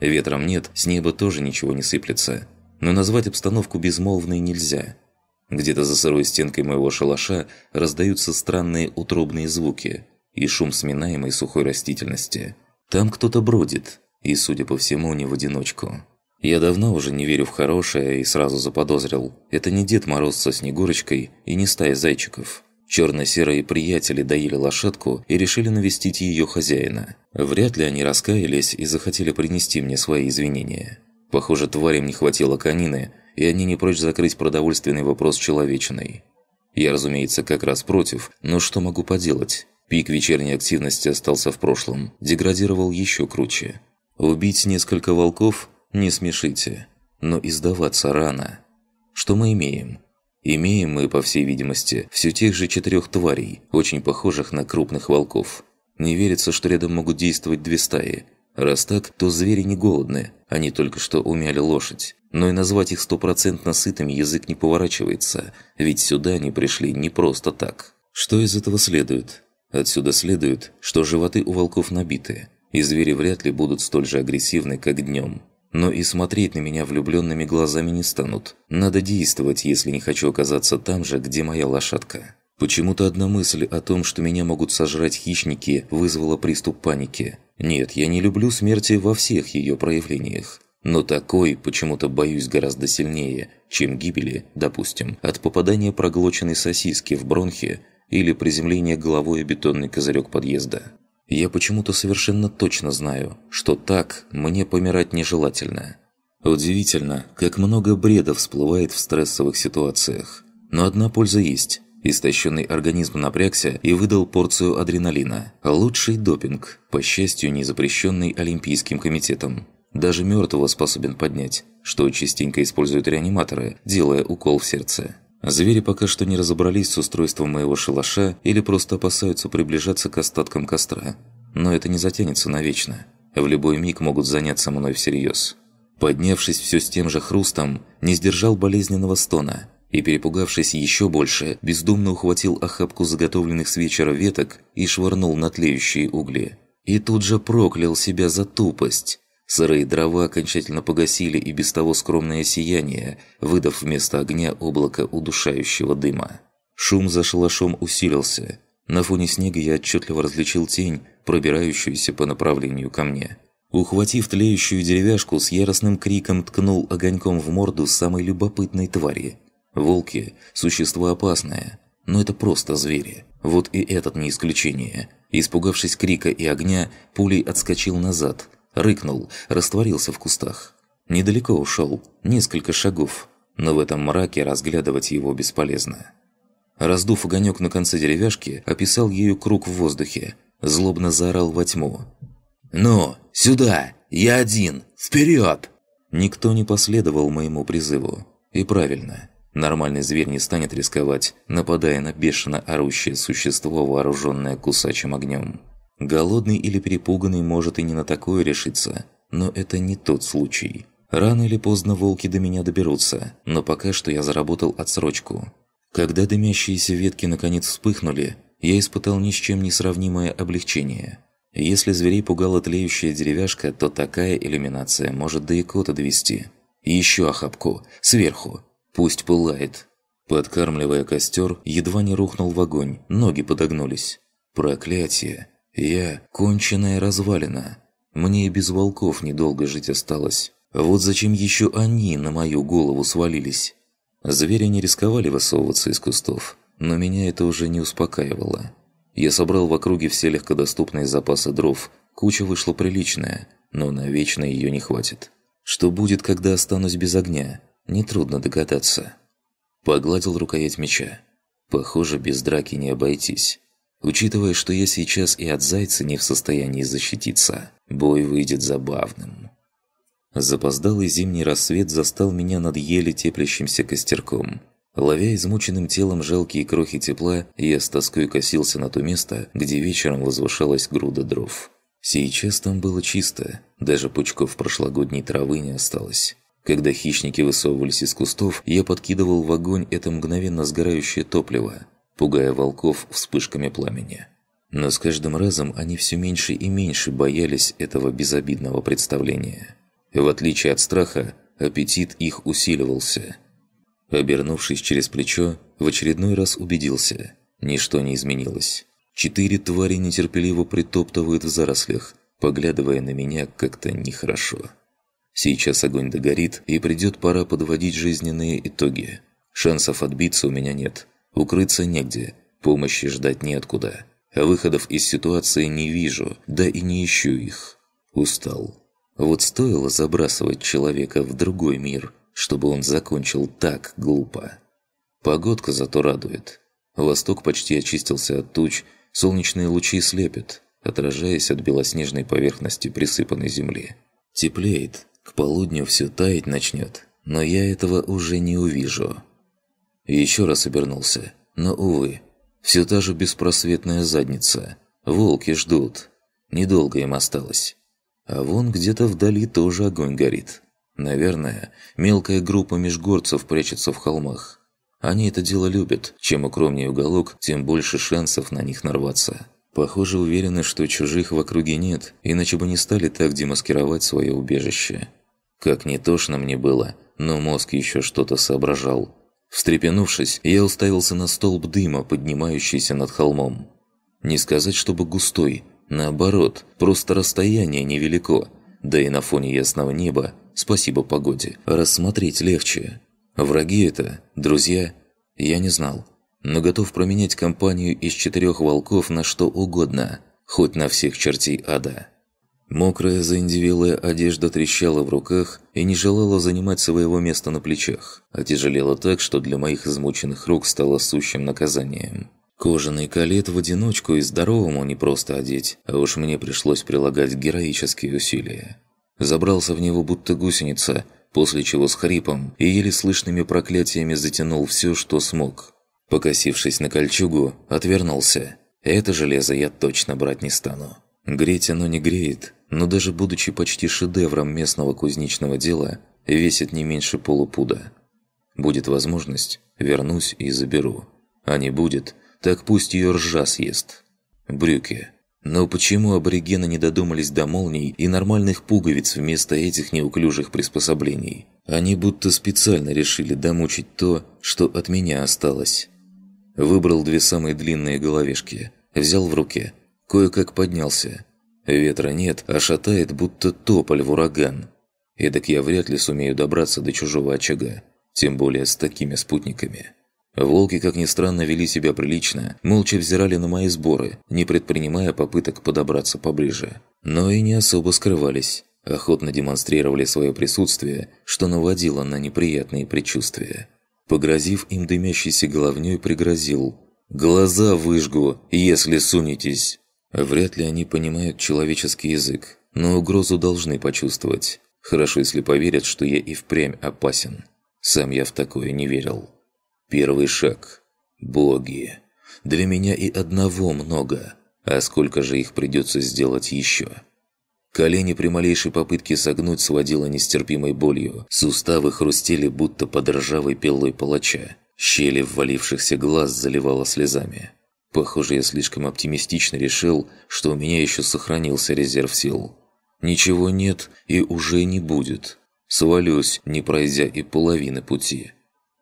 B: Ветром нет, с неба тоже ничего не сыплется. Но назвать обстановку безмолвной нельзя – где-то за сырой стенкой моего шалаша раздаются странные утробные звуки и шум сминаемой сухой растительности. Там кто-то бродит, и, судя по всему, не в одиночку. Я давно уже не верю в хорошее и сразу заподозрил. Это не Дед Мороз со Снегурочкой и не стая зайчиков. Черно-серые приятели доили лошадку и решили навестить ее хозяина. Вряд ли они раскаялись и захотели принести мне свои извинения. Похоже, тварям не хватило конины – и они не прочь закрыть продовольственный вопрос человечиной. Я, разумеется, как раз против, но что могу поделать? Пик вечерней активности остался в прошлом, деградировал еще круче. Убить несколько волков – не смешите, но издаваться рано. Что мы имеем? Имеем мы, по всей видимости, все тех же четырех тварей, очень похожих на крупных волков. Не верится, что рядом могут действовать две стаи – Раз так, то звери не голодные. они только что умяли лошадь. Но и назвать их стопроцентно сытыми язык не поворачивается, ведь сюда они пришли не просто так. Что из этого следует? Отсюда следует, что животы у волков набитые. и звери вряд ли будут столь же агрессивны, как днем. Но и смотреть на меня влюбленными глазами не станут. Надо действовать, если не хочу оказаться там же, где моя лошадка. Почему-то одна мысль о том, что меня могут сожрать хищники, вызвала приступ паники. Нет, я не люблю смерти во всех ее проявлениях. Но такой почему-то боюсь гораздо сильнее, чем гибели, допустим, от попадания проглоченной сосиски в бронхи или приземления головой о бетонный козырек подъезда. Я почему-то совершенно точно знаю, что так мне помирать нежелательно. Удивительно, как много бреда всплывает в стрессовых ситуациях. Но одна польза есть. Истощенный организм напрягся и выдал порцию адреналина. Лучший допинг, по счастью, не запрещенный Олимпийским комитетом. Даже мертвого способен поднять, что частенько используют реаниматоры, делая укол в сердце. Звери пока что не разобрались с устройством моего шалаша или просто опасаются приближаться к остаткам костра. Но это не затянется навечно. В любой миг могут заняться мной всерьез. Поднявшись все с тем же хрустом, не сдержал болезненного стона – и, перепугавшись еще больше, бездумно ухватил охапку заготовленных с вечера веток и швырнул на тлеющие угли. И тут же проклял себя за тупость. Сырые дрова окончательно погасили и без того скромное сияние, выдав вместо огня облако удушающего дыма. Шум за шалашом усилился. На фоне снега я отчетливо различил тень, пробирающуюся по направлению ко мне. Ухватив тлеющую деревяшку, с яростным криком ткнул огоньком в морду самой любопытной твари – Волки – существа опасные, но это просто звери. Вот и этот не исключение. Испугавшись крика и огня, пулей отскочил назад, рыкнул, растворился в кустах. Недалеко ушел, несколько шагов, но в этом мраке разглядывать его бесполезно. Раздув огонек на конце деревяшки, описал ею круг в воздухе, злобно заорал во тьму. «Ну, сюда! Я один! Вперед!» Никто не последовал моему призыву. И правильно – Нормальный зверь не станет рисковать, нападая на бешено орущее существо, вооруженное кусачим огнем. Голодный или перепуганный может и не на такое решиться, но это не тот случай. Рано или поздно волки до меня доберутся, но пока что я заработал отсрочку. Когда дымящиеся ветки наконец вспыхнули, я испытал ни с чем не сравнимое облегчение. Если зверей пугала тлеющая деревяшка, то такая иллюминация может до икота довести. И еще охапку. Сверху. Пусть пылает. Подкармливая костер, едва не рухнул в огонь, ноги подогнулись. Проклятие! Я – конченая развалина. Мне и без волков недолго жить осталось. Вот зачем еще они на мою голову свалились? Звери не рисковали высовываться из кустов, но меня это уже не успокаивало. Я собрал в округе все легкодоступные запасы дров, куча вышла приличная, но на вечно ее не хватит. Что будет, когда останусь без огня? Нетрудно догадаться. Погладил рукоять меча. Похоже, без драки не обойтись. Учитывая, что я сейчас и от зайца не в состоянии защититься, бой выйдет забавным. Запоздалый зимний рассвет застал меня над еле теплящимся костерком. Ловя измученным телом жалкие крохи тепла, я с тоской косился на то место, где вечером возвышалась груда дров. Сейчас там было чисто, даже пучков прошлогодней травы не осталось. Когда хищники высовывались из кустов, я подкидывал в огонь это мгновенно сгорающее топливо, пугая волков вспышками пламени. Но с каждым разом они все меньше и меньше боялись этого безобидного представления. В отличие от страха, аппетит их усиливался. Обернувшись через плечо, в очередной раз убедился – ничто не изменилось. Четыре твари нетерпеливо притоптывают в зарослях, поглядывая на меня как-то нехорошо. Сейчас огонь догорит, и придет пора подводить жизненные итоги. Шансов отбиться у меня нет. Укрыться негде. Помощи ждать неоткуда. А выходов из ситуации не вижу, да и не ищу их. Устал. Вот стоило забрасывать человека в другой мир, чтобы он закончил так
C: глупо.
B: Погодка зато радует. Восток почти очистился от туч, солнечные лучи слепят, отражаясь от белоснежной поверхности присыпанной земли. Теплеет, к полудню все таять начнет, но я этого уже не увижу. Еще раз обернулся, но, увы, все та же беспросветная задница. Волки ждут. Недолго им осталось. А вон где-то вдали тоже огонь горит. Наверное, мелкая группа межгорцев прячется в холмах. Они это дело любят. Чем укромнее уголок, тем больше шансов на них нарваться. Похоже, уверены, что чужих в округе нет, иначе бы не стали так демаскировать свое убежище. Как не тошно мне было, но мозг еще что-то соображал. Встрепенувшись, я уставился на столб дыма, поднимающийся над холмом. Не сказать, чтобы густой, наоборот, просто расстояние невелико, да и на фоне ясного неба, спасибо погоде, рассмотреть легче. Враги это, друзья, я не знал, но готов променять компанию из четырех волков на что угодно, хоть на всех чертей ада. Мокрая заиндивилая одежда трещала в руках и не желала занимать своего места на плечах, а тяжелела так, что для моих измученных рук стало сущим наказанием. Кожаный калет в одиночку и здоровому не просто одеть, а уж мне пришлось прилагать героические усилия. Забрался в него будто гусеница, после чего с хрипом и еле слышными проклятиями затянул все, что смог. Покосившись на кольчугу, отвернулся. Это железо я точно брать не стану. Греть оно не греет, но даже будучи почти шедевром местного кузнечного дела, весит не меньше полупуда. Будет возможность, вернусь и заберу. А не будет, так пусть ее ржа съест. Брюки. Но почему аборигены не додумались до молний и нормальных пуговиц вместо этих неуклюжих приспособлений? Они будто специально решили домучить то, что от меня осталось. Выбрал две самые длинные головешки, взял в руке, кое-как поднялся – Ветра нет, а шатает, будто тополь в ураган. Эдак я вряд ли сумею добраться до чужого очага, тем более с такими спутниками. Волки, как ни странно, вели себя прилично, молча взирали на мои сборы, не предпринимая попыток подобраться поближе. Но и не особо скрывались, охотно демонстрировали свое присутствие, что наводило на неприятные предчувствия. Погрозив им дымящейся головней, пригрозил «Глаза выжгу, если сунетесь!» Вряд ли они понимают человеческий язык, но угрозу должны почувствовать. Хорошо, если поверят, что я и впрямь опасен. Сам я в такое не верил. Первый шаг. Боги. Для меня и одного много. А сколько же их придется сделать еще? Колени при малейшей попытке согнуть сводило нестерпимой болью. Суставы хрустели, будто под ржавой пилой палача. Щели ввалившихся глаз заливало слезами. Похоже, я слишком оптимистично решил, что у меня еще сохранился резерв сил. Ничего нет и уже не будет. Свалюсь, не пройдя и половины пути.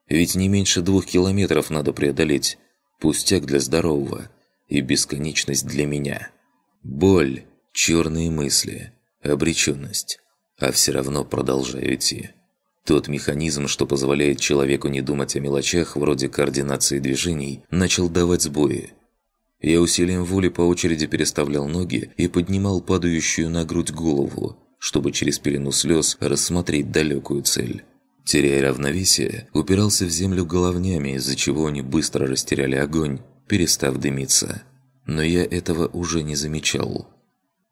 B: Ведь не меньше двух километров надо преодолеть. Пустяк для здорового и бесконечность для меня. Боль, черные мысли, обреченность. А все равно продолжаю идти. Тот механизм, что позволяет человеку не думать о мелочах вроде координации движений, начал давать сбои. Я усилием воли по очереди переставлял ноги и поднимал падающую на грудь голову, чтобы через пелену слез рассмотреть далекую цель. Теряя равновесие, упирался в землю головнями, из-за чего они быстро растеряли огонь, перестав дымиться. Но я этого уже не замечал.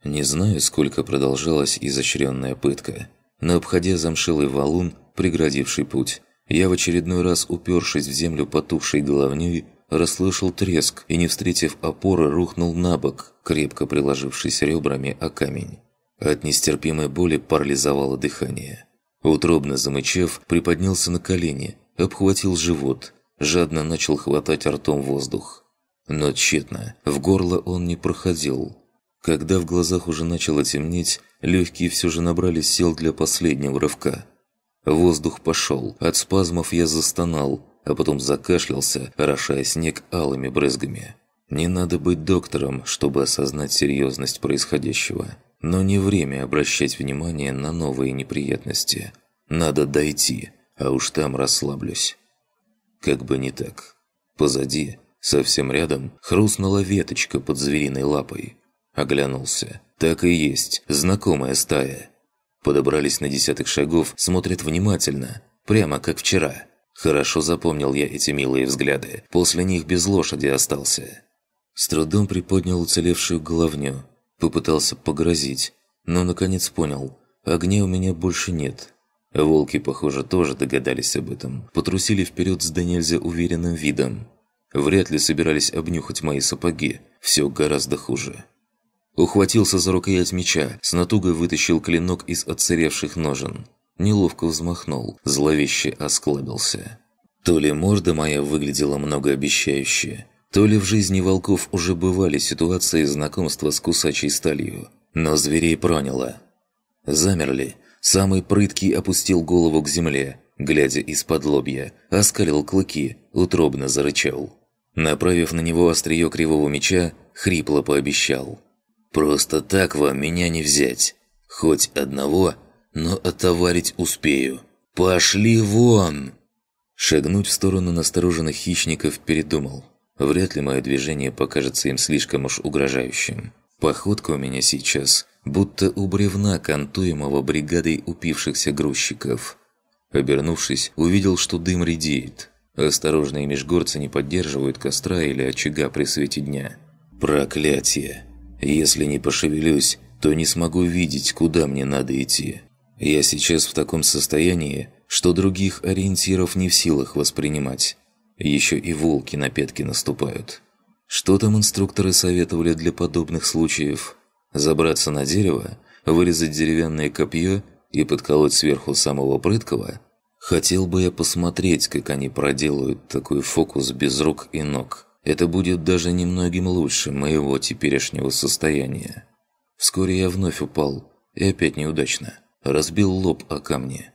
B: Не знаю, сколько продолжалась изощренная пытка – но обходя замшилый валун, преградивший путь. Я в очередной раз, упершись в землю потухшей головней, расслышал треск и, не встретив опоры, рухнул на бок, крепко приложившись ребрами о камень. От нестерпимой боли парализовало дыхание. Утробно замычав, приподнялся на колени, обхватил живот, жадно начал хватать ртом воздух. Но тщетно, в горло он не проходил. Когда в глазах уже начало темнеть, Легкие все же набрали сил для последнего рывка. Воздух пошел, от спазмов я застонал, а потом закашлялся, орошая снег алыми брызгами. Не надо быть доктором, чтобы осознать серьезность происходящего. Но не время обращать внимание на новые неприятности. Надо дойти, а уж там расслаблюсь. Как бы не так. Позади, совсем рядом, хрустнула веточка под звериной лапой. Оглянулся. Так и есть, знакомая стая. Подобрались на десятых шагов, смотрят внимательно, прямо как вчера. Хорошо запомнил я эти милые взгляды, после них без лошади остался. С трудом приподнял уцелевшую головню, попытался погрозить, но наконец понял, огня у меня больше нет. Волки, похоже, тоже догадались об этом, потрусили вперед с да уверенным видом. Вряд ли собирались обнюхать мои сапоги, все гораздо хуже. Ухватился за рукоять меча, с натугой вытащил клинок из отсыревших ножен. Неловко взмахнул, зловеще осклабился. То ли морда моя выглядела многообещающе, то ли в жизни волков уже бывали ситуации знакомства с кусачей сталью. Но зверей проняло. Замерли. Самый прыткий опустил голову к земле, глядя из-под лобья, оскалил клыки, утробно зарычал. Направив на него острие кривого меча, хрипло пообещал. Просто так вам меня не взять. Хоть одного, но отоварить успею. Пошли вон!» Шагнуть в сторону настороженных хищников передумал. Вряд ли мое движение покажется им слишком уж угрожающим. Походка у меня сейчас будто у бревна контуемого бригадой упившихся грузчиков. Обернувшись, увидел, что дым редеет. Осторожные межгорцы не поддерживают костра или очага при свете дня. «Проклятие!» Если не пошевелюсь, то не смогу видеть, куда мне надо идти. Я сейчас в таком состоянии, что других ориентиров не в силах воспринимать. Еще и волки на пятки наступают. Что там инструкторы советовали для подобных случаев? Забраться на дерево, вырезать деревянное копье и подколоть сверху самого прыткого? Хотел бы я посмотреть, как они проделают такой фокус без рук и ног. Это будет даже немногим лучше моего теперешнего состояния. Вскоре я вновь упал, и опять неудачно. Разбил лоб о камни.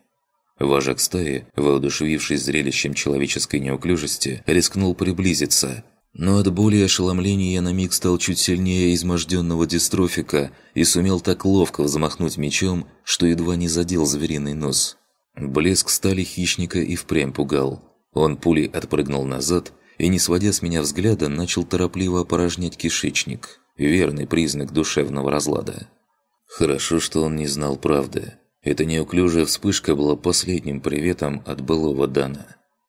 B: Вожак стаи, воодушевившись зрелищем человеческой неуклюжести, рискнул приблизиться. Но от боли и ошеломления я на миг стал чуть сильнее изможденного дистрофика и сумел так ловко взмахнуть мечом, что едва не задел звериный нос. Блеск стали хищника и впрямь пугал. Он пулей отпрыгнул назад, и, не сводя с меня взгляда, начал торопливо опорожнять кишечник. Верный признак душевного разлада. Хорошо, что он не знал правды. Эта неуклюжая вспышка была последним приветом от былого Дана.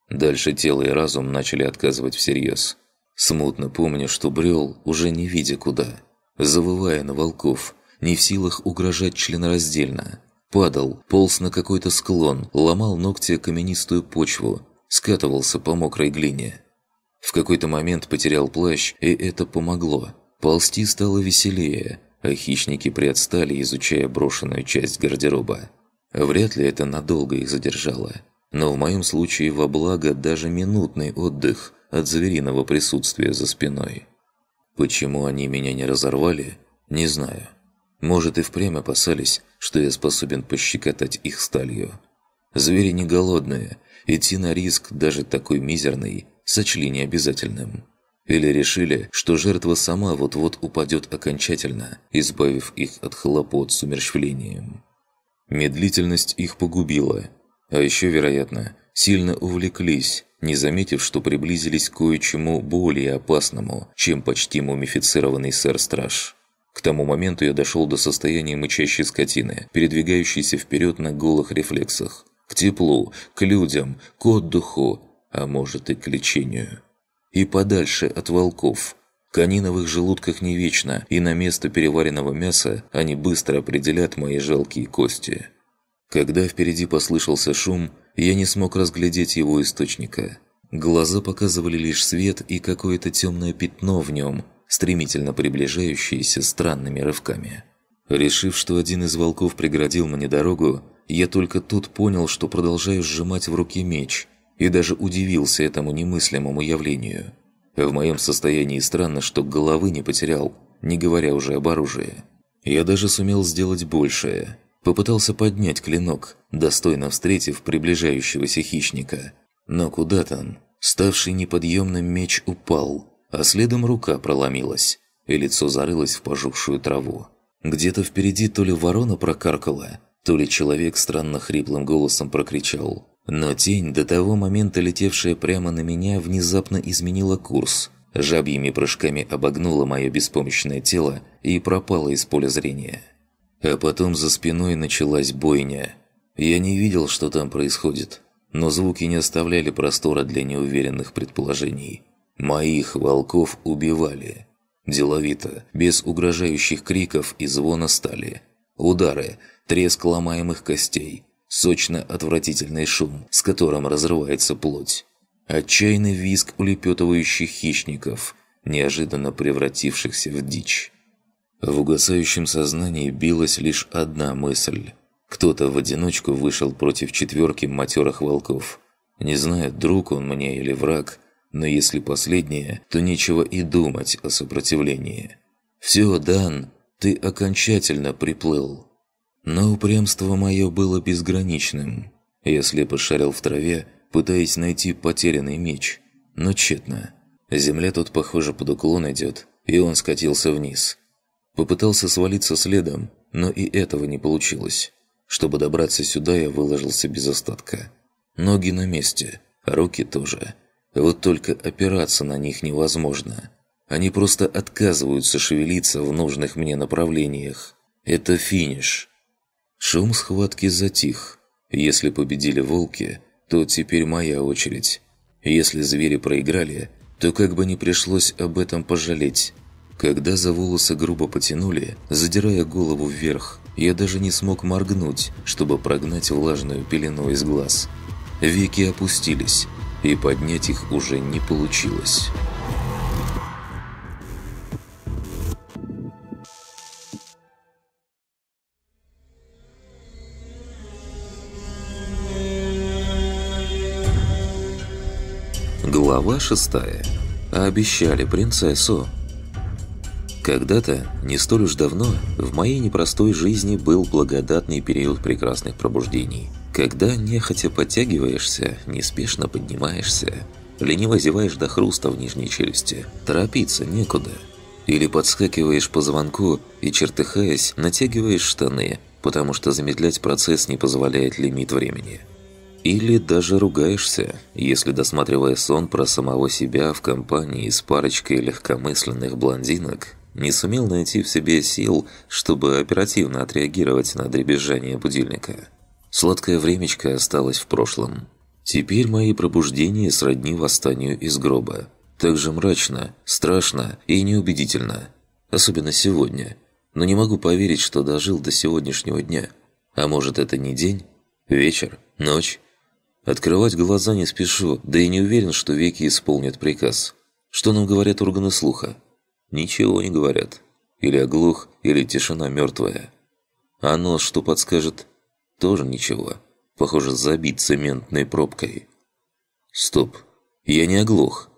B: Дальше тело и разум начали отказывать всерьез. Смутно помню, что брел, уже не видя куда. Завывая на волков, не в силах угрожать членораздельно. Падал, полз на какой-то склон, ломал ногти каменистую почву, скатывался по мокрой глине. В какой-то момент потерял плащ, и это помогло. Ползти стало веселее, а хищники приотстали, изучая брошенную часть гардероба. Вряд ли это надолго их задержало. Но в моем случае во благо даже минутный отдых от звериного присутствия за спиной. Почему они меня не разорвали, не знаю. Может, и впрямь опасались, что я способен пощекотать их сталью. Звери не голодные, идти на риск, даже такой мизерный, сочли необязательным. Или решили, что жертва сама вот-вот упадет окончательно, избавив их от хлопот с умерщвлением. Медлительность их погубила. А еще, вероятно, сильно увлеклись, не заметив, что приблизились к кое-чему более опасному, чем почти мумифицированный сэр-страж. К тому моменту я дошел до состояния мычащей скотины, передвигающейся вперед на голых рефлексах. К теплу, к людям, к отдыху, а может и к лечению. И подальше от волков. Конина в их желудках не вечно, и на место переваренного мяса они быстро определят мои жалкие кости. Когда впереди послышался шум, я не смог разглядеть его источника. Глаза показывали лишь свет и какое-то темное пятно в нем, стремительно приближающееся странными рывками. Решив, что один из волков преградил мне дорогу, я только тут понял, что продолжаю сжимать в руки меч – и даже удивился этому немыслимому явлению. В моем состоянии странно, что головы не потерял, не говоря уже об оружии. Я даже сумел сделать большее. Попытался поднять клинок, достойно встретив приближающегося хищника. Но куда там? Ставший неподъемным меч упал, а следом рука проломилась, и лицо зарылось в пожухшую траву. Где-то впереди то ли ворона прокаркала, то ли человек странно хриплым голосом прокричал но тень, до того момента летевшая прямо на меня, внезапно изменила курс. Жабьими прыжками обогнула мое беспомощное тело и пропала из поля зрения. А потом за спиной началась бойня. Я не видел, что там происходит, но звуки не оставляли простора для неуверенных предположений. Моих волков убивали. Деловито, без угрожающих криков и звона стали. Удары, треск ломаемых костей – сочно-отвратительный шум, с которым разрывается плоть. Отчаянный визг улепетывающих хищников, неожиданно превратившихся в дичь. В угасающем сознании билась лишь одна мысль. Кто-то в одиночку вышел против четверки матерых волков. Не знаю, друг он мне или враг, но если последнее, то нечего и думать о сопротивлении. «Все, Дан, ты окончательно приплыл». Но упрямство мое было безграничным. Я слепо шарил в траве, пытаясь найти потерянный меч. Но тщетно. Земля тут, похоже, под уклон идет, и он скатился вниз. Попытался свалиться следом, но и этого не получилось. Чтобы добраться сюда, я выложился без остатка. Ноги на месте, руки тоже. Вот только опираться на них невозможно. Они просто отказываются шевелиться в нужных мне направлениях. Это финиш. Шум схватки затих. Если победили волки, то теперь моя очередь. Если звери проиграли, то как бы не пришлось об этом пожалеть. Когда за волосы грубо потянули, задирая голову вверх, я даже не смог моргнуть, чтобы прогнать влажную пелену из глаз. Веки опустились, и поднять их уже не получилось. Глава 6. Обещали принцессу. Когда-то, не столь уж давно, в моей непростой жизни был благодатный период прекрасных пробуждений. Когда нехотя подтягиваешься, неспешно поднимаешься, лениво зеваешь до хруста в нижней челюсти, торопиться некуда. Или подскакиваешь по звонку и, чертыхаясь, натягиваешь штаны, потому что замедлять процесс не позволяет лимит времени – или даже ругаешься, если, досматривая сон про самого себя в компании с парочкой легкомысленных блондинок, не сумел найти в себе сил, чтобы оперативно отреагировать на дребезжание будильника. Сладкое времечко осталось в прошлом. Теперь мои пробуждения сродни восстанию из гроба. Так же мрачно, страшно и неубедительно. Особенно сегодня. Но не могу поверить, что дожил до сегодняшнего дня. А может, это не день? Вечер? Ночь? Открывать глаза не спешу, да и не уверен, что веки исполнят приказ. Что нам говорят органы слуха? Ничего не говорят. Или оглух, или тишина мертвая. А нос что подскажет? Тоже ничего. Похоже, забит цементной пробкой. Стоп. Я не оглох.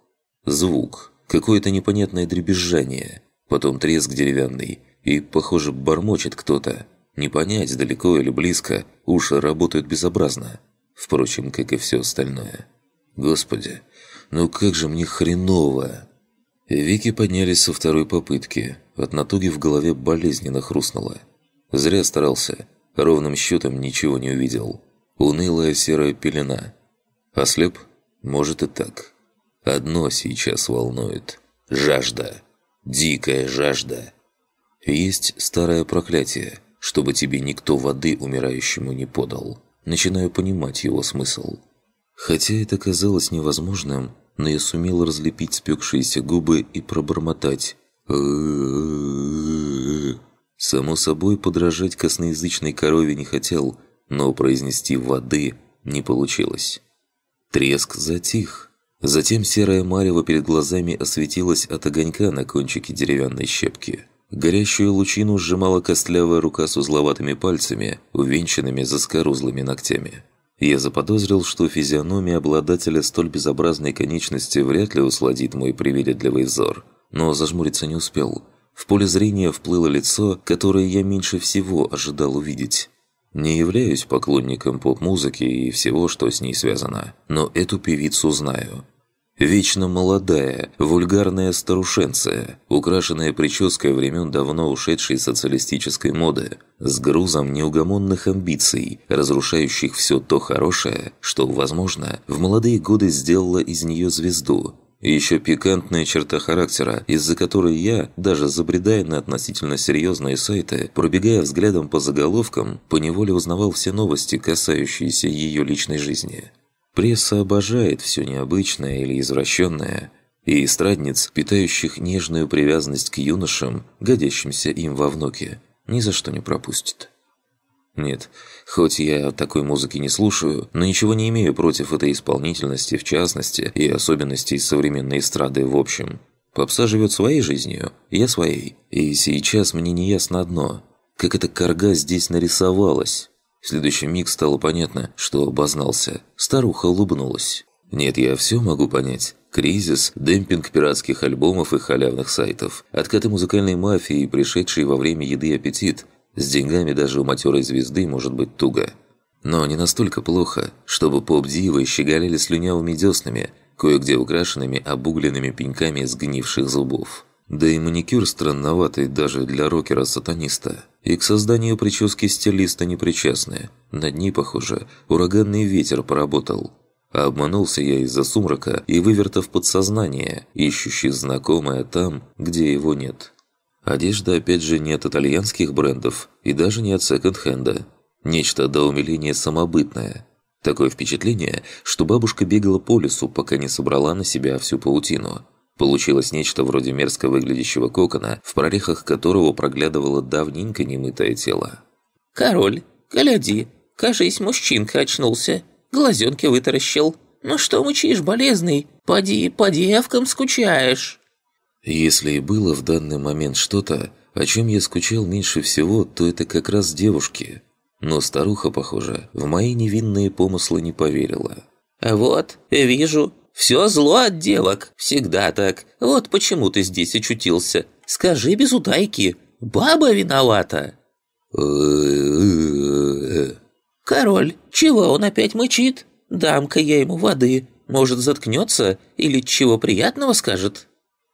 B: Звук. Какое-то непонятное дребезжание. Потом треск деревянный. И, похоже, бормочет кто-то. Не понять, далеко или близко. Уши работают безобразно. Впрочем, как и все остальное. Господи, ну как же мне хреново! Вики поднялись со второй попытки. От натуги в голове болезненно хрустнуло. Зря старался. Ровным счетом ничего не увидел. Унылая серая пелена. Ослеп? Может и так. Одно сейчас волнует. Жажда. Дикая жажда. Есть старое проклятие, чтобы тебе никто воды умирающему не подал начинаю понимать его смысл. Хотя это казалось невозможным, но я сумел разлепить спекшиеся губы и пробормотать. Само собой, подражать косноязычной корове не хотел, но произнести «воды» не получилось. Треск затих. Затем серая марево перед глазами осветилась от огонька на кончике деревянной щепки. Горящую лучину сжимала костлявая рука с узловатыми пальцами, увенчанными заскорузлыми ногтями. Я заподозрил, что физиономия обладателя столь безобразной конечности вряд ли усладит мой привередливый взор, но зажмуриться не успел. В поле зрения вплыло лицо, которое я меньше всего ожидал увидеть. Не являюсь поклонником поп-музыки и всего, что с ней связано, но эту певицу знаю. Вечно молодая, вульгарная старушенция, украшенная прической времен давно ушедшей социалистической моды, с грузом неугомонных амбиций, разрушающих все то хорошее, что, возможно, в молодые годы сделала из нее звезду, еще пикантная черта характера, из-за которой я, даже забредая на относительно серьезные сайты, пробегая взглядом по заголовкам, поневоле узнавал все новости, касающиеся ее личной жизни. Пресса обожает все необычное или извращенное, и эстрадниц, питающих нежную привязанность к юношам, годящимся им во внуки, ни за что не пропустит. Нет, хоть я такой музыки не слушаю, но ничего не имею против этой исполнительности в частности и особенностей современной эстрады в общем. Попса живет своей жизнью, я своей. И сейчас мне не ясно одно. Как эта корга здесь нарисовалась? В следующий миг стало понятно, что обознался. Старуха улыбнулась. Нет, я все могу понять. Кризис, демпинг пиратских альбомов и халявных сайтов, откаты музыкальной мафии пришедшие во время еды аппетит. С деньгами даже у матерой звезды может быть туго. Но не настолько плохо, чтобы поп-дивы щеголяли слюнявыми деснами, кое-где украшенными обугленными пеньками сгнивших зубов. Да и маникюр странноватый даже для рокера-сатаниста. И к созданию прически стилиста непричастны. На дни похоже, ураганный ветер поработал. А обманулся я из-за сумрака и вывертов подсознание, ищущий знакомое там, где его нет. Одежда опять же не от итальянских брендов и даже не от секонд-хенда. Нечто до умиления самобытное. Такое впечатление, что бабушка бегала по лесу, пока не собрала на себя всю паутину – Получилось нечто вроде мерзко выглядящего кокона, в прорехах которого проглядывало давненько немытое тело. «Король, гляди,
D: кажись, мужчинка очнулся, глазенки вытаращил. Ну что мучишь, болезный? Поди, по девкам а скучаешь!»
B: Если и было в данный момент что-то, о чем я скучал меньше всего, то это как раз девушки. Но старуха, похоже, в мои невинные помыслы не поверила.
D: «А «Вот, вижу, все зло от девок. Всегда так. Вот почему ты здесь очутился. Скажи без утайки. Баба виновата. Король, чего он опять мычит? Дамка я ему воды. Может, заткнется или чего приятного скажет?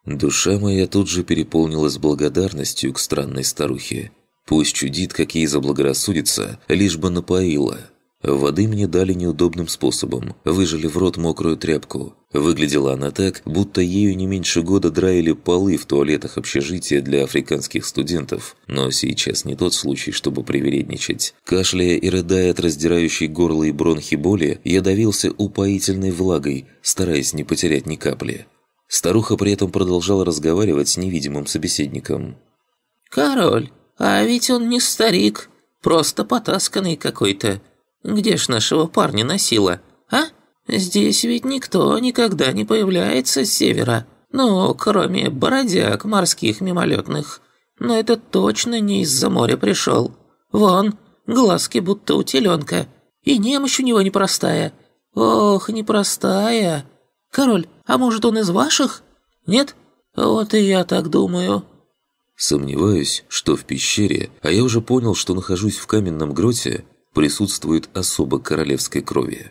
B: Душа моя тут же переполнилась благодарностью к странной старухе. Пусть чудит, как ей заблагорассудится, лишь бы напоила. Воды мне дали неудобным способом, выжали в рот мокрую тряпку. Выглядела она так, будто ею не меньше года драили полы в туалетах общежития для африканских студентов. Но сейчас не тот случай, чтобы привередничать. Кашляя и рыдая от раздирающей горло и бронхи боли, я давился упоительной влагой, стараясь не потерять ни капли. Старуха при этом продолжала разговаривать с невидимым собеседником.
D: «Король, а ведь он не старик, просто потасканный какой-то». Где ж нашего парня носила, а? Здесь ведь никто никогда не появляется с севера. Ну, кроме бородяг морских мимолетных. Но это точно не из-за моря пришел. Вон, глазки будто у теленка. И немощь у него непростая. Ох, непростая. Король, а может он из ваших? Нет? Вот и я так думаю.
B: Сомневаюсь, что в пещере, а я уже понял, что нахожусь в каменном гроте, присутствует особо королевской крови.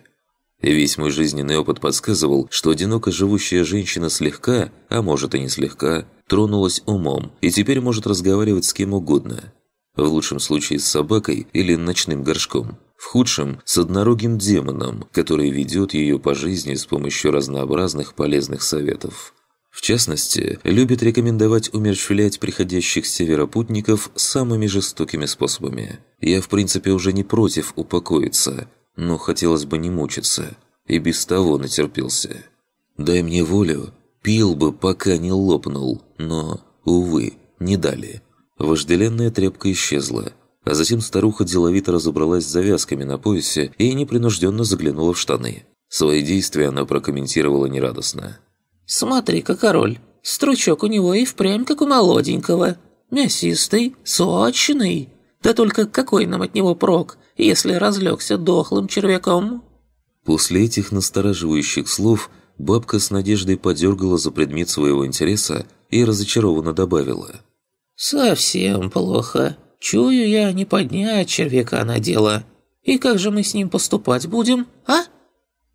B: Весь мой жизненный опыт подсказывал, что одиноко живущая женщина слегка, а может и не слегка, тронулась умом и теперь может разговаривать с кем угодно. В лучшем случае с собакой или ночным горшком. В худшем – с однорогим демоном, который ведет ее по жизни с помощью разнообразных полезных советов. В частности, любит рекомендовать умерщвлять приходящих с севера путников самыми жестокими способами. Я, в принципе, уже не против упокоиться, но хотелось бы не мучиться. И без того натерпелся. Дай мне волю, пил бы, пока не лопнул, но, увы, не дали. Вожделенная тряпка исчезла, а затем старуха деловито разобралась с завязками на поясе и непринужденно заглянула в штаны. Свои действия она прокомментировала нерадостно.
D: Смотри-ка, король, стручок у него и впрямь как у молоденького. Мясистый, сочный. Да только какой нам от него прок, если разлегся дохлым червяком?»
B: После этих настораживающих слов бабка с надеждой подергала за предмет своего интереса и разочарованно добавила.
D: «Совсем плохо. Чую я не поднять червяка на дело. И как же мы с ним поступать будем, а?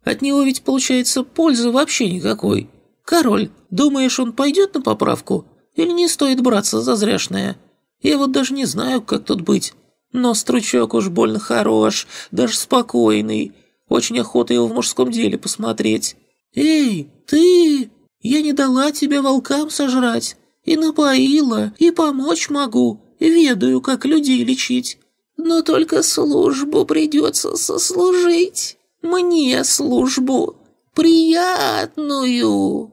D: От него ведь, получается, пользы вообще никакой. «Король, думаешь, он пойдет на поправку? Или не стоит браться за зряшное? Я вот даже не знаю, как тут быть. Но стручок уж больно хорош, даже спокойный. Очень охота его в мужском деле посмотреть. Эй, ты! Я не дала тебе волкам сожрать. И напоила, и помочь могу. Ведаю, как людей лечить. Но только службу придется сослужить. Мне службу» приятную!»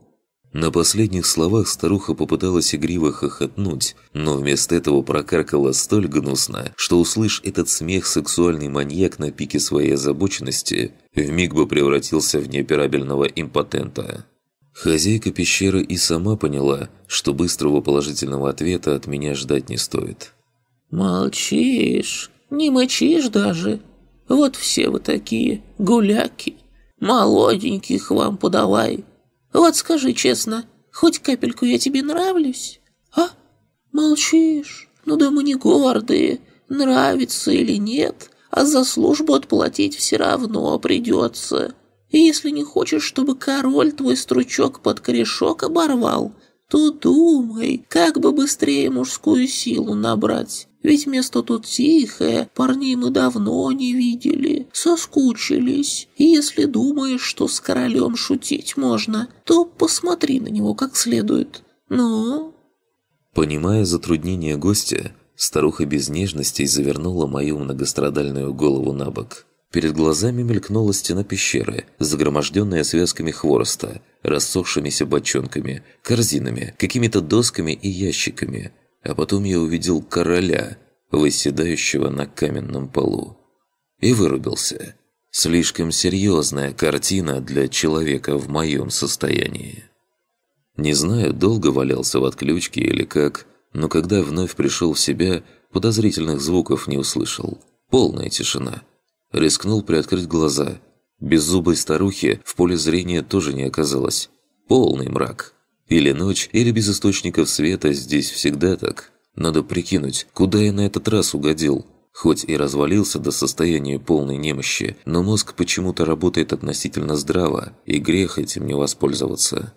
B: На последних словах старуха попыталась игриво хохотнуть, но вместо этого прокаркала столь гнусно, что, услышь этот смех, сексуальный маньяк на пике своей озабоченности вмиг бы превратился в неоперабельного импотента. Хозяйка пещеры и сама поняла, что быстрого положительного ответа от меня ждать не стоит.
D: «Молчишь, не мочишь даже. Вот все вы такие, гуляки!» молоденьких вам подавай. Вот скажи честно, хоть капельку я тебе нравлюсь, а? Молчишь? Ну да мы не гордые, нравится или нет, а за службу отплатить все равно придется. И если не хочешь, чтобы король твой стручок под корешок оборвал, то думай, как бы быстрее мужскую силу набрать. Ведь место тут тихое, парней мы давно не видели, соскучились. И если думаешь, что с королем шутить можно, то посмотри на него как следует. Ну?»
B: Понимая затруднение гостя, старуха без нежностей завернула мою многострадальную голову на бок. Перед глазами мелькнула стена пещеры, загроможденная связками хвороста, рассохшимися бочонками, корзинами, какими-то досками и ящиками – а потом я увидел короля, выседающего на каменном полу. И вырубился. Слишком серьезная картина для человека в моем состоянии. Не знаю, долго валялся в отключке или как, но когда вновь пришел в себя, подозрительных звуков не услышал. Полная тишина. Рискнул приоткрыть глаза. Беззубой старухи в поле зрения тоже не оказалось. Полный мрак. Или ночь, или без источников света здесь всегда так. Надо прикинуть, куда я на этот раз угодил. Хоть и развалился до состояния полной немощи, но мозг почему-то работает относительно здраво, и грех этим не воспользоваться.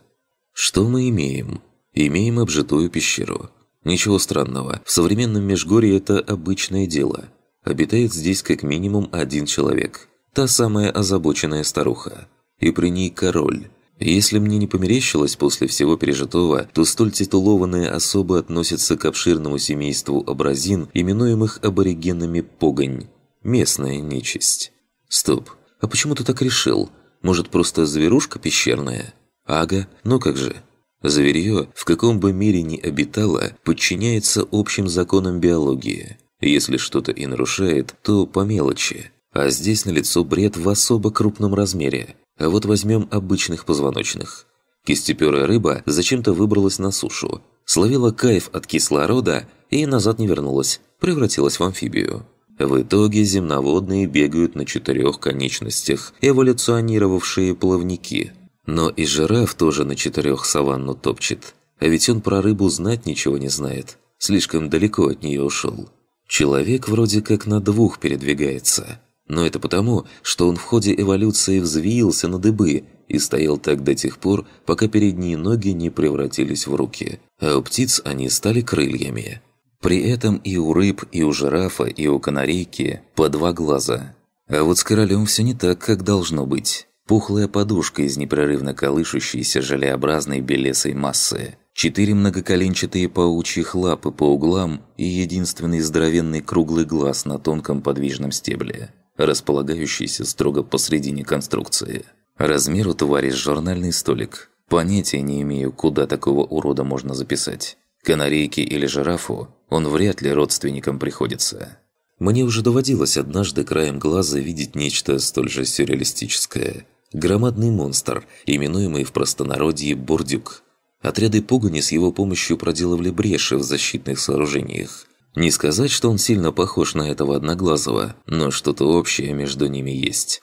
B: Что мы имеем? Имеем обжитую пещеру. Ничего странного, в современном Межгорье это обычное дело. Обитает здесь как минимум один человек. Та самая озабоченная старуха. И при ней король – если мне не померещилось после всего пережитого, то столь титулованные особо относятся к обширному семейству абразин, именуемых аборигенами погонь. Местная нечисть. Стоп, а почему ты так решил? Может, просто зверушка пещерная? Ага, ну как же. Зверье, в каком бы мире ни обитало, подчиняется общим законам биологии. Если что-то и нарушает, то по мелочи. А здесь налицо бред в особо крупном размере – а вот возьмем обычных позвоночных. Кистеперая рыба зачем-то выбралась на сушу, словила кайф от кислорода и назад не вернулась, превратилась в амфибию. В итоге земноводные бегают на четырех конечностях, эволюционировавшие плавники. Но и жираф тоже на четырех саванну топчет. А ведь он про рыбу знать ничего не знает. Слишком далеко от нее ушел. Человек вроде как на двух передвигается. Но это потому, что он в ходе эволюции взвился на дыбы и стоял так до тех пор, пока передние ноги не превратились в руки, а у птиц они стали крыльями. При этом и у рыб, и у жирафа, и у канарейки по два глаза. А вот с королем все не так, как должно быть. Пухлая подушка из непрерывно колышущейся желеобразной белесой массы. Четыре многоколенчатые паучьих лапы по углам и единственный здоровенный круглый глаз на тонком подвижном стебле располагающийся строго посредине конструкции. Размер у твари журнальный столик. Понятия не имею, куда такого урода можно записать. Канарейке или жирафу он вряд ли родственникам приходится. Мне уже доводилось однажды краем глаза видеть нечто столь же сюрреалистическое. Громадный монстр, именуемый в простонародье «бордюк». Отряды погони с его помощью проделывали бреши в защитных сооружениях – не сказать, что он сильно похож на этого Одноглазого, но что-то общее между ними есть.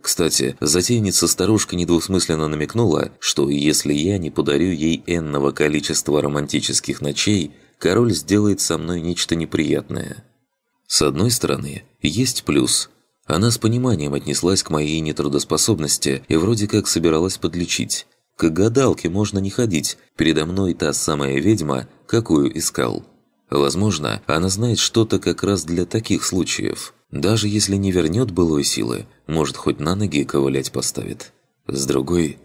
B: Кстати, затейница-старушка недвусмысленно намекнула, что если я не подарю ей энного количества романтических ночей, король сделает со мной нечто неприятное. С одной стороны, есть плюс. Она с пониманием отнеслась к моей нетрудоспособности и вроде как собиралась подлечить. К гадалке можно не ходить, передо мной та самая ведьма, какую искал. Возможно, она знает что-то как раз для таких случаев. Даже если не вернет былой силы, может хоть на ноги ковылять поставит. С другой,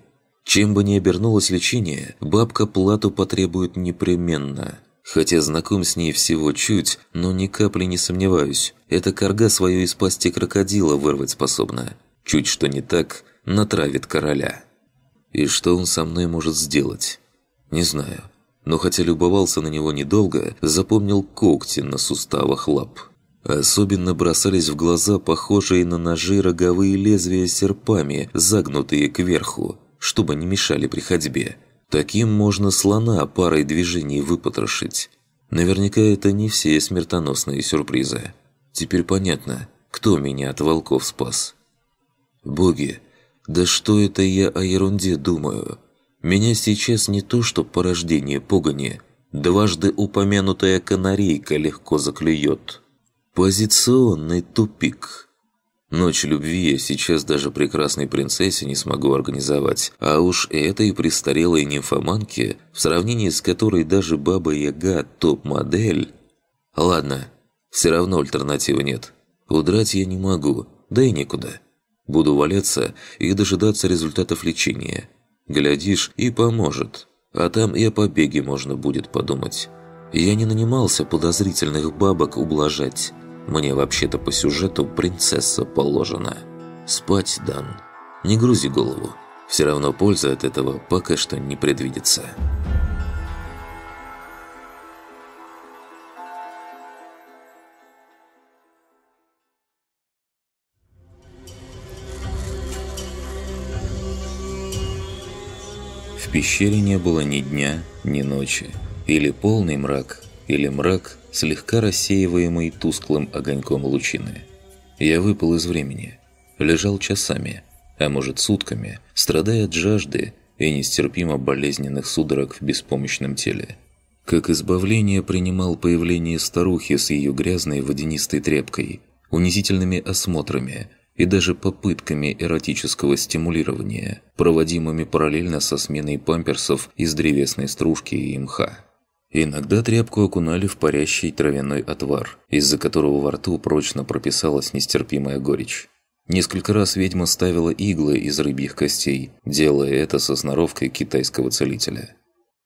B: чем бы ни обернулось лечение, бабка плату потребует непременно. Хотя знаком с ней всего чуть, но ни капли не сомневаюсь, эта корга свою из пасти крокодила вырвать способна. Чуть что не так, натравит короля. И что он со мной может сделать? Не знаю но хотя любовался на него недолго, запомнил когти на суставах лап. Особенно бросались в глаза похожие на ножи роговые лезвия серпами, загнутые кверху, чтобы не мешали при ходьбе. Таким можно слона парой движений выпотрошить. Наверняка это не все смертоносные сюрпризы. Теперь понятно, кто меня от волков спас. Боги, да что это я о ерунде думаю? Меня сейчас не то что порождение погони, дважды упомянутая канарейка легко заклюет. Позиционный тупик. Ночь любви я сейчас даже прекрасной принцессе не смогу организовать, а уж этой престарелой нимфоманке, в сравнении с которой даже баба-яга топ-модель... Ладно, все равно альтернативы нет. Удрать я не могу, да и некуда. Буду валяться и дожидаться результатов лечения. Глядишь, и поможет. А там и о побеге можно будет подумать. Я не нанимался подозрительных бабок ублажать. Мне вообще-то по сюжету принцесса положена. Спать дан. Не грузи голову. Все равно польза от этого пока что не предвидится. пещере не было ни дня, ни ночи. Или полный мрак, или мрак, слегка рассеиваемый тусклым огоньком лучины. Я выпал из времени. Лежал часами, а может сутками, страдая от жажды и нестерпимо болезненных судорог в беспомощном теле. Как избавление принимал появление старухи с ее грязной водянистой тряпкой, унизительными осмотрами, и даже попытками эротического стимулирования, проводимыми параллельно со сменой памперсов из древесной стружки и мха. Иногда тряпку окунали в парящий травяной отвар, из-за которого во рту прочно прописалась нестерпимая горечь. Несколько раз ведьма ставила иглы из рыбьих костей, делая это со сноровкой китайского целителя.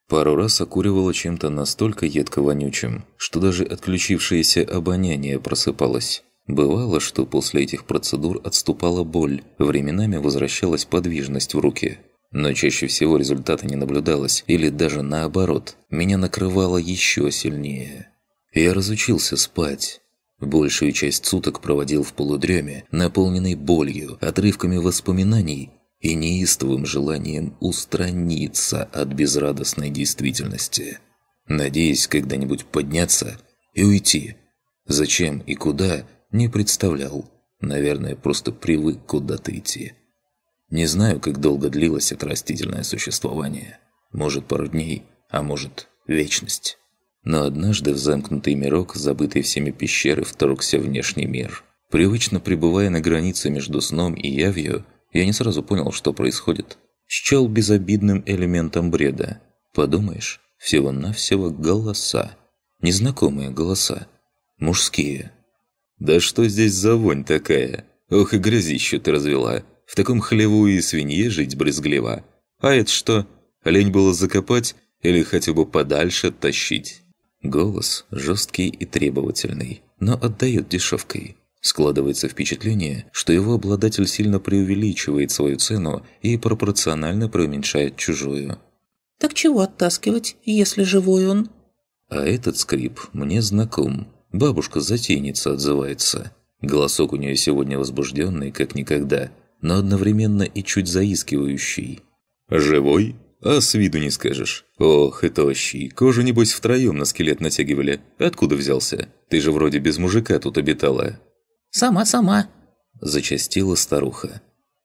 B: Пару раз окуривала чем-то настолько едко вонючим, что даже отключившееся обоняние просыпалось. Бывало, что после этих процедур отступала боль, временами возвращалась подвижность в руке. Но чаще всего результата не наблюдалось, или даже наоборот, меня накрывало еще сильнее. Я разучился спать. Большую часть суток проводил в полудреме, наполненной болью, отрывками воспоминаний и неистовым желанием устраниться от безрадостной действительности. Надеясь когда-нибудь подняться и уйти. Зачем и куда – не представлял. Наверное, просто привык куда-то идти. Не знаю, как долго длилось это растительное существование. Может, пару дней, а может, вечность. Но однажды в замкнутый мирок, забытый всеми пещеры, вторгся внешний мир. Привычно пребывая на границе между сном и явью, я не сразу понял, что происходит. Счел безобидным элементом бреда. Подумаешь, всего-навсего голоса. Незнакомые голоса. Мужские. Да что здесь за вонь такая? Ох и грязище ты развела. В таком хлеву и свинье жить брезгливо. А это что? Лень было закопать или хотя бы подальше тащить. Голос жесткий и требовательный, но отдает дешевкой. Складывается впечатление, что его обладатель сильно преувеличивает свою цену и пропорционально преуменьшает чужую.
D: «Так чего оттаскивать, если живой он?»
B: А этот скрип мне знаком. Бабушка-затейница отзывается. Голосок у нее сегодня возбужденный, как никогда, но одновременно и чуть заискивающий. «Живой? А с виду не скажешь. Ох, и тощий. Кожу, небось, втроем на скелет натягивали. Откуда взялся? Ты же вроде без мужика тут обитала».
D: «Сама-сама»,
B: – зачастила старуха.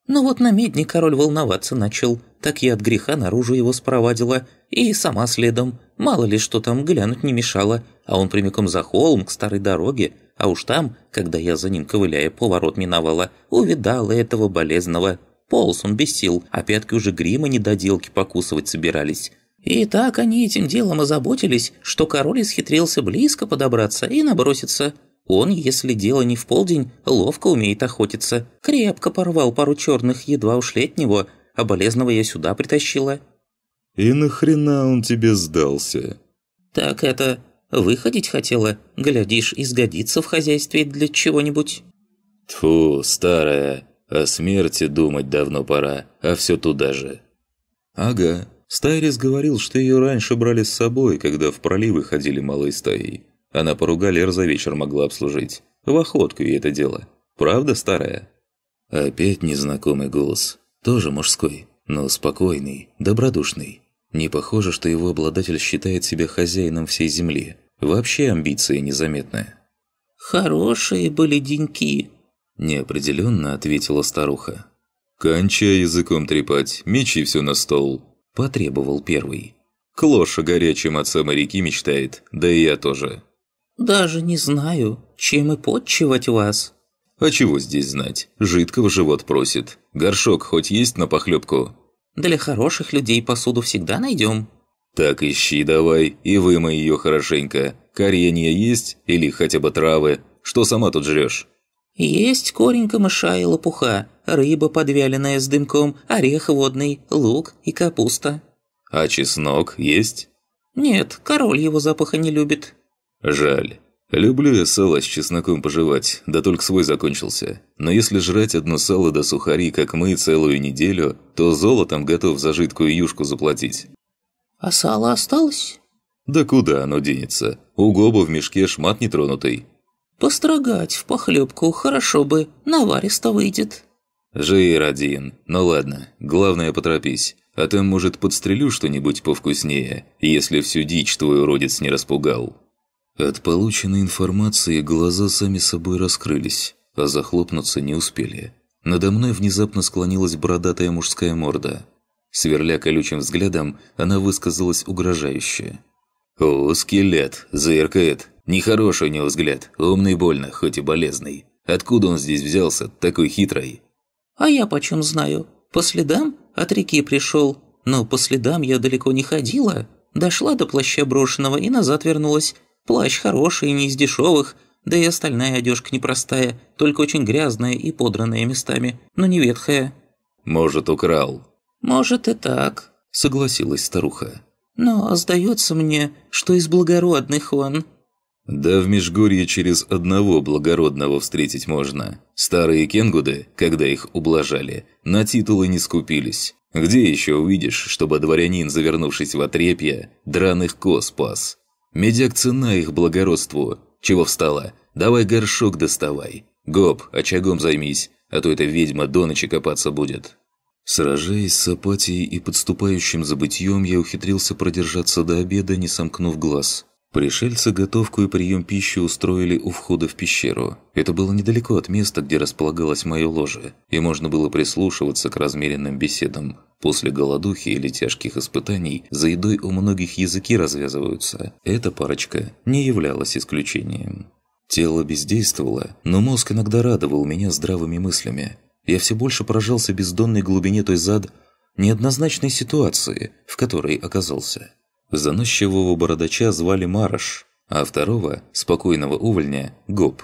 D: Но вот на медне король волноваться начал, так я от греха наружу его спровадила, и сама следом, мало ли что там глянуть не мешало, а он прямиком за холм к старой дороге, а уж там, когда я за ним ковыляя поворот миновала, увидала этого болезного. Полз он без сил, а пятки уже грима недоделки покусывать собирались. И так они этим делом озаботились, что король исхитрился близко подобраться и наброситься. Он, если дело не в полдень, ловко умеет охотиться. Крепко порвал пару черных, едва ушли от него, а болезного я сюда притащила».
A: «И нахрена он тебе
D: сдался?» «Так это... Выходить хотела? Глядишь, изгодится в хозяйстве для чего-нибудь».
B: Тфу, старая, о смерти думать давно пора, а все туда же». «Ага, Стайрис говорил, что ее раньше брали с собой, когда в проливы ходили малой стаей. Она пару галер за вечер могла обслужить. В охотку ей это дело. Правда, старая?» Опять незнакомый голос. Тоже мужской, но спокойный, добродушный. Не похоже, что его обладатель считает себя хозяином всей земли. Вообще амбиции незаметны.
D: «Хорошие были деньки»,
B: – неопределенно ответила старуха. «Кончай языком трепать, мечи все на стол», – потребовал первый. «Клоша горячим отца моряки мечтает, да и я тоже».
D: «Даже не знаю, чем и
B: подчивать вас». «А чего здесь знать? Жидкого живот просит. Горшок хоть есть на похлебку?»
D: «Для хороших людей посуду всегда найдем».
B: «Так ищи давай и вымой ее хорошенько. Коренья есть или хотя бы травы? Что сама тут жрешь?»
D: «Есть корень камыша и лопуха, рыба, подвяленная с дымком, орех водный, лук и капуста».
B: «А чеснок есть?»
D: «Нет, король его запаха не любит».
B: Жаль. Люблю я сало с чесноком пожевать, да только свой закончился. Но если жрать одно сало до да сухари, как мы, целую неделю, то золотом готов за жидкую юшку заплатить.
A: А сало осталось? Да куда оно денется? У Гоба в мешке
D: шмат
B: нетронутый.
D: Построгать в похлебку хорошо бы, наваристо выйдет.
B: Жир один. Ну ладно, главное поторопись. А там, может, подстрелю что-нибудь повкуснее, если всю дичь твой уродец не распугал. От полученной информации глаза сами собой раскрылись, а захлопнуться не успели. Надо мной внезапно склонилась бородатая мужская морда. Сверля колючим взглядом, она высказалась угрожающе. «О, скелет! Зыркает! Нехороший у него взгляд, умный больно, хоть и болезный. Откуда он здесь взялся, такой хитрый?»
D: «А я почем знаю? По следам? От реки пришел. Но по следам я далеко не ходила. Дошла до плаща брошенного и назад вернулась. Плащ хороший, не из дешевых, да и остальная одежка непростая, только очень грязная и подранная местами, но не ветхая.
B: «Может, украл?» «Может, и так», – согласилась старуха.
D: «Но сдается мне, что из благородных он».
B: «Да в Межгорье через одного благородного встретить можно. Старые кенгуды, когда их ублажали, на титулы не скупились. Где еще увидишь, чтобы дворянин, завернувшись в отрепье, драных коз пас?» Медяк цена их благородству. Чего встала? Давай горшок доставай. Гоп, очагом а займись, а то эта ведьма до ночи копаться будет». Сражаясь с апатией и подступающим забытьем, я ухитрился продержаться до обеда, не сомкнув глаз. Пришельцы готовку и прием пищи устроили у входа в пещеру. Это было недалеко от места, где располагалось мое ложе, и можно было прислушиваться к размеренным беседам. После голодухи или тяжких испытаний за едой у многих языки развязываются. Эта парочка не являлась исключением. Тело бездействовало, но мозг иногда радовал меня здравыми мыслями. Я все больше поражался бездонной глубине той зад неоднозначной ситуации, в которой оказался. Заносчивого бородача звали Марош, а второго, спокойного увольня, Гоп.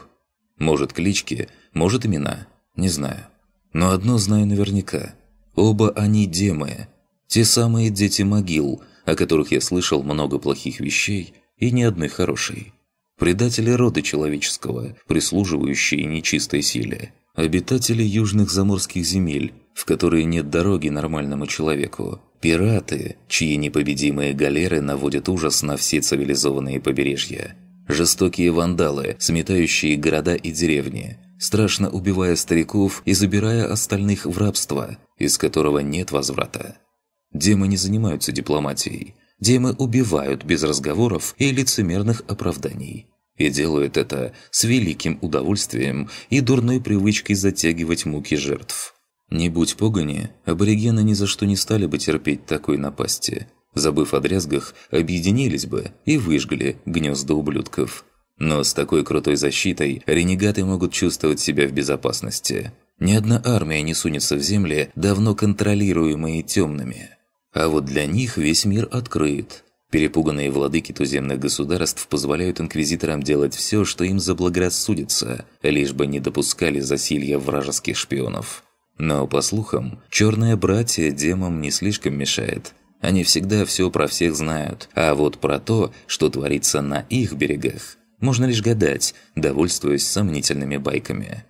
B: Может, клички, может, имена, не знаю. Но одно знаю наверняка. Оба они демы. Те самые дети могил, о которых я слышал много плохих вещей и ни одной хорошей. Предатели рода человеческого, прислуживающие нечистой силе. Обитатели южных заморских земель, в которые нет дороги нормальному человеку. Пираты, чьи непобедимые галеры наводят ужас на все цивилизованные побережья. Жестокие вандалы, сметающие города и деревни, страшно убивая стариков и забирая остальных в рабство, из которого нет возврата. Демы не занимаются дипломатией. Демы убивают без разговоров и лицемерных оправданий. И делают это с великим удовольствием и дурной привычкой затягивать муки жертв. Не будь погони, аборигены ни за что не стали бы терпеть такой напасти. Забыв о дрязгах, объединились бы и выжгли гнезда ублюдков. Но с такой крутой защитой ренегаты могут чувствовать себя в безопасности. Ни одна армия не сунется в земли, давно контролируемые темными. А вот для них весь мир открыт. Перепуганные владыки туземных государств позволяют инквизиторам делать все, что им заблагорассудится, лишь бы не допускали засилья вражеских шпионов. Но, по слухам, черное братья демам не слишком мешает. Они всегда все про всех знают, а вот про то, что творится на их берегах, можно лишь гадать, довольствуясь сомнительными байками.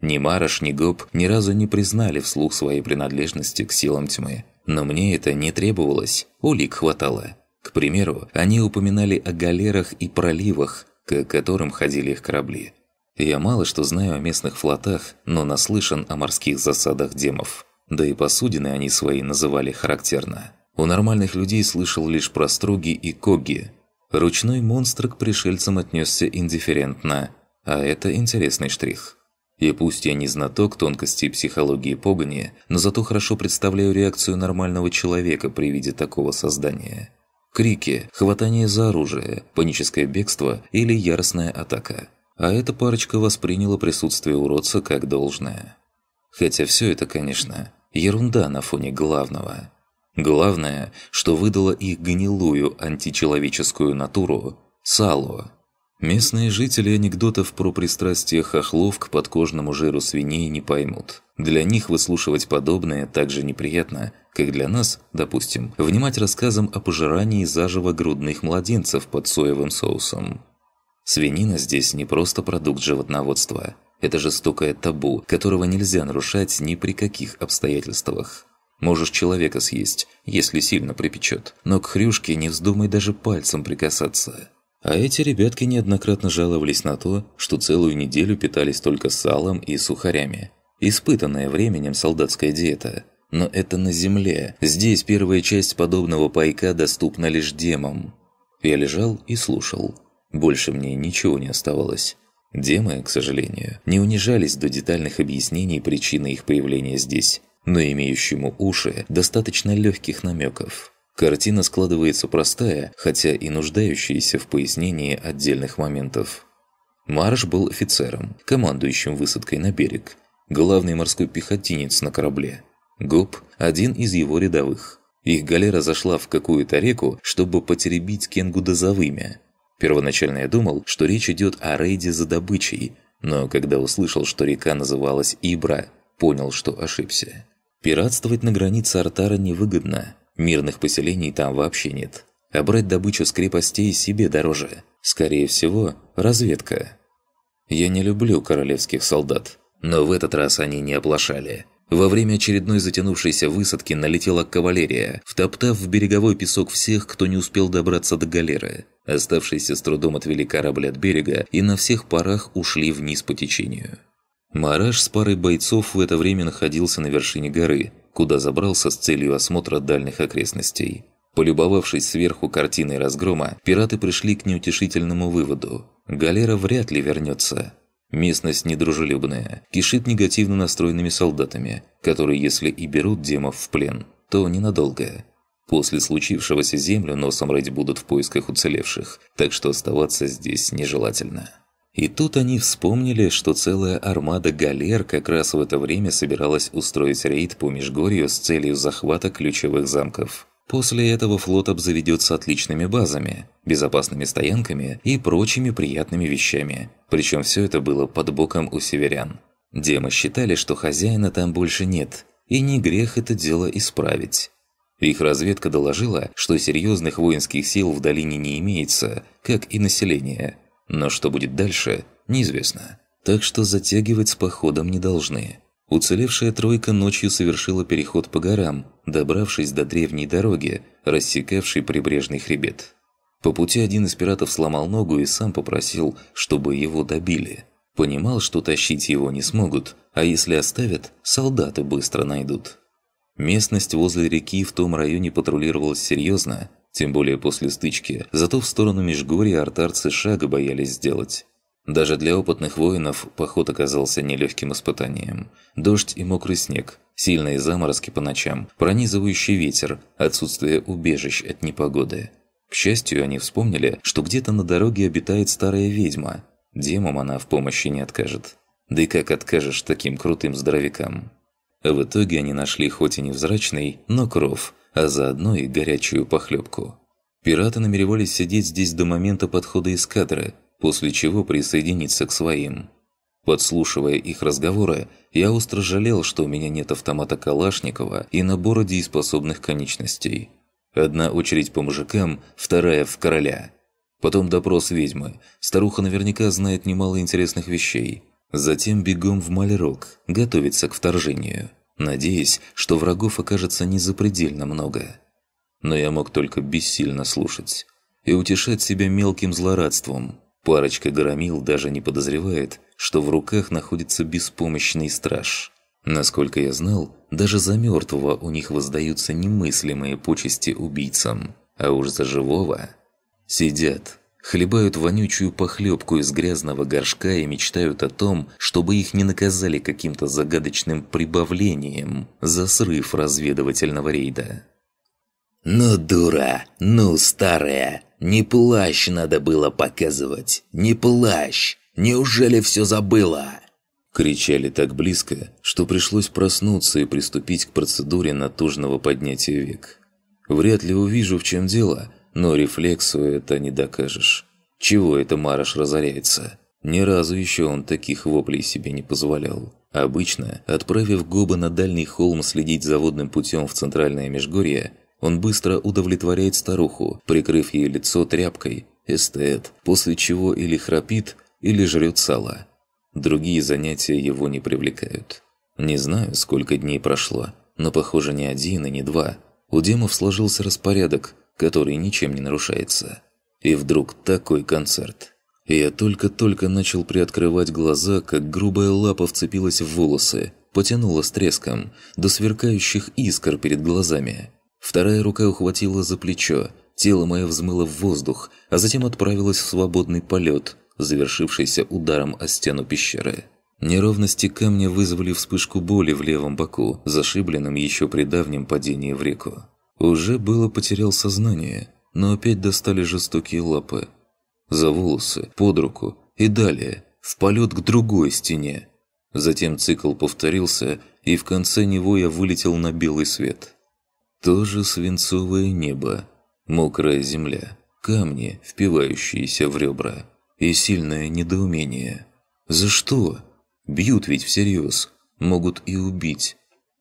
B: Ни Мараш, ни Гоп ни разу не признали вслух своей принадлежности к силам тьмы. Но мне это не требовалось, улик хватало. К примеру, они упоминали о галерах и проливах, к которым ходили их корабли. Я мало что знаю о местных флотах, но наслышан о морских засадах демов. Да и посудины они свои называли характерно. У нормальных людей слышал лишь про струги и коги. Ручной монстр к пришельцам отнесся индифферентно, а это интересный штрих. И пусть я не знаток тонкостей психологии погони, но зато хорошо представляю реакцию нормального человека при виде такого создания. Крики, хватание за оружие, паническое бегство или яростная атака – а эта парочка восприняла присутствие уродца как должное. Хотя все это, конечно, ерунда на фоне главного. Главное, что выдало их гнилую античеловеческую натуру – сало. Местные жители анекдотов про пристрастие хохлов к подкожному жиру свиней не поймут. Для них выслушивать подобное так же неприятно, как для нас, допустим, внимать рассказам о пожирании заживо грудных младенцев под соевым соусом. Свинина здесь не просто продукт животноводства. Это жестокое табу, которого нельзя нарушать ни при каких обстоятельствах. Можешь человека съесть, если сильно припечет, но к хрюшке не вздумай даже пальцем прикасаться. А эти ребятки неоднократно жаловались на то, что целую неделю питались только салом и сухарями. Испытанная временем солдатская диета.
C: Но это на земле.
B: Здесь первая часть подобного пайка доступна лишь демам. Я лежал и слушал. Больше мне ничего не оставалось. Демы, к сожалению, не унижались до детальных объяснений причины их появления здесь, но имеющему уши достаточно легких намеков. Картина складывается простая, хотя и нуждающаяся в пояснении отдельных моментов. Марш был офицером, командующим высадкой на берег, главный морской пехотинец на корабле. Гоп – один из его рядовых. Их галера зашла в какую-то реку, чтобы потеребить кенгу дозовыми – Первоначально я думал, что речь идет о рейде за добычей, но когда услышал, что река называлась Ибра, понял, что ошибся. Пиратствовать на границе Артара невыгодно, мирных поселений там вообще нет. А брать добычу с крепостей себе дороже. Скорее всего, разведка. Я не люблю королевских солдат, но в этот раз они не оплошали. Во время очередной затянувшейся высадки налетела кавалерия, втоптав в береговой песок всех, кто не успел добраться до галеры. Оставшиеся с трудом отвели корабль от берега и на всех парах ушли вниз по течению. Мараж с парой бойцов в это время находился на вершине горы, куда забрался с целью осмотра дальних окрестностей. Полюбовавшись сверху картиной разгрома, пираты пришли к неутешительному выводу – галера вряд ли вернется. Местность недружелюбная, кишит негативно настроенными солдатами, которые, если и берут демов в плен, то ненадолго. После случившегося землю носом рыть будут в поисках уцелевших, так что оставаться здесь нежелательно. И тут они вспомнили, что целая армада галер как раз в это время собиралась устроить рейд по Межгорью с целью захвата ключевых замков. После этого флот обзаведется отличными базами, безопасными стоянками и прочими приятными вещами. Причем все это было под боком у северян. Демы считали, что хозяина там больше нет, и не грех это дело исправить. Их разведка доложила, что серьезных воинских сил в долине не имеется, как и население. Но что будет дальше, неизвестно. Так что затягивать с походом не должны. Уцелевшая тройка ночью совершила переход по горам, добравшись до древней дороги, рассекавшей прибрежный хребет. По пути один из пиратов сломал ногу и сам попросил, чтобы его добили. Понимал, что тащить его не смогут, а если оставят, солдаты быстро найдут. Местность возле реки в том районе патрулировалась серьезно, тем более после стычки, зато в сторону Межгорья артарцы шага боялись сделать. Даже для опытных воинов поход оказался нелегким испытанием. Дождь и мокрый снег, сильные заморозки по ночам, пронизывающий ветер, отсутствие убежищ от непогоды. К счастью, они вспомнили, что где-то на дороге обитает старая ведьма. Демам она в помощи не откажет. Да и как откажешь таким крутым здоровякам? В итоге они нашли хоть и невзрачный, но кров, а заодно и горячую похлебку. Пираты намеревались сидеть здесь до момента подхода эскадры – после чего присоединиться к своим. Подслушивая их разговоры, я остро жалел, что у меня нет автомата Калашникова и набора дееспособных конечностей. Одна очередь по мужикам, вторая в короля. Потом допрос ведьмы. Старуха наверняка знает немало интересных вещей. Затем бегом в Малярок, готовиться к вторжению, надеясь, что врагов окажется не запредельно много. Но я мог только бессильно слушать и утешать себя мелким злорадством – Парочка громил даже не подозревает, что в руках находится беспомощный страж. Насколько я знал, даже за мертвого у них воздаются немыслимые почести убийцам, а уж за живого... Сидят, хлебают вонючую похлебку из грязного горшка и мечтают о том, чтобы их не наказали каким-то загадочным прибавлением за срыв разведывательного рейда. «Ну, дура! Ну, старая! Не плащ надо было показывать, не плащ! Неужели все забыла?» Кричали так близко, что пришлось проснуться и приступить к процедуре натужного поднятия век. Вряд ли увижу, в чем дело, но рефлексу это не докажешь. Чего это Марош разоряется? Ни разу еще он таких воплей себе не позволял. Обычно, отправив Гоба на дальний холм следить за водным путем в Центральное Межгорье, он быстро удовлетворяет старуху, прикрыв ей лицо тряпкой, эстет, после чего или храпит, или жрет сало. Другие занятия его не привлекают. Не знаю, сколько дней прошло, но, похоже, не один и не два. У Демов сложился распорядок, который ничем не нарушается. И вдруг такой концерт. Я только-только начал приоткрывать глаза, как грубая лапа вцепилась в волосы, потянула с треском, до сверкающих искр перед глазами. Вторая рука ухватила за плечо, тело мое взмыло в воздух, а затем отправилось в свободный полет, завершившийся ударом о стену пещеры. Неровности камня вызвали вспышку боли в левом боку, зашибленном еще при давнем падении в реку. Уже было потерял сознание, но опять достали жестокие лапы. За волосы, под руку и далее, в полет к другой стене. Затем цикл повторился, и в конце него я вылетел на белый свет. Тоже свинцовое небо, мокрая земля, камни, впивающиеся в ребра. И сильное недоумение. За что? Бьют ведь всерьез. Могут и убить.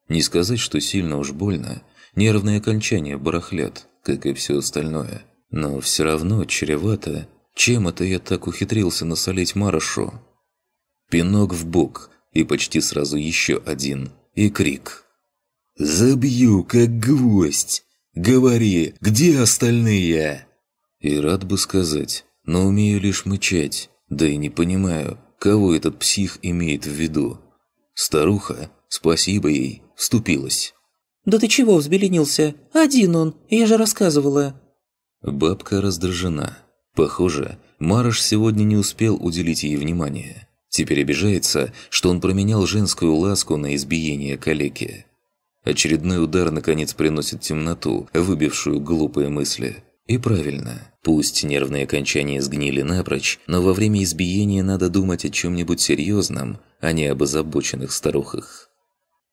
B: Не сказать, что сильно уж больно. Нервные окончания барахлят, как и все остальное. Но все равно чревато. Чем это я так ухитрился насолить Марашу? Пинок в бок и почти сразу еще один. И крик. «Забью, как гвоздь! Говори, где остальные?» И рад бы сказать, но умею лишь мычать, да и не понимаю, кого этот псих имеет в виду. Старуха, спасибо ей, вступилась.
D: «Да ты чего взбеленился? Один он, я же рассказывала».
B: Бабка раздражена. Похоже, Марыш сегодня не успел уделить ей внимания. Теперь обижается, что он променял женскую ласку на избиение калеки. Очередной удар, наконец, приносит темноту, выбившую глупые мысли. И правильно. Пусть нервные окончания сгнили напрочь, но во время избиения надо думать о чем-нибудь серьезном, а не об озабоченных старухах.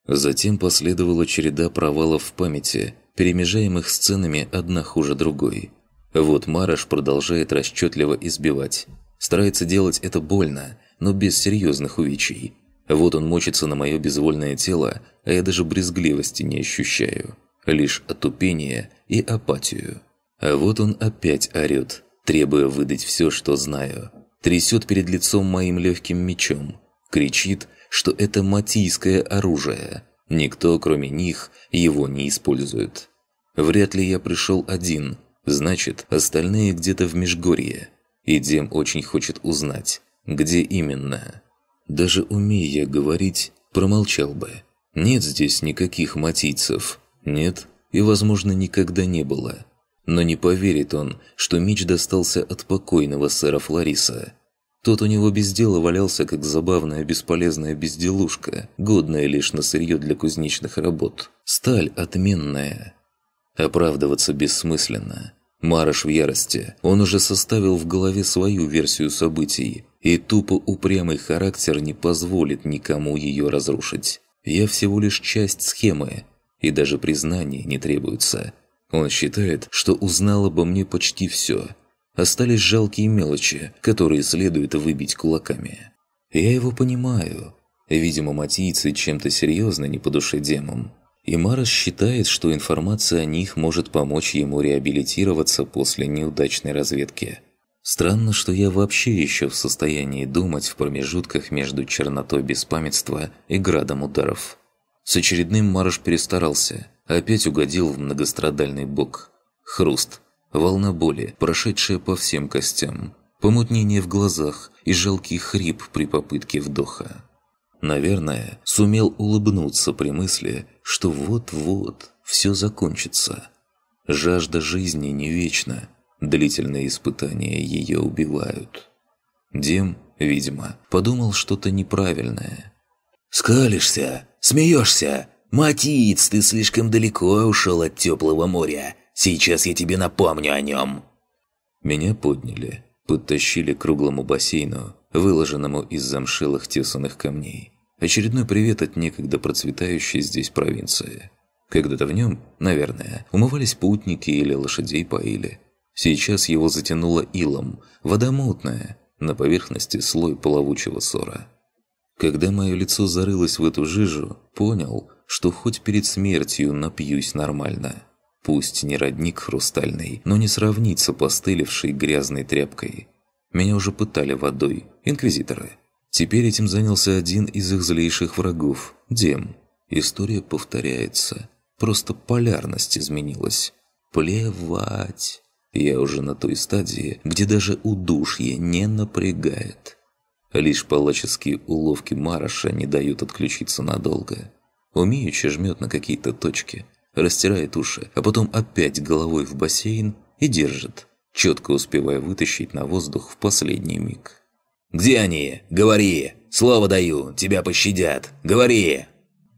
B: Затем последовала череда провалов в памяти, перемежаемых сценами одна хуже другой. Вот Мараш продолжает расчетливо избивать. Старается делать это больно, но без серьезных увечий. Вот он мочится на мое безвольное тело, а я даже брезгливости не ощущаю. Лишь отупение и апатию. А вот он опять орёт, требуя выдать все, что знаю. Трясет перед лицом моим легким мечом. Кричит, что это матийское оружие. Никто, кроме них, его не использует. Вряд ли я пришел один, значит, остальные где-то в Межгорье. И Дем очень хочет узнать, где именно. Даже умея говорить, промолчал бы. Нет здесь никаких матийцев. Нет и, возможно, никогда не было. Но не поверит он, что меч достался от покойного сэра Флориса. Тот у него без дела валялся, как забавная бесполезная безделушка, годная лишь на сырье для кузнечных работ. Сталь отменная. Оправдываться бессмысленно. Марыш в ярости. Он уже составил в голове свою версию событий, и тупо упрямый характер не позволит никому ее разрушить. Я всего лишь часть схемы, и даже признание не требуется. Он считает, что узнал обо мне почти все. Остались жалкие мелочи, которые следует выбить кулаками. Я его понимаю. Видимо, матийцы чем-то серьезно не по душе демом. И Марас считает, что информация о них может помочь ему реабилитироваться после неудачной разведки. Странно, что я вообще еще в состоянии думать в промежутках между чернотой беспамятства и градом ударов. С очередным Марш перестарался, опять угодил в многострадальный бок. Хруст, волна боли, прошедшая по всем костям, помутнение в глазах и жалкий хрип при попытке вдоха. Наверное, сумел улыбнуться при мысли, что вот-вот все закончится. Жажда жизни не вечна – Длительные испытания ее убивают. Дим, видимо, подумал что-то неправильное. «Скалишься, смеешься! Матиц, ты слишком далеко ушел от теплого моря. Сейчас я тебе напомню о нем!» Меня подняли, подтащили к круглому бассейну, выложенному из замшелых тесаных камней. Очередной привет от некогда процветающей здесь провинции. Когда-то в нем, наверное, умывались путники или лошадей поили. Сейчас его затянуло илом, вода мутная, на поверхности слой плавучего сора. Когда мое лицо зарылось в эту жижу, понял, что хоть перед смертью напьюсь нормально. Пусть не родник хрустальный, но не сравнится постылевшей грязной тряпкой. Меня уже пытали водой, инквизиторы. Теперь этим занялся один из их злейших врагов – Дем. История повторяется. Просто полярность изменилась. Плевать. Я уже на той стадии, где даже удушье не напрягает. Лишь палаческие уловки Мараша не дают отключиться надолго. Умеючи жмет на какие-то точки, растирает уши, а потом опять головой в бассейн и держит, четко успевая вытащить на воздух в последний миг. «Где они? Говори! Слово даю, тебя пощадят! Говори!»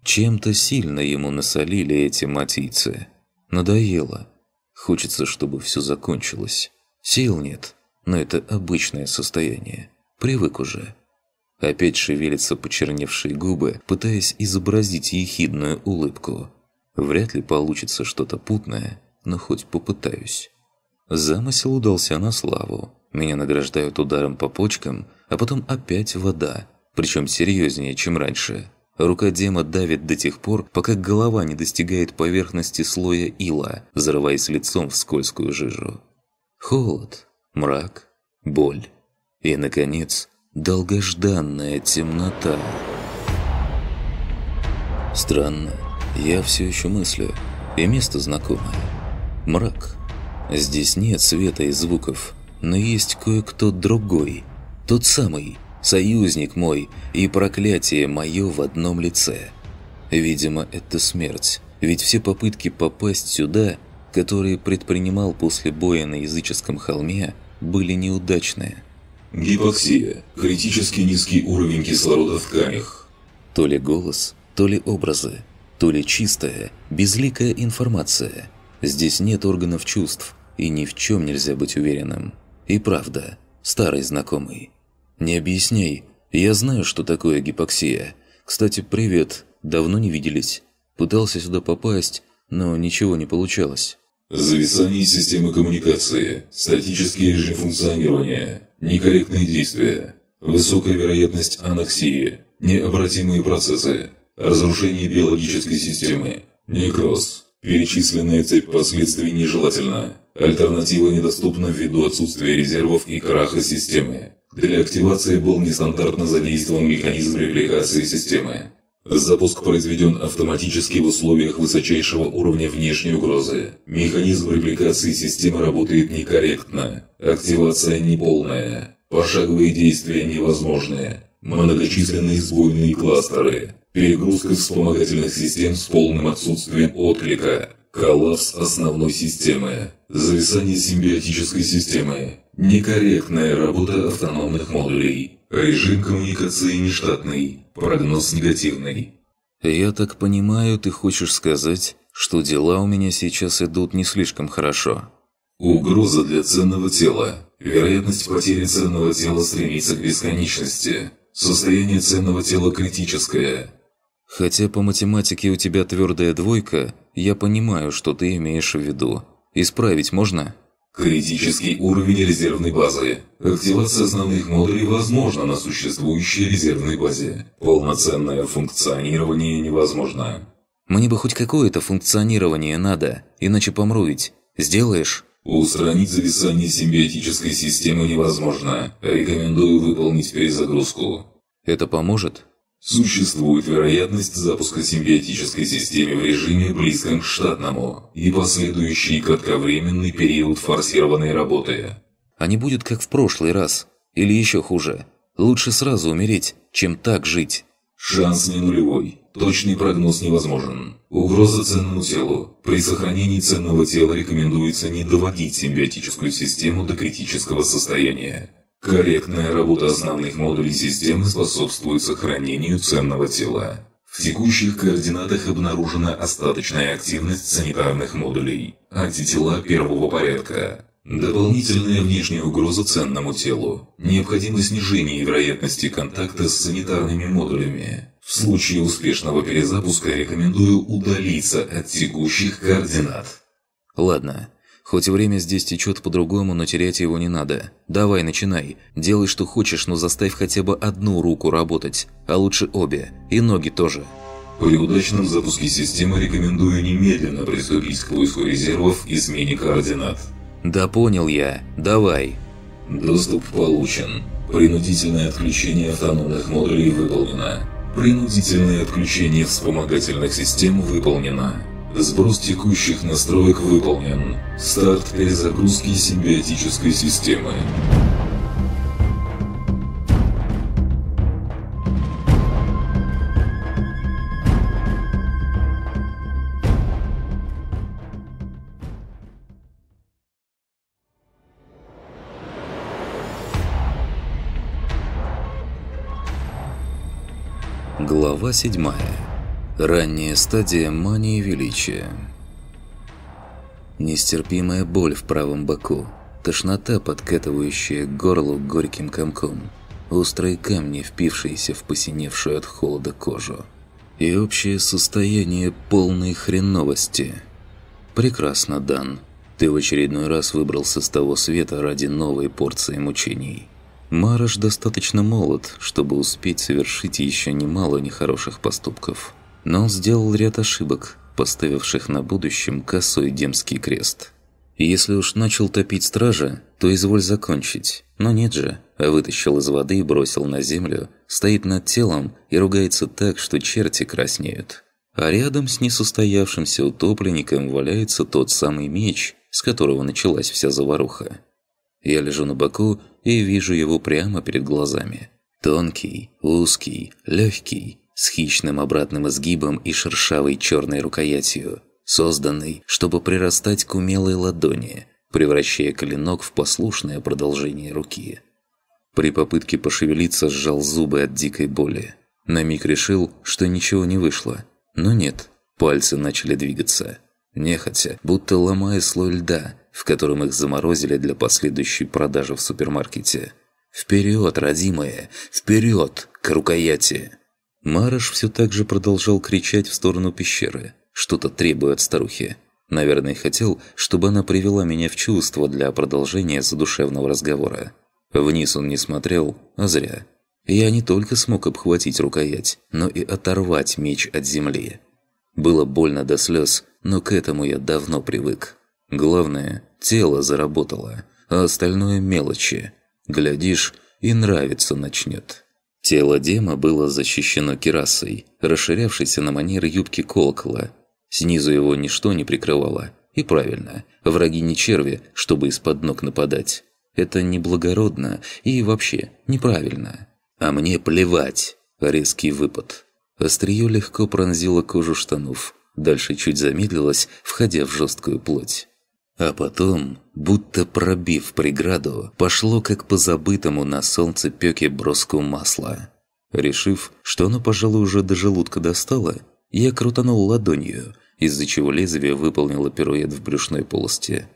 B: Чем-то сильно ему насолили эти матийцы. Надоело. Хочется, чтобы все закончилось. Сил нет, но это обычное состояние. Привык уже. Опять шевелятся почерневшие губы, пытаясь изобразить ехидную улыбку. Вряд ли получится что-то путное, но хоть попытаюсь. Замысел удался на славу. Меня награждают ударом по почкам, а потом опять вода, причем серьезнее, чем раньше. Рука Дема давит до тех пор, пока голова не достигает поверхности слоя ила, зарываясь лицом в скользкую жижу. Холод, мрак, боль и, наконец, долгожданная темнота. Странно, я все еще мыслю, и место знакомое. Мрак. Здесь нет света и звуков, но есть кое-кто другой, тот самый – союзник мой и проклятие мое в одном лице. Видимо, это смерть, ведь все попытки попасть сюда, которые предпринимал после боя на языческом холме, были неудачные.
A: Гипоксия.
B: Критически низкий уровень кислорода в тканях. То ли голос, то ли образы, то ли чистая, безликая информация. Здесь нет органов чувств, и ни в чем нельзя быть уверенным. И правда, старый знакомый – «Не объясняй. Я знаю, что такое гипоксия. Кстати, привет. Давно не виделись. Пытался сюда попасть, но ничего не получалось». Зависание системы коммуникации, статический режим функционирования, некорректные действия,
A: высокая вероятность анаксии, необратимые процессы, разрушение биологической системы, некроз. Перечисленная цепь последствий нежелательна.
E: Альтернатива
A: недоступна ввиду отсутствия резервов и краха системы. Для активации был нестандартно задействован механизм репликации системы. Запуск произведен автоматически в условиях высочайшего уровня внешней угрозы. Механизм репликации системы работает некорректно. Активация неполная. Пошаговые действия невозможны. Многочисленные сбойные кластеры. Перегрузка вспомогательных систем с полным отсутствием отклика. Коллапс основной системы. Зависание симбиотической системы. Некорректная работа автономных модулей.
B: Режим коммуникации нештатный. Прогноз негативный. Я так понимаю, ты хочешь сказать, что дела у меня сейчас идут не слишком хорошо.
A: Угроза для ценного тела. Вероятность потери ценного тела стремится к бесконечности. Состояние ценного тела критическое.
C: Хотя по математике у
B: тебя твердая двойка, я понимаю, что ты имеешь в виду. Исправить можно?
A: Критический уровень резервной базы. Активация основных модулей возможна на существующей резервной базе. Полноценное функционирование невозможно.
B: Мне бы хоть какое-то функционирование надо, иначе помру ведь. Сделаешь?
A: Устранить зависание симбиотической системы невозможно. Рекомендую выполнить перезагрузку.
B: Это поможет?
A: Существует вероятность запуска симбиотической системы в режиме близком к штатному и последующий кратковременный период форсированной работы.
B: А не будет как в прошлый раз. Или еще хуже. Лучше сразу умереть, чем так жить.
A: Шанс не нулевой. Точный прогноз невозможен. Угроза ценному телу. При сохранении ценного тела рекомендуется не доводить симбиотическую систему до критического состояния. Корректная работа основных модулей системы способствует сохранению ценного тела. В текущих координатах обнаружена остаточная активность санитарных модулей, антитела первого порядка. Дополнительная внешняя угроза ценному телу. Необходимо снижение вероятности контакта с санитарными модулями. В случае успешного перезапуска рекомендую удалиться от текущих координат.
B: Ладно, Хоть время здесь течет по-другому, но терять его не надо. Давай, начинай. Делай, что хочешь, но заставь хотя бы одну руку работать, а лучше обе, и ноги тоже. При удачном запуске
A: системы рекомендую немедленно приступить к поиску резервов и смене координат.
B: Да понял я. Давай. Доступ
A: получен. Принудительное отключение автономных модулей выполнено. Принудительное отключение вспомогательных систем выполнено. Сброс текущих настроек выполнен. Старт перезагрузки симбиотической системы.
B: Глава седьмая Ранняя стадия мании величия. Нестерпимая боль в правом боку, тошнота, подкатывающая к горлу горьким комком, острые камни, впившиеся в посиневшую от холода кожу, и общее состояние полной хреновости. Прекрасно, Дан. Ты в очередной раз выбрался с того света ради новой порции мучений. Мараш достаточно молод, чтобы успеть совершить еще немало нехороших поступков но он сделал ряд ошибок, поставивших на будущем косой демский крест. Если уж начал топить стража, то изволь закончить. Но нет же, а вытащил из воды и бросил на землю, стоит над телом и ругается так, что черти краснеют. А рядом с несостоявшимся утопленником валяется тот самый меч, с которого началась вся заваруха. Я лежу на боку и вижу его прямо перед глазами. Тонкий, узкий, легкий, с хищным обратным изгибом и шершавой черной рукоятью, созданной, чтобы прирастать к умелой ладони, превращая клинок в послушное продолжение руки. При попытке пошевелиться сжал зубы от дикой боли. На миг решил, что ничего не вышло. Но нет, пальцы начали двигаться. Нехотя, будто ломая слой льда, в котором их заморозили для последующей продажи в супермаркете. «Вперед, родимые! Вперед! К рукояти!» Марыш все так же продолжал кричать в сторону пещеры, что-то требуя от старухи. Наверное, хотел, чтобы она привела меня в чувство для продолжения задушевного разговора. Вниз он не смотрел, а зря. Я не только смог обхватить рукоять, но и оторвать меч от земли. Было больно до слез, но к этому я давно привык. Главное, тело заработало, а остальное – мелочи. Глядишь, и нравится начнет. Тело Дема было защищено керасой, расширявшейся на манер юбки колокола. Снизу его ничто не прикрывало. И правильно, враги не черви, чтобы из-под ног нападать. Это неблагородно
C: и вообще неправильно.
B: А мне плевать. Резкий выпад. Остриё легко пронзило кожу штанов. Дальше чуть замедлилось, входя в жесткую плоть. А потом, будто пробив преграду, пошло как по забытому на солнце пёке броску масла. Решив, что оно, пожалуй, уже до желудка достало, я крутанул ладонью, из-за чего лезвие выполнило пируэт в брюшной полости.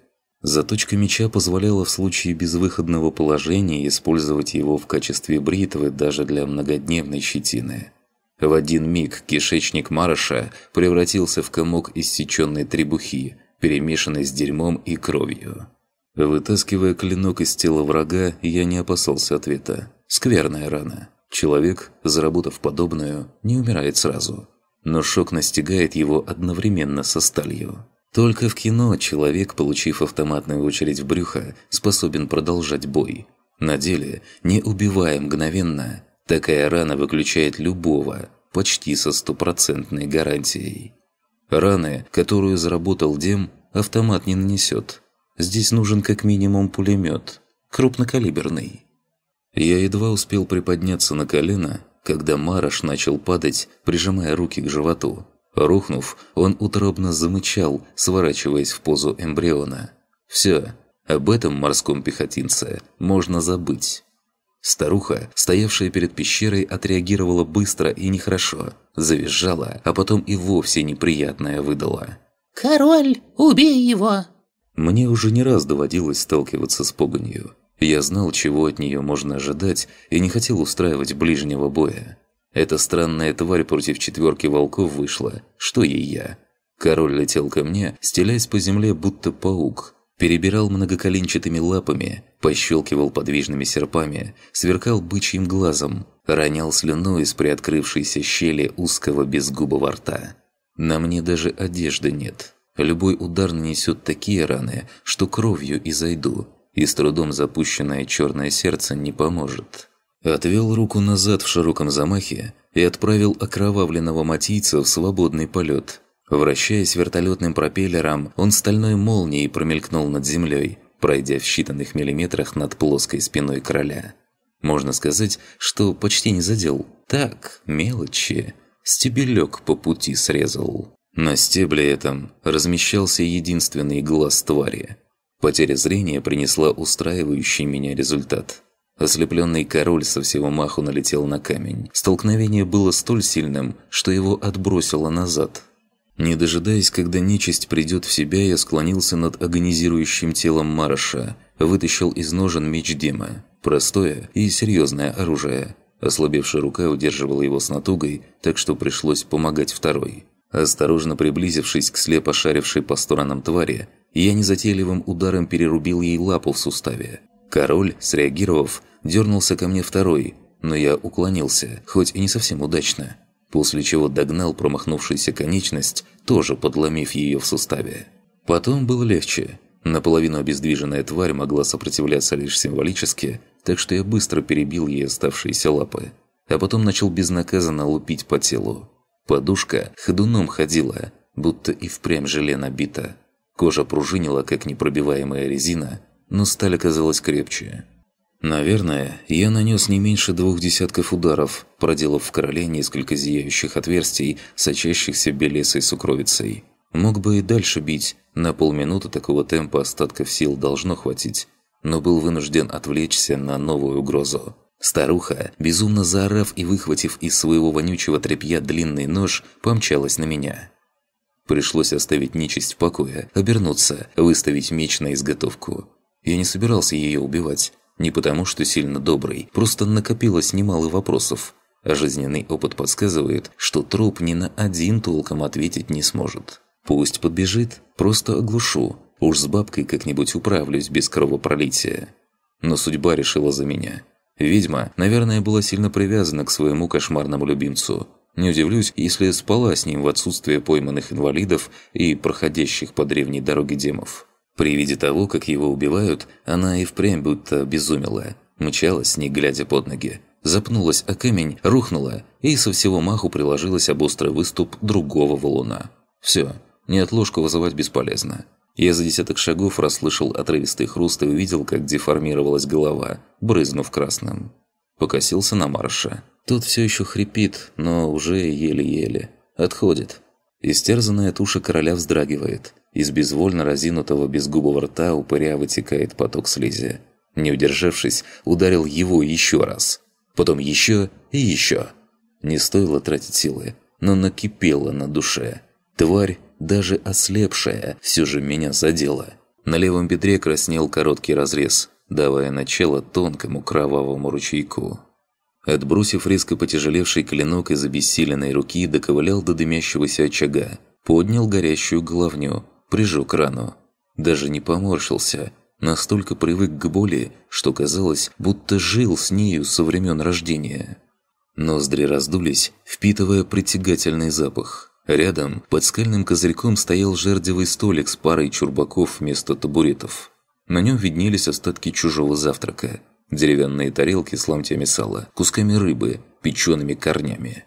B: Заточка меча позволяла в случае безвыходного положения использовать его в качестве бритвы даже для многодневной щетины. В один миг кишечник Марыша превратился в комок иссеченной требухи – перемешанный с дерьмом и кровью. Вытаскивая клинок из тела врага, я не опасался ответа. Скверная рана. Человек, заработав подобную, не умирает сразу. Но шок настигает его одновременно со сталью. Только в кино человек, получив автоматную очередь в брюхо, способен продолжать бой. На деле, не убивая мгновенно, такая рана выключает любого, почти со стопроцентной гарантией. Раны, которую заработал Дем, автомат не нанесет. Здесь нужен как минимум пулемет. Крупнокалиберный. Я едва успел приподняться на колено, когда Мараш начал падать, прижимая руки к животу. Рухнув, он утробно замычал, сворачиваясь в позу эмбриона. «Все, об этом морском пехотинце можно забыть». Старуха, стоявшая перед пещерой, отреагировала быстро и нехорошо. Завизжала, а потом и вовсе неприятное выдала.
D: «Король, убей его!»
B: Мне уже не раз доводилось сталкиваться с погонью. Я знал, чего от нее можно ожидать, и не хотел устраивать ближнего боя. Эта странная тварь против четверки волков вышла. Что ей я? Король летел ко мне, стелясь по земле, будто паук – перебирал многоколенчатыми лапами, пощелкивал подвижными серпами, сверкал бычьим глазом, ронял слюну из приоткрывшейся щели узкого безгубого рта. На мне даже одежды нет. Любой удар нанесет такие раны, что кровью и зайду, и с трудом запущенное черное сердце не поможет. Отвел руку назад в широком замахе и отправил окровавленного матийца в свободный полет – Вращаясь вертолетным пропеллером, он стальной молнией промелькнул над землей, пройдя в считанных миллиметрах над плоской спиной короля. Можно сказать, что почти не задел. Так, мелочи. Стебелек по пути срезал. На стебле этом размещался единственный глаз твари. Потеря зрения принесла устраивающий меня результат. Ослепленный король со всего маху налетел на камень. Столкновение было столь сильным, что его отбросило назад – не дожидаясь, когда нечисть придет в себя, я склонился над агонизирующим телом Мараша, вытащил из ножен меч Дима, Простое и серьезное оружие. Ослабевшая рука удерживала его с натугой, так что пришлось помогать второй. Осторожно приблизившись к слепо шарившей по сторонам твари, я незатейливым ударом перерубил ей лапу в суставе. Король, среагировав, дернулся ко мне второй, но я уклонился, хоть и не совсем удачно после чего догнал промахнувшуюся конечность, тоже подломив ее в суставе. Потом было легче. Наполовину обездвиженная тварь могла сопротивляться лишь символически, так что я быстро перебил ей оставшиеся лапы. А потом начал безнаказанно лупить по телу. Подушка ходуном ходила, будто и впрямь желе набита. Кожа пружинила, как непробиваемая резина, но сталь оказалась крепче. Наверное, я нанес не меньше двух десятков ударов, проделав в короле несколько зияющих отверстий, сочащихся белесой сукровицей. Мог бы и дальше бить, на полминуты такого темпа остатков сил должно хватить, но был вынужден отвлечься на новую угрозу. Старуха, безумно заорав и выхватив из своего вонючего тряпья длинный нож, помчалась на меня. Пришлось оставить нечисть в покое, обернуться, выставить меч на изготовку. Я не собирался ее убивать, не потому, что сильно добрый, просто накопилось немало вопросов. А жизненный опыт подсказывает, что труп ни на один толком ответить не сможет. Пусть подбежит, просто оглушу. Уж с бабкой как-нибудь управлюсь без кровопролития. Но судьба решила за меня. Ведьма, наверное, была сильно привязана к своему кошмарному любимцу. Не удивлюсь, если спала с ним в отсутствие пойманных инвалидов и проходящих по древней дороге демов. При виде того, как его убивают, она и впрямь будто безумела. Мчалась, не глядя под ноги. Запнулась о камень, рухнула и со всего маху приложилась об острый выступ другого валуна. Все, неотложку вызывать бесполезно. Я за десяток шагов расслышал отрывистый хруст и увидел, как деформировалась голова, брызнув красным. Покосился на Марша. Тут все еще хрипит, но уже еле-еле. Отходит. Истерзанная туша короля вздрагивает. Из безвольно разинутого безгубого рта упыря вытекает поток слизи. Не удержавшись, ударил его еще раз. Потом еще и еще. Не стоило тратить силы, но накипело на душе. Тварь, даже ослепшая, все же меня задела. На левом бедре краснел короткий разрез, давая начало тонкому кровавому ручейку. Отбросив резко потяжелевший клинок из обессиленной руки, доковылял до дымящегося очага, поднял горящую головню, прижег рану. Даже не поморщился, настолько привык к боли, что казалось, будто жил с нею со времен рождения. Ноздри раздулись, впитывая притягательный запах. Рядом, под скальным козырьком, стоял жердевый столик с парой чурбаков вместо табуретов. На нем виднелись остатки чужого завтрака. Деревянные тарелки с ломтями сала, кусками рыбы, печеными корнями.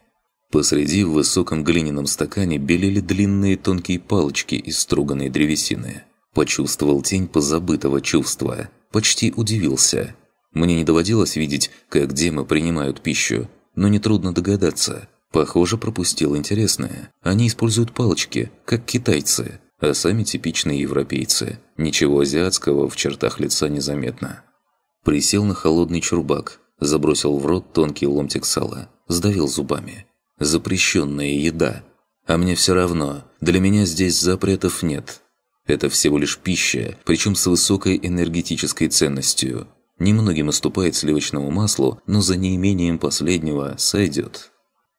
B: Посреди в высоком глиняном стакане белели длинные тонкие палочки из струганной древесины. Почувствовал тень позабытого чувства. Почти удивился. Мне не доводилось видеть, как демы принимают пищу, но нетрудно догадаться. Похоже, пропустил интересное. Они используют палочки, как китайцы, а сами типичные европейцы. Ничего азиатского в чертах лица незаметно. Присел на холодный чурбак, забросил в рот тонкий ломтик сала, сдавил зубами – запрещенная еда. А мне все равно, для меня здесь запретов нет. Это всего лишь пища, причем с высокой энергетической ценностью. Немногим уступает сливочному маслу, но за неимением последнего сойдет.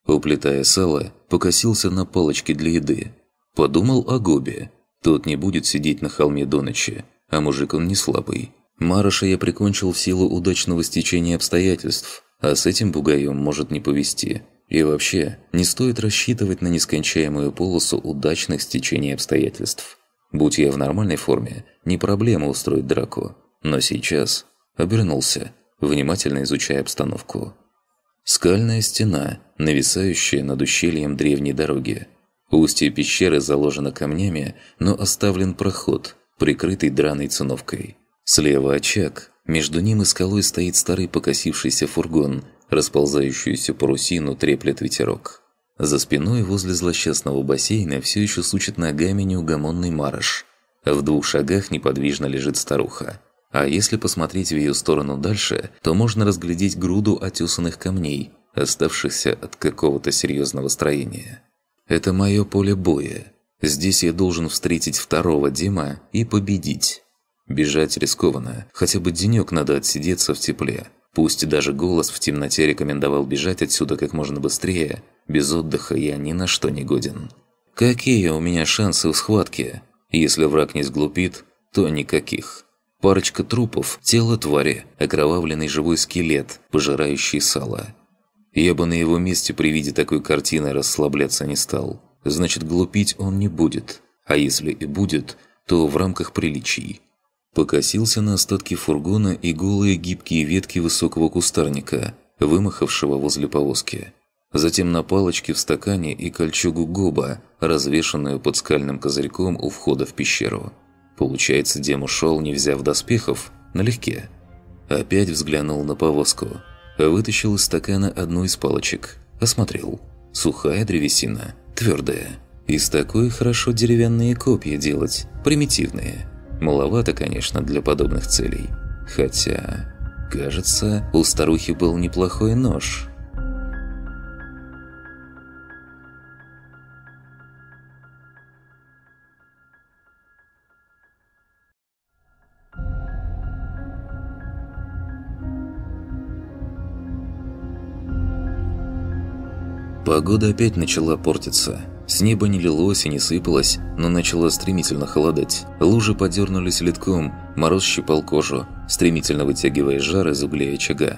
B: Уплетая сало, покосился на палочки для еды. Подумал о Гобе. Тот не будет сидеть на холме до ночи, а мужик он не слабый. Мараша я прикончил в силу удачного стечения обстоятельств, а с этим бугаем может не повезти. И вообще, не стоит рассчитывать на нескончаемую полосу удачных стечений обстоятельств. Будь я в нормальной форме, не проблема устроить драку. Но сейчас обернулся, внимательно изучая обстановку. Скальная стена, нависающая над ущельем древней дороги. Устье пещеры заложено камнями, но оставлен проход, прикрытый драной циновкой. Слева очаг, между ним и скалой стоит старый покосившийся фургон Расползающуюся парусину треплет ветерок. За спиной возле злосчастного бассейна все еще сучит ногами неугомонный марыш. В двух шагах неподвижно лежит старуха. А если посмотреть в ее сторону дальше, то можно разглядеть груду отесанных камней, оставшихся от какого-то серьезного строения. «Это мое поле боя. Здесь я должен встретить второго Дима и победить. Бежать рискованно, хотя бы денек надо отсидеться в тепле, Пусть даже голос в темноте рекомендовал бежать отсюда как можно быстрее, без отдыха я ни на что не годен. Какие у меня шансы в схватке? Если враг не сглупит, то никаких. Парочка трупов, тело твари, окровавленный живой скелет, пожирающий сало. Я бы на его месте при виде такой картины расслабляться не стал. Значит, глупить он не будет. А если и будет, то в рамках приличий. Покосился на остатки фургона и голые гибкие ветки высокого кустарника, вымахавшего возле повозки. Затем на палочке в стакане и кольчугу гоба, развешанную под скальным козырьком у входа в пещеру. Получается, Дем ушел, не взяв доспехов, налегке. Опять взглянул на повозку. Вытащил из стакана одну из палочек. Осмотрел. Сухая древесина, твердая. Из такой хорошо деревянные копья делать, примитивные. Маловато, конечно, для подобных целей. Хотя, кажется, у старухи был неплохой нож. Погода опять начала портиться. С неба не лилось и не сыпалось, но начало стремительно холодать. Лужи подернулись литком, мороз щипал кожу, стремительно вытягивая жар из угля очага.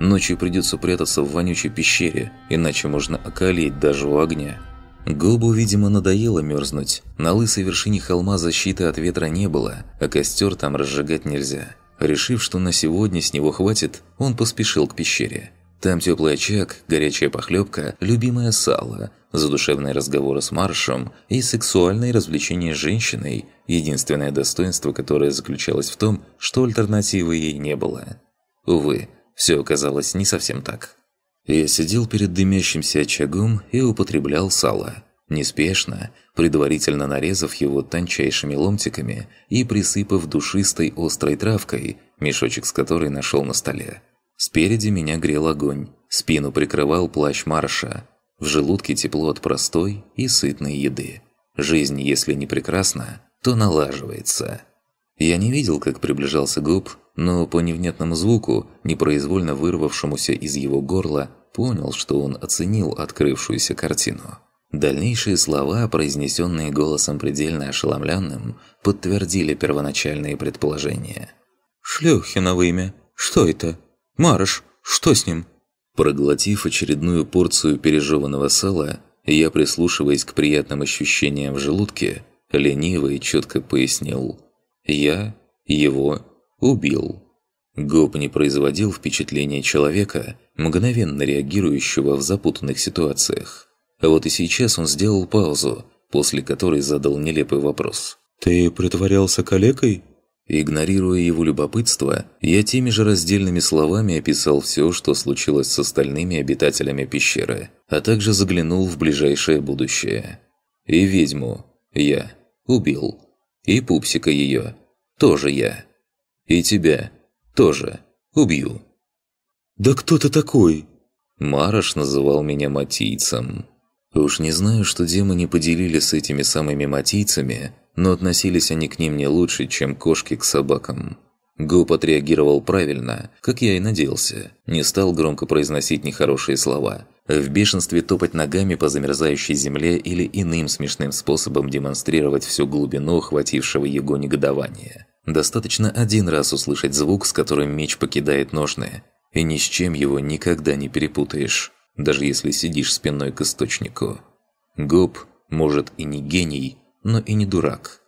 B: Ночью придется прятаться в вонючей пещере, иначе можно околеть даже у огня. Гобу, видимо, надоело мерзнуть. На лысой вершине холма защиты от ветра не было, а костер там разжигать нельзя. Решив, что на сегодня с него хватит, он поспешил к пещере. Там теплый очаг, горячая похлебка, любимое сало, задушевные разговоры с Маршем и сексуальные развлечения с женщиной, единственное достоинство которое заключалось в том, что альтернативы ей не было. Увы, все оказалось не совсем так. Я сидел перед дымящимся очагом и употреблял сало. Неспешно, предварительно нарезав его тончайшими ломтиками и присыпав душистой острой травкой, мешочек с которой нашел на столе. Спереди меня грел огонь, спину прикрывал плащ марша. В желудке тепло от простой и сытной еды. Жизнь, если не прекрасна, то налаживается. Я не видел, как приближался губ, но по невнятному звуку, непроизвольно вырвавшемуся из его горла, понял, что он оценил открывшуюся картину. Дальнейшие слова, произнесенные голосом предельно ошеломленным, подтвердили первоначальные предположения. «Шлюхино имя. Что это?» Марыш, что с ним?» Проглотив очередную порцию пережеванного сала, я, прислушиваясь к приятным ощущениям в желудке, лениво и четко пояснил. «Я его убил». Гоп не производил впечатления человека, мгновенно реагирующего в запутанных ситуациях. А вот и сейчас он сделал паузу, после которой задал нелепый вопрос. «Ты притворялся калекой?» Игнорируя его любопытство, я теми же раздельными словами описал все, что случилось с остальными обитателями пещеры, а также заглянул в ближайшее будущее. И ведьму я убил. И пупсика ее тоже я. И тебя тоже убью. «Да кто ты такой?» Мараш называл меня матийцем. Уж не знаю, что демоны поделили с этими самыми матийцами, но относились они к ним не лучше, чем кошки к собакам. Гоп отреагировал правильно, как я и надеялся. Не стал громко произносить нехорошие слова. В бешенстве топать ногами по замерзающей земле или иным смешным способом демонстрировать всю глубину охватившего его негодования. Достаточно один раз услышать звук, с которым меч покидает ножны, и ни с чем его никогда не перепутаешь, даже если сидишь спиной к источнику. Гоп, может и не гений, но и не дурак.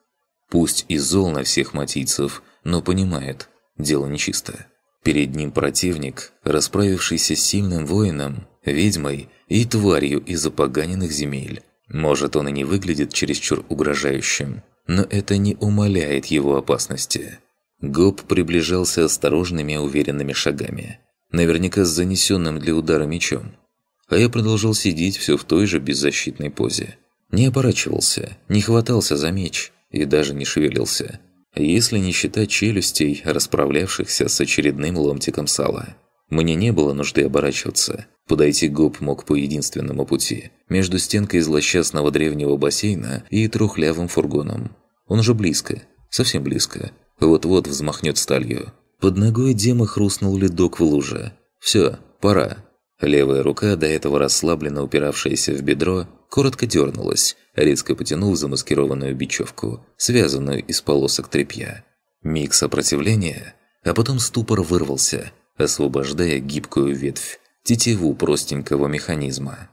B: Пусть и зол на всех матийцев, но понимает, дело нечистое. Перед ним противник, расправившийся с сильным воином, ведьмой и тварью из опоганенных земель. Может, он и не выглядит чересчур угрожающим, но это не умаляет его опасности. Гоб приближался осторожными уверенными шагами, наверняка с занесенным для удара мечом. А я продолжал сидеть все в той же беззащитной позе. Не оборачивался, не хватался за меч и даже не шевелился. Если не считать челюстей, расправлявшихся с очередным ломтиком сала. Мне не было нужды оборачиваться. Подойти Гоб мог по единственному пути. Между стенкой злосчастного древнего бассейна и трухлявым фургоном. Он же близко. Совсем близко. Вот-вот взмахнет сталью. Под ногой Дема хрустнул ледок в луже. «Все, пора». Левая рука, до этого расслабленно упиравшаяся в бедро, коротко дернулась, резко потянув замаскированную бечевку, связанную из полосок тряпья. Миг сопротивления, а потом ступор вырвался, освобождая гибкую ветвь, тетиву простенького механизма.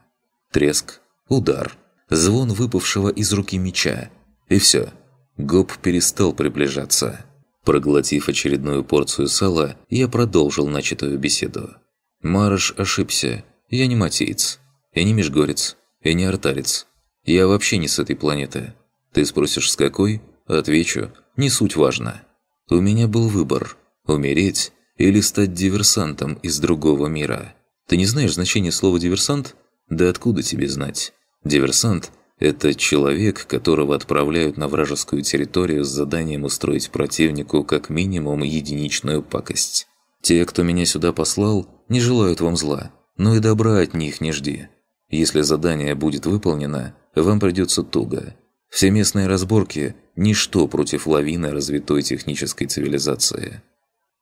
B: Треск, удар, звон выпавшего из руки меча. И все. Гоп перестал приближаться. Проглотив очередную порцию сала, я продолжил начатую беседу. Марыш ошибся. Я не матеец. И не межгорец и не артарец. Я вообще не с этой планеты. Ты спросишь, с какой? Отвечу, не суть важно. У меня был выбор – умереть или стать диверсантом из другого мира. Ты не знаешь значения слова «диверсант»? Да откуда тебе знать? Диверсант – это человек, которого отправляют на вражескую территорию с заданием устроить противнику как минимум единичную пакость. Те, кто меня сюда послал, не желают вам зла, но и добра от них не жди. Если задание будет выполнено, вам придется туго. Все местные разборки – ничто против лавины развитой технической цивилизации.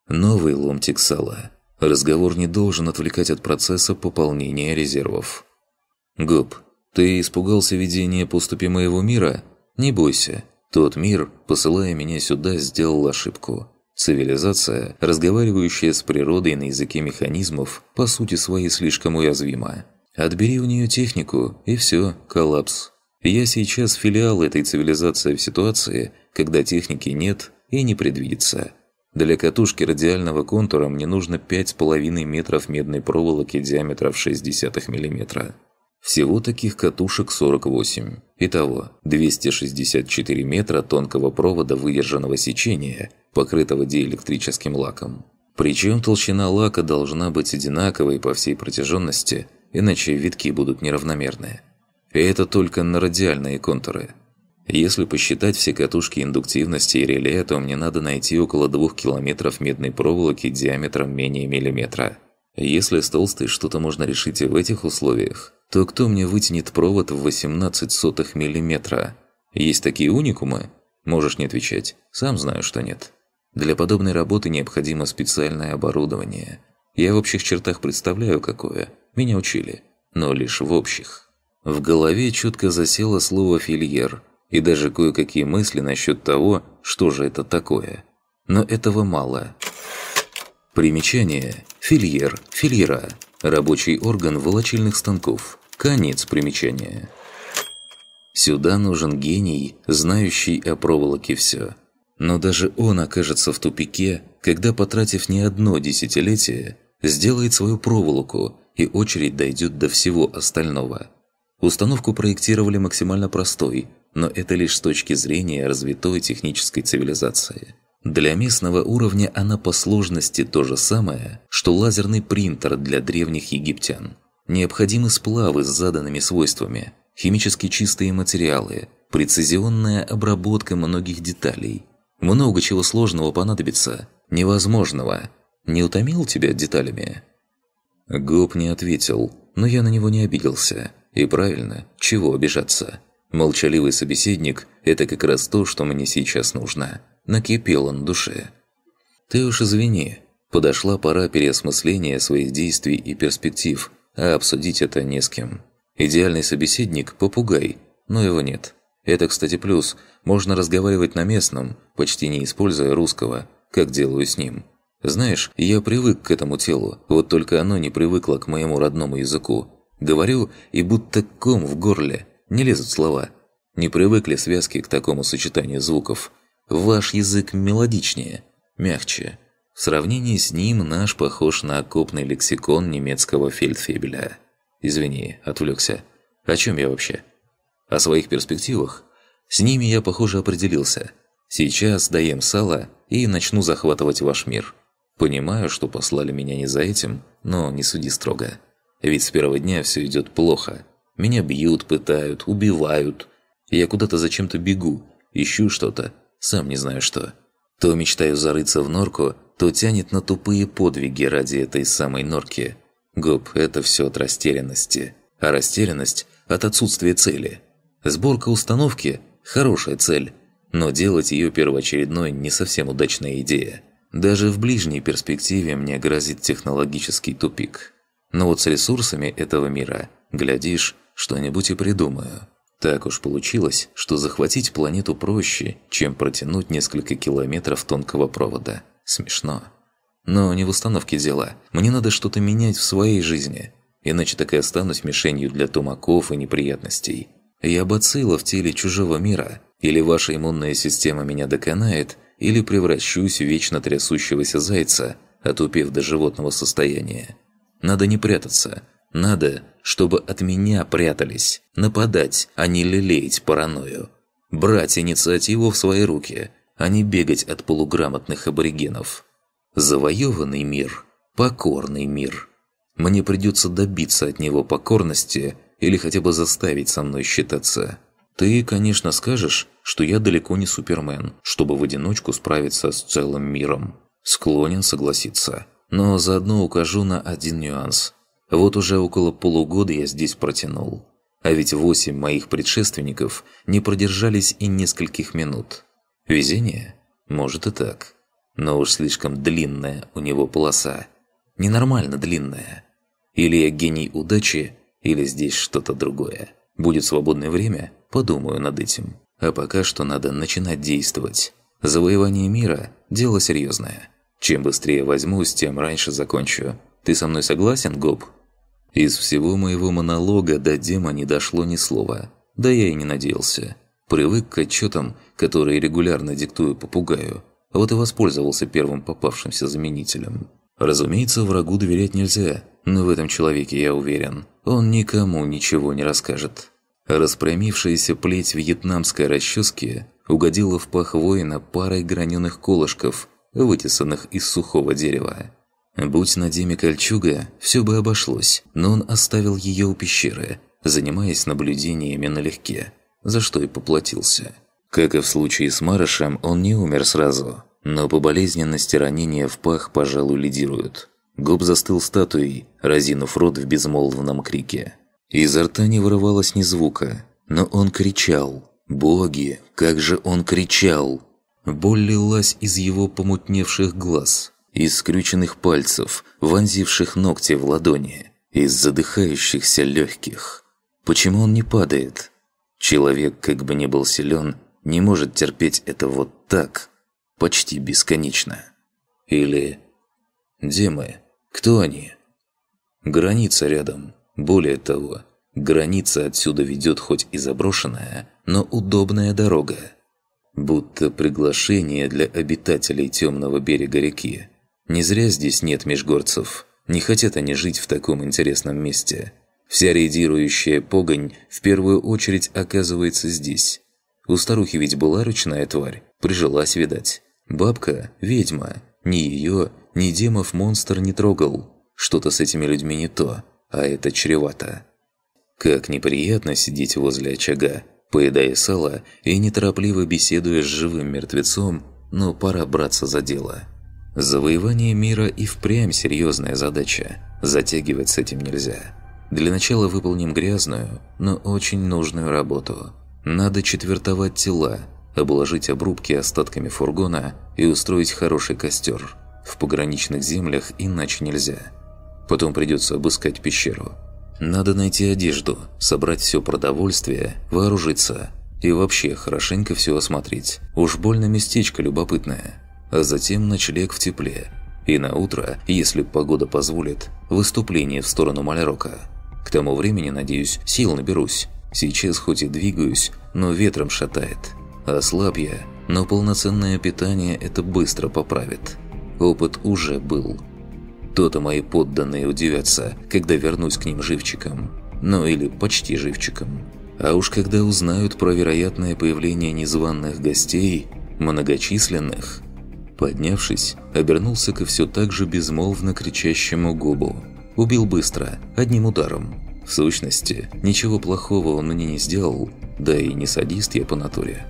B: Новый ломтик сала. Разговор не должен отвлекать от процесса пополнения резервов. Гоп, ты испугался видения поступи моего мира? Не бойся. Тот мир, посылая меня сюда, сделал ошибку. Цивилизация, разговаривающая с природой на языке механизмов, по сути своей слишком уязвима. Отбери у нее технику, и все, коллапс. Я сейчас филиал этой цивилизации в ситуации, когда техники нет и не предвидится. Для катушки радиального контура мне нужно 5,5 метров медной проволоки диаметра в 0,6 мм. Всего таких катушек 48. Итого 264 метра тонкого провода выдержанного сечения, покрытого диэлектрическим лаком. Причем толщина лака должна быть одинаковой по всей протяженности – иначе витки будут неравномерные. И это только на радиальные контуры. Если посчитать все катушки индуктивности и реле, то мне надо найти около 2 километров медной проволоки диаметром менее миллиметра. Если с толстой что-то можно решить и в этих условиях, то кто мне вытянет провод в 18 сотых миллиметра? Есть такие уникумы? Можешь не отвечать. Сам знаю, что нет. Для подобной работы необходимо специальное оборудование. Я в общих чертах представляю, какое – меня учили, но лишь в общих. В голове четко засело слово «фильер», и даже кое-какие мысли насчет того, что же это такое. Но этого мало. Примечание. Фильер, фильера. Рабочий орган волочильных станков. Конец примечания. Сюда нужен гений, знающий о проволоке все. Но даже он окажется в тупике, когда, потратив не одно десятилетие, сделает свою проволоку, и очередь дойдет до всего остального. Установку проектировали максимально простой, но это лишь с точки зрения развитой технической цивилизации. Для местного уровня она по сложности то же самое, что лазерный принтер для древних египтян. Необходимы сплавы с заданными свойствами, химически чистые материалы, прецизионная обработка многих деталей. Много чего сложного понадобится, невозможного. Не утомил тебя деталями? Губ не ответил, но я на него не обиделся. И правильно, чего обижаться? Молчаливый собеседник – это как раз то, что мне сейчас нужно. Накипел он душе. «Ты уж извини». Подошла пора переосмысления своих действий и перспектив, а обсудить это не с кем. Идеальный собеседник – попугай, но его нет. Это, кстати, плюс. Можно разговаривать на местном, почти не используя русского, как делаю с ним. Знаешь, я привык к этому телу, вот только оно не привыкло к моему родному языку. Говорю, и будто ком в горле, не лезут слова. Не привыкли связки к такому сочетанию звуков. Ваш язык мелодичнее, мягче. В сравнении с ним наш похож на окопный лексикон немецкого фельдфебеля. Извини, отвлекся. О чем я вообще? О своих перспективах? С ними я, похоже, определился. Сейчас доем сало и начну захватывать ваш мир. Понимаю, что послали меня не за этим, но не суди строго. Ведь с первого дня все идет плохо. Меня бьют, пытают, убивают. Я куда-то зачем-то бегу, ищу что-то, сам не знаю что. То мечтаю зарыться в норку, то тянет на тупые подвиги ради этой самой норки. Гоп, это все от растерянности. А растерянность – от отсутствия цели. Сборка установки – хорошая цель, но делать ее первоочередной не совсем удачная идея. Даже в ближней перспективе мне грозит технологический тупик. Но вот с ресурсами этого мира, глядишь, что-нибудь и придумаю. Так уж получилось, что захватить планету проще, чем протянуть несколько километров тонкого провода. Смешно. Но не в установке дела. Мне надо что-то менять в своей жизни, иначе так и останусь мишенью для тумаков и неприятностей. Я бацилла в теле чужого мира, или ваша иммунная система меня доконает – или превращусь в вечно трясущегося зайца, отупев до животного состояния. Надо не прятаться. Надо, чтобы от меня прятались, нападать, а не лелеять паранойю. Брать инициативу в свои руки, а не бегать от полуграмотных аборигенов. Завоеванный мир – покорный мир. Мне придется добиться от него покорности или хотя бы заставить со мной считаться. Ты, конечно, скажешь, что я далеко не супермен, чтобы в одиночку справиться с целым миром. Склонен согласиться. Но заодно укажу на один нюанс. Вот уже около полугода я здесь протянул. А ведь восемь моих предшественников не продержались и нескольких минут. Везение? Может и так. Но уж слишком длинная у него полоса. Ненормально длинная. Или я гений удачи, или здесь что-то другое. Будет свободное время, подумаю над этим. А пока что надо начинать действовать. Завоевание мира – дело серьезное. Чем быстрее возьмусь, тем раньше закончу. Ты со мной согласен, Гоб? Из всего моего монолога до дема не дошло ни слова. Да я и не надеялся. Привык к отчетам, которые регулярно диктую попугаю. вот и воспользовался первым попавшимся заменителем. Разумеется, врагу доверять нельзя, но в этом человеке я уверен. Он никому ничего не расскажет. Распрямившаяся плеть вьетнамской расчески угодила в пах воина парой граненых колышков, вытесанных из сухого дерева. Будь на Диме кольчуга, все бы обошлось, но он оставил ее у пещеры, занимаясь наблюдениями налегке, за что и поплатился. Как и в случае с Марышем, он не умер сразу, но по болезненности ранения в пах, пожалуй, лидируют. Гоб застыл статуей, разинув рот в безмолвном крике. Изо рта не вырывалось ни звука, но он кричал. «Боги, как же он кричал!» Боль лилась из его помутневших глаз, из скрюченных пальцев, вонзивших ногти в ладони, из задыхающихся легких. Почему он не падает? Человек, как бы ни был силен, не может терпеть это вот так, почти бесконечно. Или... Где мы? Кто они? Граница рядом. Более того, граница отсюда ведет хоть и заброшенная, но удобная дорога. Будто приглашение для обитателей темного берега реки. Не зря здесь нет межгорцев. Не хотят они жить в таком интересном месте. Вся рейдирующая погонь в первую очередь оказывается здесь. У старухи ведь была ручная тварь, прижилась, видать. Бабка – ведьма. Ни ее, ни демов монстр не трогал. Что-то с этими людьми не то а это чревато. Как неприятно сидеть возле очага, поедая сало и неторопливо беседуя с живым мертвецом, но пора браться за дело. Завоевание мира и впрямь серьезная задача, затягивать с этим нельзя. Для начала выполним грязную, но очень нужную работу. Надо четвертовать тела, обложить обрубки остатками фургона и устроить хороший костер. В пограничных землях иначе нельзя – Потом придется обыскать пещеру. Надо найти одежду, собрать все продовольствие, вооружиться и вообще хорошенько все осмотреть. Уж больно местечко любопытное. А затем ночлег в тепле. И на утро, если погода позволит, выступление в сторону Малярока. К тому времени, надеюсь, сил наберусь. Сейчас хоть и двигаюсь, но ветром шатает. Ослаб я, но полноценное питание это быстро поправит. Опыт уже был. То-то мои подданные удивятся, когда вернусь к ним живчиком. Ну или почти живчиком. А уж когда узнают про вероятное появление незваных гостей, многочисленных... Поднявшись, обернулся ко все так же безмолвно кричащему губу. Убил быстро, одним ударом. В сущности, ничего плохого он мне не сделал, да и не садист я по натуре.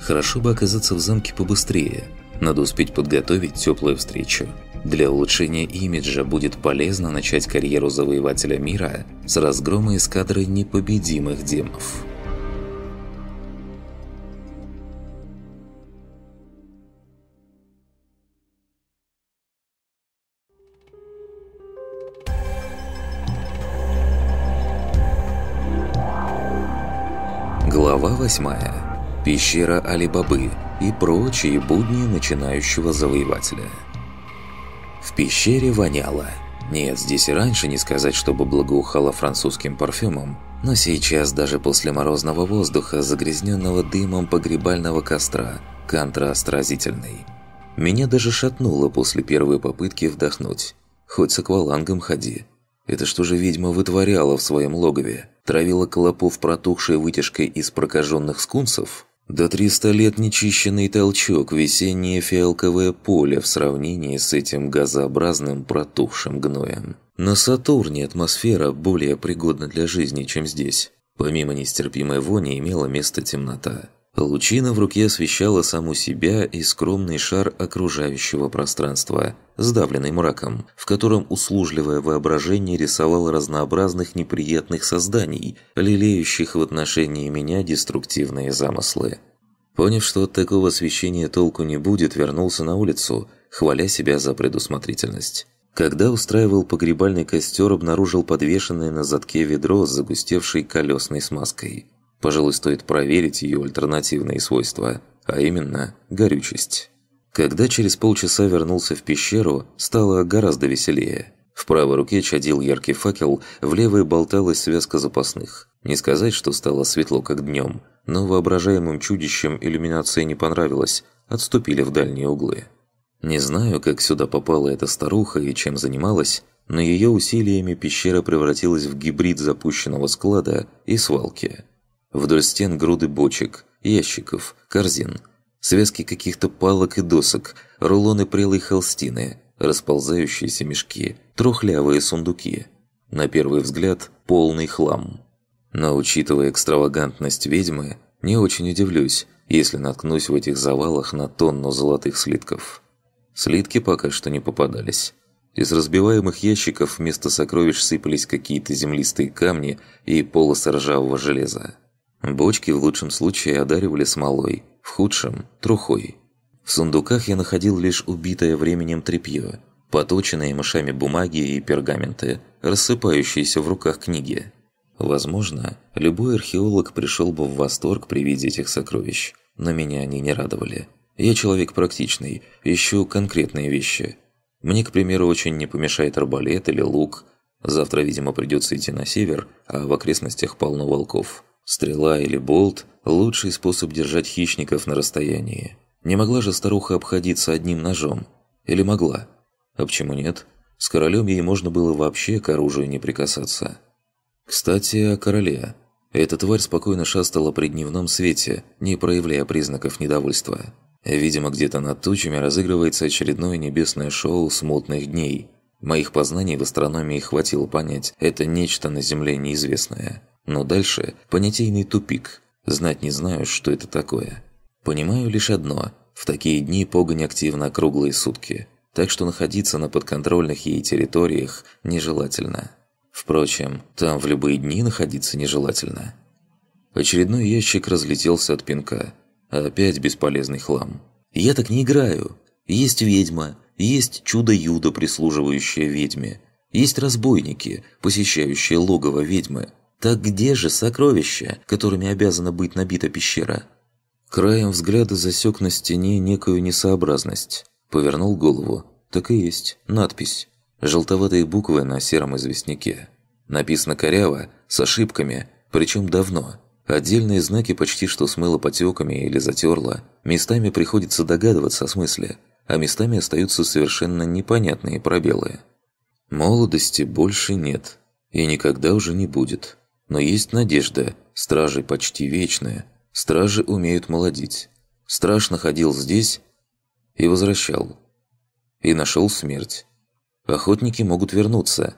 B: Хорошо бы оказаться в замке побыстрее, надо успеть подготовить теплую встречу. Для улучшения имиджа будет полезно начать карьеру завоевателя мира с разгрома эскадры непобедимых демов. Глава 8. Пещера Алибабы и прочие будни начинающего завоевателя пещере воняло. Нет, здесь и раньше не сказать, чтобы благоухало французским парфюмом, но сейчас даже после морозного воздуха, загрязненного дымом погребального костра, контраст разительный. Меня даже шатнуло после первой попытки вдохнуть. Хоть с аквалангом ходи. Это что же ведьма вытворяла в своем логове? Травила клопов протухшей вытяжкой из прокаженных скунсов? До 300 лет нечищенный толчок, весеннее фиалковое поле в сравнении с этим газообразным протухшим гноем. На Сатурне атмосфера более пригодна для жизни, чем здесь. Помимо нестерпимой вони имела место темнота. Лучина в руке освещала саму себя и скромный шар окружающего пространства, сдавленный мраком, в котором услужливое воображение рисовало разнообразных неприятных созданий, лелеющих в отношении меня деструктивные замыслы. Поняв, что от такого освещения толку не будет, вернулся на улицу, хваля себя за предусмотрительность. Когда устраивал погребальный костер, обнаружил подвешенное на задке ведро с загустевшей колесной смазкой – Пожалуй, стоит проверить ее альтернативные свойства, а именно горючесть. Когда через полчаса вернулся в пещеру, стало гораздо веселее. В правой руке чадил яркий факел, в левой болталась связка запасных. Не сказать, что стало светло, как днем, но воображаемым чудищам иллюминация не понравилась, отступили в дальние углы. Не знаю, как сюда попала эта старуха и чем занималась, но ее усилиями пещера превратилась в гибрид запущенного склада и свалки. Вдоль стен груды бочек, ящиков, корзин, связки каких-то палок и досок, рулоны прелой холстины, расползающиеся мешки, трухлявые сундуки. На первый взгляд, полный хлам. Но, учитывая экстравагантность ведьмы, не очень удивлюсь, если наткнусь в этих завалах на тонну золотых слитков. Слитки пока что не попадались. Из разбиваемых ящиков вместо сокровищ сыпались какие-то землистые камни и полосы ржавого железа. Бочки в лучшем случае одаривали смолой, в худшем – трухой. В сундуках я находил лишь убитое временем тряпье, поточенные мышами бумаги и пергаменты, рассыпающиеся в руках книги. Возможно, любой археолог пришел бы в восторг при виде этих сокровищ, но меня они не радовали. Я человек практичный, ищу конкретные вещи. Мне, к примеру, очень не помешает арбалет или лук. Завтра, видимо, придется идти на север, а в окрестностях полно волков – Стрела или болт – лучший способ держать хищников на расстоянии. Не могла же старуха обходиться одним ножом. Или могла? А почему нет? С королем ей можно было вообще к оружию не прикасаться. Кстати, о короле. Эта тварь спокойно шастала при дневном свете, не проявляя признаков недовольства. Видимо, где-то над тучами разыгрывается очередное небесное шоу смутных дней. Моих познаний в астрономии хватило понять, это нечто на Земле неизвестное. Но дальше понятийный тупик. Знать не знаю, что это такое. Понимаю лишь одно – в такие дни погонь активна круглые сутки, так что находиться на подконтрольных ей территориях нежелательно. Впрочем, там в любые дни находиться нежелательно. Очередной ящик разлетелся от пинка. Опять бесполезный хлам. «Я так не играю. Есть ведьма, есть чудо-юдо, прислуживающее ведьме, есть разбойники, посещающие логово ведьмы, так где же сокровища, которыми обязана быть набита пещера? Краем взгляда засек на стене некую несообразность. Повернул голову. Так и есть. Надпись. Желтоватые буквы на сером известняке. Написано коряво, с ошибками, причем давно. Отдельные знаки почти что смыло потеками или затерло. Местами приходится догадываться о смысле, а местами остаются совершенно непонятные пробелы. Молодости больше нет. И никогда уже не будет. Но есть надежда. Стражи почти вечные. Стражи умеют молодить. Страж находил здесь и возвращал. И нашел смерть. Охотники могут вернуться.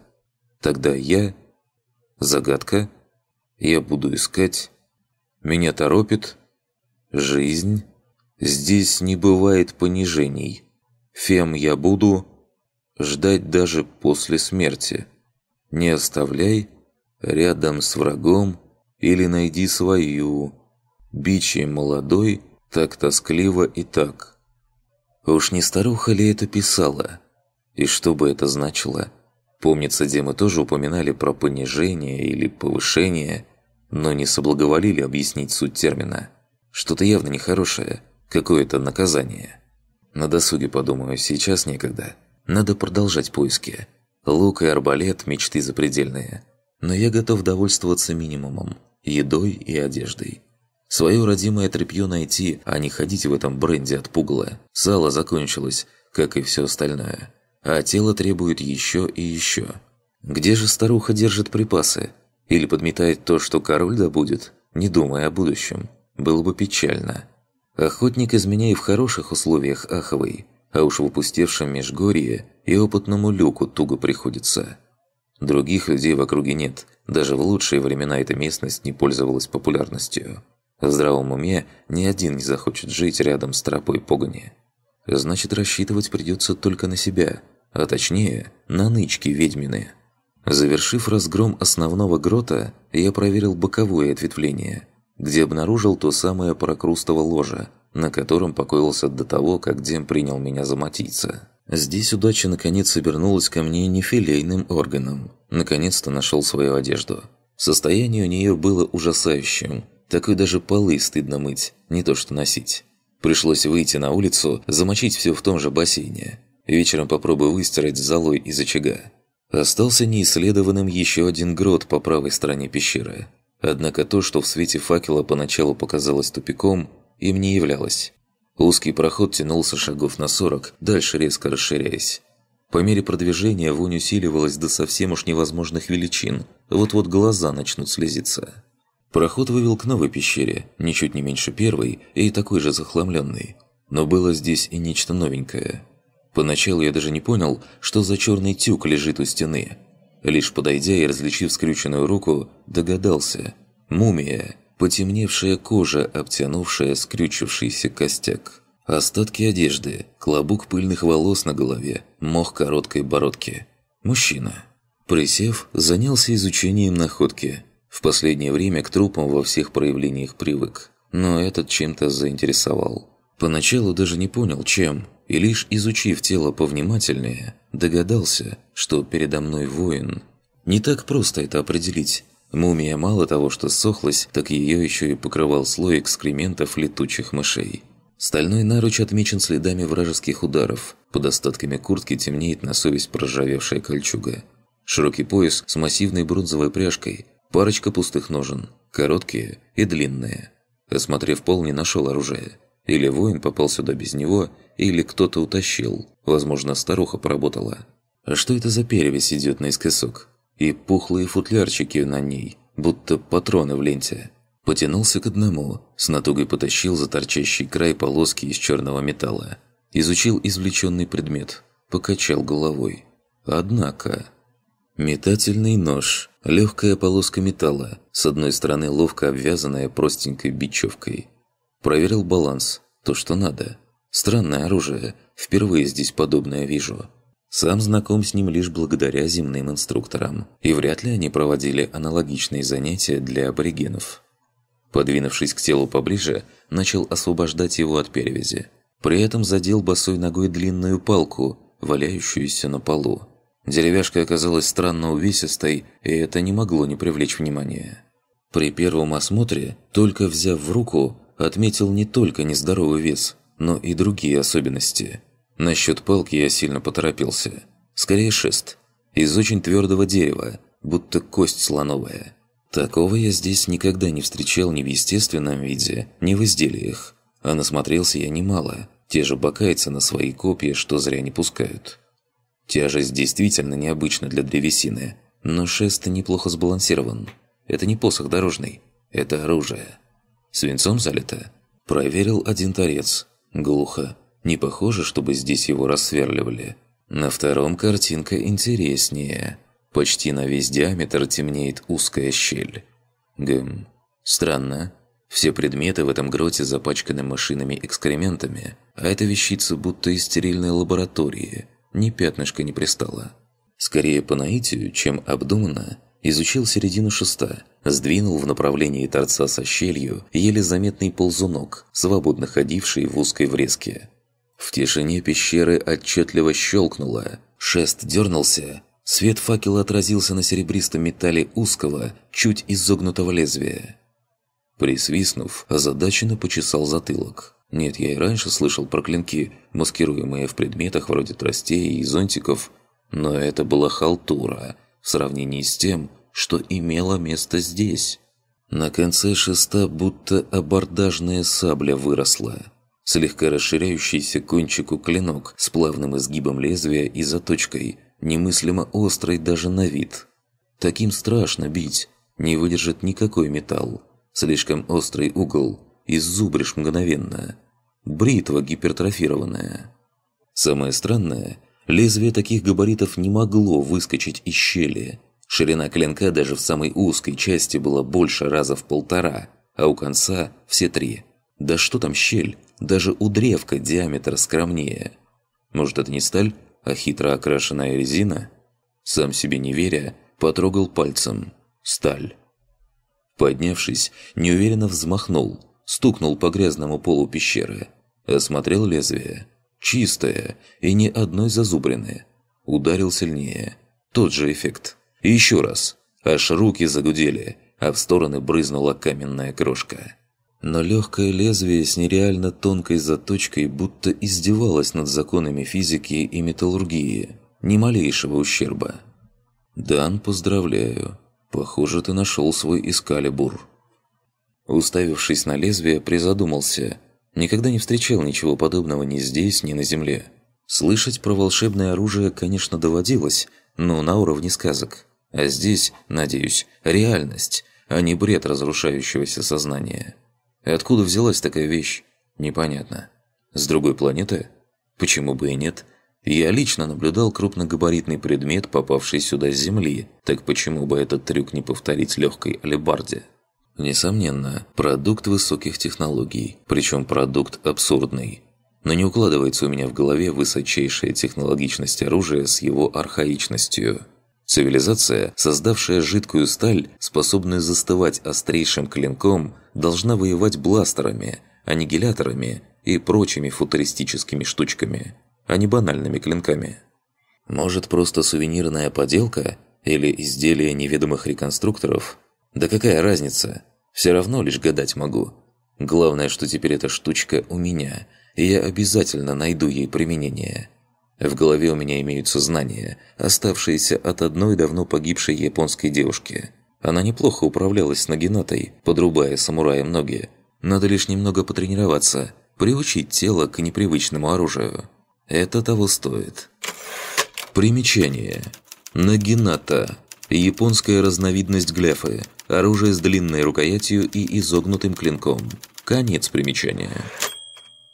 B: Тогда я... Загадка. Я буду искать. Меня торопит. Жизнь. Здесь не бывает понижений. Фем я буду ждать даже после смерти. Не оставляй рядом с врагом или найди свою. Бичий молодой, так тоскливо и так. Уж не старуха ли это писала? И что бы это значило? Помнится, где тоже упоминали про понижение или повышение, но не соблаговолили объяснить суть термина. Что-то явно нехорошее, какое-то наказание. На досуге подумаю, сейчас некогда. Надо продолжать поиски. Лук и арбалет – мечты запредельные – но я готов довольствоваться минимумом – едой и одеждой. Своё родимое тряпьё найти, а не ходить в этом бренде от пугла. Сало закончилось, как и всё остальное. А тело требует ещё и ещё. Где же старуха держит припасы? Или подметает то, что король добудет, не думая о будущем? Было бы печально. Охотник из меня и в хороших условиях аховый, а уж в опустевшем межгорье и опытному люку туго приходится. Других людей в округе нет, даже в лучшие времена эта местность не пользовалась популярностью. В здравом уме ни один не захочет жить рядом с тропой погони. Значит, рассчитывать придется только на себя, а точнее, на нычки ведьмины. Завершив разгром основного грота, я проверил боковое ответвление, где обнаружил то самое прокрустово ложе, на котором покоился до того, как Дем принял меня за матийца. Здесь удача наконец обернулась ко мне не филейным органом. Наконец-то нашел свою одежду. Состояние у нее было ужасающим. Такой даже полы стыдно мыть, не то что носить. Пришлось выйти на улицу, замочить все в том же бассейне. Вечером попробую выстирать золой из очага. Остался неисследованным еще один грот по правой стороне пещеры. Однако то, что в свете факела поначалу показалось тупиком, им не являлось. Узкий проход тянулся шагов на 40, дальше резко расширяясь. По мере продвижения вонь усиливалась до совсем уж невозможных величин. Вот-вот глаза начнут слезиться. Проход вывел к новой пещере, ничуть не меньше первой и такой же захламленной. Но было здесь и нечто новенькое. Поначалу я даже не понял, что за черный тюк лежит у стены. Лишь подойдя и различив скрюченную руку, догадался. «Мумия!» потемневшая кожа, обтянувшая скрючившийся костяк. Остатки одежды, клобук пыльных волос на голове, мох короткой бородки. Мужчина. Присев, занялся изучением находки. В последнее время к трупам во всех проявлениях привык. Но этот чем-то заинтересовал. Поначалу даже не понял, чем, и лишь изучив тело повнимательнее, догадался, что передо мной воин. Не так просто это определить, Мумия мало того, что сохлась, так ее еще и покрывал слой экскрементов летучих мышей. Стальной наруч отмечен следами вражеских ударов. Под остатками куртки темнеет на совесть проржавевшая кольчуга. Широкий пояс с массивной бронзовой пряжкой, парочка пустых ножен, короткие и длинные. Осмотрев пол, не нашел оружия. Или воин попал сюда без него, или кто-то утащил. Возможно, старуха поработала. А что это за перевесь идет наискосок? и пухлые футлярчики на ней, будто патроны в ленте. Потянулся к одному, с натугой потащил за торчащий край полоски из черного металла. Изучил извлеченный предмет, покачал головой. Однако... Метательный нож, легкая полоска металла, с одной стороны ловко обвязанная простенькой бечевкой. Проверил баланс, то что надо. Странное оружие, впервые здесь подобное вижу. Сам знаком с ним лишь благодаря земным инструкторам, и вряд ли они проводили аналогичные занятия для аборигенов. Подвинувшись к телу поближе, начал освобождать его от перевязи. При этом задел босой ногой длинную палку, валяющуюся на полу. Деревяшка оказалась странно увесистой, и это не могло не привлечь внимания. При первом осмотре, только взяв в руку, отметил не только нездоровый вес, но и другие особенности – Насчет палки я сильно поторопился. Скорее шест. Из очень твердого дерева, будто кость слоновая. Такого я здесь никогда не встречал ни в естественном виде, ни в изделиях. А насмотрелся я немало. Те же бакайцы на свои копья, что зря не пускают. Тяжесть действительно необычна для древесины, но шест неплохо сбалансирован. Это не посох дорожный, это оружие. Свинцом залито? Проверил один торец. Глухо. Не похоже, чтобы здесь его рассверливали. На втором картинка интереснее. Почти на весь диаметр темнеет узкая щель. Гм. Странно. Все предметы в этом гроте запачканы машинами-экскрементами, а эта вещица будто из стерильной лаборатории. Ни пятнышка не пристало. Скорее по наитию, чем обдуманно, изучил середину шеста, сдвинул в направлении торца со щелью еле заметный ползунок, свободно ходивший в узкой врезке. В тишине пещеры отчетливо щелкнуло, шест дернулся, свет факела отразился на серебристом металле узкого, чуть изогнутого лезвия. Присвистнув, озадаченно почесал затылок. Нет, я и раньше слышал про клинки, маскируемые в предметах вроде тростей и зонтиков, но это была халтура в сравнении с тем, что имело место здесь. На конце шеста будто абордажная сабля выросла – слегка расширяющийся кончику клинок с плавным изгибом лезвия и заточкой, немыслимо острый даже на вид. Таким страшно бить, не выдержит никакой металл. Слишком острый угол, иззубришь мгновенно. Бритва гипертрофированная. Самое странное, лезвие таких габаритов не могло выскочить из щели. Ширина клинка даже в самой узкой части была больше раза в полтора, а у конца все три. Да что там щель, даже у древка диаметр скромнее. Может, это не сталь, а хитро окрашенная резина? Сам себе не веря, потрогал пальцем. Сталь. Поднявшись, неуверенно взмахнул, стукнул по грязному полу пещеры. Осмотрел лезвие. Чистое и ни одной зазубрины. Ударил сильнее. Тот же эффект. И еще раз. Аж руки загудели, а в стороны брызнула каменная крошка но легкое лезвие с нереально тонкой заточкой будто издевалось над законами физики и металлургии, ни малейшего ущерба. «Дан, поздравляю. Похоже, ты нашел свой эскалибур». Уставившись на лезвие, призадумался. Никогда не встречал ничего подобного ни здесь, ни на земле. Слышать про волшебное оружие, конечно, доводилось, но на уровне сказок. А здесь, надеюсь, реальность, а не бред разрушающегося сознания. Откуда взялась такая вещь? Непонятно. С другой планеты? Почему бы и нет? Я лично наблюдал крупногабаритный предмет, попавший сюда с Земли, так почему бы этот трюк не повторить легкой алебарде? Несомненно, продукт высоких технологий, причем продукт абсурдный. Но не укладывается у меня в голове высочайшая технологичность оружия с его архаичностью. Цивилизация, создавшая жидкую сталь, способную застывать острейшим клинком, должна воевать бластерами, аннигиляторами и прочими футуристическими штучками, а не банальными клинками. Может, просто сувенирная поделка или изделие неведомых реконструкторов? Да какая разница? Все равно лишь гадать могу. Главное, что теперь эта штучка у меня, и я обязательно найду ей применение. В голове у меня имеются знания, оставшиеся от одной давно погибшей японской девушки – она неплохо управлялась с нагинатой, подрубая самураям ноги. Надо лишь немного потренироваться, приучить тело к непривычному оружию. Это того стоит. Примечание. Нагината. Японская разновидность гляфы. Оружие с длинной рукоятью и изогнутым клинком. Конец примечания.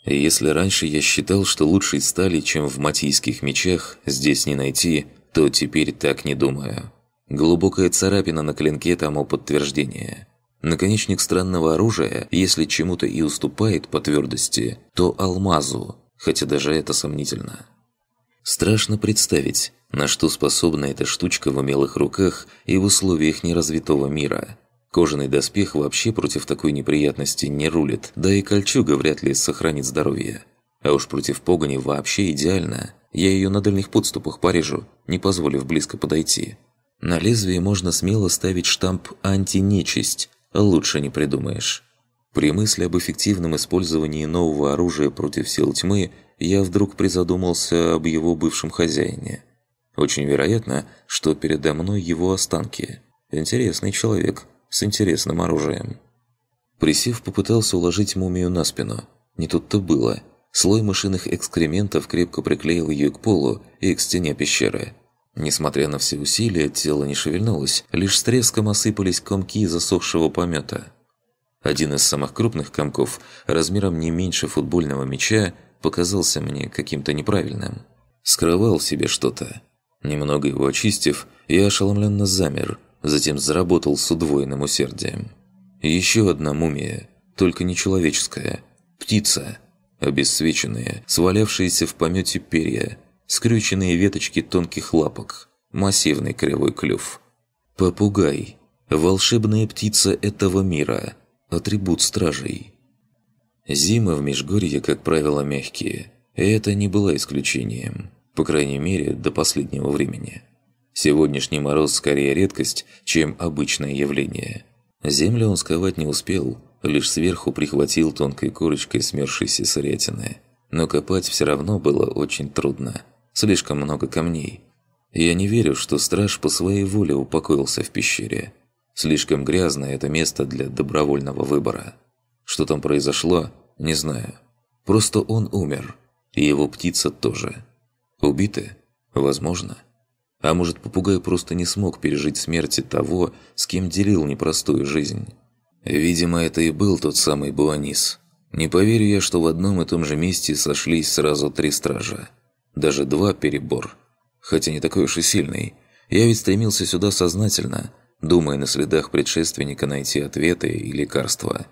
B: Если раньше я считал, что лучшей стали, чем в матийских мечах, здесь не найти, то теперь так не думаю. Глубокая царапина на клинке тому подтверждение. Наконечник странного оружия, если чему-то и уступает по твердости, то алмазу, хотя даже это сомнительно. Страшно представить, на что способна эта штучка в умелых руках и в условиях неразвитого мира. Кожаный доспех вообще против такой неприятности не рулит, да и кольчуга вряд ли сохранит здоровье. А уж против погони вообще идеально. Я ее на дальних подступах порежу, не позволив близко подойти. На лезвии можно смело ставить штамп «антинечисть», лучше не придумаешь. При мысли об эффективном использовании нового оружия против сил тьмы, я вдруг призадумался об его бывшем хозяине. Очень вероятно, что передо мной его останки. Интересный человек с интересным оружием. Присев, попытался уложить мумию на спину. Не тут-то было. Слой мышиных экскрементов крепко приклеил ее к полу и к стене пещеры. Несмотря на все усилия, тело не шевельнулось, лишь с треском осыпались комки засохшего помета. Один из самых крупных комков, размером не меньше футбольного мяча, показался мне каким-то неправильным. Скрывал себе что-то. Немного его очистив, я ошеломленно замер, затем заработал с удвоенным усердием. Еще одна мумия, только не человеческая. Птица. Обесцвеченные, свалявшиеся в помете перья – скрюченные веточки тонких лапок, массивный кривой клюв. Попугай. Волшебная птица этого мира. Атрибут стражей. Зимы в Межгорье, как правило, мягкие. И это не было исключением. По крайней мере, до последнего времени. Сегодняшний мороз скорее редкость, чем обычное явление. Землю он сковать не успел, лишь сверху прихватил тонкой корочкой смершейся сырятины. Но копать все равно было очень трудно. Слишком много камней. Я не верю, что страж по своей воле упокоился в пещере. Слишком грязное это место для добровольного выбора. Что там произошло, не знаю. Просто он умер. И его птица тоже. Убиты? Возможно. А может, попугай просто не смог пережить смерти того, с кем делил непростую жизнь. Видимо, это и был тот самый Буанис. Не поверю я, что в одном и том же месте сошлись сразу три стража. Даже два перебор. Хотя не такой уж и сильный. Я ведь стремился сюда сознательно, думая на следах предшественника найти ответы и лекарства.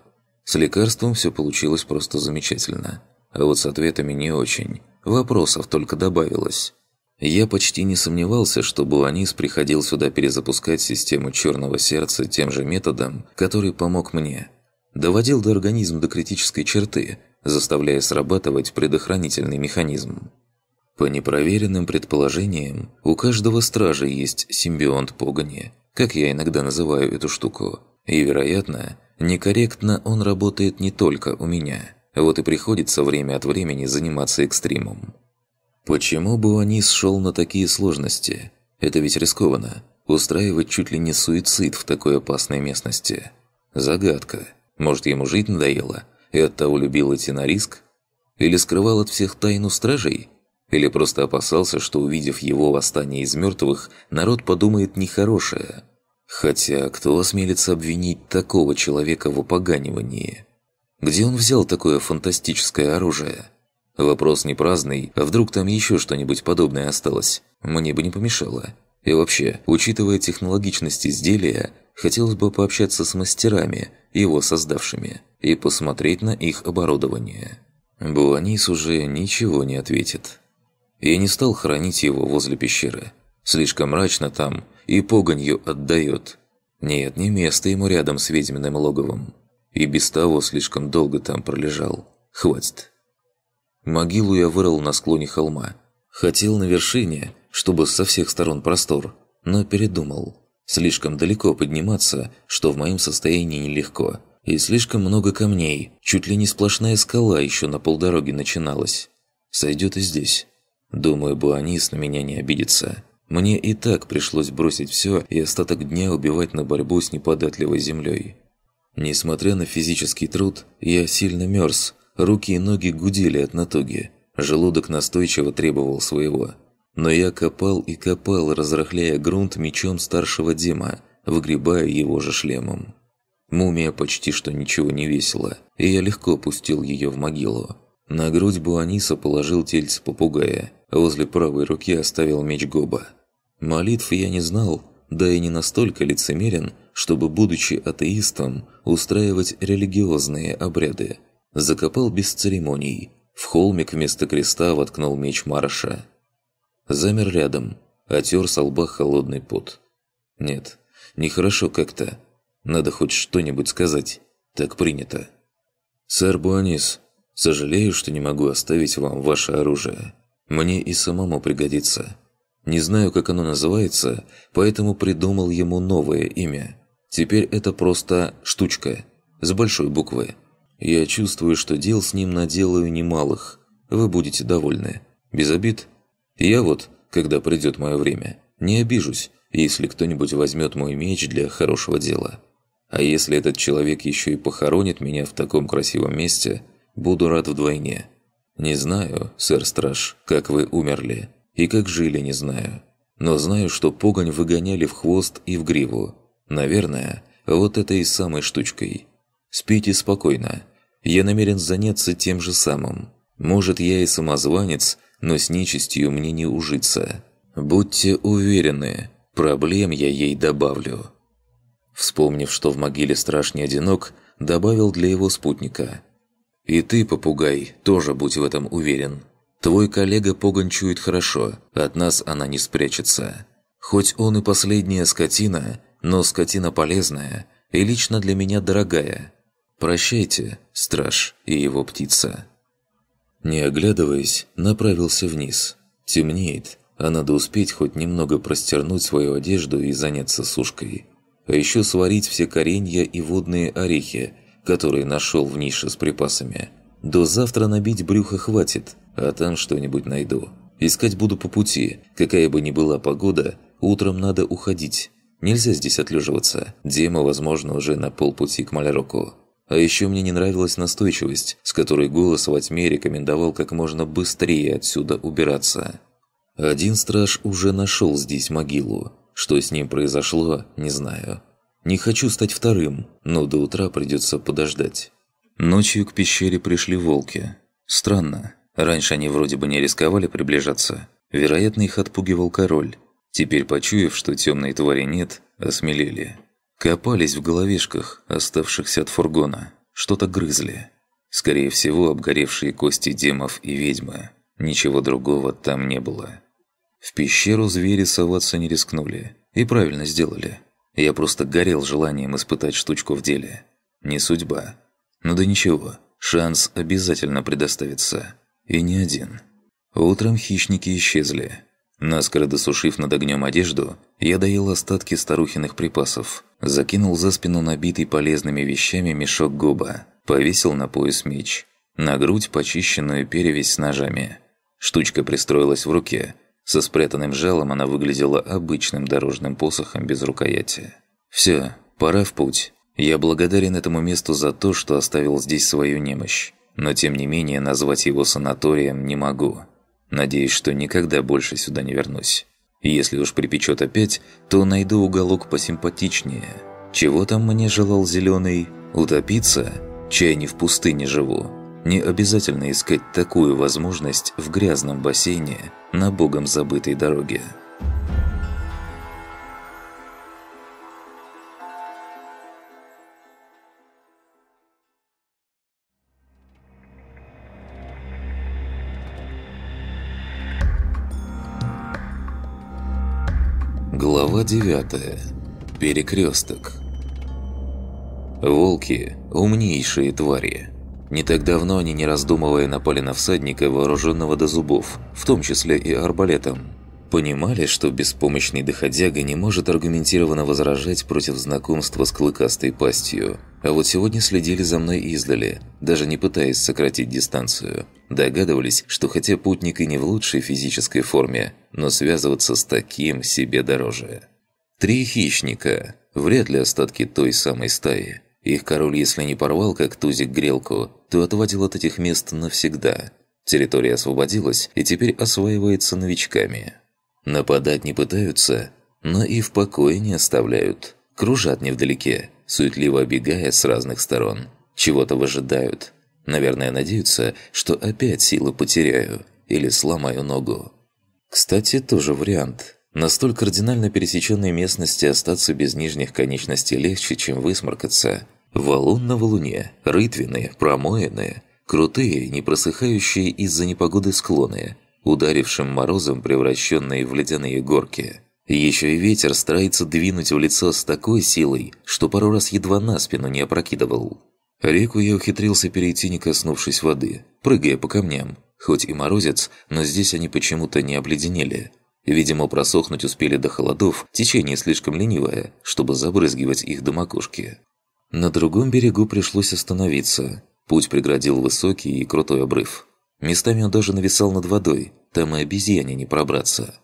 B: С лекарством все получилось просто замечательно. А вот с ответами не очень. Вопросов только добавилось. Я почти не сомневался, что Буанис приходил сюда перезапускать систему черного сердца тем же методом, который помог мне. Доводил до организма до критической черты, заставляя срабатывать предохранительный механизм. По непроверенным предположениям, у каждого стража есть симбионт погони, как я иногда называю эту штуку. И, вероятно, некорректно он работает не только у меня. Вот и приходится время от времени заниматься экстримом. Почему бы Анис шел на такие сложности? Это ведь рискованно. Устраивать чуть ли не суицид в такой опасной местности. Загадка. Может, ему жить надоело, и оттого любил идти на риск? Или скрывал от всех тайну стражей? Или просто опасался, что увидев его восстание из мертвых, народ подумает нехорошее. Хотя кто осмелится обвинить такого человека в опоганивании? Где он взял такое фантастическое оружие? Вопрос не праздный, а вдруг там еще что-нибудь подобное осталось? Мне бы не помешало. И вообще, учитывая технологичность изделия, хотелось бы пообщаться с мастерами, его создавшими, и посмотреть на их оборудование. Буанис уже ничего не ответит. Я не стал хранить его возле пещеры. Слишком мрачно там и погонью отдает. Нет, не место ему рядом с ведьминым логовом. И без того слишком долго там пролежал. Хватит. Могилу я вырыл на склоне холма. Хотел на вершине, чтобы со всех сторон простор, но передумал. Слишком далеко подниматься, что в моем состоянии нелегко. И слишком много камней, чуть ли не сплошная скала еще на полдороги начиналась. Сойдет и здесь. Думаю, Буанис на меня не обидится. Мне и так пришлось бросить все и остаток дня убивать на борьбу с неподатливой землей. Несмотря на физический труд, я сильно мерз, руки и ноги гудели от натуги, желудок настойчиво требовал своего. Но я копал и копал, разрыхляя грунт мечом старшего Дима, выгребая его же шлемом. Мумия почти что ничего не весила, и я легко опустил ее в могилу. На грудь Буаниса положил тельце попугая – возле правой руки оставил меч Гоба. Молитв я не знал, да и не настолько лицемерен, чтобы, будучи атеистом, устраивать религиозные обряды. Закопал без церемоний. В холмик вместо креста воткнул меч Марша. Замер рядом, отер со лба холодный пот. Нет, нехорошо как-то. Надо хоть что-нибудь сказать. Так принято. «Сэр Буанис, сожалею, что не могу оставить вам ваше оружие». Мне и самому пригодится. Не знаю, как оно называется, поэтому придумал ему новое имя. Теперь это просто «штучка» с большой буквы. Я чувствую, что дел с ним наделаю немалых. Вы будете довольны. Без обид. Я вот, когда придет мое время, не обижусь, если кто-нибудь возьмет мой меч для хорошего дела. А если этот человек еще и похоронит меня в таком красивом месте, буду рад вдвойне. Не знаю, сэр-страж, как вы умерли, и как жили, не знаю. Но знаю, что погонь выгоняли в хвост и в гриву. Наверное, вот этой самой штучкой. Спите спокойно. Я намерен заняться тем же самым. Может, я и самозванец, но с нечистью мне не ужиться. Будьте уверены, проблем я ей добавлю». Вспомнив, что в могиле страж не одинок, добавил для его спутника – и ты, попугай, тоже будь в этом уверен. Твой коллега погончует хорошо, от нас она не спрячется. Хоть он и последняя скотина, но скотина полезная и лично для меня дорогая. Прощайте, страж и его птица». Не оглядываясь, направился вниз. Темнеет, а надо успеть хоть немного простернуть свою одежду и заняться сушкой. А еще сварить все коренья и водные орехи – который нашел в нише с припасами. До завтра набить брюхо хватит, а там что-нибудь найду. Искать буду по пути. Какая бы ни была погода, утром надо уходить. Нельзя здесь отлеживаться. Дима возможно, уже на полпути к Маляроку. А еще мне не нравилась настойчивость, с которой голос во тьме рекомендовал как можно быстрее отсюда убираться. Один страж уже нашел здесь могилу. Что с ним произошло, не знаю. Не хочу стать вторым, но до утра придется подождать. Ночью к пещере пришли волки. Странно, раньше они вроде бы не рисковали приближаться. Вероятно, их отпугивал король. Теперь, почуяв, что темной твари нет, осмелели. Копались в головешках, оставшихся от фургона. Что-то грызли. Скорее всего, обгоревшие кости демов и ведьмы. Ничего другого там не было. В пещеру звери соваться не рискнули. И правильно сделали. Я просто горел желанием испытать штучку в деле. Не судьба. Ну да ничего, шанс обязательно предоставится. И не один. Утром хищники исчезли. Наскоро досушив над огнем одежду, я доел остатки старухиных припасов, закинул за спину набитый полезными вещами мешок губа, повесил на пояс меч, на грудь почищенную перевязь с ножами. Штучка пристроилась в руке, со спрятанным жалом она выглядела обычным дорожным посохом без рукояти. «Все, пора в путь. Я благодарен этому месту за то, что оставил здесь свою немощь. Но тем не менее назвать его санаторием не могу. Надеюсь, что никогда больше сюда не вернусь. Если уж припечет опять, то найду уголок посимпатичнее. Чего там мне желал зеленый? Утопиться? Чай не в пустыне живу. Не обязательно искать такую возможность в грязном бассейне на богом забытой дороге. Глава 9. Перекресток. Волки – умнейшие твари. Не так давно они, не раздумывая, напали на всадника, вооруженного до зубов, в том числе и арбалетом. Понимали, что беспомощный доходяга не может аргументированно возражать против знакомства с клыкастой пастью. А вот сегодня следили за мной издали, даже не пытаясь сократить дистанцию. Догадывались, что хотя путник и не в лучшей физической форме, но связываться с таким себе дороже. Три хищника. Вряд ли остатки той самой стаи. Их король, если не порвал, как тузик, грелку, то отводил от этих мест навсегда. Территория освободилась и теперь осваивается новичками. Нападать не пытаются, но и в покое не оставляют. Кружат невдалеке, суетливо обегая с разных сторон. Чего-то выжидают. Наверное, надеются, что опять силы потеряю или сломаю ногу. Кстати, тоже вариант. На столь кардинально пересеченной местности остаться без нижних конечностей легче, чем высморкаться – Валун на валуне, рытвенные, промоенные, крутые, не просыхающие из-за непогоды склоны, ударившим морозом превращенные в ледяные горки. Еще и ветер старается двинуть в лицо с такой силой, что пару раз едва на спину не опрокидывал. Реку я ухитрился перейти, не коснувшись воды, прыгая по камням. Хоть и морозец, но здесь они почему-то не обледенели. Видимо, просохнуть успели до холодов, течение слишком ленивое, чтобы забрызгивать их до макушки. На другом берегу пришлось остановиться. Путь преградил высокий и крутой обрыв. Местами он даже нависал над водой, там и обезьяне не пробраться.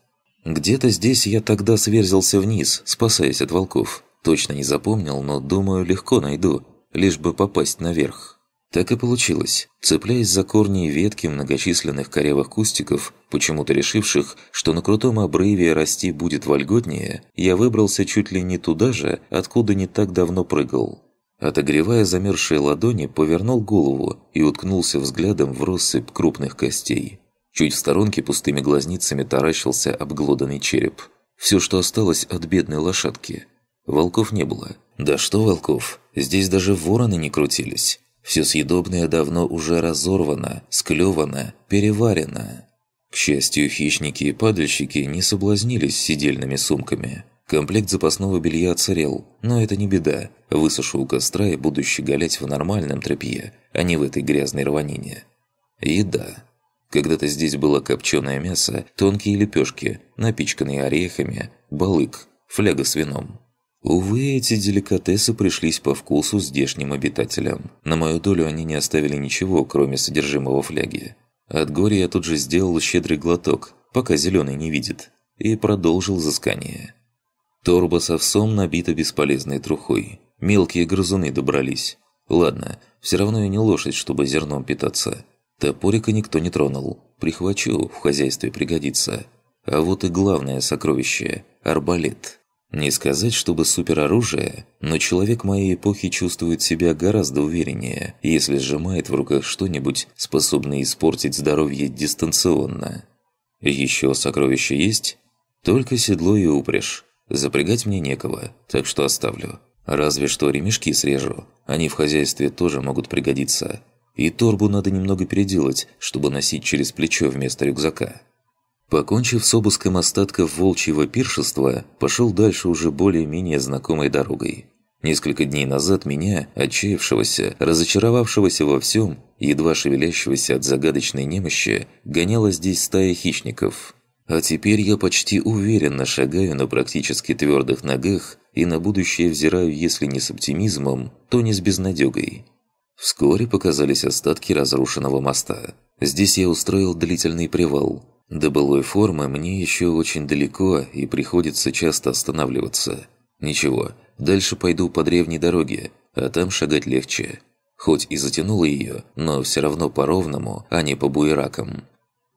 B: Где-то здесь я тогда сверзился вниз, спасаясь от волков. Точно не запомнил, но, думаю, легко найду, лишь бы попасть наверх. Так и получилось. Цепляясь за корни и ветки многочисленных корявых кустиков, почему-то решивших, что на крутом обрыве расти будет вольготнее, я выбрался чуть ли не туда же, откуда не так давно прыгал. Отогревая замерзшие ладони, повернул голову и уткнулся взглядом в россыпь крупных костей. Чуть в сторонке пустыми глазницами таращился обглоданный череп. Все, что осталось от бедной лошадки. Волков не было. Да что волков, здесь даже вороны не крутились. Все съедобное давно уже разорвано, склевано, переварено. К счастью, хищники и падальщики не соблазнились сидельными сумками. Комплект запасного белья оцарел, но это не беда. Высушу у костра и буду щеголять в нормальном тряпье, а не в этой грязной рванине. Еда. Когда-то здесь было копченое мясо, тонкие лепешки, напичканные орехами, балык, фляга с вином. Увы, эти деликатесы пришлись по вкусу здешним обитателям. На мою долю они не оставили ничего, кроме содержимого фляги. От горя я тут же сделал щедрый глоток, пока зеленый не видит, и продолжил заскание. Торба с овсом набита бесполезной трухой. Мелкие грызуны добрались. Ладно, все равно я не лошадь, чтобы зерном питаться. Топорика никто не тронул. Прихвачу, в хозяйстве пригодится. А вот и главное сокровище – арбалет. Не сказать, чтобы супероружие, но человек моей эпохи чувствует себя гораздо увереннее, если сжимает в руках что-нибудь, способное испортить здоровье дистанционно. Еще сокровище есть? Только седло и упряжь. Запрягать мне некого, так что оставлю. Разве что ремешки срежу, они в хозяйстве тоже могут пригодиться. И торбу надо немного переделать, чтобы носить через плечо вместо рюкзака. Покончив с обыском остатков волчьего пиршества, пошел дальше уже более-менее знакомой дорогой. Несколько дней назад меня, отчаявшегося, разочаровавшегося во всем, едва шевелящегося от загадочной немощи, гоняла здесь стая хищников – а теперь я почти уверенно шагаю на практически твердых ногах и на будущее взираю, если не с оптимизмом, то не с безнадегой. Вскоре показались остатки разрушенного моста. Здесь я устроил длительный привал. До былой формы мне еще очень далеко и приходится часто останавливаться. Ничего, дальше пойду по древней дороге, а там шагать легче. Хоть и затянуло ее, но все равно по ровному, а не по буеракам.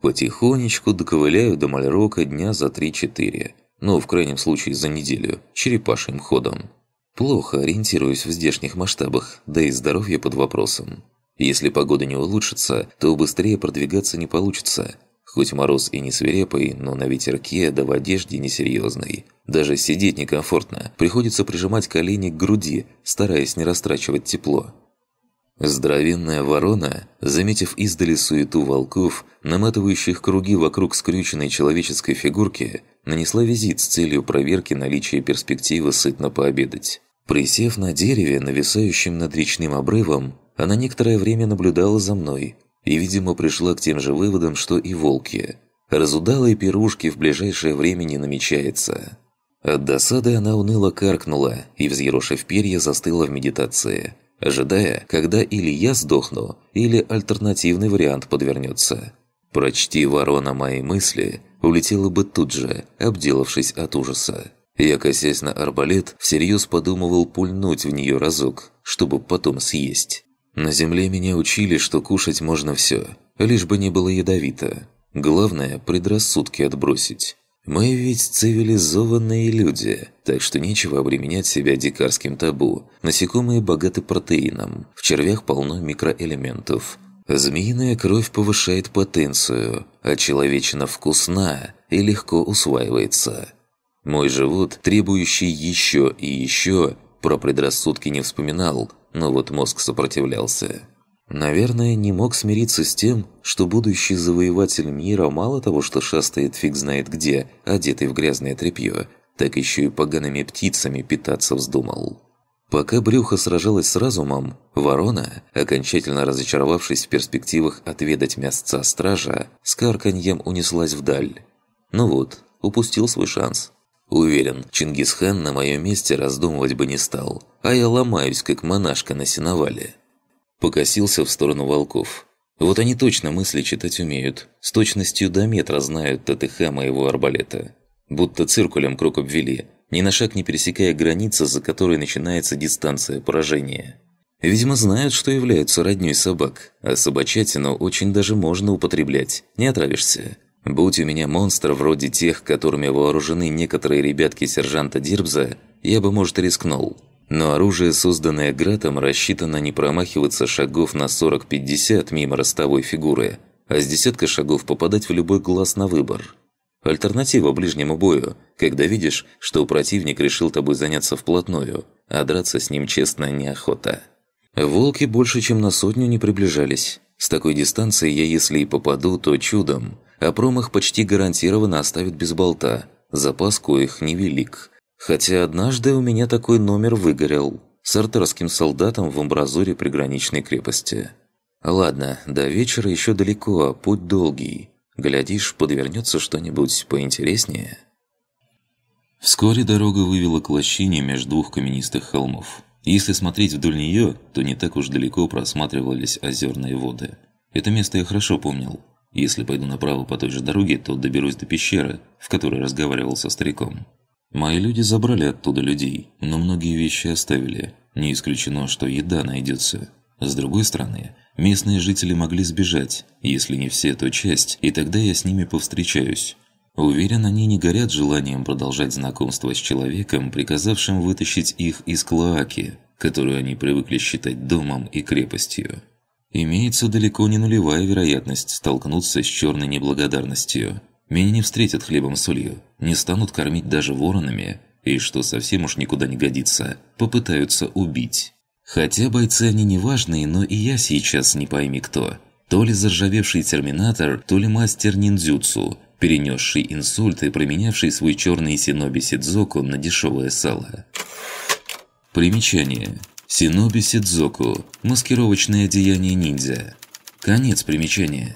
B: Потихонечку доковыляю до Мальрока дня за 3-4, ну, в крайнем случае, за неделю, черепашьим ходом. Плохо ориентируюсь в здешних масштабах, да и здоровье под вопросом. Если погода не улучшится, то быстрее продвигаться не получится. Хоть мороз и не свирепый, но на ветерке, да в одежде несерьезный. Даже сидеть некомфортно, приходится прижимать колени к груди, стараясь не растрачивать тепло. Здоровенная ворона, заметив издали суету волков, наматывающих круги вокруг скрюченной человеческой фигурки, нанесла визит с целью проверки наличия перспективы сытно пообедать. Присев на дереве, нависающем над речным обрывом, она некоторое время наблюдала за мной и, видимо, пришла к тем же выводам, что и волки. Разудалой пирушки в ближайшее время не намечается. От досады она уныло каркнула и, взъерошив перья, застыла в медитации – ожидая, когда или я сдохну, или альтернативный вариант подвернется. Прочти ворона мои мысли, улетела бы тут же, обделавшись от ужаса. Я, косясь на арбалет, всерьез подумывал пульнуть в нее разок, чтобы потом съесть. На земле меня учили, что кушать можно все, лишь бы не было ядовито. Главное – предрассудки отбросить. Мы ведь цивилизованные люди, так что нечего обременять себя дикарским табу. Насекомые богаты протеином, в червях полно микроэлементов. Змеиная кровь повышает потенцию, а человечина вкусна и легко усваивается. Мой живот, требующий еще и еще, про предрассудки не вспоминал, но вот мозг сопротивлялся. Наверное, не мог смириться с тем, что будущий завоеватель мира мало того, что шастает фиг знает где, одетый в грязное тряпье, так еще и погаными птицами питаться вздумал. Пока брюхо сражалось с разумом, ворона, окончательно разочаровавшись в перспективах отведать мясца стража, с карканьем унеслась вдаль. Ну вот, упустил свой шанс. Уверен, Чингисхан на моем месте раздумывать бы не стал, а я ломаюсь, как монашка на сеновале. Покосился в сторону волков. Вот они точно мысли читать умеют. С точностью до метра знают ТТХ моего арбалета. Будто циркулем круг обвели, ни на шаг не пересекая границы, за которой начинается дистанция поражения. Видимо, знают, что являются роднёй собак, а собачатину очень даже можно употреблять, не отравишься. Будь у меня монстр вроде тех, которыми вооружены некоторые ребятки сержанта Дирбза, я бы, может, рискнул. Но оружие, созданное Гратом, рассчитано не промахиваться шагов на 40-50 мимо ростовой фигуры, а с десятка шагов попадать в любой глаз на выбор. Альтернатива ближнему бою, когда видишь, что противник решил тобой заняться вплотную, а драться с ним честно неохота. Волки больше, чем на сотню не приближались. С такой дистанции я, если и попаду, то чудом, а промах почти гарантированно оставит без болта, запас коих невелик – Хотя однажды у меня такой номер выгорел с артарским солдатом в амбразуре приграничной крепости. Ладно, до вечера еще далеко, а путь долгий. Глядишь, подвернется что-нибудь поинтереснее. Вскоре дорога вывела к лощине между двух каменистых холмов. Если смотреть вдоль нее, то не так уж далеко просматривались озерные воды. Это место я хорошо помнил. Если пойду направо по той же дороге, то доберусь до пещеры, в которой разговаривал со стариком. Мои люди забрали оттуда людей, но многие вещи оставили. Не исключено, что еда найдется. С другой стороны, местные жители могли сбежать, если не все, то часть, и тогда я с ними повстречаюсь. Уверен, они не горят желанием продолжать знакомство с человеком, приказавшим вытащить их из Клоаки, которую они привыкли считать домом и крепостью. Имеется далеко не нулевая вероятность столкнуться с черной неблагодарностью – меня не встретят хлебом с солью, не станут кормить даже воронами, и, что совсем уж никуда не годится, попытаются убить. Хотя бойцы они неважные, но и я сейчас не пойми кто. То ли заржавевший терминатор, то ли мастер ниндзюцу, перенесший инсульт и променявший свой черный синоби Сидзоку на дешевое сало. Примечание. Синоби Сидзоку. Маскировочное одеяние ниндзя. Конец примечания.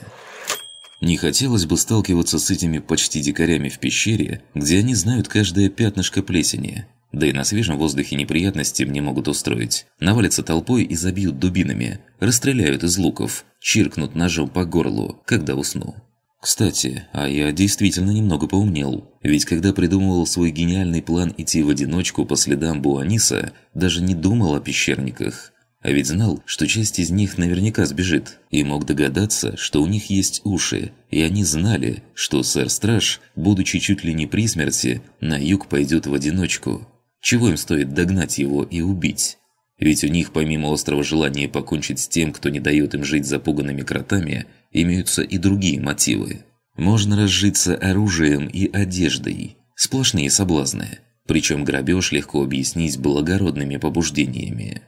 B: Не хотелось бы сталкиваться с этими почти дикарями в пещере, где они знают каждое пятнышко плесени. Да и на свежем воздухе неприятности мне могут устроить. Навалятся толпой и забьют дубинами, расстреляют из луков, чиркнут ножом по горлу, когда усну. Кстати, а я действительно немного поумнел. Ведь когда придумывал свой гениальный план идти в одиночку по следам Буаниса, даже не думал о пещерниках – а ведь знал, что часть из них наверняка сбежит, и мог догадаться, что у них есть уши, и они знали, что сэр-страж, будучи чуть ли не при смерти, на юг пойдет в одиночку. Чего им стоит догнать его и убить? Ведь у них, помимо острого желания покончить с тем, кто не дает им жить запуганными кротами, имеются и другие мотивы. Можно разжиться оружием и одеждой. Сплошные соблазны. Причем грабеж легко объяснить благородными побуждениями.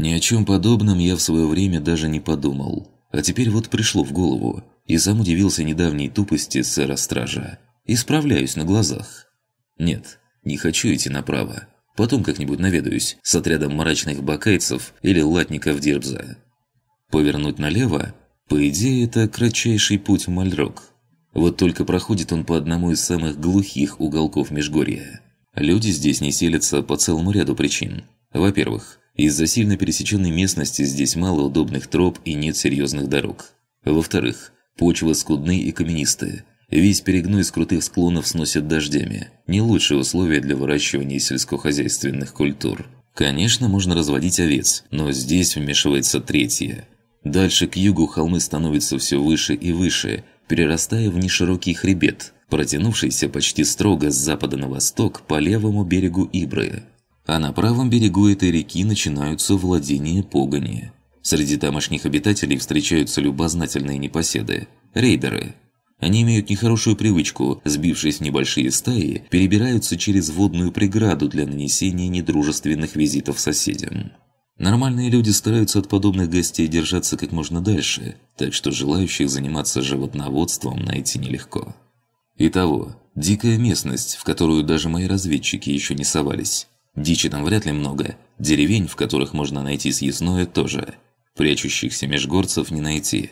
B: Ни о чем подобном я в свое время даже не подумал. А теперь вот пришло в голову, и сам удивился недавней тупости сэра-стража. Исправляюсь на глазах. Нет, не хочу идти направо. Потом как-нибудь наведаюсь с отрядом мрачных бакайцев или латников Дербза. Повернуть налево? По идее, это кратчайший путь в Мальрок. Вот только проходит он по одному из самых глухих уголков Межгорья. Люди здесь не селятся по целому ряду причин. Во-первых, из-за сильно пересеченной местности здесь мало удобных троп и нет серьезных дорог. Во-вторых, почва скудная и каменистая. Весь перегной с крутых склонов сносят дождями. Не лучшие условия для выращивания сельскохозяйственных культур. Конечно, можно разводить овец, но здесь вмешивается третье. Дальше к югу холмы становятся все выше и выше, перерастая в неширокий хребет, протянувшийся почти строго с запада на восток по левому берегу Ибры а на правом берегу этой реки начинаются владения погони. Среди тамошних обитателей встречаются любознательные непоседы – рейдеры. Они имеют нехорошую привычку, сбившись в небольшие стаи, перебираются через водную преграду для нанесения недружественных визитов соседям. Нормальные люди стараются от подобных гостей держаться как можно дальше, так что желающих заниматься животноводством найти нелегко. Итого, дикая местность, в которую даже мои разведчики еще не совались, Дичи там вряд ли много, деревень, в которых можно найти съестное, тоже. Прячущихся межгорцев не найти.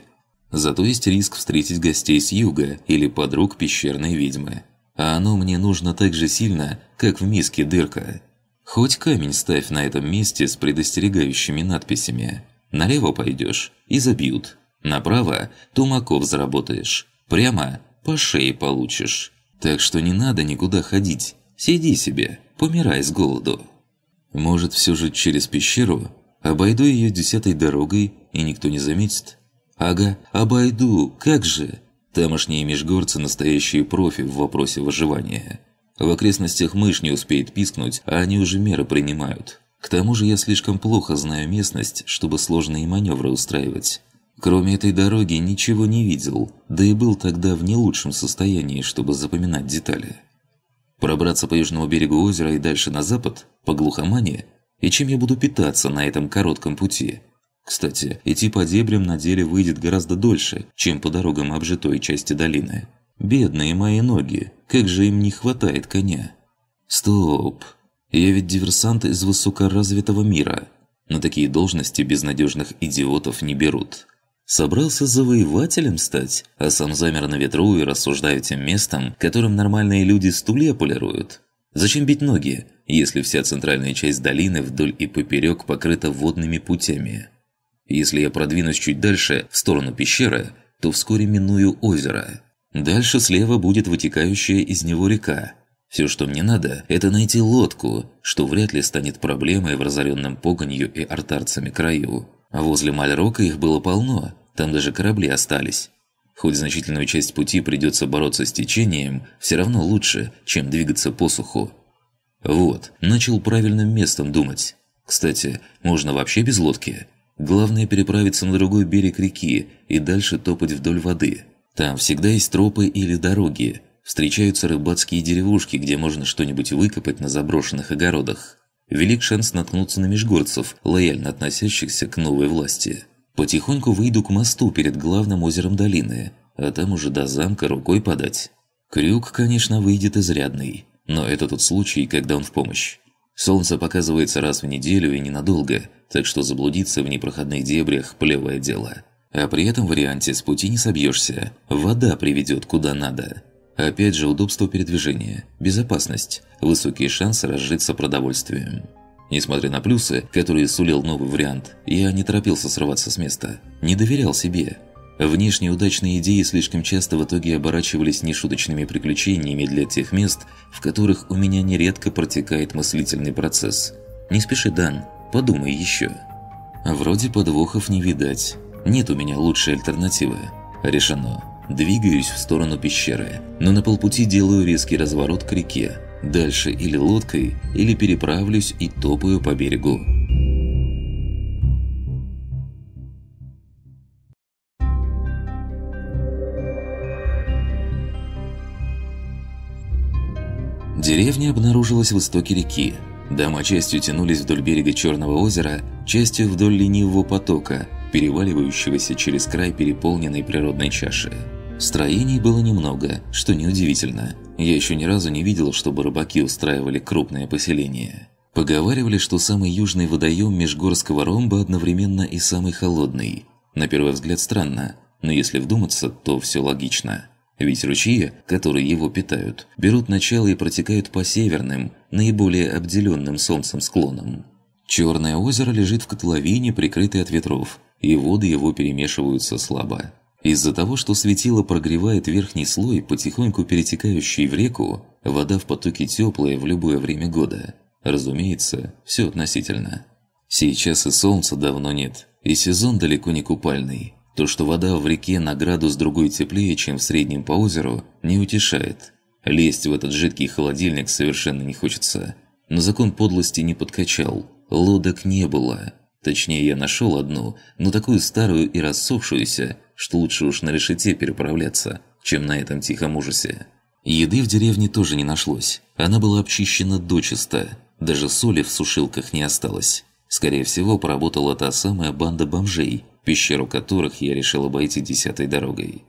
B: Зато есть риск встретить гостей с юга или подруг пещерной ведьмы. А оно мне нужно так же сильно, как в миске дырка. Хоть камень ставь на этом месте с предостерегающими надписями. Налево пойдешь – и забьют. Направо – тумаков заработаешь. Прямо – по шее получишь. Так что не надо никуда ходить. Сиди себе помирай с голоду. Может, все же через пещеру? Обойду ее десятой дорогой, и никто не заметит? Ага, обойду, как же? Тамошние межгорцы – настоящие профи в вопросе выживания. В окрестностях мышь не успеет пискнуть, а они уже меры принимают. К тому же я слишком плохо знаю местность, чтобы сложные маневры устраивать. Кроме этой дороги ничего не видел, да и был тогда в не лучшем состоянии, чтобы запоминать детали. Пробраться по южному берегу озера и дальше на запад – по глухомане? И чем я буду питаться на этом коротком пути? Кстати, идти по дебрям на деле выйдет гораздо дольше, чем по дорогам обжитой части долины. Бедные мои ноги, как же им не хватает коня. Стоп! Я ведь диверсант из высокоразвитого мира. На такие должности безнадежных идиотов не берут. Собрался завоевателем стать, а сам замер на ветру и рассуждаю тем местом, которым нормальные люди стулья полируют. Зачем бить ноги, если вся центральная часть долины вдоль и поперек покрыта водными путями? Если я продвинусь чуть дальше, в сторону пещеры, то вскоре миную озеро. Дальше слева будет вытекающая из него река. Все, что мне надо, это найти лодку, что вряд ли станет проблемой в разоренном погонью и артарцами краю. А возле Мальрока их было полно, там даже корабли остались. Хоть значительную часть пути придется бороться с течением, все равно лучше, чем двигаться по суху. Вот, начал правильным местом думать. Кстати, можно вообще без лодки. Главное переправиться на другой берег реки и дальше топать вдоль воды. Там всегда есть тропы или дороги. Встречаются рыбацкие деревушки, где можно что-нибудь выкопать на заброшенных огородах. Велик шанс наткнуться на межгорцев, лояльно относящихся к новой власти. Потихоньку выйду к мосту перед главным озером долины, а там уже до замка рукой подать. Крюк, конечно, выйдет изрядный, но это тот случай, когда он в помощь. Солнце показывается раз в неделю и ненадолго, так что заблудиться в непроходных дебрях – плевое дело. А при этом варианте с пути не собьешься, вода приведет куда надо. Опять же удобство передвижения, безопасность, высокие шансы разжиться продовольствием. Несмотря на плюсы, которые сулил новый вариант, я не торопился срываться с места. Не доверял себе. Внешне удачные идеи слишком часто в итоге оборачивались нешуточными приключениями для тех мест, в которых у меня нередко протекает мыслительный процесс. Не спеши, Дан, подумай еще. вроде подвохов не видать. Нет у меня лучшей альтернативы. Решено. Двигаюсь в сторону пещеры, но на полпути делаю резкий разворот к реке, Дальше или лодкой, или переправлюсь и топаю по берегу. Деревня обнаружилась в истоке реки. Дома частью тянулись вдоль берега Черного озера, частью вдоль ленивого потока, переваливающегося через край переполненной природной чаши. Строений было немного, что неудивительно. Я еще ни разу не видел, чтобы рыбаки устраивали крупное поселение. Поговаривали, что самый южный водоем Межгорского ромба одновременно и самый холодный. На первый взгляд странно, но если вдуматься, то все логично. Ведь ручьи, которые его питают, берут начало и протекают по северным, наиболее обделенным солнцем склонам. Черное озеро лежит в котловине, прикрытой от ветров, и воды его перемешиваются слабо. Из-за того, что светило прогревает верхний слой, потихоньку перетекающий в реку, вода в потоке теплая в любое время года. Разумеется, все относительно. Сейчас и солнца давно нет, и сезон далеко не купальный. То, что вода в реке на градус другой теплее, чем в среднем по озеру, не утешает. Лезть в этот жидкий холодильник совершенно не хочется. Но закон подлости не подкачал. Лодок не было. Точнее, я нашел одну, но такую старую и рассохшуюся, что лучше уж на решете переправляться, чем на этом тихом ужасе. Еды в деревне тоже не нашлось. Она была обчищена дочисто. Даже соли в сушилках не осталось. Скорее всего, поработала та самая банда бомжей, пещеру которых я решил обойти десятой дорогой.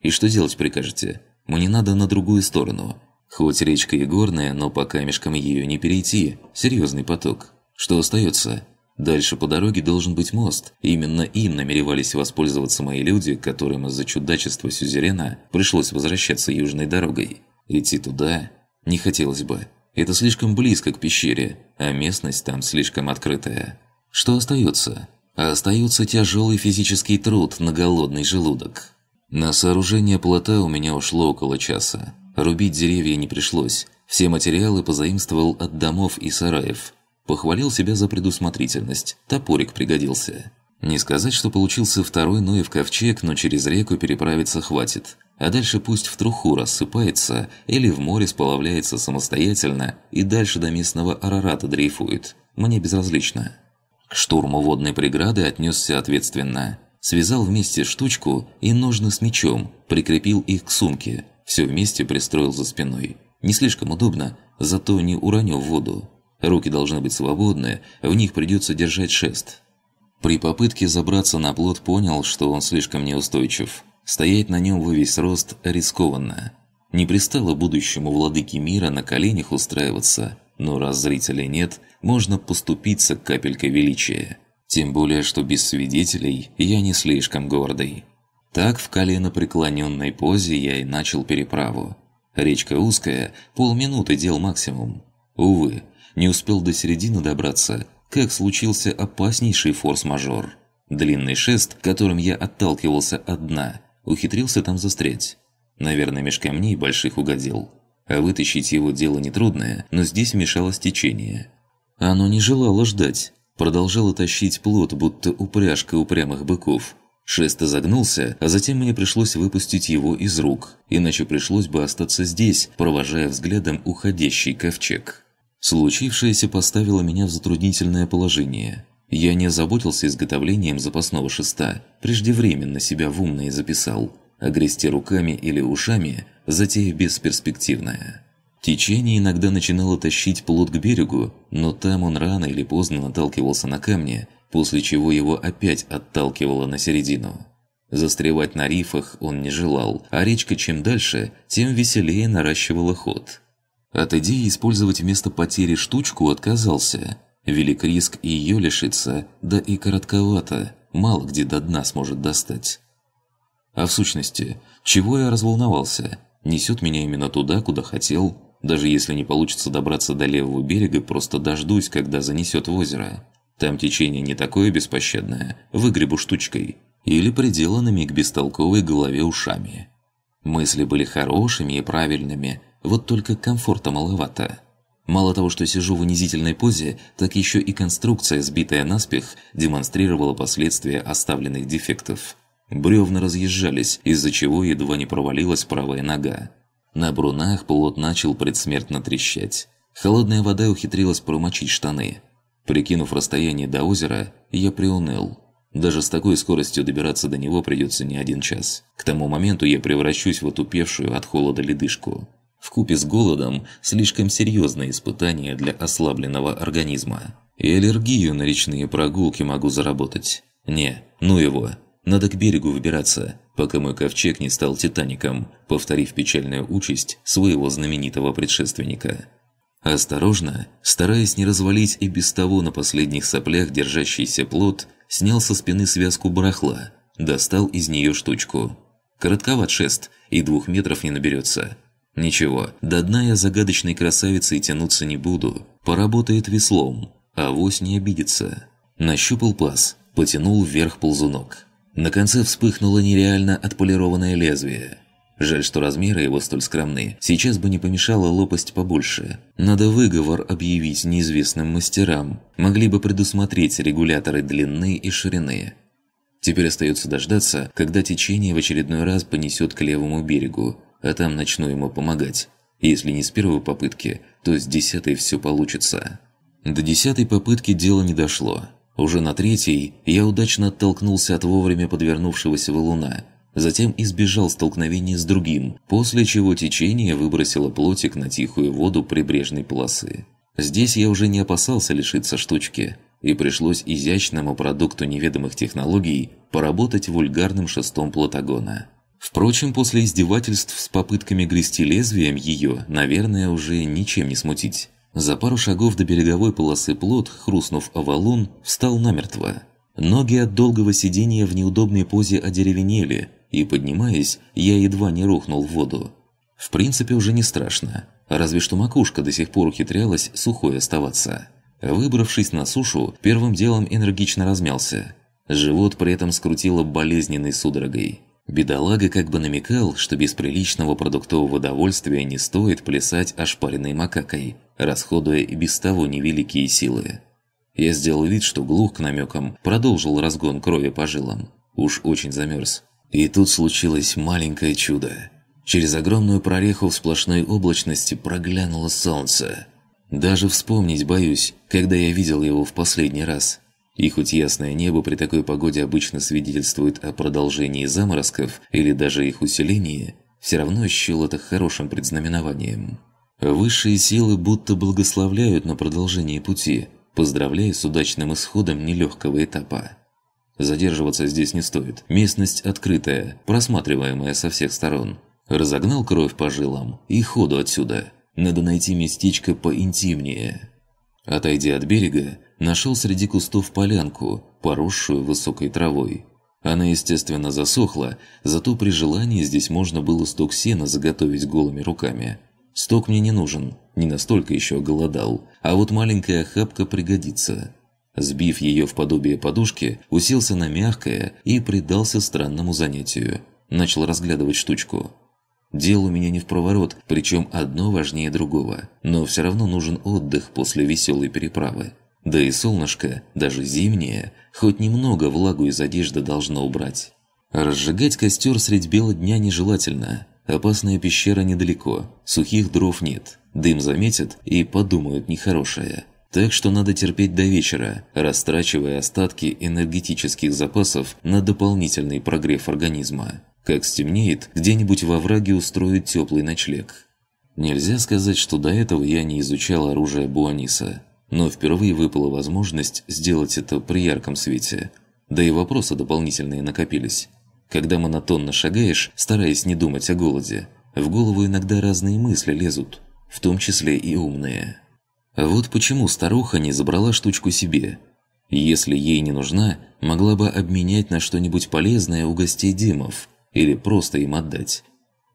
B: И что делать прикажете? Мне надо на другую сторону. Хоть речка и горная, но по камешкам ее не перейти. Серьезный поток. Что остается? Дальше по дороге должен быть мост. Именно им намеревались воспользоваться мои люди, которым из-за чудачества Сюзерена пришлось возвращаться южной дорогой. Идти туда не хотелось бы. Это слишком близко к пещере, а местность там слишком открытая. Что остается? А остается тяжелый физический труд на голодный желудок. На сооружение плота у меня ушло около часа. Рубить деревья не пришлось. Все материалы позаимствовал от домов и сараев – Похвалил себя за предусмотрительность. Топорик пригодился. Не сказать, что получился второй Ноев ковчег, но через реку переправиться хватит. А дальше пусть в труху рассыпается или в море сплавляется самостоятельно и дальше до местного Арарата дрейфует. Мне безразлично. К штурму водной преграды отнесся ответственно. Связал вместе штучку и ножны с мечом, прикрепил их к сумке. Все вместе пристроил за спиной. Не слишком удобно, зато не уроню в воду. Руки должны быть свободны, в них придется держать шест. При попытке забраться на плот понял, что он слишком неустойчив. Стоять на нем во весь рост рискованно. Не пристало будущему владыке мира на коленях устраиваться, но раз зрителей нет, можно поступиться капелькой величия. Тем более, что без свидетелей я не слишком гордый. Так в колено коленопреклоненной позе я и начал переправу. Речка узкая, полминуты дел максимум. Увы, не успел до середины добраться, как случился опаснейший форс-мажор. Длинный шест, которым я отталкивался от дна, ухитрился там застрять. Наверное, меж камней больших угодил. А вытащить его дело нетрудное, но здесь мешалось течение. Оно не желало ждать. Продолжало тащить плод, будто упряжка упрямых быков. Шест изогнулся, а затем мне пришлось выпустить его из рук, иначе пришлось бы остаться здесь, провожая взглядом уходящий ковчег. Случившееся поставило меня в затруднительное положение. Я не озаботился изготовлением запасного шеста, преждевременно себя в умные записал, а руками или ушами – затея бесперспективная. Течение иногда начинало тащить плот к берегу, но там он рано или поздно наталкивался на камни, после чего его опять отталкивало на середину. Застревать на рифах он не желал, а речка чем дальше, тем веселее наращивала ход – от идеи использовать вместо потери штучку отказался. Велик риск и ее лишиться, да и коротковато, мало где до дна сможет достать. А в сущности, чего я разволновался? Несет меня именно туда, куда хотел. Даже если не получится добраться до левого берега, просто дождусь, когда занесет в озеро. Там течение не такое беспощадное, выгребу штучкой. Или приделанными к бестолковой голове ушами. Мысли были хорошими и правильными – вот только комфорта маловато. Мало того, что сижу в унизительной позе, так еще и конструкция, сбитая наспех, демонстрировала последствия оставленных дефектов. Бревна разъезжались, из-за чего едва не провалилась правая нога. На брунах плод начал предсмертно трещать. Холодная вода ухитрилась промочить штаны. Прикинув расстояние до озера, я приуныл. Даже с такой скоростью добираться до него придется не один час. К тому моменту я превращусь в отупевшую от холода ледышку. В купе с голодом – слишком серьезное испытание для ослабленного организма. И аллергию на речные прогулки могу заработать. Не, ну его. Надо к берегу выбираться, пока мой ковчег не стал Титаником, повторив печальную участь своего знаменитого предшественника. Осторожно, стараясь не развалить и без того на последних соплях держащийся плод, снял со спины связку барахла, достал из нее штучку. Коротковат шест, и двух метров не наберется – Ничего, до дна я загадочной красавицей тянуться не буду. Поработает веслом, а авось не обидится. Нащупал паз, потянул вверх ползунок. На конце вспыхнуло нереально отполированное лезвие. Жаль, что размеры его столь скромны. Сейчас бы не помешала лопасть побольше. Надо выговор объявить неизвестным мастерам. Могли бы предусмотреть регуляторы длины и ширины. Теперь остается дождаться, когда течение в очередной раз понесет к левому берегу а там начну ему помогать. Если не с первой попытки, то с десятой все получится. До десятой попытки дело не дошло. Уже на третьей я удачно оттолкнулся от вовремя подвернувшегося валуна, затем избежал столкновения с другим, после чего течение выбросило плотик на тихую воду прибрежной полосы. Здесь я уже не опасался лишиться штучки, и пришлось изящному продукту неведомых технологий поработать вульгарным шестом платагона. Впрочем, после издевательств с попытками грести лезвием ее, наверное, уже ничем не смутить. За пару шагов до береговой полосы плот, хрустнув о валун, встал намертво. Ноги от долгого сидения в неудобной позе одеревенели, и, поднимаясь, я едва не рухнул в воду. В принципе, уже не страшно. Разве что макушка до сих пор ухитрялась сухой оставаться. Выбравшись на сушу, первым делом энергично размялся. Живот при этом скрутило болезненной судорогой. Бедолага как бы намекал, что без приличного продуктового довольствия не стоит плясать ошпаренной макакой, расходуя и без того невеликие силы. Я сделал вид, что глух к намекам, продолжил разгон крови по жилам. Уж очень замерз. И тут случилось маленькое чудо. Через огромную прореху в сплошной облачности проглянуло солнце. Даже вспомнить боюсь, когда я видел его в последний раз. И хоть ясное небо при такой погоде обычно свидетельствует о продолжении заморозков или даже их усилении, все равно счел это хорошим предзнаменованием. Высшие силы будто благословляют на продолжение пути, поздравляя с удачным исходом нелегкого этапа. Задерживаться здесь не стоит. Местность открытая, просматриваемая со всех сторон. Разогнал кровь по жилам и ходу отсюда. Надо найти местечко поинтимнее. Отойдя от берега, нашел среди кустов полянку, поросшую высокой травой. Она, естественно, засохла, зато при желании здесь можно было сток сена заготовить голыми руками. Сток мне не нужен, не настолько еще голодал, а вот маленькая охапка пригодится. Сбив ее в подобие подушки, уселся на мягкое и предался странному занятию. Начал разглядывать штучку. Дел у меня не в проворот, причем одно важнее другого, но все равно нужен отдых после веселой переправы. Да и солнышко, даже зимнее, хоть немного влагу из одежды должно убрать. Разжигать костер средь бела дня нежелательно. Опасная пещера недалеко, сухих дров нет, дым заметят и подумают нехорошее. Так что надо терпеть до вечера, растрачивая остатки энергетических запасов на дополнительный прогрев организма. Как стемнеет, где-нибудь во враге устроить теплый ночлег. Нельзя сказать, что до этого я не изучал оружие Буаниса но впервые выпала возможность сделать это при ярком свете. Да и вопросы дополнительные накопились. Когда монотонно шагаешь, стараясь не думать о голоде, в голову иногда разные мысли лезут, в том числе и умные. А вот почему старуха не забрала штучку себе. Если ей не нужна, могла бы обменять на что-нибудь полезное у гостей Димов, или просто им отдать.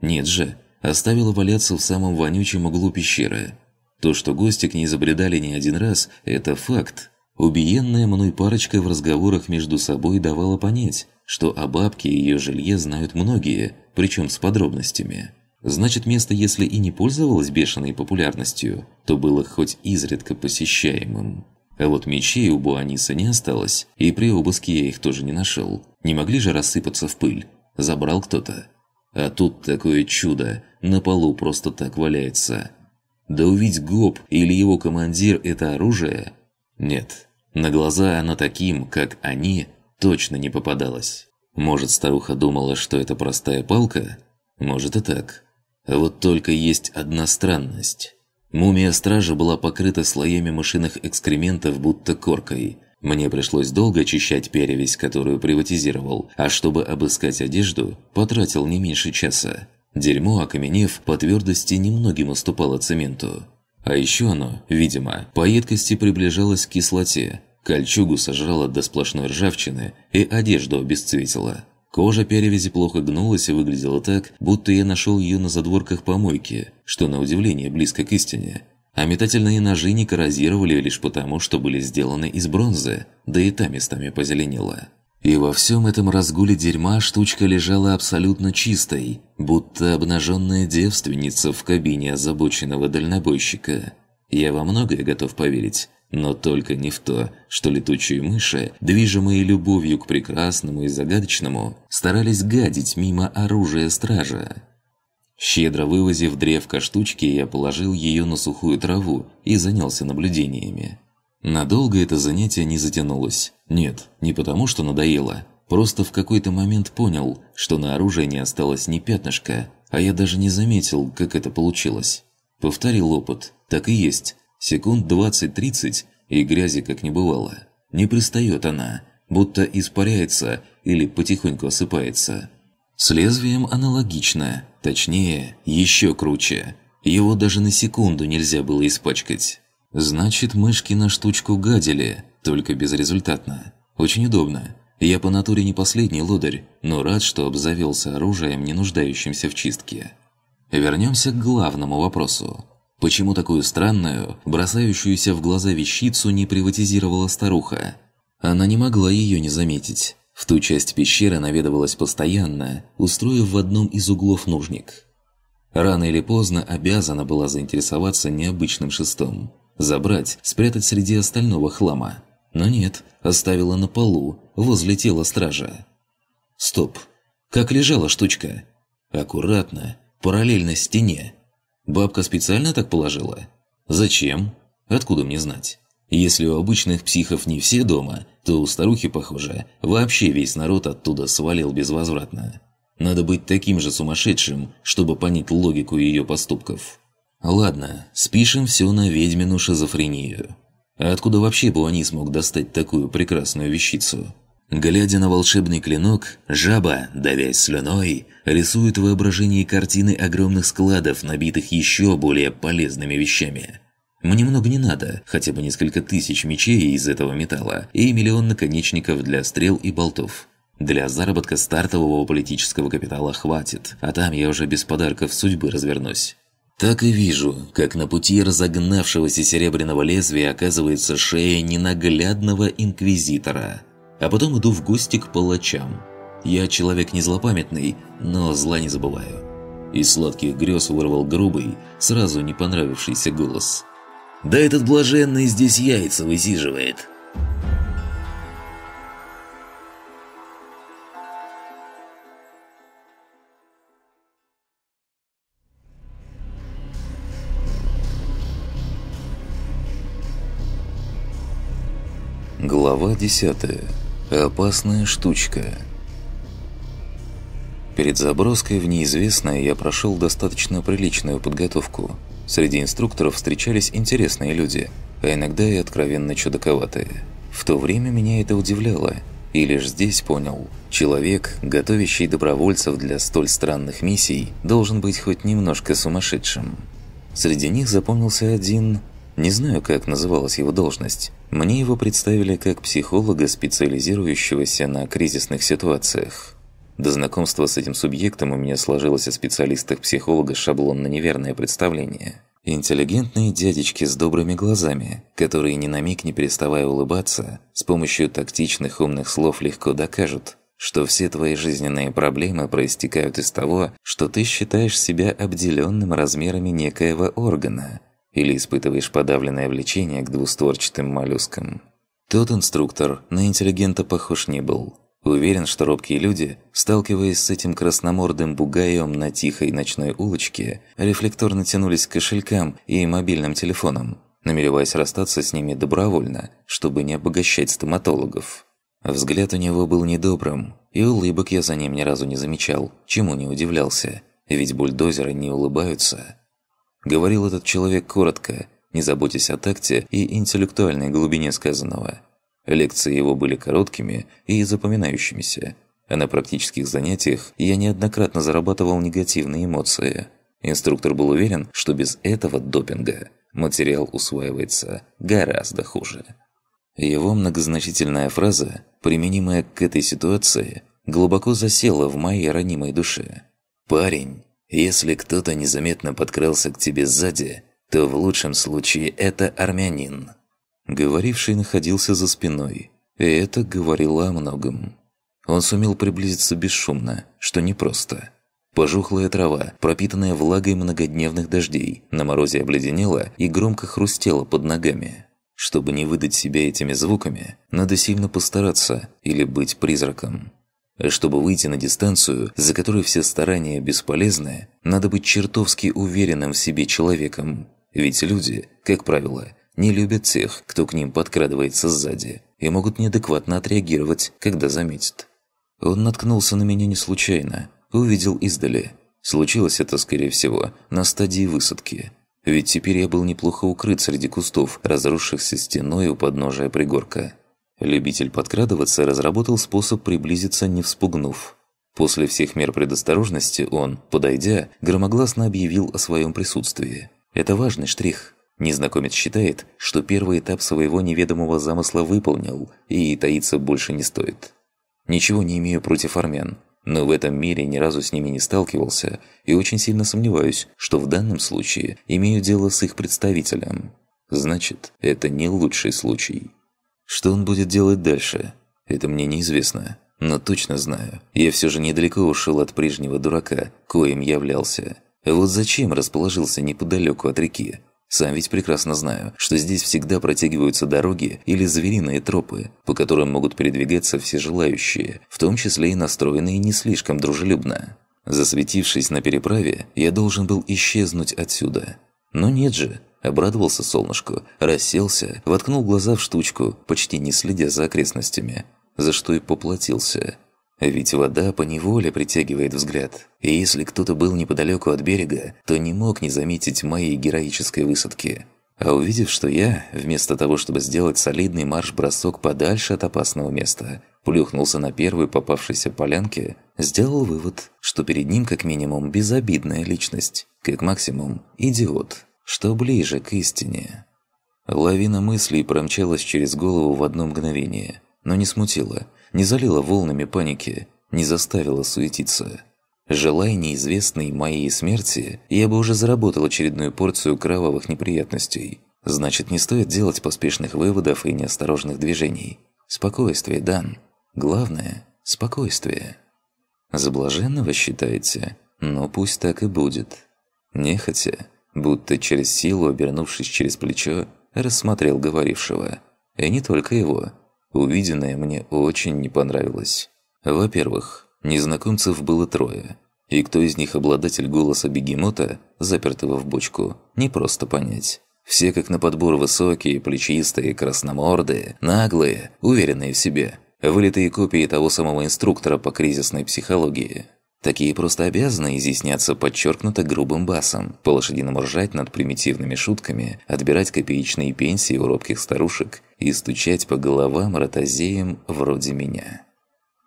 B: Нет же, оставила валяться в самом вонючем углу пещеры – то, что гости к ней забредали не один раз, это факт. Убиенная мной парочка в разговорах между собой давала понять, что о бабке и ее жилье знают многие, причем с подробностями. Значит, место, если и не пользовалось бешеной популярностью, то было хоть изредка посещаемым. А вот мечей у Буаниса не осталось, и при обыске я их тоже не нашел. Не могли же рассыпаться в пыль. Забрал кто-то. А тут такое чудо, на полу просто так валяется. Да увидеть Глоб или его командир это оружие? Нет. На глаза она таким, как они, точно не попадалась. Может, старуха думала, что это простая палка? Может и так. Вот только есть одна странность. Мумия стража была покрыта слоями машинных экскрементов, будто коркой. Мне пришлось долго очищать перевесь, которую приватизировал, а чтобы обыскать одежду, потратил не меньше часа. Дерьмо, окаменев, по твердости немногим уступало цементу. А еще оно, видимо, по едкости приближалось к кислоте. Кольчугу сожрало до сплошной ржавчины и одежду обесцветило. Кожа перевязи плохо гнулась и выглядела так, будто я нашел ее на задворках помойки, что на удивление близко к истине. А метательные ножи не коррозировали лишь потому, что были сделаны из бронзы, да и та местами позеленела. И во всем этом разгуле дерьма штучка лежала абсолютно чистой, будто обнаженная девственница в кабине озабоченного дальнобойщика. Я во многое готов поверить, но только не в то, что летучие мыши, движимые любовью к прекрасному и загадочному, старались гадить мимо оружия стража. Щедро вывозив древко штучки, я положил ее на сухую траву и занялся наблюдениями. Надолго это занятие не затянулось. Нет, не потому что надоело. Просто в какой-то момент понял, что на оружие не осталось ни пятнышка, а я даже не заметил, как это получилось. Повторил опыт. Так и есть. Секунд 20-30, и грязи как не бывало. Не пристает она, будто испаряется или потихоньку осыпается. С лезвием аналогично, точнее, еще круче. Его даже на секунду нельзя было испачкать. Значит, мышки на штучку гадили, только безрезультатно. Очень удобно. Я по натуре не последний лодырь, но рад, что обзавелся оружием, не нуждающимся в чистке. Вернемся к главному вопросу. Почему такую странную, бросающуюся в глаза вещицу не приватизировала старуха? Она не могла ее не заметить. В ту часть пещеры наведывалась постоянно, устроив в одном из углов нужник. Рано или поздно обязана была заинтересоваться необычным шестом. Забрать, спрятать среди остального хлама. Но нет, оставила на полу, возле тела стража. Стоп. Как лежала штучка? Аккуратно, параллельно стене. Бабка специально так положила? Зачем? Откуда мне знать? Если у обычных психов не все дома, то у старухи, похоже, вообще весь народ оттуда свалил безвозвратно. Надо быть таким же сумасшедшим, чтобы понять логику ее поступков. Ладно, спишем все на ведьмину шизофрению. А откуда вообще Буани смог достать такую прекрасную вещицу? Глядя на волшебный клинок, жаба, давясь слюной, рисует воображение воображении картины огромных складов, набитых еще более полезными вещами. Мне много не надо, хотя бы несколько тысяч мечей из этого металла и миллион наконечников для стрел и болтов. Для заработка стартового политического капитала хватит, а там я уже без подарков судьбы развернусь. Так и вижу, как на пути разогнавшегося серебряного лезвия оказывается шея ненаглядного инквизитора. А потом иду в гости к палачам. Я человек не злопамятный, но зла не забываю. Из сладких грез вырвал грубый, сразу не понравившийся голос. «Да этот блаженный здесь яйца высиживает!» Глава 10. Опасная штучка. Перед заброской в неизвестное я прошел достаточно приличную подготовку. Среди инструкторов встречались интересные люди, а иногда и откровенно чудаковатые. В то время меня это удивляло, и лишь здесь понял, человек, готовящий добровольцев для столь странных миссий, должен быть хоть немножко сумасшедшим. Среди них запомнился один, не знаю, как называлась его должность, мне его представили как психолога, специализирующегося на кризисных ситуациях. До знакомства с этим субъектом у меня сложилось о специалистах-психологах шаблонно неверное представление. Интеллигентные дядечки с добрыми глазами, которые ни на миг не переставая улыбаться, с помощью тактичных умных слов легко докажут, что все твои жизненные проблемы проистекают из того, что ты считаешь себя обделенным размерами некоего органа, или испытываешь подавленное влечение к двустворчатым моллюскам. Тот инструктор на интеллигента похож не был. Уверен, что робкие люди, сталкиваясь с этим красномордым бугаем на тихой ночной улочке, рефлекторно тянулись к кошелькам и мобильным телефонам, намереваясь расстаться с ними добровольно, чтобы не обогащать стоматологов. Взгляд у него был недобрым, и улыбок я за ним ни разу не замечал, чему не удивлялся, ведь бульдозеры не улыбаются. Говорил этот человек коротко, не заботясь о такте и интеллектуальной глубине сказанного. Лекции его были короткими и запоминающимися, а на практических занятиях я неоднократно зарабатывал негативные эмоции. Инструктор был уверен, что без этого допинга материал усваивается гораздо хуже. Его многозначительная фраза, применимая к этой ситуации, глубоко засела в моей ранимой душе. «Парень, если кто-то незаметно подкрался к тебе сзади, то в лучшем случае это армянин. Говоривший находился за спиной, и это говорило о многом. Он сумел приблизиться бесшумно, что непросто. Пожухлая трава, пропитанная влагой многодневных дождей, на морозе обледенела и громко хрустела под ногами. Чтобы не выдать себя этими звуками, надо сильно постараться или быть призраком. А чтобы выйти на дистанцию, за которой все старания бесполезны, надо быть чертовски уверенным в себе человеком. Ведь люди, как правило, не любят тех, кто к ним подкрадывается сзади, и могут неадекватно отреагировать, когда заметят. Он наткнулся на меня не случайно, увидел издали. Случилось это, скорее всего, на стадии высадки. Ведь теперь я был неплохо укрыт среди кустов, разросшихся стеной у подножия пригорка. Любитель подкрадываться разработал способ приблизиться, не вспугнув. После всех мер предосторожности он, подойдя, громогласно объявил о своем присутствии. Это важный штрих. Незнакомец считает, что первый этап своего неведомого замысла выполнил, и таиться больше не стоит. Ничего не имею против армян, но в этом мире ни разу с ними не сталкивался, и очень сильно сомневаюсь, что в данном случае имею дело с их представителем. Значит, это не лучший случай. Что он будет делать дальше? Это мне неизвестно. Но точно знаю, я все же недалеко ушел от прежнего дурака, коим являлся. Вот зачем расположился неподалеку от реки? Сам ведь прекрасно знаю, что здесь всегда протягиваются дороги или звериные тропы, по которым могут передвигаться все желающие, в том числе и настроенные не слишком дружелюбно. Засветившись на переправе, я должен был исчезнуть отсюда. Но нет же, Обрадовался солнышку, расселся, воткнул глаза в штучку, почти не следя за окрестностями, за что и поплатился. Ведь вода по неволе притягивает взгляд. И если кто-то был неподалеку от берега, то не мог не заметить моей героической высадки. А увидев, что я, вместо того, чтобы сделать солидный марш-бросок подальше от опасного места, плюхнулся на первой попавшейся полянке, сделал вывод, что перед ним как минимум безобидная личность, как максимум идиот что ближе к истине. Лавина мыслей промчалась через голову в одно мгновение, но не смутила, не залила волнами паники, не заставила суетиться. Желая неизвестной моей смерти, я бы уже заработал очередную порцию кровавых неприятностей. Значит, не стоит делать поспешных выводов и неосторожных движений. Спокойствие, Дан. Главное – спокойствие. За блаженного считаете? но пусть так и будет. Нехотя, будто через силу, обернувшись через плечо, рассмотрел говорившего. И не только его. Увиденное мне очень не понравилось. Во-первых, незнакомцев было трое. И кто из них обладатель голоса бегемота, запертого в бочку, не просто понять. Все как на подбор высокие, плечистые, красномордые, наглые, уверенные в себе. Вылитые копии того самого инструктора по кризисной психологии. Такие просто обязаны изъясняться подчеркнуто грубым басом, по-лошадиному ржать над примитивными шутками, отбирать копеечные пенсии у робких старушек и стучать по головам ротозеям вроде меня.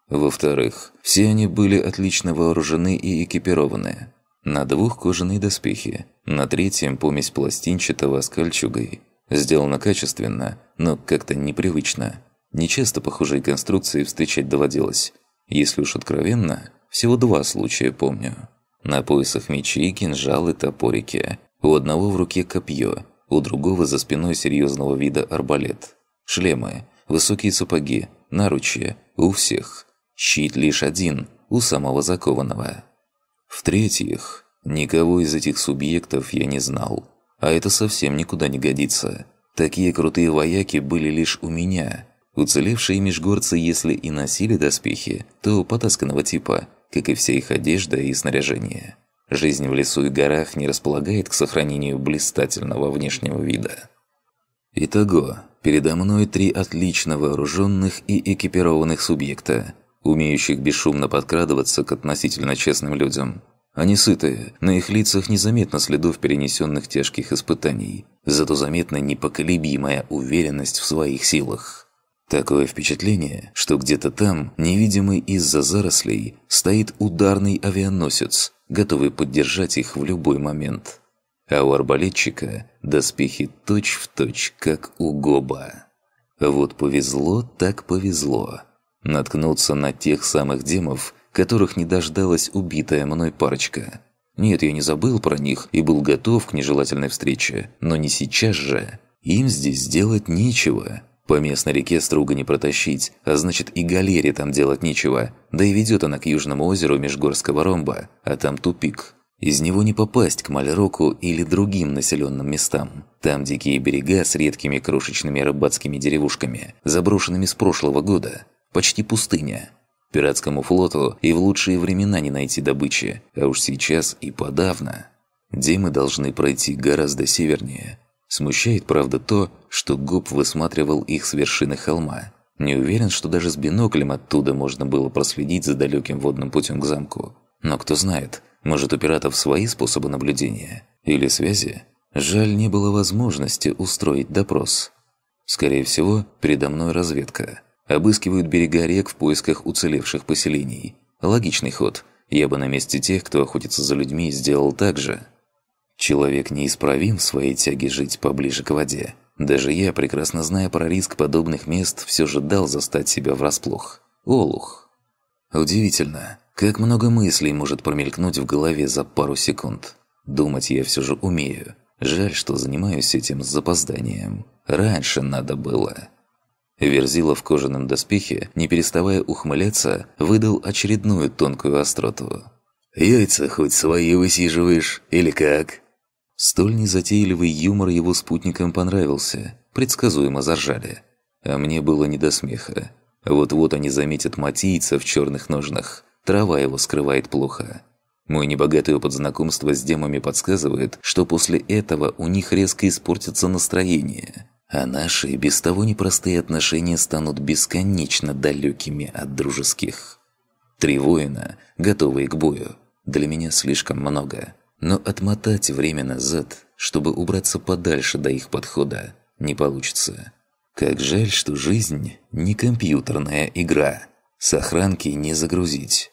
B: Во-вторых, все они были отлично вооружены и экипированы. На двух кожаные доспехи, на третьем помесь пластинчатого с кольчугой. Сделано качественно, но как-то непривычно. Нечасто похожие конструкции встречать доводилось. Если уж откровенно – всего два случая помню. На поясах мечи, кинжалы, топорики. У одного в руке копье, у другого за спиной серьезного вида арбалет. Шлемы, высокие сапоги, наручи, у всех. Щит лишь один, у самого закованного. В-третьих, никого из этих субъектов я не знал. А это совсем никуда не годится. Такие крутые вояки были лишь у меня. Уцелевшие межгорцы, если и носили доспехи, то потасканного типа – как и вся их одежда и снаряжение. Жизнь в лесу и горах не располагает к сохранению блистательного внешнего вида. Итого, передо мной три отлично вооруженных и экипированных субъекта, умеющих бесшумно подкрадываться к относительно честным людям. Они сытые, на их лицах незаметно следов перенесенных тяжких испытаний, зато заметна непоколебимая уверенность в своих силах. Такое впечатление, что где-то там, невидимый из-за зарослей, стоит ударный авианосец, готовый поддержать их в любой момент. А у арбалетчика доспехи точь-в-точь, точь, как у Гоба. Вот повезло, так повезло. Наткнуться на тех самых демов, которых не дождалась убитая мной парочка. Нет, я не забыл про них и был готов к нежелательной встрече, но не сейчас же. Им здесь сделать нечего, по местной реке струга не протащить, а значит и галере там делать нечего, да и ведет она к южному озеру Межгорского ромба, а там тупик. Из него не попасть к Мальроку или другим населенным местам. Там дикие берега с редкими крошечными рыбацкими деревушками, заброшенными с прошлого года. Почти пустыня. Пиратскому флоту и в лучшие времена не найти добычи, а уж сейчас и подавно. Демы должны пройти гораздо севернее, Смущает, правда, то, что Губ высматривал их с вершины холма. Не уверен, что даже с биноклем оттуда можно было проследить за далеким водным путем к замку. Но кто знает, может у пиратов свои способы наблюдения? Или связи? Жаль, не было возможности устроить допрос. Скорее всего, передо мной разведка. Обыскивают берега рек в поисках уцелевших поселений. Логичный ход. Я бы на месте тех, кто охотится за людьми, сделал так же. Человек неисправим в своей тяге жить поближе к воде. Даже я, прекрасно зная про риск подобных мест, все же дал застать себя врасплох. Олух. Удивительно, как много мыслей может промелькнуть в голове за пару секунд. Думать я все же умею. Жаль, что занимаюсь этим с запозданием. Раньше надо было. Верзила в кожаном доспехе, не переставая ухмыляться, выдал очередную тонкую остроту. «Яйца хоть свои высиживаешь, или как?» Столь незатейливый юмор его спутникам понравился, предсказуемо заржали. А мне было не до смеха. Вот-вот они заметят матийца в черных ножнах, трава его скрывает плохо. Мой небогатый опыт знакомства с демами подсказывает, что после этого у них резко испортится настроение, а наши без того непростые отношения станут бесконечно далекими от дружеских. Три воина, готовые к бою, для меня слишком многое. Но отмотать время назад, чтобы убраться подальше до их подхода, не получится. Как жаль, что жизнь не компьютерная игра. сохранки не загрузить.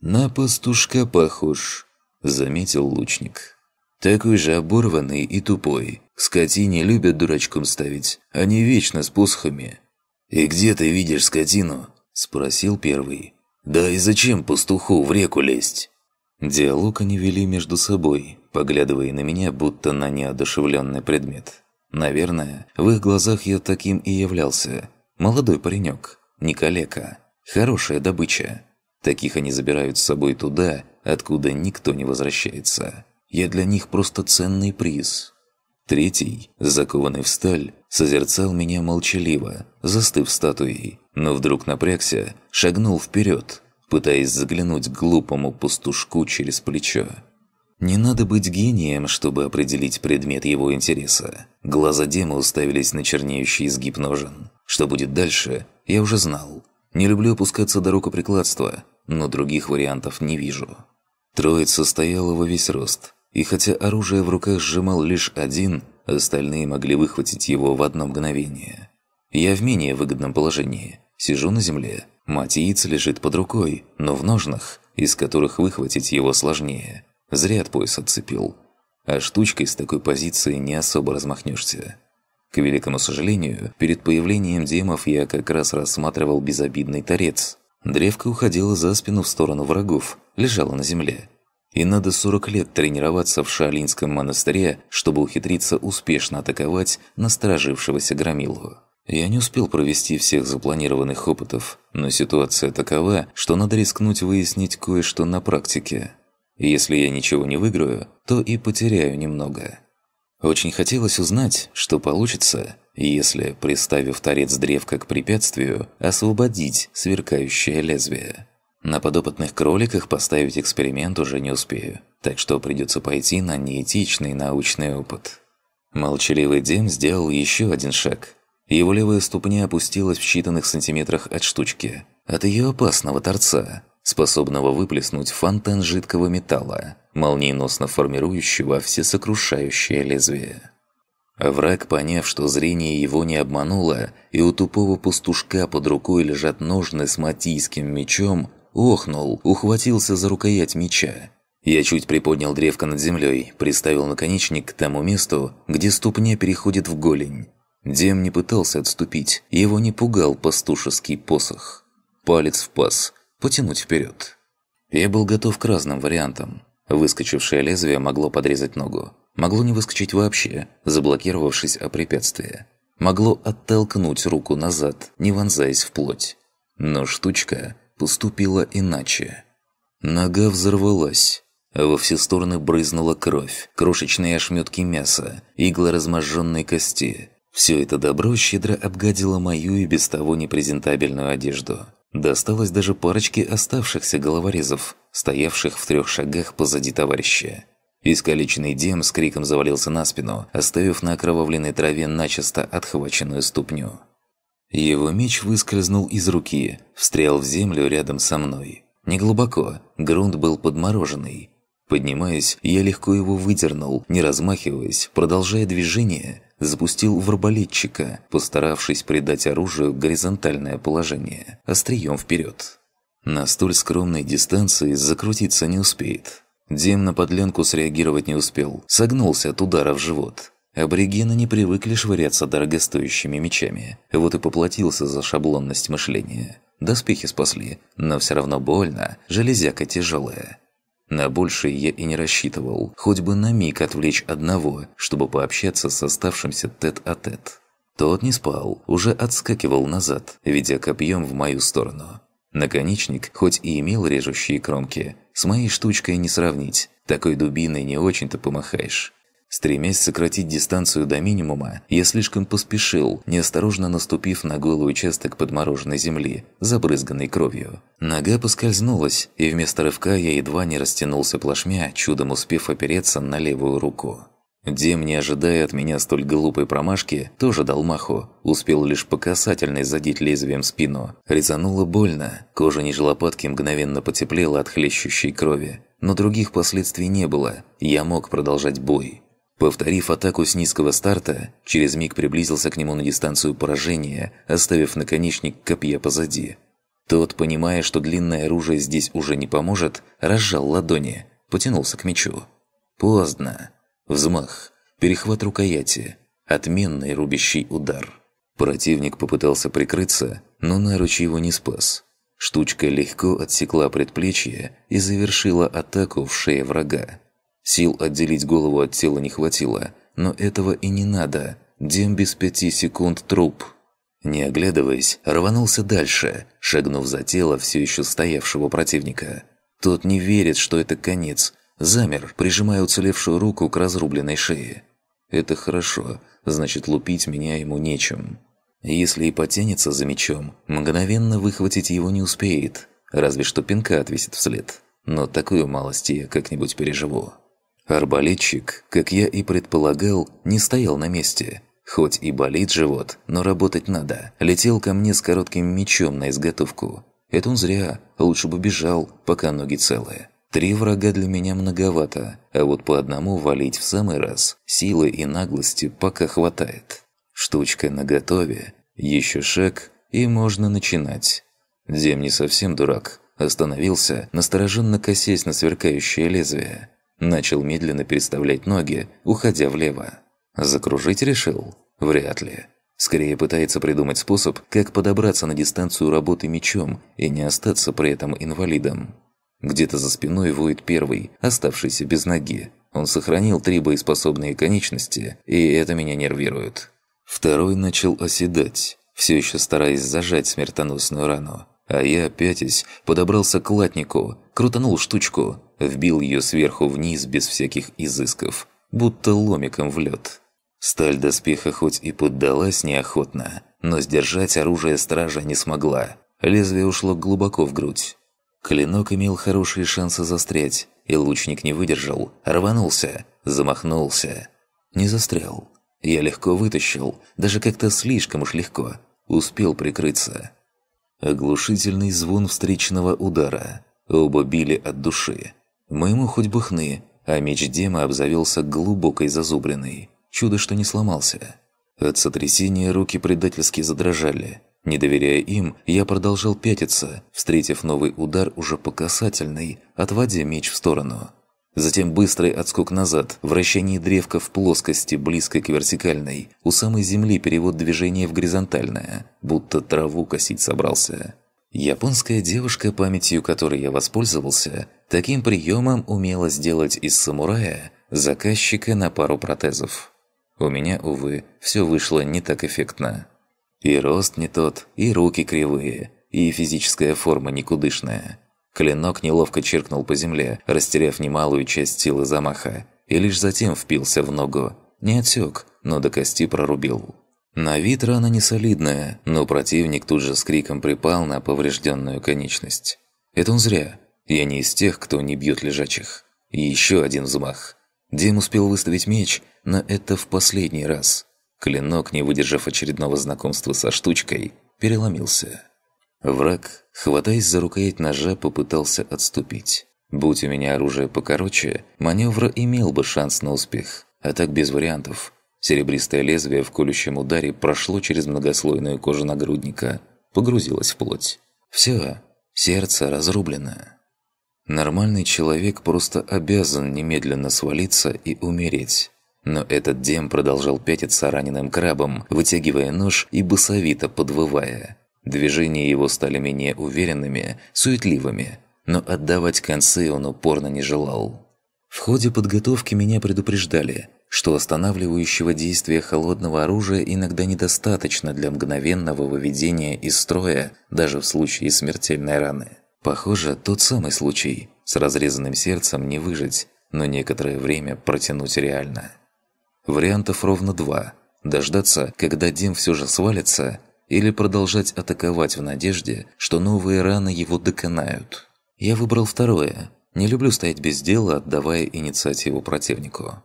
B: «На пастушка похож», – заметил лучник. «Такой же оборванный и тупой. Скотине любят дурачком ставить, они вечно с посохами». «И где ты видишь скотину?» – спросил первый. «Да и зачем пастуху в реку лезть?» Диалог они вели между собой, поглядывая на меня, будто на неодушевленный предмет. Наверное, в их глазах я таким и являлся. Молодой паренек, не калека, хорошая добыча. Таких они забирают с собой туда, откуда никто не возвращается. Я для них просто ценный приз. Третий, закованный в сталь, созерцал меня молчаливо, застыв статуей, но вдруг напрягся, шагнул вперед – пытаясь заглянуть глупому пастушку через плечо. Не надо быть гением, чтобы определить предмет его интереса. Глаза Демы уставились на чернеющий изгиб ножен. Что будет дальше, я уже знал. Не люблю опускаться до рукоприкладства, но других вариантов не вижу. Троица стояла во весь рост, и хотя оружие в руках сжимал лишь один, остальные могли выхватить его в одно мгновение. Я в менее выгодном положении. Сижу на земле, Матиец лежит под рукой, но в ножнах, из которых выхватить его сложнее. Зря от пояса цепил, А штучкой с такой позиции не особо размахнешься. К великому сожалению, перед появлением демов я как раз рассматривал безобидный торец. Древко уходило за спину в сторону врагов, лежало на земле. И надо 40 лет тренироваться в Шаолинском монастыре, чтобы ухитриться успешно атаковать насторожившегося громилу. Я не успел провести всех запланированных опытов, но ситуация такова, что надо рискнуть выяснить кое-что на практике. Если я ничего не выиграю, то и потеряю немного. Очень хотелось узнать, что получится, если, приставив торец древка к препятствию, освободить сверкающее лезвие. На подопытных кроликах поставить эксперимент уже не успею, так что придется пойти на неэтичный научный опыт. Молчаливый Дем сделал еще один шаг – его левая ступня опустилась в считанных сантиметрах от штучки, от ее опасного торца, способного выплеснуть фонтан жидкого металла, молниеносно формирующего всесокрушающее лезвие. враг, поняв, что зрение его не обмануло, и у тупого пастушка под рукой лежат ножны с матийским мечом, охнул, ухватился за рукоять меча. Я чуть приподнял древко над землей, приставил наконечник к тому месту, где ступня переходит в голень, Дем не пытался отступить, его не пугал пастушеский посох. Палец в паз, потянуть вперед. Я был готов к разным вариантам. Выскочившее лезвие могло подрезать ногу. Могло не выскочить вообще, заблокировавшись о препятствие. Могло оттолкнуть руку назад, не вонзаясь в плоть. Но штучка поступила иначе. Нога взорвалась. Во все стороны брызнула кровь, крошечные ошметки мяса, иглы разможженной кости – все это добро щедро обгадило мою и без того непрезентабельную одежду. Досталось даже парочке оставшихся головорезов, стоявших в трех шагах позади товарища. Искалеченный Дем с криком завалился на спину, оставив на окровавленной траве начисто отхваченную ступню. Его меч выскользнул из руки, встрял в землю рядом со мной. Неглубоко, грунт был подмороженный. Поднимаясь, я легко его выдернул, не размахиваясь, продолжая движение, запустил в арбалетчика, постаравшись придать оружию горизонтальное положение, острием вперед. На столь скромной дистанции закрутиться не успеет. Дим на подлянку среагировать не успел, согнулся от удара в живот. Аборигены не привыкли швыряться дорогостоящими мечами, вот и поплатился за шаблонность мышления. Доспехи спасли, но все равно больно, железяка тяжелая. На большее я и не рассчитывал, хоть бы на миг отвлечь одного, чтобы пообщаться с оставшимся тет-а-тет. Тот не спал, уже отскакивал назад, ведя копьем в мою сторону. Наконечник, хоть и имел режущие кромки, с моей штучкой не сравнить, такой дубиной не очень-то помахаешь. Стремясь сократить дистанцию до минимума, я слишком поспешил, неосторожно наступив на голый участок подмороженной земли, забрызганной кровью. Нога поскользнулась, и вместо рывка я едва не растянулся плашмя, чудом успев опереться на левую руку. Дем, не ожидая от меня столь глупой промашки, тоже дал маху. Успел лишь по касательной задеть лезвием спину. Резануло больно, кожа ниже лопатки мгновенно потеплела от хлещущей крови. Но других последствий не было, я мог продолжать бой. Повторив атаку с низкого старта, через миг приблизился к нему на дистанцию поражения, оставив наконечник копья позади. Тот, понимая, что длинное оружие здесь уже не поможет, разжал ладони, потянулся к мечу. Поздно. Взмах. Перехват рукояти. Отменный рубящий удар. Противник попытался прикрыться, но наруч его не спас. Штучка легко отсекла предплечье и завершила атаку в шее врага. Сил отделить голову от тела не хватило, но этого и не надо. Дем без пяти секунд труп. Не оглядываясь, рванулся дальше, шагнув за тело все еще стоявшего противника. Тот не верит, что это конец. Замер, прижимая уцелевшую руку к разрубленной шее. «Это хорошо, значит, лупить меня ему нечем». Если и потянется за мечом, мгновенно выхватить его не успеет, разве что пинка отвесит вслед. Но такую малость я как-нибудь переживу. Арбалетчик, как я и предполагал, не стоял на месте. Хоть и болит живот, но работать надо. Летел ко мне с коротким мечом на изготовку. Это он зря, лучше бы бежал, пока ноги целые. Три врага для меня многовато, а вот по одному валить в самый раз. Силы и наглости пока хватает. Штучка наготове, еще шаг, и можно начинать. Дем не совсем дурак. Остановился, настороженно косясь на сверкающее лезвие. Начал медленно переставлять ноги, уходя влево. Закружить решил? Вряд ли. Скорее пытается придумать способ, как подобраться на дистанцию работы мечом и не остаться при этом инвалидом. Где-то за спиной воет первый, оставшийся без ноги. Он сохранил три боеспособные конечности, и это меня нервирует. Второй начал оседать, все еще стараясь зажать смертоносную рану. А я, пятясь, подобрался к латнику, крутанул штучку, вбил ее сверху вниз без всяких изысков, будто ломиком в лед. Сталь доспеха хоть и поддалась неохотно, но сдержать оружие стража не смогла. Лезвие ушло глубоко в грудь. Клинок имел хорошие шансы застрять, и лучник не выдержал, рванулся, замахнулся. Не застрял. Я легко вытащил, даже как-то слишком уж легко. Успел прикрыться. Оглушительный звон встречного удара. Оба били от души. Моему хоть бы хны, а меч Дема обзавелся глубокой зазубренной Чудо, что не сломался. От сотрясения руки предательски задрожали. Не доверяя им, я продолжал пятиться, встретив новый удар уже по касательной, отводя меч в сторону. Затем быстрый отскок назад, вращение древка в плоскости, близкой к вертикальной, у самой земли перевод движения в горизонтальное, будто траву косить собрался. Японская девушка, памятью которой я воспользовался, Таким приемом умела сделать из самурая заказчика на пару протезов. У меня, увы, все вышло не так эффектно. И рост не тот, и руки кривые, и физическая форма никудышная. Клинок неловко черкнул по земле, растеряв немалую часть силы замаха, и лишь затем впился в ногу. Не отсек, но до кости прорубил. На вид рана не солидная, но противник тут же с криком припал на поврежденную конечность. Это он зря. Я не из тех, кто не бьет лежачих. И еще один взмах. Дим успел выставить меч, но это в последний раз. Клинок, не выдержав очередного знакомства со штучкой, переломился. Враг, хватаясь за рукоять ножа, попытался отступить. Будь у меня оружие покороче, маневр имел бы шанс на успех. А так без вариантов. Серебристое лезвие в колющем ударе прошло через многослойную кожу нагрудника. Погрузилось в плоть. Все, сердце разрубленное. Нормальный человек просто обязан немедленно свалиться и умереть. Но этот Дем продолжал пятиться раненым крабом, вытягивая нож и басовито подвывая. Движения его стали менее уверенными, суетливыми, но отдавать концы он упорно не желал. В ходе подготовки меня предупреждали, что останавливающего действия холодного оружия иногда недостаточно для мгновенного выведения из строя даже в случае смертельной раны. Похоже, тот самый случай. С разрезанным сердцем не выжить, но некоторое время протянуть реально. Вариантов ровно два. Дождаться, когда Дим все же свалится, или продолжать атаковать в надежде, что новые раны его доконают. Я выбрал второе. Не люблю стоять без дела, отдавая инициативу противнику.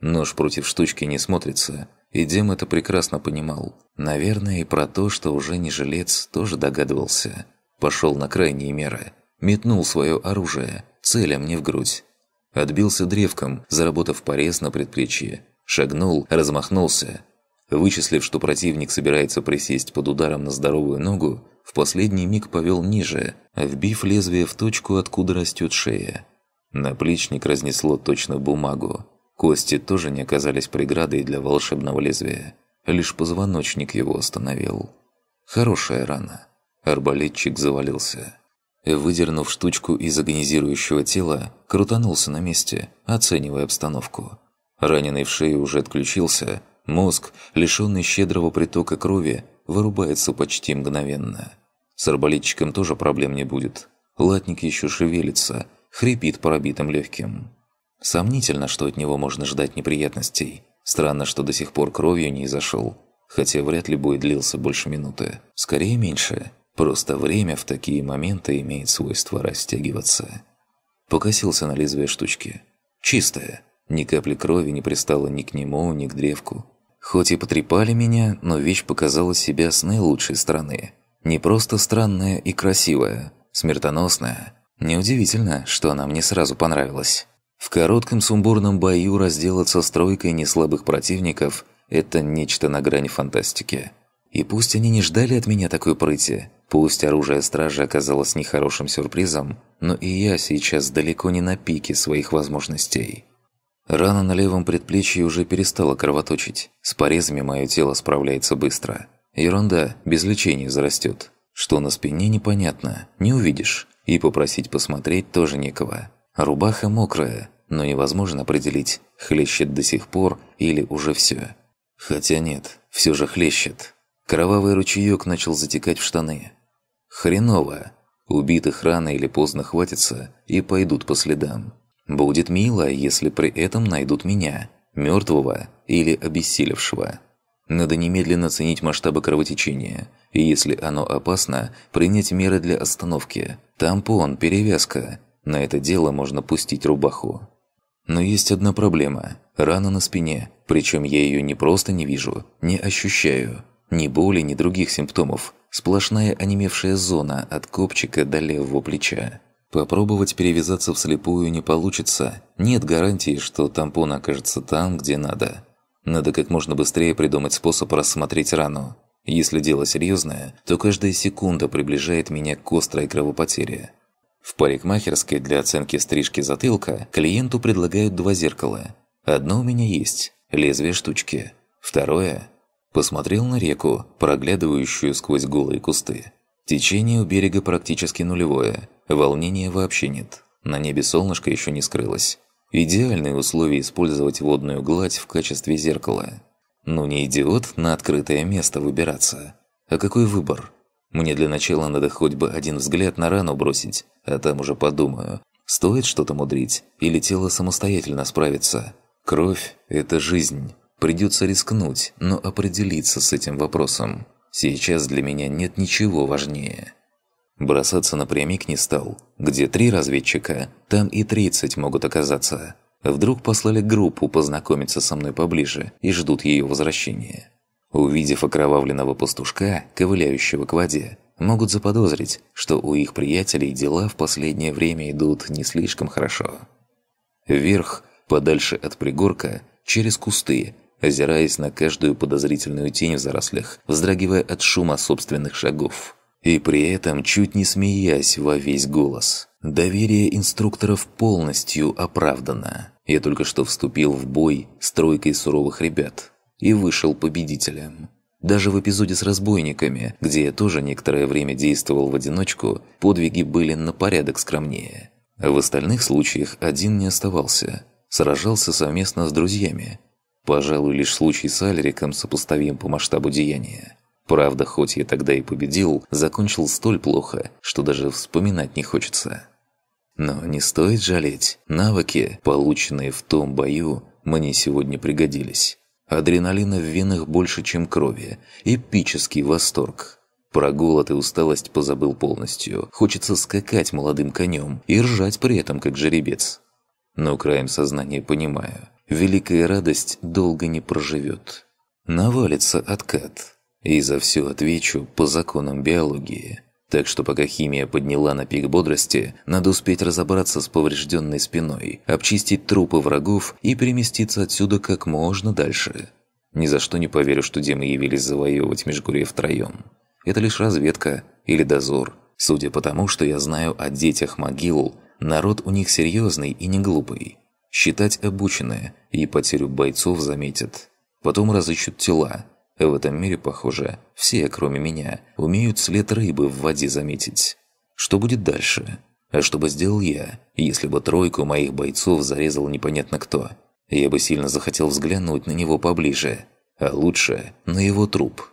B: Нож против штучки не смотрится, и Дим это прекрасно понимал. Наверное, и про то, что уже не жилец, тоже догадывался – Пошел на крайние меры. Метнул свое оружие, целя мне в грудь. Отбился древком, заработав порез на предплечье. Шагнул, размахнулся. Вычислив, что противник собирается присесть под ударом на здоровую ногу, в последний миг повел ниже, вбив лезвие в точку, откуда растет шея. Наплечник разнесло точно бумагу. Кости тоже не оказались преградой для волшебного лезвия. Лишь позвоночник его остановил. Хорошая рана. Арбалетчик завалился. Выдернув штучку из агонизирующего тела, крутанулся на месте, оценивая обстановку. Раненый в шее уже отключился, мозг, лишённый щедрого притока крови, вырубается почти мгновенно. С арбалетчиком тоже проблем не будет. Латник ещё шевелится, хрипит пробитым легким. Сомнительно, что от него можно ждать неприятностей. Странно, что до сих пор кровью не изошел. Хотя вряд ли бой длился больше минуты. Скорее меньше, Просто время в такие моменты имеет свойство растягиваться. Покосился на лезвие штучки. Чистое. Ни капли крови не пристало ни к нему, ни к древку. Хоть и потрепали меня, но вещь показала себя с наилучшей стороны. Не просто странная и красивая, смертоносная. Неудивительно, что она мне сразу понравилась. В коротком сумбурном бою разделаться с тройкой неслабых противников – это нечто на грани фантастики. И пусть они не ждали от меня такой прыти, Пусть оружие стражи оказалось нехорошим сюрпризом, но и я сейчас далеко не на пике своих возможностей. Рана на левом предплечье уже перестала кровоточить. С порезами мое тело справляется быстро. Ерунда, без лечения зарастет. Что на спине непонятно, не увидишь. И попросить посмотреть тоже некого. Рубаха мокрая, но невозможно определить, хлещет до сих пор или уже все. Хотя нет, все же хлещет. Кровавый ручеек начал затекать в штаны. Хреново. Убитых рано или поздно хватится и пойдут по следам. Будет мило, если при этом найдут меня, мертвого или обессилевшего. Надо немедленно оценить масштабы кровотечения, и если оно опасно, принять меры для остановки. Тампон, перевязка. На это дело можно пустить рубаху.
C: Но есть одна
B: проблема. Рана на спине, причем я ее не просто не вижу, не ощущаю. Ни боли, ни других симптомов. Сплошная онемевшая зона от копчика до левого плеча. Попробовать перевязаться вслепую не получится. Нет гарантии, что тампон окажется там, где надо. Надо как можно быстрее придумать способ рассмотреть рану. Если дело серьезное, то каждая секунда приближает меня к острой кровопотере. В парикмахерской для оценки стрижки затылка клиенту предлагают два зеркала. Одно у меня есть – лезвие штучки. Второе Посмотрел на реку, проглядывающую сквозь голые кусты. Течение у берега практически нулевое, волнения вообще нет. На небе солнышко еще не скрылось. Идеальные условия использовать водную гладь в качестве зеркала. Ну не идиот на открытое место выбираться. А какой выбор? Мне для начала надо хоть бы один взгляд на рану бросить, а там уже подумаю, стоит что-то мудрить или тело самостоятельно справится. Кровь – это жизнь. Придется рискнуть, но определиться с этим вопросом. Сейчас для меня нет ничего важнее. Бросаться напрямик не стал. Где три разведчика, там и 30 могут оказаться. Вдруг послали группу познакомиться со мной поближе и ждут ее возвращения. Увидев окровавленного пастушка, ковыляющего к воде, могут заподозрить, что у их приятелей дела в последнее время идут не слишком хорошо. Вверх, подальше от пригорка, через кусты, озираясь на каждую подозрительную тень в зарослях, вздрагивая от шума собственных шагов. И при этом чуть не смеясь во весь голос. Доверие инструкторов полностью оправдано. Я только что вступил в бой с тройкой суровых ребят и вышел победителем. Даже в эпизоде с разбойниками, где я тоже некоторое время действовал в одиночку, подвиги были на порядок скромнее. В остальных случаях один не оставался. Сражался совместно с друзьями, Пожалуй, лишь случай с Альриком сопоставим по масштабу деяния. Правда, хоть я тогда и победил, закончил столь плохо, что даже вспоминать не хочется. Но не стоит жалеть. Навыки, полученные в том бою, мне сегодня пригодились. Адреналина в венах больше, чем крови. Эпический восторг. Про голод и усталость позабыл полностью. Хочется скакать молодым конем и ржать при этом, как жеребец. Но краем сознания понимаю – великая радость долго не проживет. Навалится откат. И за все отвечу по законам биологии. Так что пока химия подняла на пик бодрости, надо успеть разобраться с поврежденной спиной, обчистить трупы врагов и переместиться отсюда как можно дальше. Ни за что не поверю, что демы явились завоевывать Межгурье втроем. Это лишь разведка или дозор. Судя по тому, что я знаю о детях могил, народ у них серьезный и не глупый считать обученное и потерю бойцов заметят. Потом разыщут тела. В этом мире, похоже, все, кроме меня, умеют след рыбы в воде заметить. Что будет дальше? А что бы сделал я, если бы тройку моих бойцов зарезал непонятно кто? Я бы сильно захотел взглянуть на него поближе, а лучше на его труп.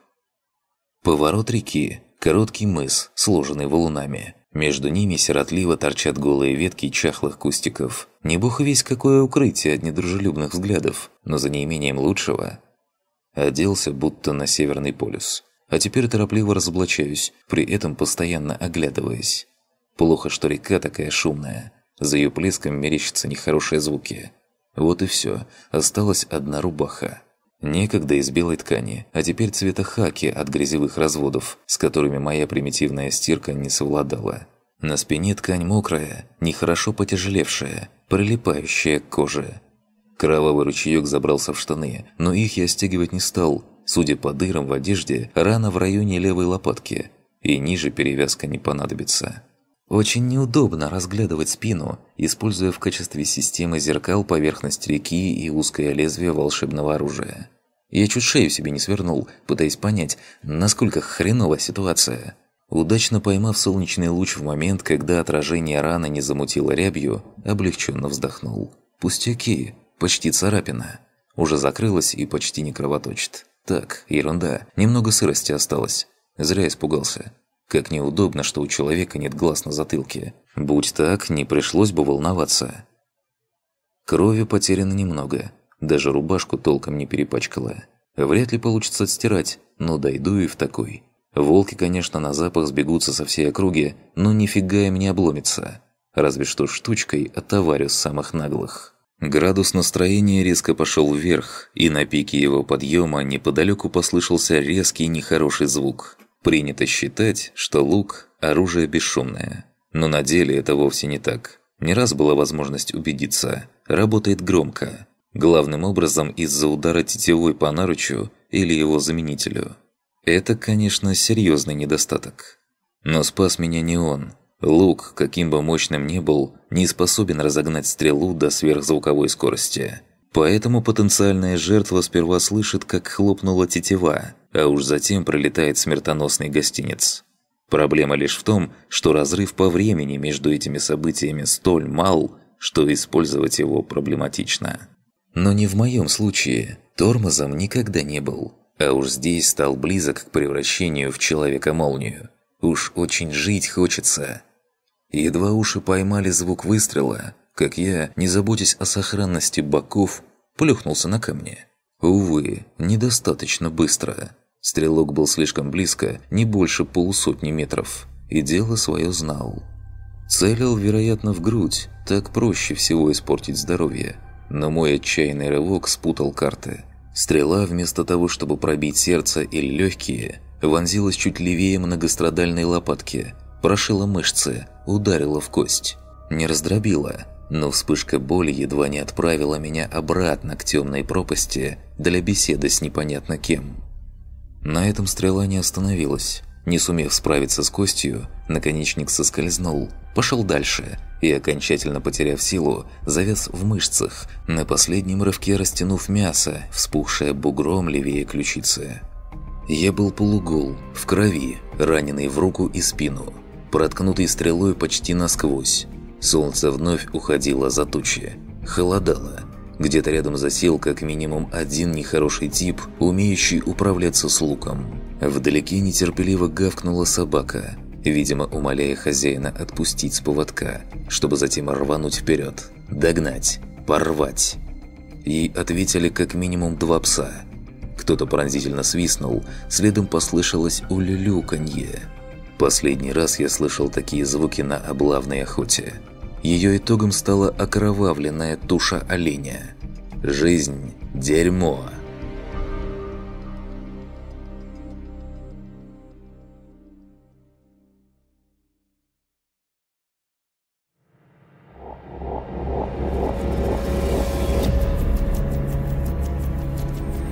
B: Поворот реки, короткий мыс, сложенный валунами – между ними сиротливо торчат голые ветки чахлых кустиков. Не бог весь какое укрытие от недружелюбных взглядов, но за неимением лучшего. Оделся будто на Северный полюс. А теперь торопливо разоблачаюсь, при этом постоянно оглядываясь. Плохо, что река такая шумная. За ее плеском мерещатся нехорошие звуки. Вот и все. Осталась одна рубаха. Некогда из белой ткани, а теперь цвета хаки от грязевых разводов, с которыми моя примитивная стирка не совладала. На спине ткань мокрая, нехорошо потяжелевшая, прилипающая к коже. Кровавый ручеёк забрался в штаны, но их я стягивать не стал. Судя по дырам в одежде, рана в районе левой лопатки, и ниже перевязка не понадобится. Очень неудобно разглядывать спину, используя в качестве системы зеркал поверхность реки и узкое лезвие волшебного оружия. Я чуть шею себе не свернул, пытаясь понять, насколько хренова ситуация. Удачно поймав солнечный луч в момент, когда отражение раны не замутило рябью, облегченно вздохнул. Пустяки, почти царапина. Уже закрылась и почти не кровоточит. Так, ерунда, немного сырости осталось. Зря испугался. Как неудобно, что у человека нет глаз на затылке. Будь так, не пришлось бы волноваться. Крови потеряно немного. Даже рубашку толком не перепачкала. Вряд ли получится отстирать, но дойду и в такой. Волки, конечно, на запах сбегутся со всей округи, но нифига им не обломится. Разве что штучкой отоварю самых наглых. Градус настроения резко пошел вверх, и на пике его подъема неподалеку послышался резкий нехороший звук. Принято считать, что лук – оружие бесшумное. Но на деле это вовсе не так. Не раз была возможность убедиться. Работает громко. Главным образом из-за удара тетевой по наручу или его заменителю. Это, конечно, серьезный недостаток. Но спас меня не он. Лук, каким бы мощным ни был, не способен разогнать стрелу до сверхзвуковой скорости. Поэтому потенциальная жертва сперва слышит, как хлопнула тетива, а уж затем пролетает смертоносный гостиниц. Проблема лишь в том, что разрыв по времени между этими событиями столь мал, что использовать его проблематично. Но не в моем случае. Тормозом никогда не был. А уж здесь стал близок к превращению в Человека-молнию. Уж очень жить хочется. Едва уши поймали звук выстрела, как я, не заботясь о сохранности боков, плюхнулся на камне. Увы, недостаточно быстро. Стрелок был слишком близко, не больше полусотни метров. И дело свое знал. Целил, вероятно, в грудь, так проще всего испортить здоровье. Но мой отчаянный рывок спутал карты. Стрела, вместо того, чтобы пробить сердце или легкие, вонзилась чуть левее многострадальной лопатки, прошила мышцы, ударила в кость. Не раздробила, но вспышка боли едва не отправила меня обратно к темной пропасти для беседы с непонятно кем. На этом стрела не остановилась. Не сумев справиться с костью, наконечник соскользнул, пошел дальше и, окончательно потеряв силу, завяз в мышцах, на последнем рывке растянув мясо, вспухшее бугром левее ключицы. Я был полугол, в крови, раненый в руку и спину, проткнутый стрелой почти насквозь. Солнце вновь уходило за тучи, холодало – где-то рядом засел как минимум один нехороший тип, умеющий управляться с луком. Вдалеке нетерпеливо гавкнула собака, видимо, умоляя хозяина отпустить с поводка, чтобы затем рвануть вперед, догнать, порвать. Ей ответили как минимум два пса. Кто-то пронзительно свистнул, следом послышалось улюлюканье. Последний раз я слышал такие звуки на облавной охоте – ее итогом стала окровавленная туша оленя. Жизнь – дерьмо.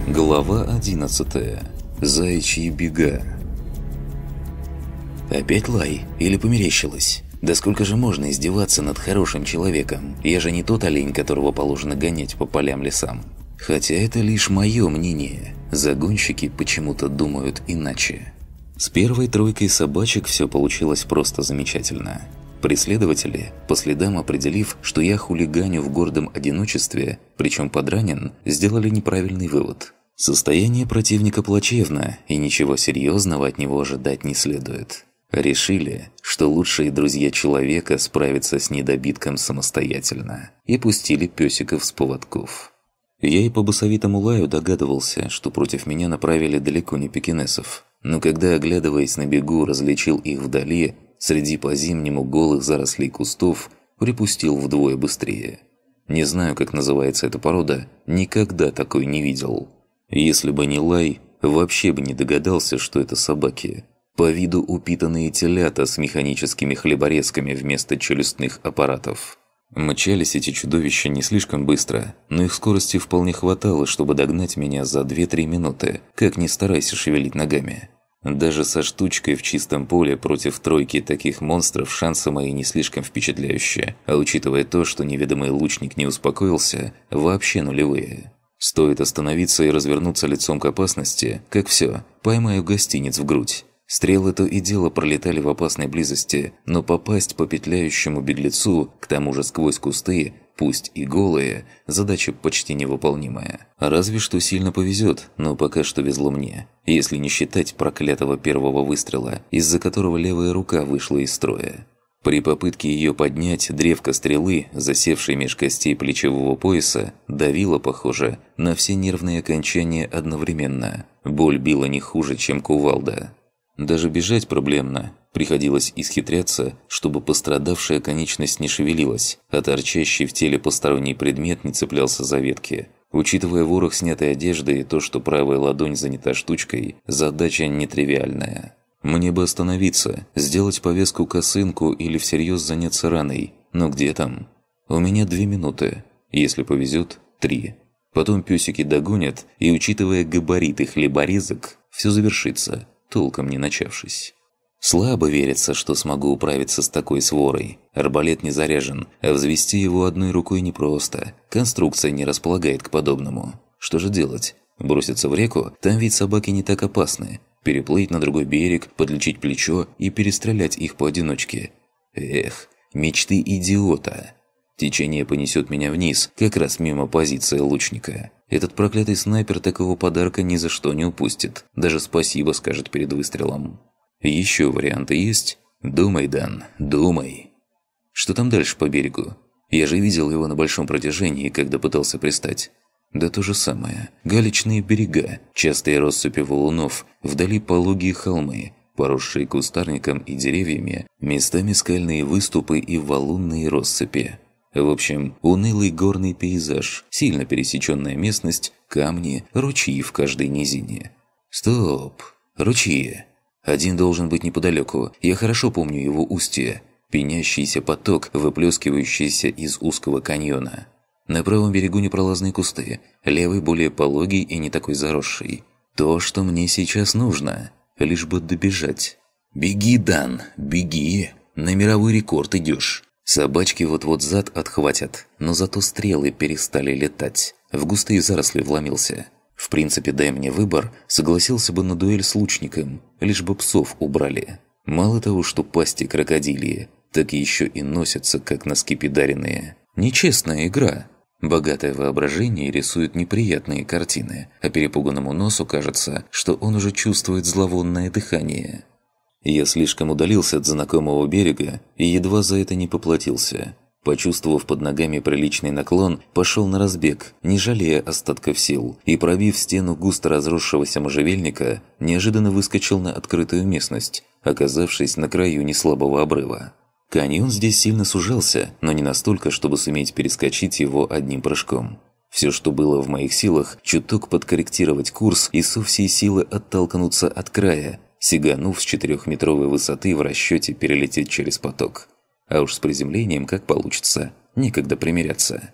B: Глава 11. Заячьи бега. Опять лай или померещилось? Да сколько же можно издеваться над хорошим человеком? Я же не тот олень, которого положено гонять по полям лесам. Хотя это лишь мое мнение. Загонщики почему-то думают иначе. С первой тройкой собачек все получилось просто замечательно. Преследователи, по следам определив, что я хулиганю в гордом одиночестве, причем подранен, сделали неправильный вывод. Состояние противника плачевно, и ничего серьезного от него ожидать не следует. Решили, что лучшие друзья человека справятся с недобитком самостоятельно, и пустили пёсиков с поводков. Я и по басовитому лаю догадывался, что против меня направили далеко не пекинесов, но когда, оглядываясь на бегу, различил их вдали, среди по-зимнему голых зарослей кустов, припустил вдвое быстрее. Не знаю, как называется эта порода, никогда такой не видел. Если бы не лай, вообще бы не догадался, что это собаки – по виду упитанные телята с механическими хлеборезками вместо челюстных аппаратов. Мчались эти чудовища не слишком быстро, но их скорости вполне хватало, чтобы догнать меня за 2-3 минуты, как не старайся шевелить ногами. Даже со штучкой в чистом поле против тройки таких монстров шансы мои не слишком впечатляющие, а учитывая то, что неведомый лучник не успокоился, вообще нулевые. Стоит остановиться и развернуться лицом к опасности, как все, поймаю гостиниц в грудь. Стрелы то и дело пролетали в опасной близости, но попасть по петляющему беглецу, к тому же сквозь кусты, пусть и голые, задача почти невыполнимая. Разве что сильно повезет, но пока что везло мне. Если не считать проклятого первого выстрела, из-за которого левая рука вышла из строя. При попытке ее поднять, древко стрелы, засевшей меж костей плечевого пояса, давило, похоже, на все нервные окончания одновременно. Боль била не хуже, чем кувалда. Даже бежать проблемно. Приходилось исхитряться, чтобы пострадавшая конечность не шевелилась, а торчащий в теле посторонний предмет не цеплялся за ветки. Учитывая ворох снятой одежды и то, что правая ладонь занята штучкой, задача нетривиальная. Мне бы остановиться, сделать повязку-косынку или всерьез заняться раной. Но где там? У меня две минуты. Если повезет, три. Потом пёсики догонят, и учитывая габариты хлеборезок, все завершится толком не начавшись. Слабо верится, что смогу управиться с такой сворой. Арбалет не заряжен, а взвести его одной рукой непросто. Конструкция не располагает к подобному. Что же делать? Броситься в реку? Там ведь собаки не так опасны. Переплыть на другой берег, подлечить плечо и перестрелять их поодиночке. Эх, мечты идиота. Течение понесет меня вниз, как раз мимо позиции лучника. Этот проклятый снайпер такого подарка ни за что не упустит. Даже спасибо скажет перед выстрелом. Еще варианты есть? Думай, Дан, думай. Что там дальше по берегу? Я же видел его на большом протяжении, когда пытался пристать. Да то же самое. Галечные берега, частые россыпи валунов, вдали пологие холмы, поросшие кустарником и деревьями, местами скальные выступы и валунные россыпи. В общем, унылый горный пейзаж, сильно пересеченная местность, камни, ручьи в каждой низине. Стоп! Ручьи! Один должен быть неподалеку, я хорошо помню его устье. Пенящийся поток, выплескивающийся из узкого каньона. На правом берегу непролазные кусты, левый более пологий и не такой заросший. То, что мне сейчас нужно, лишь бы добежать. «Беги, Дан, беги! На мировой рекорд идешь!» Собачки вот-вот зад отхватят, но зато стрелы перестали летать. В густые заросли вломился. В принципе, дай мне выбор, согласился бы на дуэль с лучником, лишь бы псов убрали. Мало того, что пасти крокодилии, так еще и носятся, как носки педаренные. Нечестная игра. Богатое воображение рисует неприятные картины, а перепуганному носу кажется, что он уже чувствует зловонное дыхание. Я слишком удалился от знакомого берега и едва за это не поплатился. Почувствовав под ногами приличный наклон, пошел на разбег, не жалея остатков сил, и, пробив стену густо разросшегося можжевельника, неожиданно выскочил на открытую местность, оказавшись на краю неслабого обрыва. Каньон здесь сильно сужался, но не настолько, чтобы суметь перескочить его одним прыжком. Все, что было в моих силах, чуток подкорректировать курс и со всей силы оттолкнуться от края, сиганув с четырехметровой высоты в расчете перелететь через поток. А уж с приземлением как получится, некогда примиряться.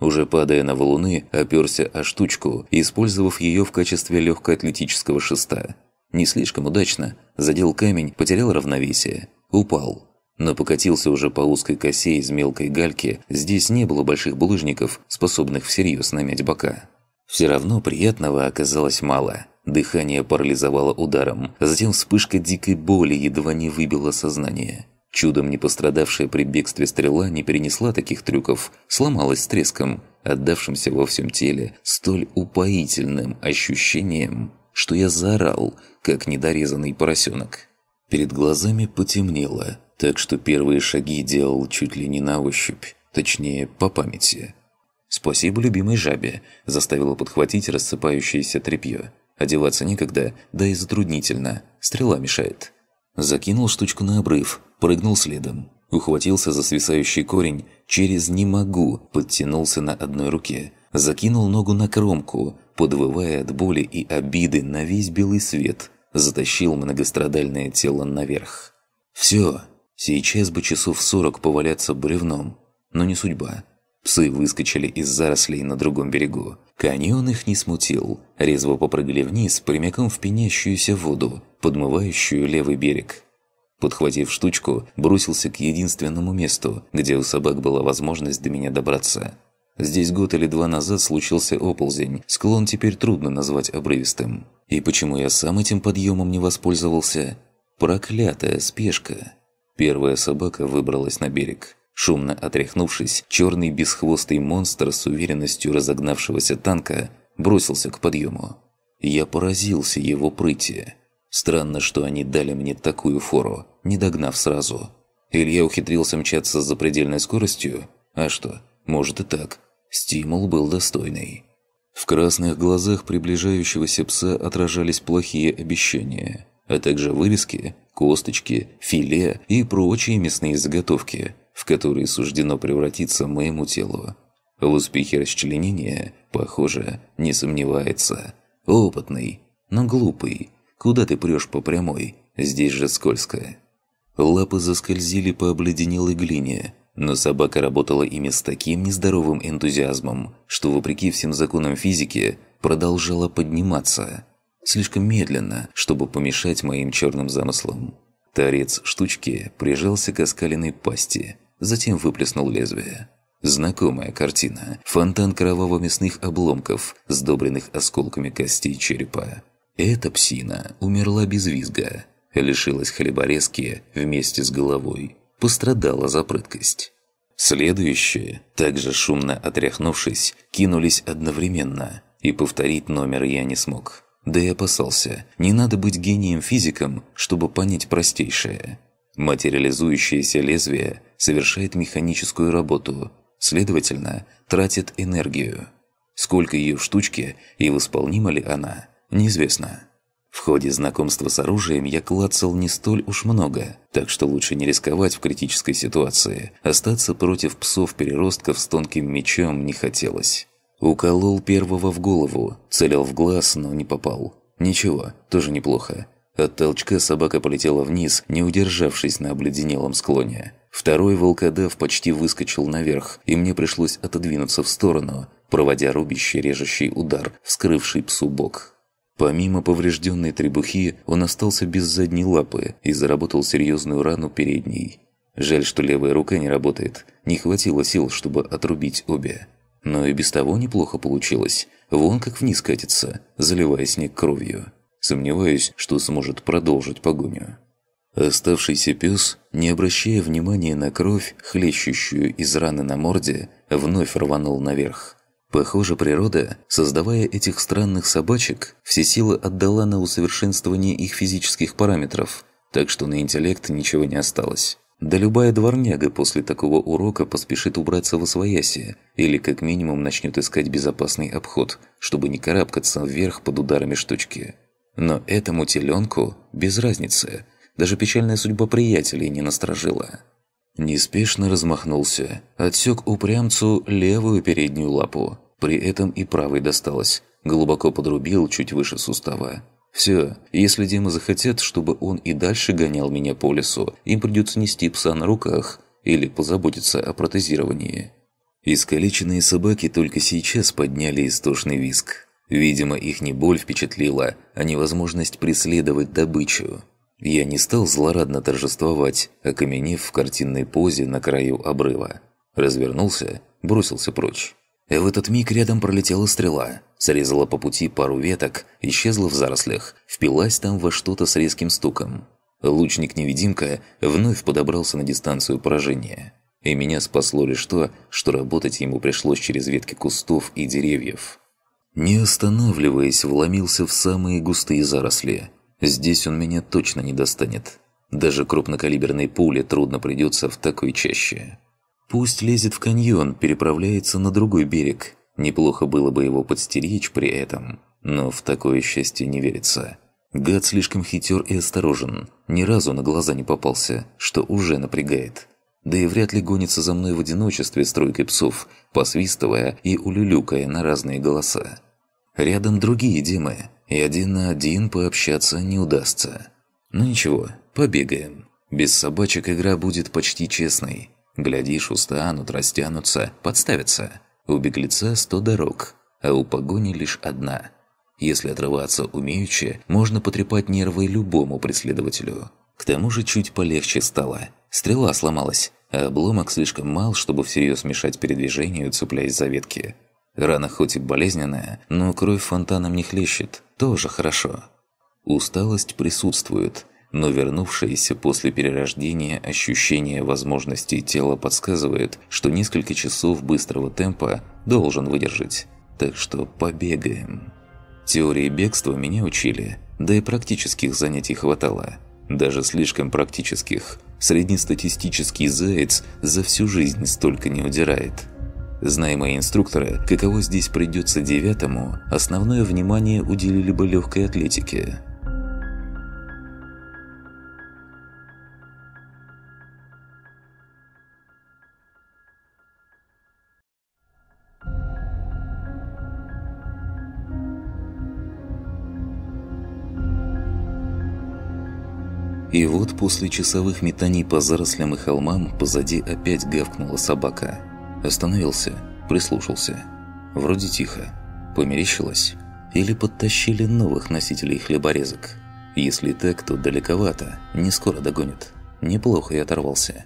B: Уже падая на валуны, оперся о штучку, использовав ее в качестве легкоатлетического шеста. Не слишком удачно, задел камень, потерял равновесие, упал. Но покатился уже по узкой косе из мелкой гальки, здесь не было больших булыжников, способных всерьез намять бока. Все равно приятного оказалось мало – Дыхание парализовало ударом, затем вспышка дикой боли едва не выбила сознание. Чудом не пострадавшая при бегстве стрела не перенесла таких трюков, сломалась с треском, отдавшимся во всем теле столь упоительным ощущением, что я заорал, как недорезанный поросенок. Перед глазами потемнело, так что первые шаги делал чуть ли не на ощупь, точнее, по памяти. Спасибо любимой жабе, заставила подхватить рассыпающееся тряпье. Одеваться а некогда, да и затруднительно. Стрела мешает. Закинул штучку на обрыв, прыгнул следом. Ухватился за свисающий корень, через «не могу» подтянулся на одной руке. Закинул ногу на кромку, подвывая от боли и обиды на весь белый свет. Затащил многострадальное тело наверх. «Все. Сейчас бы часов сорок поваляться бревном. Но не судьба. Псы выскочили из зарослей на другом берегу. Каньон их не смутил. Резво попрыгали вниз, прямиком в пенящуюся воду, подмывающую левый берег. Подхватив штучку, бросился к единственному месту, где у собак была возможность до меня добраться. Здесь год или два назад случился оползень, склон теперь трудно назвать обрывистым. И почему я сам этим подъемом не воспользовался? Проклятая спешка! Первая собака выбралась на берег. Шумно отряхнувшись, черный бесхвостый монстр с уверенностью разогнавшегося танка бросился к подъему. Я поразился его прыти. Странно, что они дали мне такую фору, не догнав сразу. Или я ухитрился мчаться с запредельной скоростью? А что, может и так. Стимул был достойный. В красных глазах приближающегося пса отражались плохие обещания, а также вырезки, косточки, филе и прочие мясные заготовки – в которые суждено превратиться моему телу. В успехе расчленения, похоже, не сомневается. Опытный, но глупый. Куда ты прешь по прямой? Здесь же скользко. Лапы заскользили по обледенелой глине, но собака работала ими с таким нездоровым энтузиазмом, что, вопреки всем законам физики, продолжала подниматься. Слишком медленно, чтобы помешать моим черным замыслам. Торец штучки прижался к оскаленной пасти – затем выплеснул лезвие. Знакомая картина – фонтан кроваво-мясных обломков, сдобренных осколками костей черепа. Эта псина умерла без визга, лишилась хлеборезки вместе с головой, пострадала за прыткость. Следующие, также шумно отряхнувшись, кинулись одновременно, и повторить номер я не смог. Да и опасался, не надо быть гением-физиком, чтобы понять простейшее. Материализующееся лезвие совершает механическую работу, следовательно, тратит энергию. Сколько ее в штучке и восполнима ли она, неизвестно. В ходе знакомства с оружием я клацал не столь уж много, так что лучше не рисковать в критической ситуации. Остаться против псов-переростков с тонким мечом не хотелось. Уколол первого в голову, целил в глаз, но не попал. Ничего, тоже неплохо. От толчка собака полетела вниз, не удержавшись на обледенелом склоне. Второй волкодав почти выскочил наверх, и мне пришлось отодвинуться в сторону, проводя рубящий режущий удар, вскрывший псу бок. Помимо поврежденной требухи, он остался без задней лапы и заработал серьезную рану передней. Жаль, что левая рука не работает, не хватило сил, чтобы отрубить обе. Но и без того неплохо получилось, вон как вниз катится, заливая снег кровью. Сомневаюсь, что сможет продолжить погоню. Оставшийся пёс, не обращая внимания на кровь, хлещущую из раны на морде, вновь рванул наверх. Похоже, природа, создавая этих странных собачек, все силы отдала на усовершенствование их физических параметров, так что на интеллект ничего не осталось. Да любая дворняга после такого урока поспешит убраться во свояси, или как минимум начнет искать безопасный обход, чтобы не карабкаться вверх под ударами штучки. Но этому теленку без разницы – даже печальная судьба приятелей не насторожила. Неспешно размахнулся, отсек упрямцу левую переднюю лапу. При этом и правой досталось. Глубоко подрубил, чуть выше сустава. Все, если Дима захотят, чтобы он и дальше гонял меня по лесу, им придётся нести пса на руках или позаботиться о протезировании. Искалеченные собаки только сейчас подняли истошный визг. Видимо, их не боль впечатлила, а невозможность преследовать добычу. Я не стал злорадно торжествовать, окаменев в картинной позе на краю обрыва. Развернулся, бросился прочь. В этот миг рядом пролетела стрела, срезала по пути пару веток, исчезла в зарослях, впилась там во что-то с резким стуком. Лучник-невидимка вновь подобрался на дистанцию поражения. И меня спасло лишь то, что работать ему пришлось через ветки кустов и деревьев. Не останавливаясь, вломился в самые густые заросли – Здесь он меня точно не достанет. Даже крупнокалиберной пули трудно придется в такой чаще. Пусть лезет в каньон, переправляется на другой берег. Неплохо было бы его подстеречь при этом, но в такое счастье не верится. Гад слишком хитер и осторожен. Ни разу на глаза не попался, что уже напрягает. Да и вряд ли гонится за мной в одиночестве стройкой псов, посвистывая и улюлюкая на разные голоса. Рядом другие демы, и один на один пообщаться не удастся. Но ну ничего, побегаем. Без собачек игра будет почти честной. Глядишь, устанут, растянутся, подставятся. У беглеца сто дорог, а у погони лишь одна. Если отрываться умеючи, можно потрепать нервы любому преследователю. К тому же чуть полегче стало. Стрела сломалась, а обломок слишком мал, чтобы всерьез мешать передвижению, цепляясь за ветки. Рана хоть и болезненная, но кровь фонтаном не хлещет. Тоже хорошо. Усталость присутствует, но вернувшееся после перерождения ощущение возможностей тела подсказывает, что несколько часов быстрого темпа должен выдержать. Так что побегаем. Теории бегства меня учили, да и практических занятий хватало. Даже слишком практических. Среднестатистический заяц за всю жизнь столько не удирает. Зная мои инструкторы, каково здесь придется девятому, основное внимание уделили бы легкой атлетике. И вот после часовых метаний по зарослям и холмам позади опять гавкнула собака – Остановился, прислушался. Вроде тихо. Померещилось. Или подтащили новых носителей хлеборезок. Если так, то далековато, не скоро догонит. Неплохо и оторвался.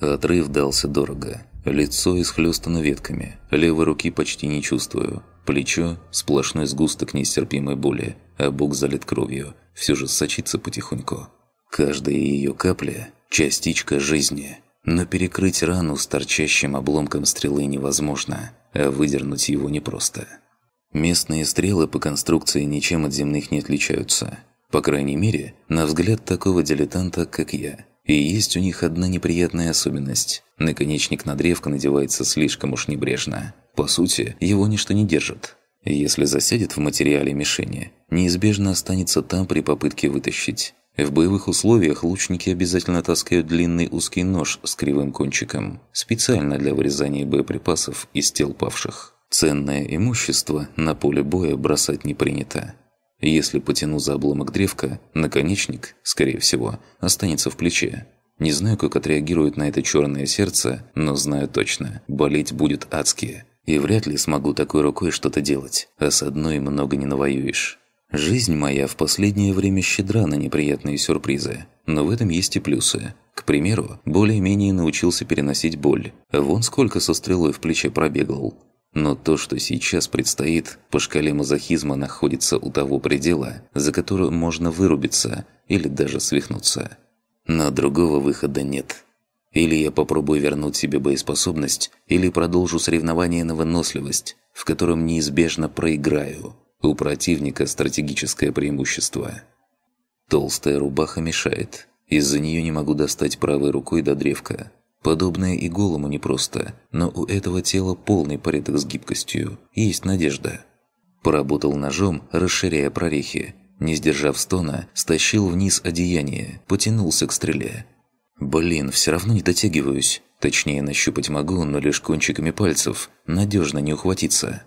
B: Отрыв дался дорого. Лицо исхлёстано ветками, левой руки почти не чувствую. Плечо – сплошной сгусток нестерпимой боли, а бок залит кровью, все же сочится потихоньку. Каждая ее капля – частичка жизни – но перекрыть рану с торчащим обломком стрелы невозможно, а выдернуть его непросто. Местные стрелы по конструкции ничем от земных не отличаются. По крайней мере, на взгляд такого дилетанта, как я. И есть у них одна неприятная особенность. Наконечник на древко надевается слишком уж небрежно. По сути, его ничто не держит. Если засядет в материале мишени, неизбежно останется там при попытке вытащить. В боевых условиях лучники обязательно таскают длинный узкий нож с кривым кончиком, специально для вырезания боеприпасов из тел павших. Ценное имущество на поле боя бросать не принято. Если потяну за обломок древка, наконечник, скорее всего, останется в плече. Не знаю, как отреагирует на это черное сердце, но знаю точно, болеть будет адски. И вряд ли смогу такой рукой что-то делать, а с одной много не навоюешь. Жизнь моя в последнее время щедра на неприятные сюрпризы, но в этом есть и плюсы. К примеру, более-менее научился переносить боль. Вон сколько со стрелой в плече пробегал. Но то, что сейчас предстоит, по шкале мазохизма находится у того предела, за которым можно вырубиться или даже свихнуться. Но другого выхода нет. Или я попробую вернуть себе боеспособность, или продолжу соревнование на выносливость, в котором неизбежно проиграю. У противника стратегическое преимущество. Толстая рубаха мешает. Из-за нее не могу достать правой рукой до древка. Подобное и голому непросто, но у этого тела полный порядок с гибкостью. Есть надежда. Поработал ножом, расширяя прорехи. Не сдержав стона, стащил вниз одеяние, потянулся к стреле. Блин, все равно не дотягиваюсь. Точнее, нащупать могу, но лишь кончиками пальцев. Надежно не ухватиться.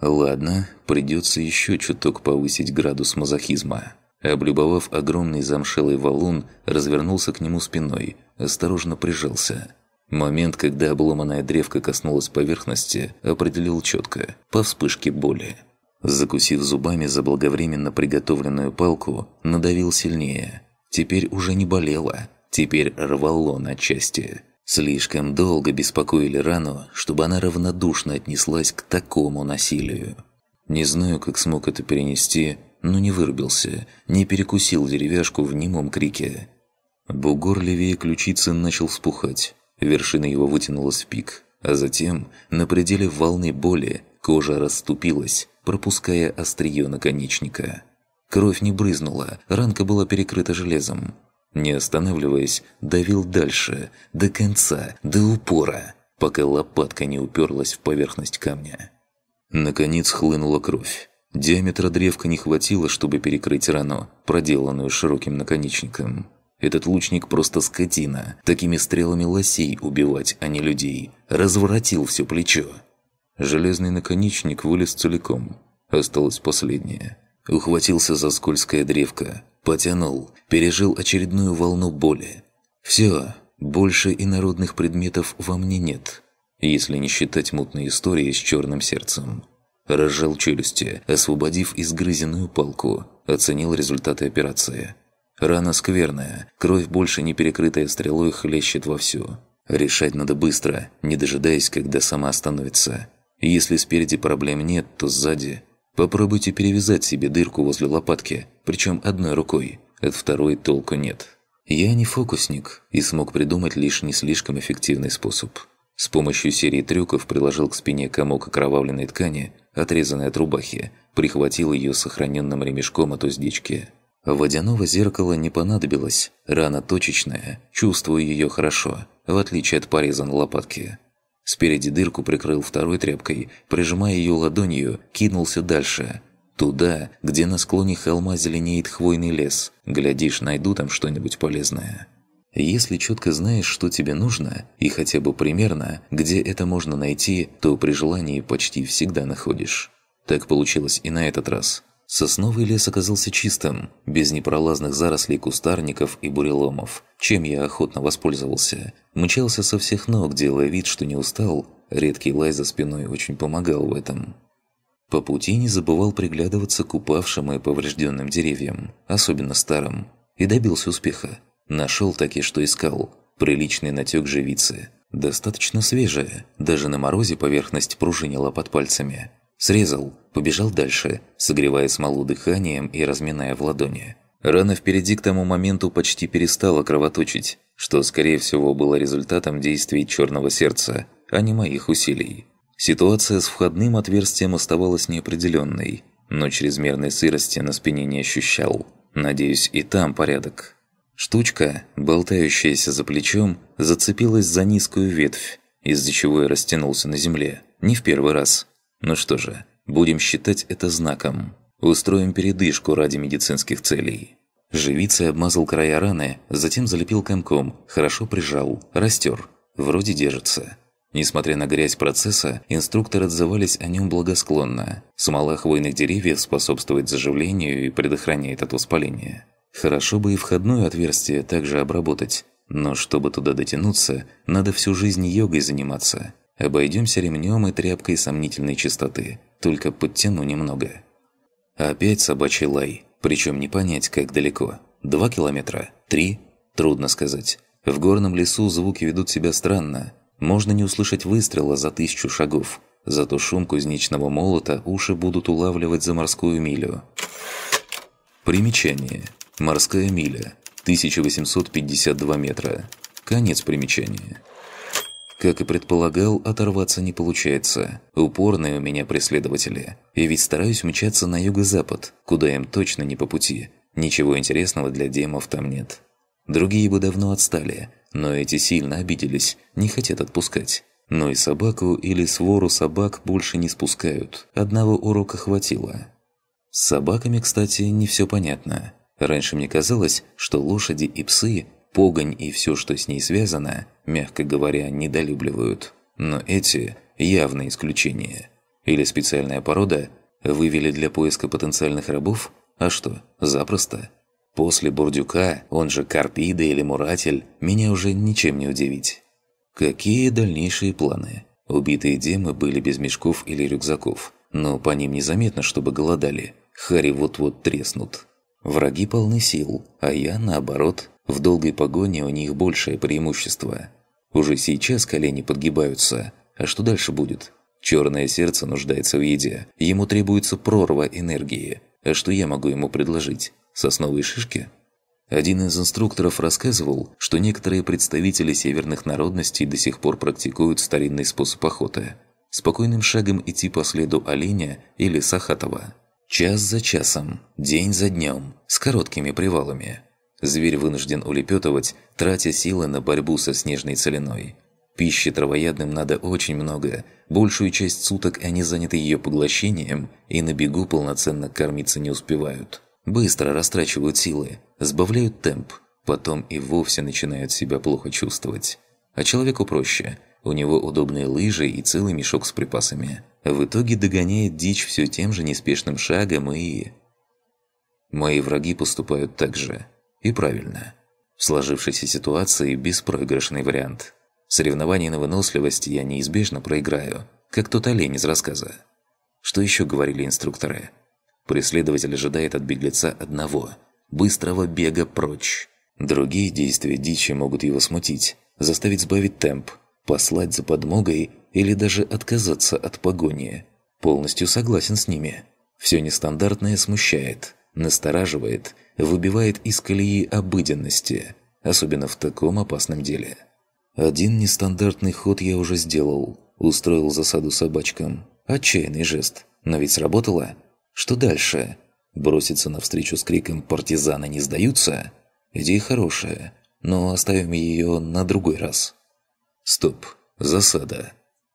B: Ладно, придется еще чуток повысить градус мазохизма. Облюбовав огромный замшелый валун, развернулся к нему спиной, осторожно прижался. Момент, когда обломанная древка коснулась поверхности, определил четко, по вспышке боли. Закусив зубами заблаговременно приготовленную палку, надавил сильнее. Теперь уже не болело, теперь рвало на части. Слишком долго беспокоили рану, чтобы она равнодушно отнеслась к такому насилию. Не знаю, как смог это перенести, но не вырубился, не перекусил деревяшку в немом крике. Бугор левее ключицы начал вспухать. Вершина его вытянулась в пик, а затем, на пределе волны боли, кожа расступилась, пропуская острие наконечника. Кровь не брызнула, ранка была перекрыта железом. Не останавливаясь, давил дальше, до конца, до упора, пока лопатка не уперлась в поверхность камня. Наконец хлынула кровь. Диаметра древка не хватило, чтобы перекрыть рану, проделанную широким наконечником. Этот лучник просто скотина. Такими стрелами лосей убивать, а не людей. Разворотил все плечо. Железный наконечник вылез целиком. Осталось последнее. Ухватился за скользкое древко, Потянул, пережил очередную волну боли. Все, больше инородных предметов во мне нет, если не считать мутной истории с черным сердцем. Разжал челюсти, освободив изгрызенную палку, оценил результаты операции. Рана скверная, кровь больше не перекрытая стрелой хлещет вовсю. Решать надо быстро, не дожидаясь, когда сама остановится. Если спереди проблем нет, то сзади. Попробуйте перевязать себе дырку возле лопатки причем одной рукой, от второй толку нет. Я не фокусник и смог придумать лишь не слишком эффективный способ. С помощью серии трюков приложил к спине комок окровавленной ткани, отрезанной от рубахи, прихватил ее сохраненным ремешком от уздечки. Водяного зеркала не понадобилось, рана точечная, чувствую ее хорошо, в отличие от пореза лопатки. Спереди дырку прикрыл второй тряпкой, прижимая ее ладонью, кинулся дальше – Туда, где на склоне холма зеленеет хвойный лес. Глядишь, найду там что-нибудь полезное. Если четко знаешь, что тебе нужно, и хотя бы примерно, где это можно найти, то при желании почти всегда находишь. Так получилось и на этот раз. Сосновый лес оказался чистым, без непролазных зарослей кустарников и буреломов, чем я охотно воспользовался. Мчался со всех ног, делая вид, что не устал, редкий лай за спиной очень помогал в этом. По пути не забывал приглядываться к упавшим и поврежденным деревьям, особенно старым, и добился успеха. Нашел таки, что искал. Приличный натек живицы. Достаточно свежая, даже на морозе поверхность пружинила под пальцами. Срезал, побежал дальше, согревая смолу дыханием и разминая в ладони. Рана впереди к тому моменту почти перестала кровоточить, что, скорее всего, было результатом действий черного сердца, а не моих усилий. Ситуация с входным отверстием оставалась неопределенной, но чрезмерной сырости на спине не ощущал. Надеюсь, и там порядок. Штучка, болтающаяся за плечом, зацепилась за низкую ветвь, из-за чего я растянулся на земле. Не в первый раз. Ну что же, будем считать это знаком. Устроим передышку ради медицинских целей. Живицей обмазал края раны, затем залепил комком, хорошо прижал, растер. Вроде держится. Несмотря на грязь процесса, инструкторы отзывались о нем благосклонно. Смола хвойных деревьев способствует заживлению и предохраняет от воспаления. Хорошо бы и входное отверстие также обработать, но чтобы туда дотянуться, надо всю жизнь йогой заниматься. Обойдемся ремнем и тряпкой сомнительной чистоты, только подтяну немного. Опять собачий лай, причем не понять, как далеко. Два километра? Три? Трудно сказать. В горном лесу звуки ведут себя странно – можно не услышать выстрела за тысячу шагов, зато шум кузнечного молота уши будут улавливать за морскую милю. Примечание. Морская миля. 1852 метра. Конец примечания. Как и предполагал, оторваться не получается. Упорные у меня преследователи. И ведь стараюсь мчаться на юго-запад, куда им точно не по пути. Ничего интересного для демов там нет. Другие бы давно отстали – но эти сильно обиделись, не хотят отпускать. Но и собаку или свору собак больше не спускают. Одного урока хватило. С собаками, кстати, не все понятно. Раньше мне казалось, что лошади и псы, погонь и все, что с ней связано, мягко говоря, недолюбливают. Но эти – явное исключение. Или специальная порода вывели для поиска потенциальных рабов? А что, запросто? После бурдюка, он же Карпида или Муратель, меня уже ничем не удивить. Какие дальнейшие планы? Убитые демы были без мешков или рюкзаков, но по ним незаметно, чтобы голодали. Хари вот-вот треснут. Враги полны сил, а я, наоборот, в долгой погоне у них большее преимущество. Уже сейчас колени подгибаются, а что дальше будет? Черное сердце нуждается в еде, ему требуется прорва энергии. А что я могу ему предложить? Сосновые шишки? Один из инструкторов рассказывал, что некоторые представители северных народностей до сих пор практикуют старинный способ охоты. Спокойным шагом идти по следу оленя или сахатова. Час за часом, день за днем, с короткими привалами. Зверь вынужден улепетывать, тратя силы на борьбу со снежной целиной. Пищи травоядным надо очень много, большую часть суток они заняты ее поглощением и на бегу полноценно кормиться не успевают быстро растрачивают силы, сбавляют темп, потом и вовсе начинают себя плохо чувствовать. А человеку проще. У него удобные лыжи и целый мешок с припасами. В итоге догоняет дичь все тем же неспешным шагом и... Мои враги поступают так же. И правильно. В сложившейся ситуации беспроигрышный вариант. Соревнования на выносливость я неизбежно проиграю, как тот олень из рассказа. Что еще говорили инструкторы? Преследователь ожидает от беглеца одного – быстрого бега прочь. Другие действия дичи могут его смутить, заставить сбавить темп, послать за подмогой или даже отказаться от погони. Полностью согласен с ними. Все нестандартное смущает, настораживает, выбивает из колеи обыденности, особенно в таком опасном деле. Один нестандартный ход я уже сделал. Устроил засаду собачкам. Отчаянный жест. Но ведь сработало. Что дальше? Броситься навстречу с криком «Партизаны не сдаются»? Идея
C: хорошая,
B: но оставим ее на другой раз. Стоп, засада.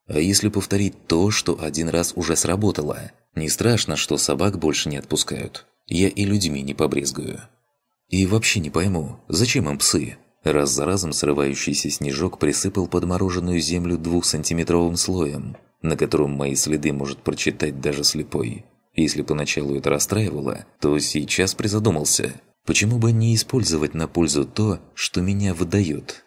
B: А если повторить то, что один раз уже сработало? Не страшно, что собак больше не отпускают. Я и людьми не побрезгую. И вообще не пойму, зачем им псы? Раз за разом срывающийся снежок присыпал подмороженную землю двухсантиметровым слоем, на котором мои следы может прочитать даже слепой. Если поначалу это расстраивало, то сейчас призадумался, почему бы не использовать на пользу то, что меня выдает.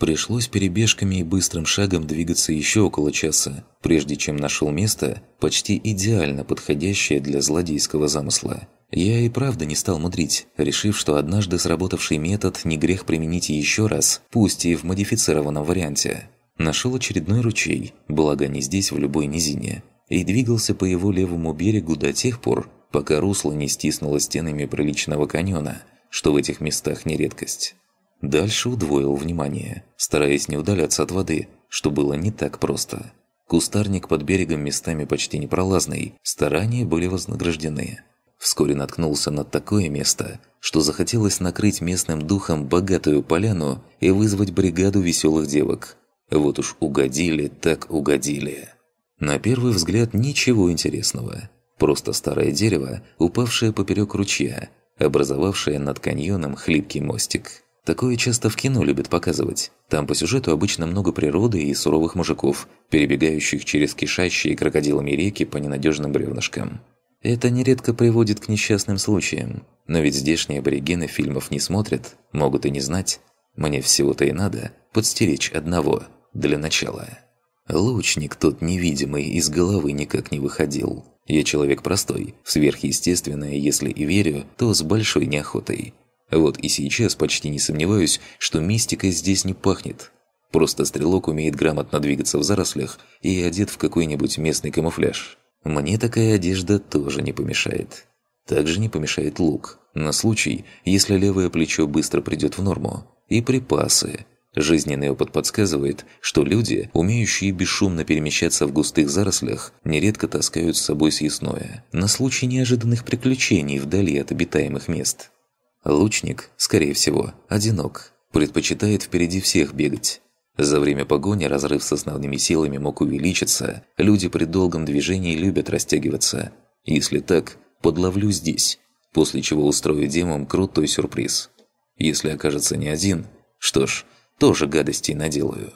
B: Пришлось перебежками и быстрым шагом двигаться еще около часа, прежде чем нашел место, почти идеально подходящее для злодейского замысла. Я и правда не стал мудрить, решив, что однажды сработавший метод не грех применить еще раз, пусть и в модифицированном варианте. Нашел очередной ручей, благо не здесь, в любой низине и двигался по его левому берегу до тех пор, пока русло не стиснуло стенами приличного каньона, что в этих местах не редкость. Дальше удвоил внимание, стараясь не удаляться от воды, что было не так просто. Кустарник под берегом местами почти непролазный, старания были вознаграждены. Вскоре наткнулся на такое место, что захотелось накрыть местным духом богатую поляну и вызвать бригаду веселых девок. Вот уж угодили так угодили. На первый взгляд ничего интересного. Просто старое дерево, упавшее поперек ручья, образовавшее над каньоном хлипкий мостик. Такое часто в кино любят показывать. Там по сюжету обычно много природы и суровых мужиков, перебегающих через кишащие крокодилами реки по ненадежным бревнышкам. Это нередко приводит к несчастным случаям. Но ведь здешние аборигены фильмов не смотрят, могут и не знать. Мне всего-то и надо подстеречь одного для начала. Лучник тот невидимый из головы никак не выходил. Я человек простой, сверхъестественное, если и верю, то с большой неохотой. Вот и сейчас почти не сомневаюсь, что мистикой здесь не пахнет. Просто стрелок умеет грамотно двигаться в зарослях и одет в какой-нибудь местный камуфляж. Мне такая одежда тоже не помешает. Также не помешает лук, на случай, если левое плечо быстро придёт в норму, и припасы – Жизненный опыт подсказывает, что люди, умеющие бесшумно перемещаться в густых зарослях, нередко таскают с собой съестное, на случай неожиданных приключений вдали от обитаемых мест. Лучник, скорее всего, одинок, предпочитает впереди всех бегать. За время погони разрыв с основными силами мог увеличиться, люди при долгом движении любят растягиваться. Если так, подловлю здесь, после чего устрою демам крутой сюрприз. Если окажется не один, что ж – тоже гадостей наделаю.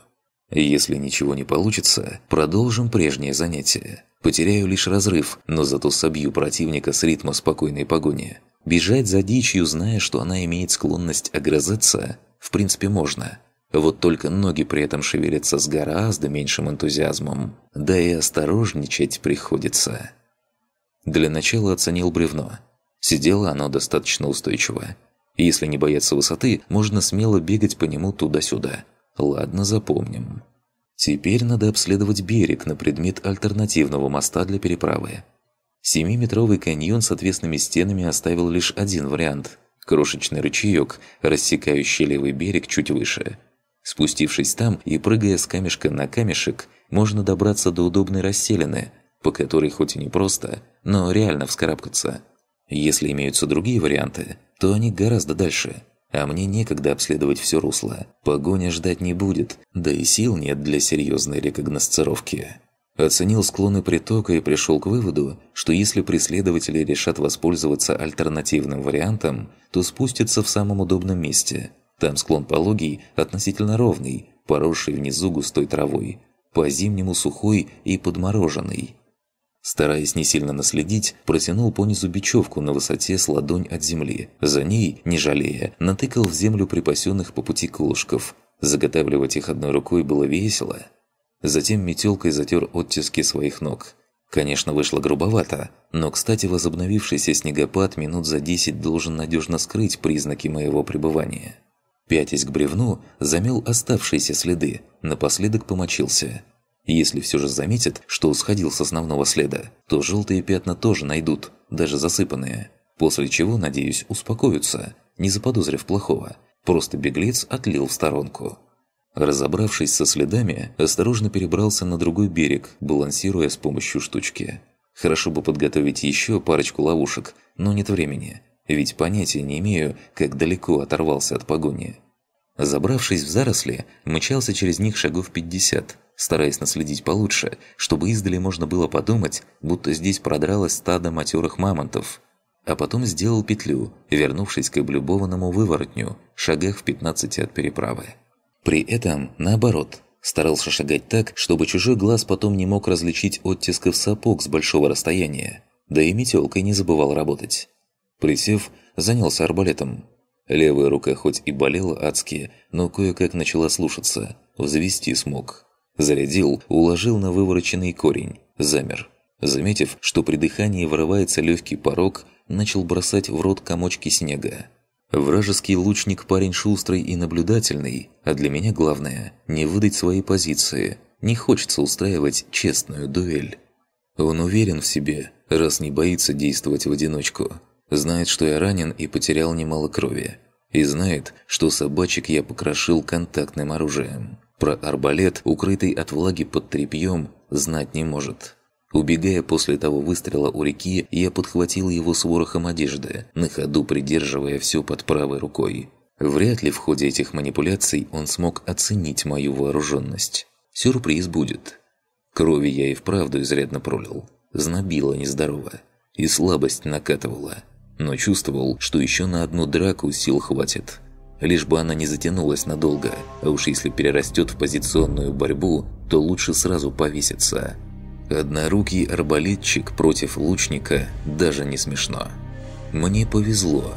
B: Если ничего не получится, продолжим прежнее занятие. Потеряю лишь разрыв, но зато собью противника с ритма спокойной погони. Бежать за дичью, зная, что она имеет склонность огрызаться, в принципе можно. Вот только ноги при этом шевелятся с гораздо меньшим энтузиазмом. Да и осторожничать приходится. Для начала оценил бревно. Сидело оно достаточно устойчиво если не бояться высоты, можно смело бегать по нему туда-сюда. Ладно, запомним. Теперь надо обследовать берег на предмет альтернативного моста для переправы. Семиметровый каньон с отвесными стенами оставил лишь один вариант – крошечный ручеёк, рассекающий левый берег чуть выше. Спустившись там и прыгая с камешка на камешек, можно добраться до удобной расселины, по которой хоть и непросто, но реально вскарабкаться – если имеются другие варианты, то они гораздо дальше. А мне некогда обследовать все русло. Погоня ждать не будет, да и сил нет для серьезной рекогносцировки. Оценил склоны притока и пришел к выводу, что если преследователи решат воспользоваться альтернативным вариантом, то спустятся в самом удобном месте. Там склон пологий, относительно ровный, поросший внизу густой травой, по-зимнему сухой и подмороженный. Стараясь не сильно наследить, протянул понизу бечевку на высоте с ладонь от земли. За ней, не жалея, натыкал в землю припасенных по пути колышков. Заготавливать их одной рукой было весело. Затем метелкой затер оттиски своих ног. Конечно, вышло грубовато, но, кстати, возобновившийся снегопад минут за десять должен надежно скрыть признаки моего пребывания. Пятясь к бревну, замел оставшиеся следы, напоследок помочился – если все же заметят, что сходил с основного следа, то желтые пятна тоже найдут, даже засыпанные. После чего, надеюсь, успокоятся, не заподозрив плохого. Просто беглец отлил в сторонку. Разобравшись со следами, осторожно перебрался на другой берег, балансируя с помощью штучки. Хорошо бы подготовить еще парочку ловушек, но нет времени, ведь понятия не имею, как далеко оторвался от погони. Забравшись в заросли, мчался через них шагов 50, стараясь наследить получше, чтобы издали можно было подумать, будто здесь продралось стадо матерых мамонтов. А потом сделал петлю, вернувшись к облюбованному выворотню, шагах в 15 от переправы. При этом, наоборот, старался шагать так, чтобы чужой глаз потом не мог различить оттисков сапог с большого расстояния, да и метелкой не забывал работать. Присев, занялся арбалетом – Левая рука хоть и болела адски, но кое-как начала слушаться. Взвести смог. Зарядил, уложил на вывороченный корень. Замер. Заметив, что при дыхании вырывается легкий порог, начал бросать в рот комочки снега. Вражеский лучник парень шустрый и наблюдательный, а для меня главное – не выдать свои позиции. Не хочется устраивать честную дуэль. Он уверен в себе, раз не боится действовать в одиночку. Знает, что я ранен и потерял немало крови. И знает, что собачек я покрошил контактным оружием. Про арбалет, укрытый от влаги под тряпьем, знать не может. Убегая после того выстрела у реки, я подхватил его с ворохом одежды, на ходу придерживая все под правой рукой. Вряд ли в ходе этих манипуляций он смог оценить мою вооруженность. Сюрприз будет. Крови я и вправду изрядно пролил. Знобило нездорово. И слабость накатывала но чувствовал, что еще на одну драку сил хватит. Лишь бы она не затянулась надолго, а уж если перерастет в позиционную борьбу, то лучше сразу повеситься. Однорукий арбалетчик против лучника даже не смешно. Мне повезло.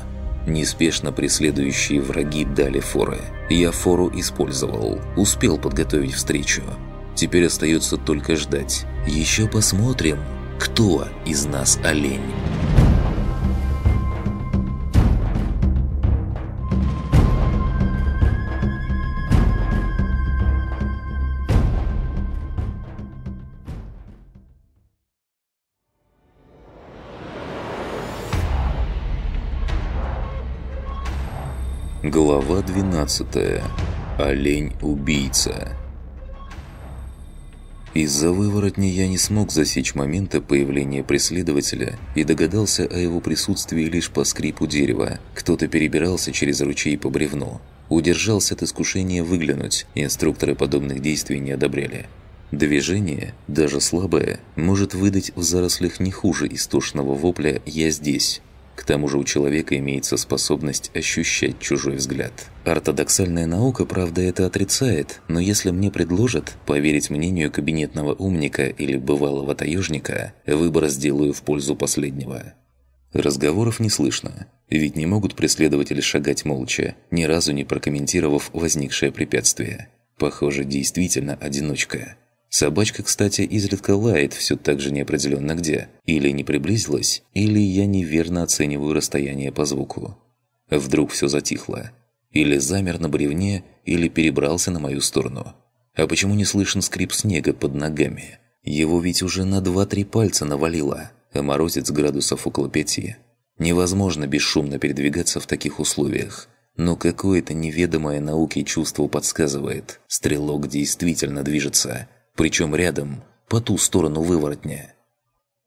B: Неспешно преследующие враги дали форы. Я фору использовал, успел подготовить встречу. Теперь остается только ждать. Еще посмотрим, кто из нас олень. Глава 12. Олень-убийца. Из-за выворотни я не смог засечь момента появления преследователя и догадался о его присутствии лишь по скрипу дерева. Кто-то перебирался через ручей по бревну. Удержался от искушения выглянуть, инструкторы подобных действий не одобряли. Движение, даже слабое, может выдать в зарослях не хуже истошного вопля «я здесь», к тому же у человека имеется способность ощущать чужой взгляд. Ортодоксальная наука, правда, это отрицает, но если мне предложат поверить мнению кабинетного умника или бывалого таежника, выбор сделаю в пользу последнего. Разговоров не слышно, ведь не могут преследователи шагать молча, ни разу не прокомментировав возникшее препятствие. Похоже, действительно одиночка. Собачка, кстати, изредка лает все так же неопределенно где. Или не приблизилась, или я неверно оцениваю расстояние по звуку. Вдруг все затихло. Или замер на бревне, или перебрался на мою сторону. А почему не слышен скрип снега под ногами? Его ведь уже на два-три пальца навалило, а морозец градусов около пяти. Невозможно бесшумно передвигаться в таких условиях. Но какое-то неведомое науке чувство подсказывает. Стрелок действительно движется – причем рядом, по ту сторону выворотня.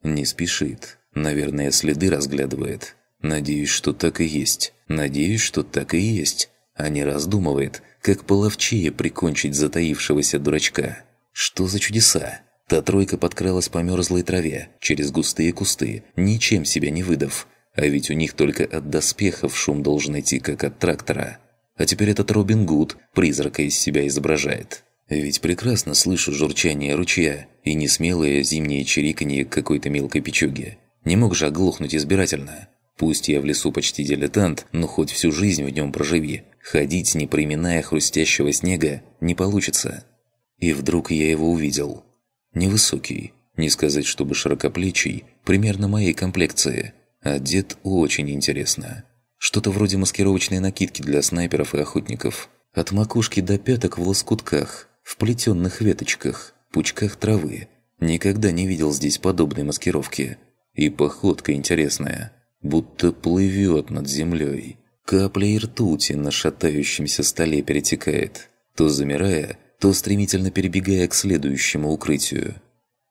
B: Не спешит. Наверное, следы разглядывает. Надеюсь, что так и есть. Надеюсь, что так и есть. А не раздумывает, как половчее прикончить затаившегося дурачка. Что за чудеса? Та тройка подкралась по мерзлой траве, через густые кусты, ничем себя не выдав. А ведь у них только от доспехов шум должен идти, как от трактора. А теперь этот Робин Гуд призрака из себя изображает. Ведь прекрасно слышу журчание ручья и несмелое зимнее чириканье какой-то мелкой печуги. Не мог же оглохнуть избирательно. Пусть я в лесу почти дилетант, но хоть всю жизнь в нем проживи. Ходить, не приминая хрустящего снега, не получится. И вдруг я его увидел. Невысокий, не сказать, чтобы широкоплечий, примерно моей комплекции. Одет очень интересно. Что-то вроде маскировочной накидки для снайперов и охотников. От макушки до пяток в лоскутках, в плетенных веточках, пучках травы. Никогда не видел здесь подобной маскировки. И походка интересная, будто плывет над землей. Каплей ртути на шатающемся столе перетекает, то замирая, то стремительно перебегая к следующему укрытию.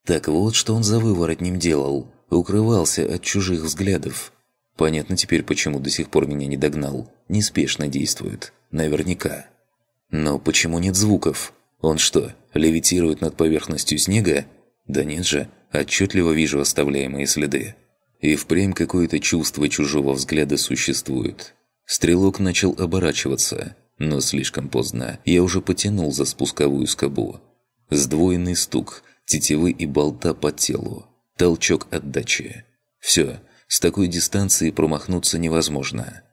B: Так вот, что он за выворотнем делал. Укрывался от чужих взглядов. Понятно теперь, почему до сих пор меня не догнал. Неспешно действует. Наверняка. Но почему нет звуков? Он что, левитирует над поверхностью снега? Да нет же, отчетливо вижу оставляемые следы. И впрямь какое-то чувство чужого взгляда существует. Стрелок начал оборачиваться, но слишком поздно. Я уже потянул за спусковую скобу. Сдвоенный стук, тетивы и болта по телу. Толчок отдачи. Все, с такой дистанции промахнуться невозможно.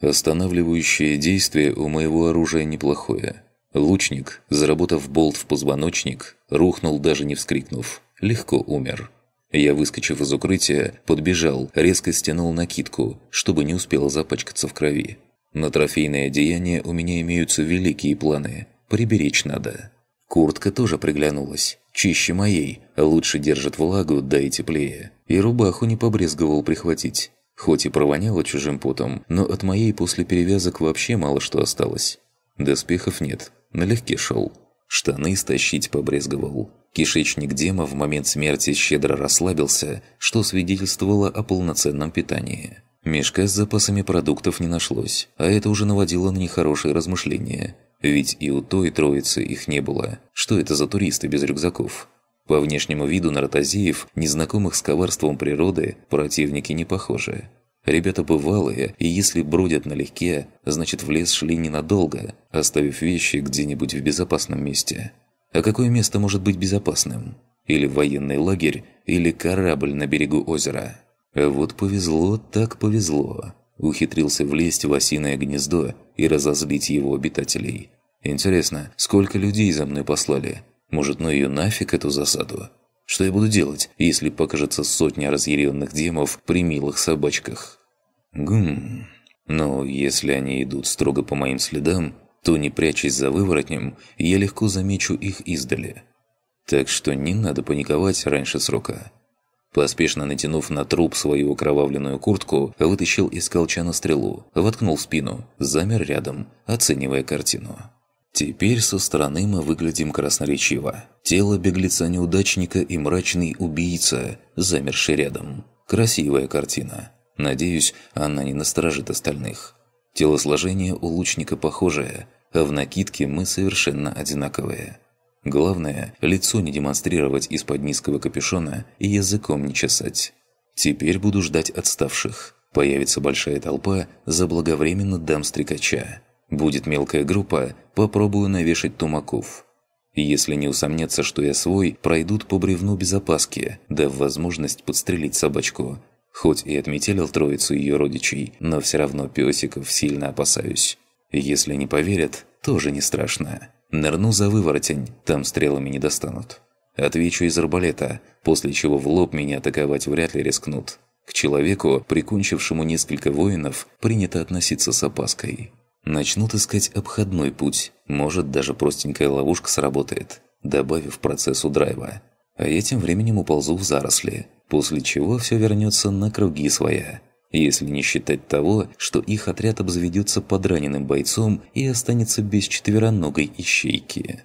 B: Останавливающее действие у моего оружия неплохое. Лучник, заработав болт в позвоночник, рухнул даже не вскрикнув. Легко умер. Я, выскочив из укрытия, подбежал, резко стянул накидку, чтобы не успел запачкаться в крови. На трофейное деяние у меня имеются великие планы. Приберечь надо. Куртка тоже приглянулась. Чище моей, лучше держит влагу, да и теплее. И рубаху не побрезговал прихватить. Хоть и провоняло чужим потом, но от моей после перевязок вообще мало что осталось. Доспехов нет, налегке шел. Штаны стащить побрезговал. Кишечник Дема в момент смерти щедро расслабился, что свидетельствовало о полноценном питании. Мешка с запасами продуктов не нашлось, а это уже наводило на нехорошие размышления. Ведь и у той троицы их не было. Что это за туристы без рюкзаков? По внешнему виду наротозеев, незнакомых с коварством природы, противники не похожи. Ребята бывалые, и если бродят налегке, значит в лес шли ненадолго, оставив вещи где-нибудь в безопасном месте. А какое место может быть безопасным? Или военный лагерь, или корабль на берегу озера? А вот повезло так повезло. Ухитрился влезть в осиное гнездо и разозлить его обитателей. Интересно, сколько людей за мной послали? Может, ну ее нафиг эту засаду? Что я буду делать, если покажется сотня разъяренных демов при милых собачках? Гм. Но если они идут строго по моим следам, то, не прячась за выворотнем, я легко замечу их издали. Так что не надо паниковать раньше срока. Поспешно натянув на труп свою окровавленную куртку, вытащил из колчана стрелу, воткнул в спину, замер рядом, оценивая картину. Теперь со стороны мы выглядим красноречиво. Тело беглеца-неудачника и мрачный убийца, замерший рядом. Красивая картина. Надеюсь, она не насторожит остальных. Телосложение у лучника похожее, а в накидке мы совершенно одинаковые. Главное, лицо не демонстрировать из-под низкого капюшона и языком не чесать. Теперь буду ждать отставших. Появится большая толпа, заблаговременно дам стрекача. Будет мелкая группа, попробую навешать тумаков. Если не усомнятся, что я свой, пройдут по бревну без опаски, дав возможность подстрелить собачку, Хоть и отметелил троицу ее родичей, но все равно песиков сильно опасаюсь. Если не поверят, тоже не страшно. Нырну за выворотень, там стрелами не достанут. Отвечу из арбалета, после чего в лоб меня атаковать вряд ли рискнут. К человеку, прикончившему несколько воинов, принято относиться с опаской. Начнут искать обходной путь, может даже простенькая ловушка сработает, добавив процессу драйва а я тем временем уползу в заросли, после чего все вернется на круги своя. Если не считать того, что их отряд обзаведется подраненным бойцом и останется без четвероногой ищейки.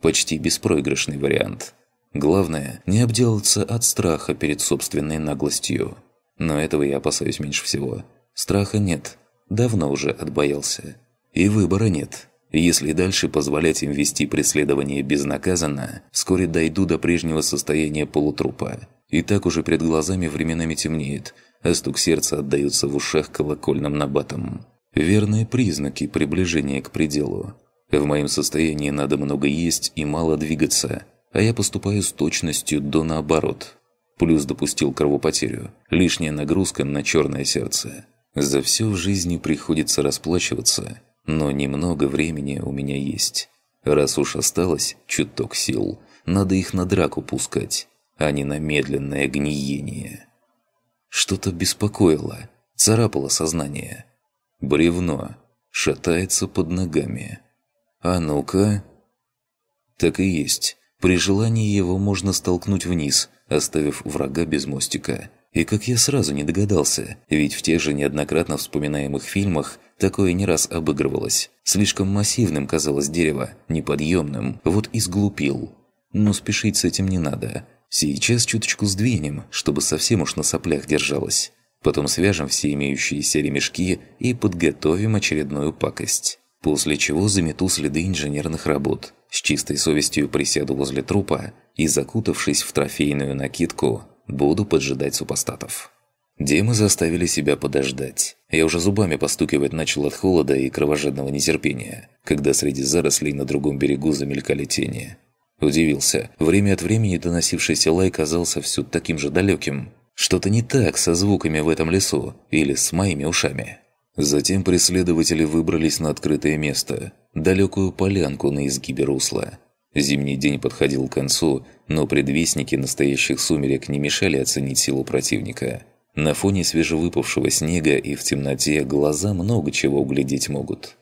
B: Почти беспроигрышный вариант. Главное, не обделаться от страха перед собственной наглостью. Но этого я опасаюсь меньше всего. Страха нет. Давно уже отбоялся. И выбора нет. Если дальше позволять им вести преследование безнаказанно, вскоре дойду до прежнего состояния полутрупа. И так уже перед глазами временами темнеет, а стук сердца отдаётся в ушах колокольным набатом. Верные признаки приближения к пределу. В моем состоянии надо много есть и мало двигаться, а я поступаю с точностью до наоборот. Плюс допустил кровопотерю, лишняя нагрузка на черное сердце. За все в жизни приходится расплачиваться, но немного времени у меня есть. Раз уж осталось чуток сил, надо их на драку пускать, а не на медленное гниение. Что-то беспокоило, царапало сознание. Бревно шатается под ногами. А ну-ка... Так и есть. При желании его можно столкнуть вниз, оставив врага без мостика. И как я сразу не догадался, ведь в тех же неоднократно вспоминаемых фильмах Такое не раз обыгрывалось. Слишком массивным казалось дерево, неподъемным, вот и сглупил. Но спешить с этим не надо. Сейчас чуточку сдвинем, чтобы совсем уж на соплях держалось. Потом свяжем все имеющиеся ремешки и подготовим очередную пакость. После чего замету следы инженерных работ. С чистой совестью присяду возле трупа и, закутавшись в трофейную накидку, буду поджидать супостатов. Демы заставили себя подождать. Я уже зубами постукивать начал от холода и кровожадного нетерпения, когда среди зарослей на другом берегу замелькали тени. Удивился. Время от времени доносившийся лай казался все таким же далеким. Что-то не так со звуками в этом лесу или с моими ушами. Затем преследователи выбрались на открытое место, далекую полянку на изгибе русла. Зимний день подходил к концу, но предвестники настоящих сумерек не мешали оценить силу противника – на фоне свежевыпавшего снега и в темноте глаза много чего углядеть могут.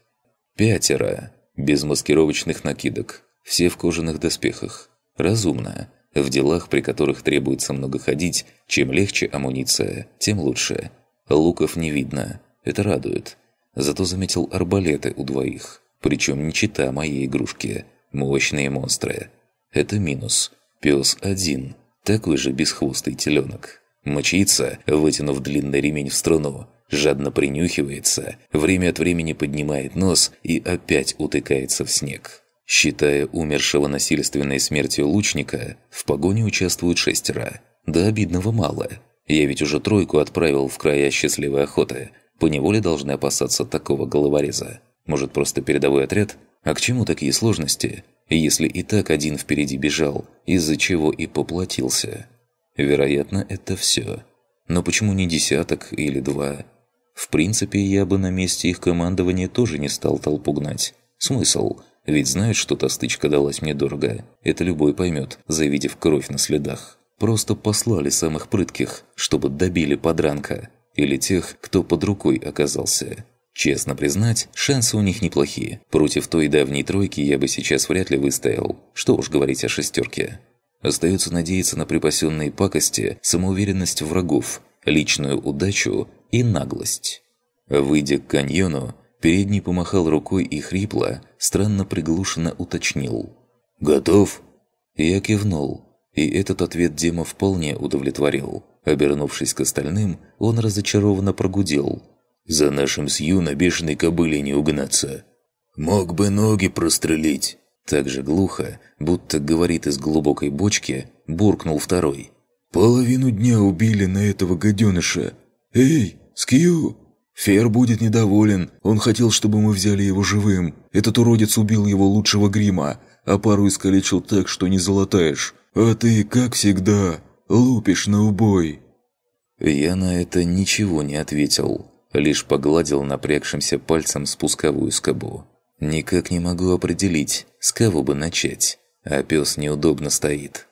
B: Пятеро, без маскировочных накидок, все в кожаных доспехах. Разумно. В делах, при которых требуется много ходить, чем легче амуниция, тем лучше. Луков не видно. Это радует. Зато заметил арбалеты у двоих. Причем не чита моей игрушки. Мощные монстры. Это минус. Пес один. Такой же бесхвостый теленок. Мчится, вытянув длинный ремень в струну, жадно принюхивается, время от времени поднимает нос и опять утыкается в снег. Считая умершего насильственной смертью лучника, в погоне участвуют шестеро. Да обидного мало. Я ведь уже тройку отправил в края счастливой охоты. Поневоле должны опасаться такого головореза. Может, просто передовой отряд? А к чему такие сложности, если и так один впереди бежал, из-за чего и поплатился?» Вероятно, это все. Но почему не десяток или два? В принципе, я бы на месте их командования тоже не стал толпу гнать. Смысл? Ведь знают, что та стычка далась мне дорого. Это любой поймет, завидев кровь на следах. Просто послали самых прытких, чтобы добили подранка. Или тех, кто под рукой оказался. Честно признать, шансы у них неплохие. Против той давней тройки я бы сейчас вряд ли выстоял. Что уж говорить о шестерке. Остается надеяться на припасенные пакости, самоуверенность врагов, личную удачу и наглость. Выйдя к каньону, передний помахал рукой и хрипло, странно приглушенно уточнил. «Готов?» Я кивнул, и этот ответ Дима вполне удовлетворил. Обернувшись к остальным, он разочарованно прогудел. «За нашим Сью на бешеной кобыле не угнаться!» «Мог бы ноги прострелить!» Так же глухо, будто говорит из глубокой бочки, буркнул второй. «Половину дня убили на этого гаденыша.
A: Эй, Скью!» «Фер будет недоволен. Он хотел, чтобы мы взяли его живым. Этот уродец убил его лучшего грима, а пару искалечил так, что не золотаешь. А
B: ты, как всегда, лупишь на убой». Я на это ничего не ответил, лишь погладил напрягшимся пальцем спусковую скобу. Никак не могу определить, с кого бы начать, а пес неудобно стоит.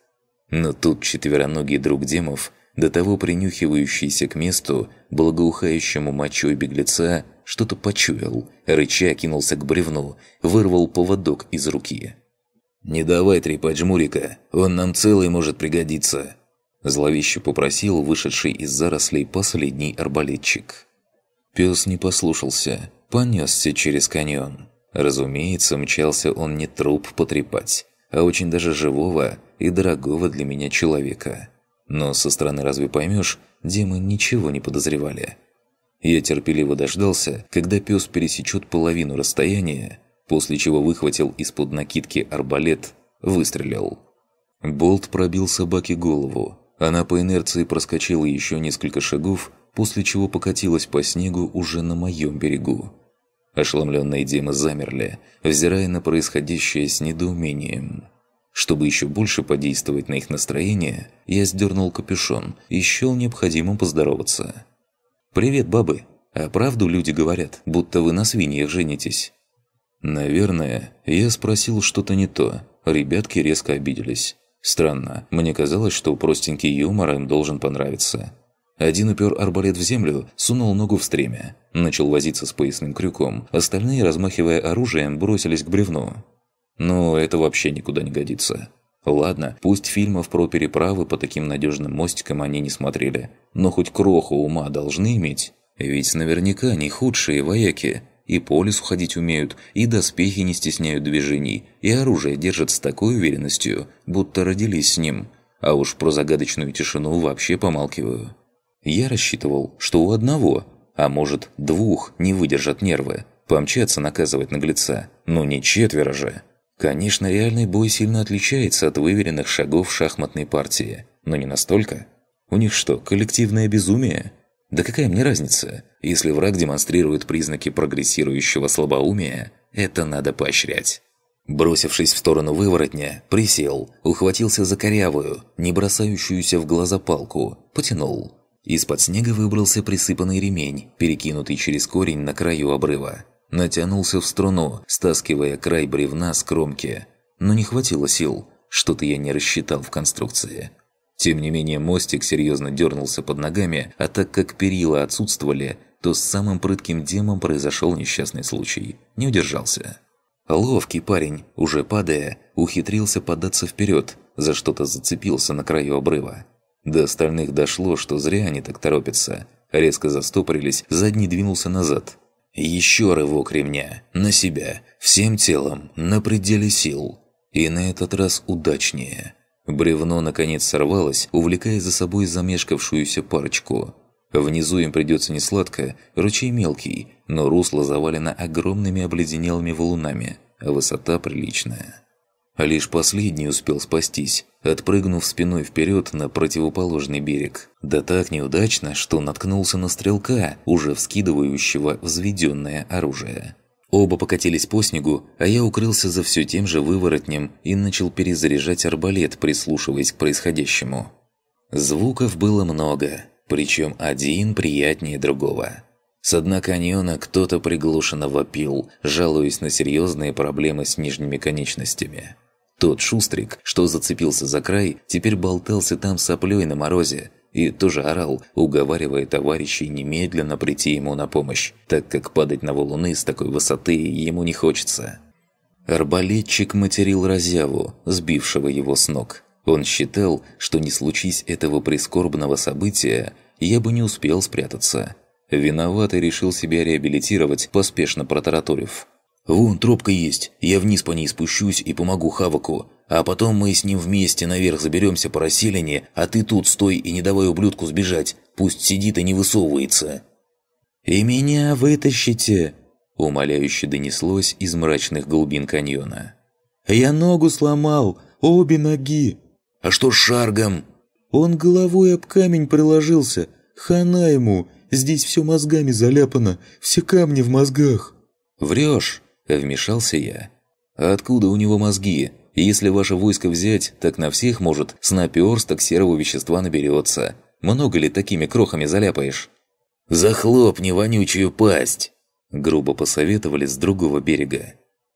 B: Но тут четвероногий друг демов, до того принюхивающийся к месту, благоухающему мочой беглеца, что-то почуял, рыча кинулся к бревну, вырвал поводок из руки. «Не давай трепать жмурика, он нам целый может пригодиться», зловеще попросил вышедший из зарослей последний арбалетчик. Пес не послушался, понесся через каньон. Разумеется, мчался он не труп потрепать, а очень даже живого и дорогого для меня человека. Но со стороны разве поймешь, где ничего не подозревали. Я терпеливо дождался, когда пес пересечет половину расстояния, после чего выхватил из-под накидки арбалет, выстрелил. Болт пробил собаке голову. Она по инерции проскочила еще несколько шагов, после чего покатилась по снегу уже на моем берегу. Ошеломленные Димы замерли, взирая на происходящее с недоумением. Чтобы еще больше подействовать на их настроение, я сдернул капюшон и счел необходимым поздороваться. «Привет, бабы! А правду люди говорят, будто вы на свиньях женитесь?» Наверное, я спросил что-то не то. Ребятки резко обиделись. Странно, мне казалось, что простенький юмор им должен понравиться. Один упер арбалет в землю, сунул ногу в стремя. Начал возиться с поясным крюком. Остальные, размахивая оружием, бросились к бревну. Но ну, это вообще никуда не годится. Ладно, пусть фильмов про переправы по таким надежным мостикам они не смотрели. Но хоть кроху ума должны иметь. Ведь наверняка они худшие вояки. И по лесу ходить умеют, и доспехи не стесняют движений, и оружие держат с такой уверенностью, будто родились с ним. А уж про загадочную тишину вообще помалкиваю. Я рассчитывал, что у одного, а может двух, не выдержат нервы, помчатся наказывать наглеца, но ну, не четверо же. Конечно, реальный бой сильно отличается от выверенных шагов шахматной партии, но не настолько. У них что, коллективное безумие? Да какая мне разница, если враг демонстрирует признаки прогрессирующего слабоумия, это надо поощрять. Бросившись в сторону выворотня, присел, ухватился за корявую, не бросающуюся в глаза палку, потянул. Из-под снега выбрался присыпанный ремень, перекинутый через корень на краю обрыва. Натянулся в струну, стаскивая край бревна с кромки. Но не хватило сил, что-то я не рассчитал в конструкции. Тем не менее, мостик серьезно дернулся под ногами, а так как перила отсутствовали, то с самым прытким демом произошел несчастный случай. Не удержался. Ловкий парень, уже падая, ухитрился податься вперед, за что-то зацепился на краю обрыва. До остальных дошло, что зря они так торопятся. Резко застопорились, задний двинулся назад. Еще рывок ремня. На себя. Всем телом. На пределе сил. И на этот раз удачнее. Бревно, наконец, сорвалось, увлекая за собой замешкавшуюся парочку. Внизу им придется несладко, ручей мелкий, но русло завалено огромными обледенелыми валунами, а высота приличная. Лишь последний успел спастись, отпрыгнув спиной вперед на противоположный берег. Да так неудачно, что наткнулся на стрелка, уже вскидывающего взведенное оружие. Оба покатились по снегу, а я укрылся за все тем же выворотнем и начал перезаряжать арбалет, прислушиваясь к происходящему. Звуков было много, причем один приятнее другого. С дна каньона кто-то приглушенно вопил, жалуясь на серьезные проблемы с нижними конечностями. Тот шустрик, что зацепился за край, теперь болтался там соплей на морозе и тоже орал, уговаривая товарищей немедленно прийти ему на помощь, так как падать на валуны с такой высоты ему не хочется. Арбалетчик материл разяву, сбившего его с ног. Он считал, что не случись этого прискорбного события, я бы не успел спрятаться. Виноватый решил себя реабилитировать, поспешно протараторив. «Вон тропка есть, я вниз по ней спущусь и помогу Хаваку, а потом мы с ним вместе наверх заберемся по расселине, а ты тут стой и не давай ублюдку сбежать, пусть сидит и не высовывается». «И меня вытащите!» – умоляюще донеслось из мрачных глубин каньона. «Я ногу сломал, обе ноги!» «А что с Шаргом?» «Он головой об камень приложился, хана ему, здесь все мозгами заляпано, все камни в мозгах!» «Врешь!» Вмешался я. «А откуда у него мозги? Если ваше войско взять, так на всех, может, с наперсток серого вещества наберется. Много ли такими крохами заляпаешь?» «Захлопни вонючую пасть!» Грубо посоветовали с другого берега.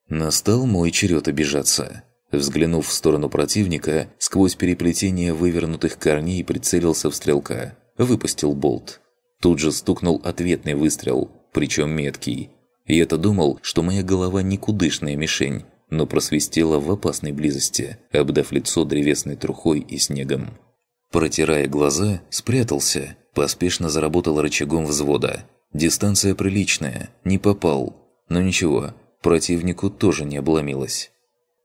B: Настал мой черед обижаться. Взглянув в сторону противника, сквозь переплетение вывернутых корней прицелился в стрелка. Выпустил болт. Тут же стукнул ответный выстрел, причем меткий. Я-то думал, что моя голова никудышная мишень, но просвистела в опасной близости, обдав лицо древесной трухой и снегом. Протирая глаза, спрятался, поспешно заработал рычагом взвода. Дистанция приличная, не попал. Но ничего, противнику тоже не обломилось.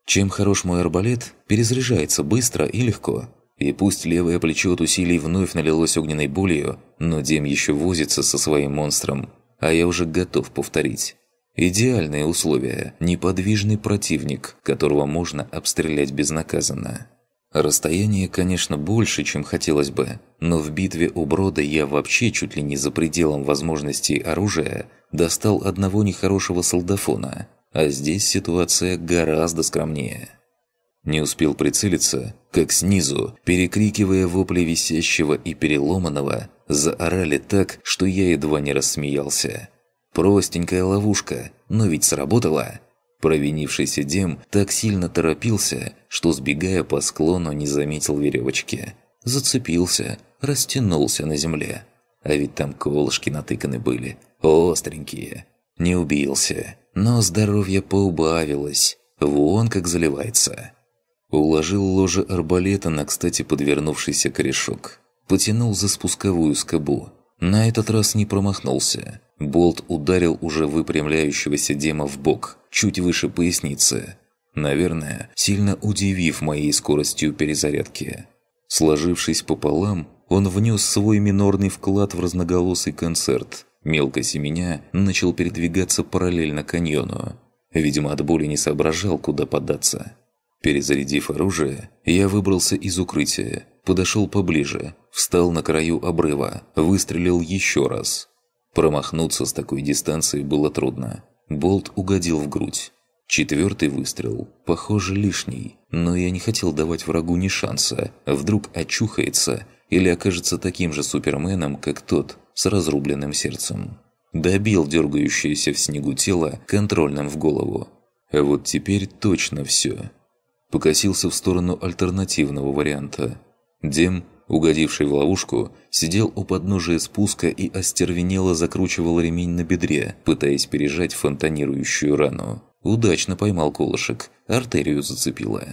B: Чем хорош мой арбалет, перезаряжается быстро и легко. И пусть левое плечо от усилий вновь налилось огненной болью, но Дем еще возится со своим монстром, а я уже готов повторить. Идеальные условия – неподвижный противник, которого можно обстрелять безнаказанно. Расстояние, конечно, больше, чем хотелось бы, но в битве у Брода я вообще чуть ли не за пределом возможностей оружия достал одного нехорошего солдафона, а здесь ситуация гораздо скромнее. Не успел прицелиться, как снизу, перекрикивая вопли висящего и переломанного, заорали так, что я едва не рассмеялся. Простенькая ловушка, но ведь сработала. Провинившийся Дем так сильно торопился, что, сбегая по склону, не заметил веревочки. Зацепился, растянулся на земле. А ведь там колышки натыканы были, остренькие. Не убился, но здоровье поубавилось. Вон как заливается. Уложил ложе арбалета на, кстати, подвернувшийся корешок. Потянул за спусковую скобу. На этот раз не промахнулся. Болт ударил уже выпрямляющегося Дема в бок, чуть выше поясницы. Наверное, сильно удивив моей скоростью перезарядки. Сложившись пополам, он внес свой минорный вклад в разноголосый концерт. Мелко семеня начал передвигаться параллельно каньону. Видимо, от боли не соображал, куда податься. Перезарядив оружие, я выбрался из укрытия, подошел поближе, встал на краю обрыва, выстрелил еще раз. Промахнуться с такой дистанции было трудно. Болт угодил в грудь. Четвертый выстрел, похоже, лишний, но я не хотел давать врагу ни шанса, вдруг очухается или окажется таким же суперменом, как тот, с разрубленным сердцем. Добил дергающееся в снегу тело контрольным в голову. А вот теперь точно все покосился в сторону альтернативного варианта. Дем, угодивший в ловушку, сидел у подножия спуска и остервенело закручивал ремень на бедре, пытаясь пережать фонтанирующую рану. Удачно поймал колышек, артерию зацепило.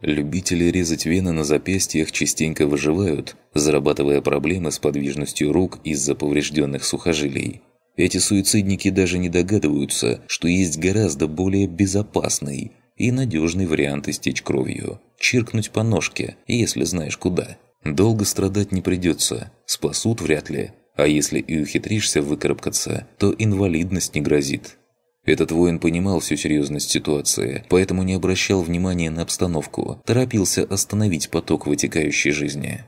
B: Любители резать вены на запястьях частенько выживают, зарабатывая проблемы с подвижностью рук из-за поврежденных сухожилий. Эти суицидники даже не догадываются, что есть гораздо более безопасный, и надежный вариант истечь кровью – чиркнуть по ножке, если знаешь куда. Долго страдать не придется, спасут вряд ли, а если и ухитришься выкарабкаться, то инвалидность не грозит. Этот воин понимал всю серьезность ситуации, поэтому не обращал внимания на обстановку, торопился остановить поток вытекающей жизни.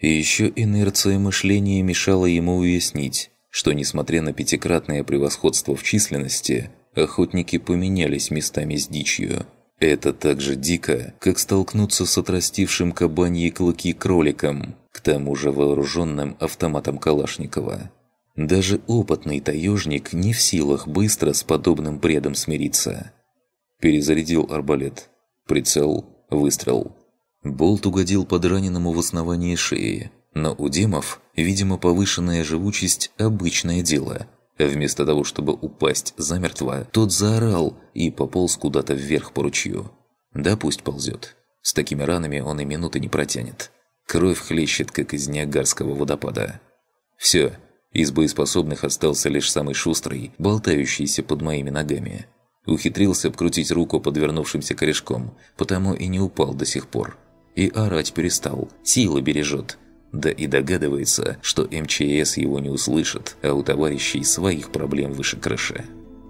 B: И еще инерция мышления мешала ему уяснить, что, несмотря на пятикратное превосходство в численности, охотники поменялись местами с дичью. Это так же дико, как столкнуться с отрастившим кабаньи клыки кроликом, к тому же вооруженным автоматом Калашникова. Даже опытный таежник не в силах быстро с подобным бредом смириться. Перезарядил арбалет. Прицел. Выстрел. Болт угодил под раненому в основании шеи. Но у демов, видимо, повышенная живучесть – обычное дело – Вместо того, чтобы упасть замертво, тот заорал и пополз куда-то вверх по ручью. Да пусть ползет. С такими ранами он и минуты не протянет. Кровь хлещет, как из Ниагарского водопада. Все, из боеспособных остался лишь самый шустрый, болтающийся под моими ногами. Ухитрился обкрутить руку подвернувшимся корешком, потому и не упал до сих пор. И орать перестал, силы бережет. Да и догадывается, что МЧС его не услышит, а у товарищей своих проблем выше крыши.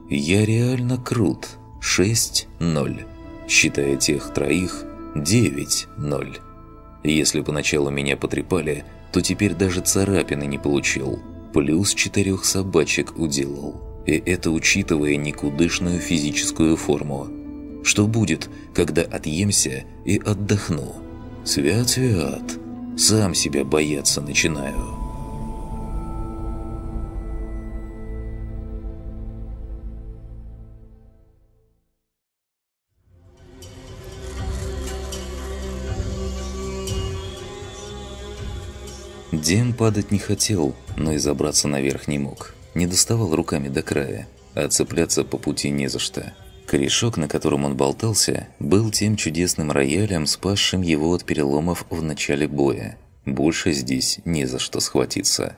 B: «Я реально крут. 6-0. Считая тех троих, 9-0. Если поначалу меня потрепали, то теперь даже царапины не получил. Плюс четырех собачек уделал. И это учитывая никудышную физическую форму. Что будет, когда отъемся и отдохну? Свят-свят. Сам себя бояться начинаю. Дем падать не хотел, но и забраться наверх не мог. Не доставал руками до края, а цепляться по пути не за что. Корешок, на котором он болтался, был тем чудесным роялем, спасшим его от переломов в начале боя. Больше здесь не за что схватиться.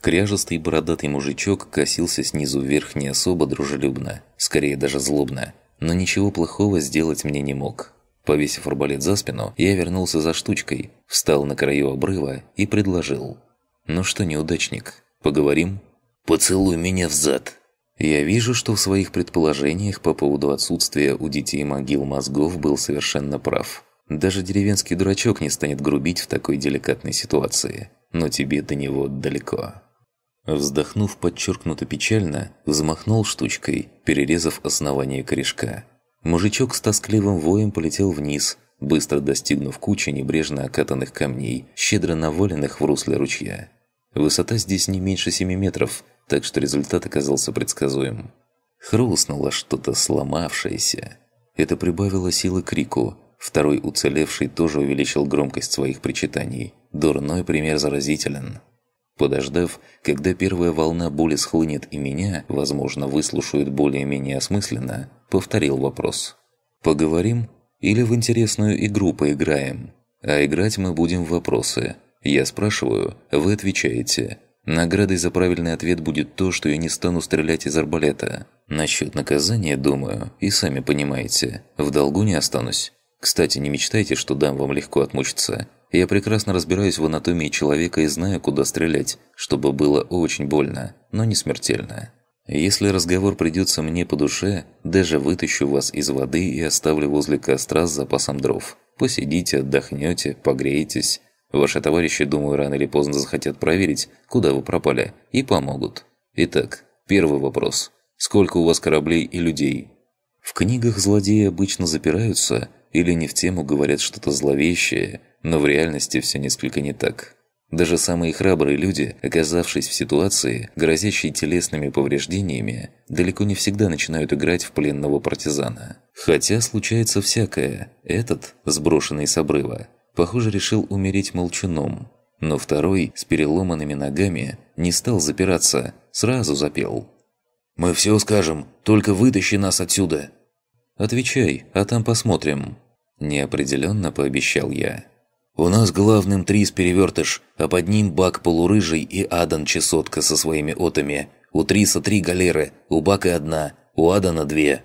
B: Кряжестый бородатый мужичок косился снизу вверх не особо дружелюбно, скорее даже злобно, но ничего плохого сделать мне не мог. Повесив арбалет за спину, я вернулся за штучкой, встал на краю обрыва и предложил. «Ну что, неудачник, поговорим?» «Поцелуй меня в зад!» Я вижу, что в своих предположениях по поводу отсутствия у детей могил мозгов был совершенно прав. Даже деревенский дурачок не станет грубить в такой деликатной ситуации. Но тебе до него далеко. Вздохнув подчеркнуто печально, взмахнул штучкой, перерезав основание корешка. Мужичок с тоскливым воем полетел вниз, быстро достигнув кучи небрежно окатанных камней, щедро наволенных в русле ручья. Высота здесь не меньше 7 метров – так что результат оказался предсказуем. Хрустнуло что-то сломавшееся. Это прибавило силы крику. Второй уцелевший тоже увеличил громкость своих причитаний. Дурной пример заразителен. Подождав, когда первая волна боли схлынет и меня, возможно, выслушают более-менее осмысленно, повторил вопрос. «Поговорим? Или в интересную игру поиграем? А играть мы будем в вопросы. Я спрашиваю, вы отвечаете. Наградой за правильный ответ будет то, что я не стану стрелять из арбалета. Насчет наказания, думаю, и сами понимаете, в долгу не останусь. Кстати, не мечтайте, что дам вам легко отмучиться. Я прекрасно разбираюсь в анатомии человека и знаю, куда стрелять, чтобы было очень больно, но не смертельно. Если разговор придется мне по душе, даже вытащу вас из воды и оставлю возле костра с запасом дров. Посидите, отдохнете, погреетесь, Ваши товарищи, думаю, рано или поздно захотят проверить, куда вы пропали, и помогут. Итак, первый вопрос. Сколько у вас кораблей и людей? В книгах злодеи обычно запираются или не в тему говорят что-то зловещее, но в реальности все несколько не так. Даже самые храбрые люди, оказавшись в ситуации, грозящей телесными повреждениями, далеко не всегда начинают играть в пленного партизана. Хотя случается всякое. Этот, сброшенный с обрыва, похоже, решил умереть молчуном. Но второй, с переломанными ногами, не стал запираться, сразу запел. «Мы все скажем, только вытащи нас отсюда!» «Отвечай, а там посмотрим», – неопределенно пообещал я. «У нас главным трис перевертыш, а под ним Бак полурыжий и Адан чесотка со своими отами. У триса три галеры, у Бака одна, у Адана две».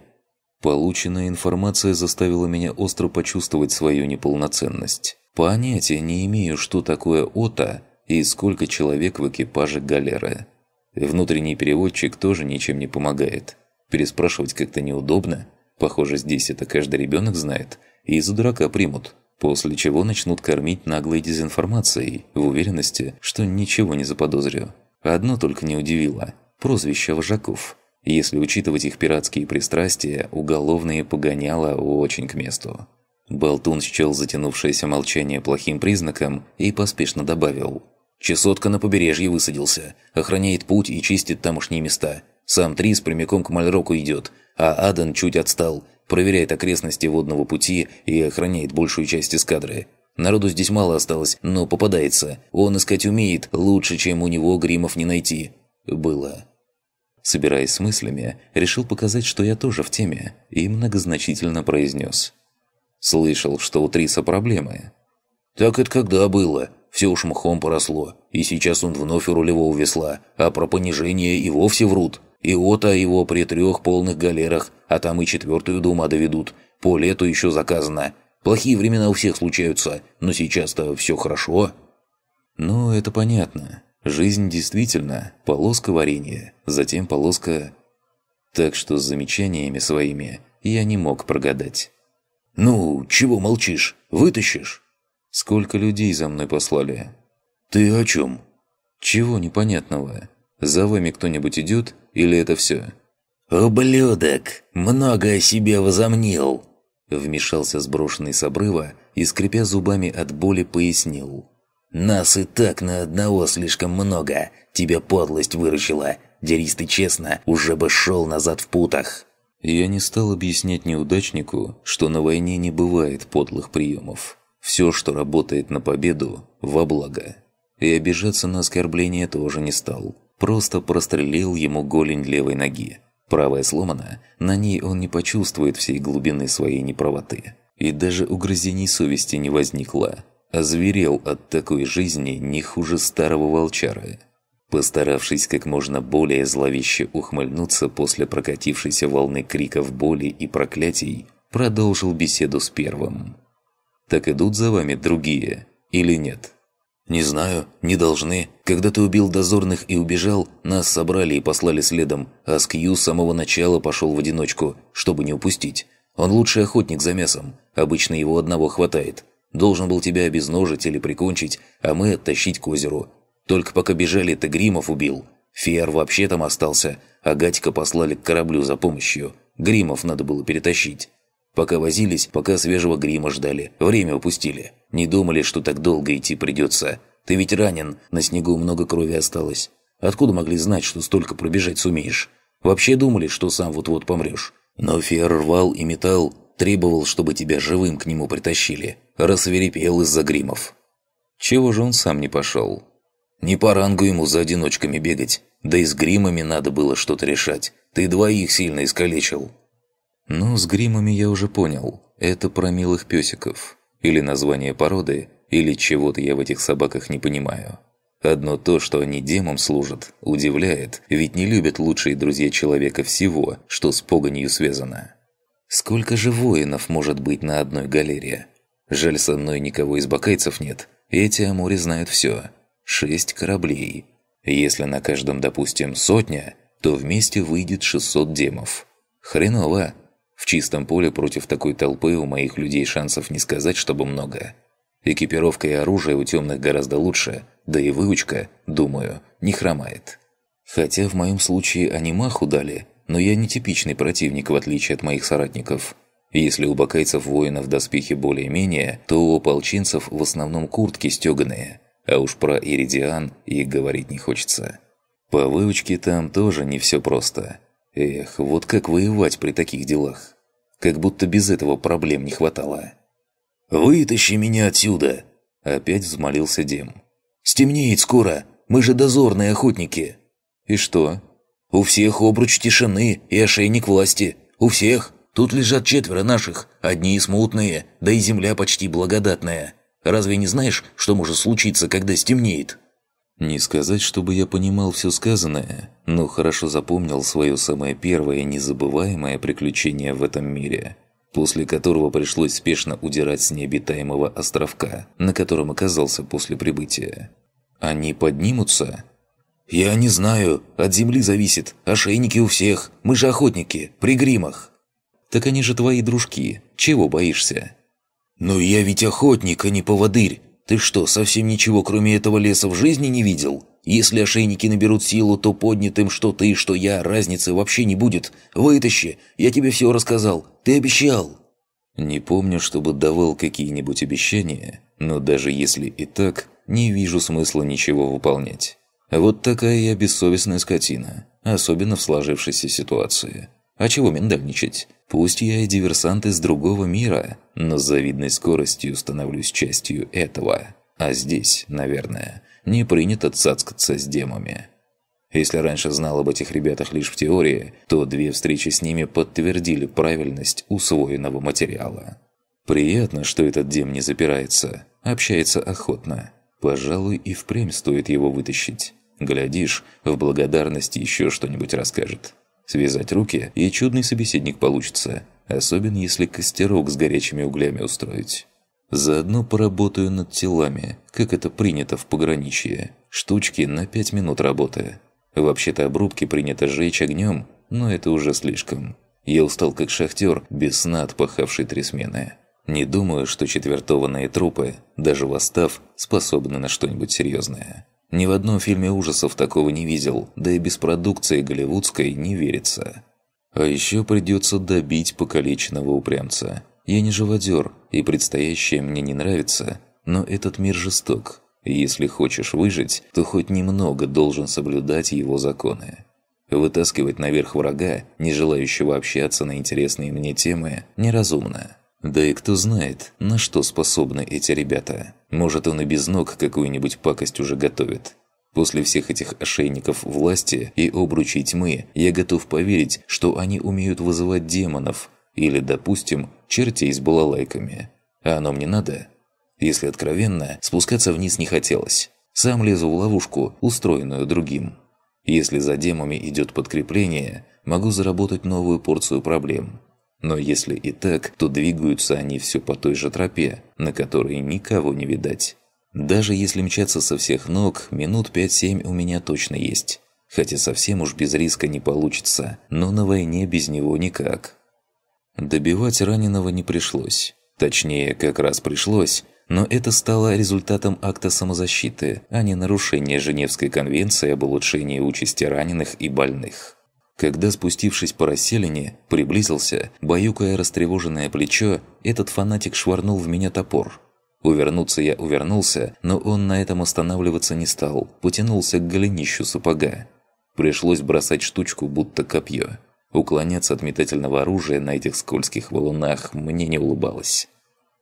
B: Полученная информация заставила меня остро почувствовать свою неполноценность. Понятия не имею, что такое ОТА и сколько человек в экипаже галеры. Внутренний переводчик тоже ничем не помогает. Переспрашивать как-то неудобно. Похоже, здесь это каждый ребенок знает. И за дурака примут. После чего начнут кормить наглой дезинформацией, в уверенности, что ничего не заподозрю. Одно только не удивило – прозвище вожаков. Если учитывать их пиратские пристрастия, уголовные погоняло очень к месту. Болтун счел затянувшееся молчание плохим признаком и поспешно добавил. «Чесотка на побережье высадился, охраняет путь и чистит тамошние места. Сам Трис прямиком к Мальроку идет, а Адан чуть отстал, проверяет окрестности водного пути и охраняет большую часть эскадры. Народу здесь мало осталось, но попадается. Он искать умеет, лучше, чем у него гримов не найти. Было». Собираясь с мыслями, решил показать, что я тоже в теме, и многозначительно произнес – Слышал, что у Триса проблемы. «Так это когда было? Все уж мхом поросло, и сейчас он вновь у рулевого весла, а про понижение и вовсе врут. И Ота его при трех полных галерах, а там и четвертую дума доведут. По лету еще заказано. Плохие времена у всех случаются, но сейчас-то все хорошо». «Ну, это понятно. Жизнь действительно полоска варенья, затем полоска...» Так что с замечаниями своими я не мог прогадать. «Ну, чего молчишь? Вытащишь?» «Сколько людей за мной послали?» «Ты о чем?» «Чего непонятного? За вами кто-нибудь идет, или это все?» «Ублюдок! Много о себе возомнил!» Вмешался сброшенный с обрыва и, скрипя зубами от боли, пояснил. «Нас и так на одного слишком много. Тебя подлость выручила. Дерись ты честно, уже бы шел назад в путах». Я не стал объяснять неудачнику, что на войне не бывает подлых приемов. Все, что работает на победу, во благо. И обижаться на оскорбление тоже не стал. Просто прострелил ему голень левой ноги. Правая сломана, на ней он не почувствует всей глубины своей неправоты. И даже угрызений совести не возникло. Озверел от такой жизни не хуже старого волчара. Постаравшись как можно более зловеще ухмыльнуться после прокатившейся волны криков боли и проклятий, продолжил беседу с первым. «Так идут за вами другие или нет?» «Не знаю, не должны. Когда ты убил дозорных и убежал, нас собрали и послали следом, а Скью с самого начала пошел в одиночку, чтобы не упустить. Он лучший охотник за мясом, обычно его одного хватает. Должен был тебя обезножить или прикончить, а мы оттащить к озеру, только пока бежали, ты Гримов убил. Фиар вообще там остался, а Гатька послали к кораблю за помощью. Гримов надо было перетащить. Пока возились, пока свежего грима ждали. Время упустили. Не думали, что так долго идти придется. Ты ведь ранен, на снегу много крови осталось. Откуда могли знать, что столько пробежать сумеешь? Вообще думали, что сам вот-вот помрешь. Но Фиар рвал и металл, требовал, чтобы тебя живым к нему притащили. Рассверепел из-за гримов. Чего же он сам не пошел? Не по рангу ему за одиночками бегать. Да и с гримами надо было что-то решать. Ты двоих сильно искалечил». «Ну, с гримами я уже понял. Это про милых пёсиков, Или название породы, или чего-то я в этих собаках не понимаю. Одно то, что они демом служат, удивляет, ведь не любят лучшие друзья человека всего, что с погонью связано.
C: Сколько же
B: воинов может быть на одной галерее? Жаль, со мной никого из бакайцев нет. Эти амури знают все. 6 кораблей. Если на каждом, допустим, сотня, то вместе выйдет 600 демов. Хреново. В чистом поле против такой толпы у моих людей шансов не сказать, чтобы много. Экипировка и оружие у темных гораздо лучше, да и выучка, думаю, не хромает. Хотя в моем случае они маху дали, но я не типичный противник, в отличие от моих соратников. Если у бакайцев воинов доспехи более-менее, то у ополченцев в основном куртки стеганые – а уж про Иридиан и говорить не хочется. По выучке там тоже не все просто. Эх, вот как воевать при таких делах? Как будто без этого проблем не хватало. «Вытащи меня отсюда!» – опять взмолился Дем. «Стемнеет скоро! Мы же дозорные охотники!» «И что?» «У всех обруч тишины и ошейник власти! У всех! Тут лежат четверо наших, одни смутные, да и земля почти благодатная!» Разве не знаешь, что может случиться, когда стемнеет?» Не сказать, чтобы я понимал все сказанное, но хорошо запомнил свое самое первое незабываемое приключение в этом мире, после которого пришлось спешно удирать с необитаемого островка, на котором оказался после прибытия. «Они поднимутся?» «Я не знаю. От земли зависит. Ошейники у всех. Мы же охотники. При гримах». «Так они же твои дружки.
C: Чего боишься?» «Но я ведь охотник, а не поводырь. Ты что, совсем ничего, кроме этого леса, в жизни не видел? Если ошейники наберут силу, то поднятым что ты,
B: что я, разницы вообще не будет. Вытащи, я тебе все рассказал. Ты обещал». Не помню, чтобы давал какие-нибудь обещания, но даже если и так, не вижу смысла ничего выполнять. Вот такая я бессовестная скотина, особенно в сложившейся ситуации. А чего миндальничать? Пусть я и диверсант из другого мира, но с завидной скоростью становлюсь частью этого. А здесь, наверное, не принято цацкаться с демами. Если раньше знал об этих ребятах лишь в теории, то две встречи с ними подтвердили правильность усвоенного материала. Приятно, что этот дем не запирается, общается охотно. Пожалуй, и впрямь стоит его вытащить. Глядишь, в благодарности еще что-нибудь расскажет. Связать руки, и чудный собеседник получится, особенно если костерок с горячими углями устроить. Заодно поработаю над телами, как это принято в пограничье. Штучки на 5 минут работы. Вообще-то обрубки принято жечь огнем, но это уже слишком. Я устал как шахтер, без сна отпахавший три смены. Не думаю, что четвертованные трупы, даже восстав, способны на что-нибудь серьезное. Ни в одном фильме ужасов такого не видел, да и без продукции голливудской не верится. А еще придется добить покалеченного упрямца. Я не живодер, и предстоящее мне не нравится, но этот мир жесток. И если хочешь выжить, то хоть немного должен соблюдать его законы. Вытаскивать наверх врага, не желающего общаться на интересные мне темы, неразумно. Да и кто знает, на что способны эти ребята. Может, он и без ног какую-нибудь пакость уже готовит. После всех этих ошейников власти и обручей тьмы я готов поверить, что они умеют вызывать демонов или, допустим, чертей с балалайками. А оно мне надо? Если откровенно, спускаться вниз не хотелось. Сам лезу в ловушку, устроенную другим. Если за демами идет подкрепление, могу заработать новую порцию проблем. Но если и так, то двигаются они все по той же тропе, на которой никого не видать. Даже если мчаться со всех ног, минут 5-7 у меня точно есть. Хотя совсем уж без риска не получится, но на войне без него никак. Добивать раненого не пришлось. Точнее, как раз пришлось, но это стало результатом акта самозащиты, а не нарушения Женевской конвенции об улучшении участи раненых и больных. Когда, спустившись по расселине, приблизился, баюкая растревоженное плечо, этот фанатик швырнул в меня топор. Увернуться я увернулся, но он на этом останавливаться не стал, потянулся к голенищу сапога. Пришлось бросать штучку, будто копье. Уклоняться от метательного оружия на этих скользких валунах мне не улыбалось.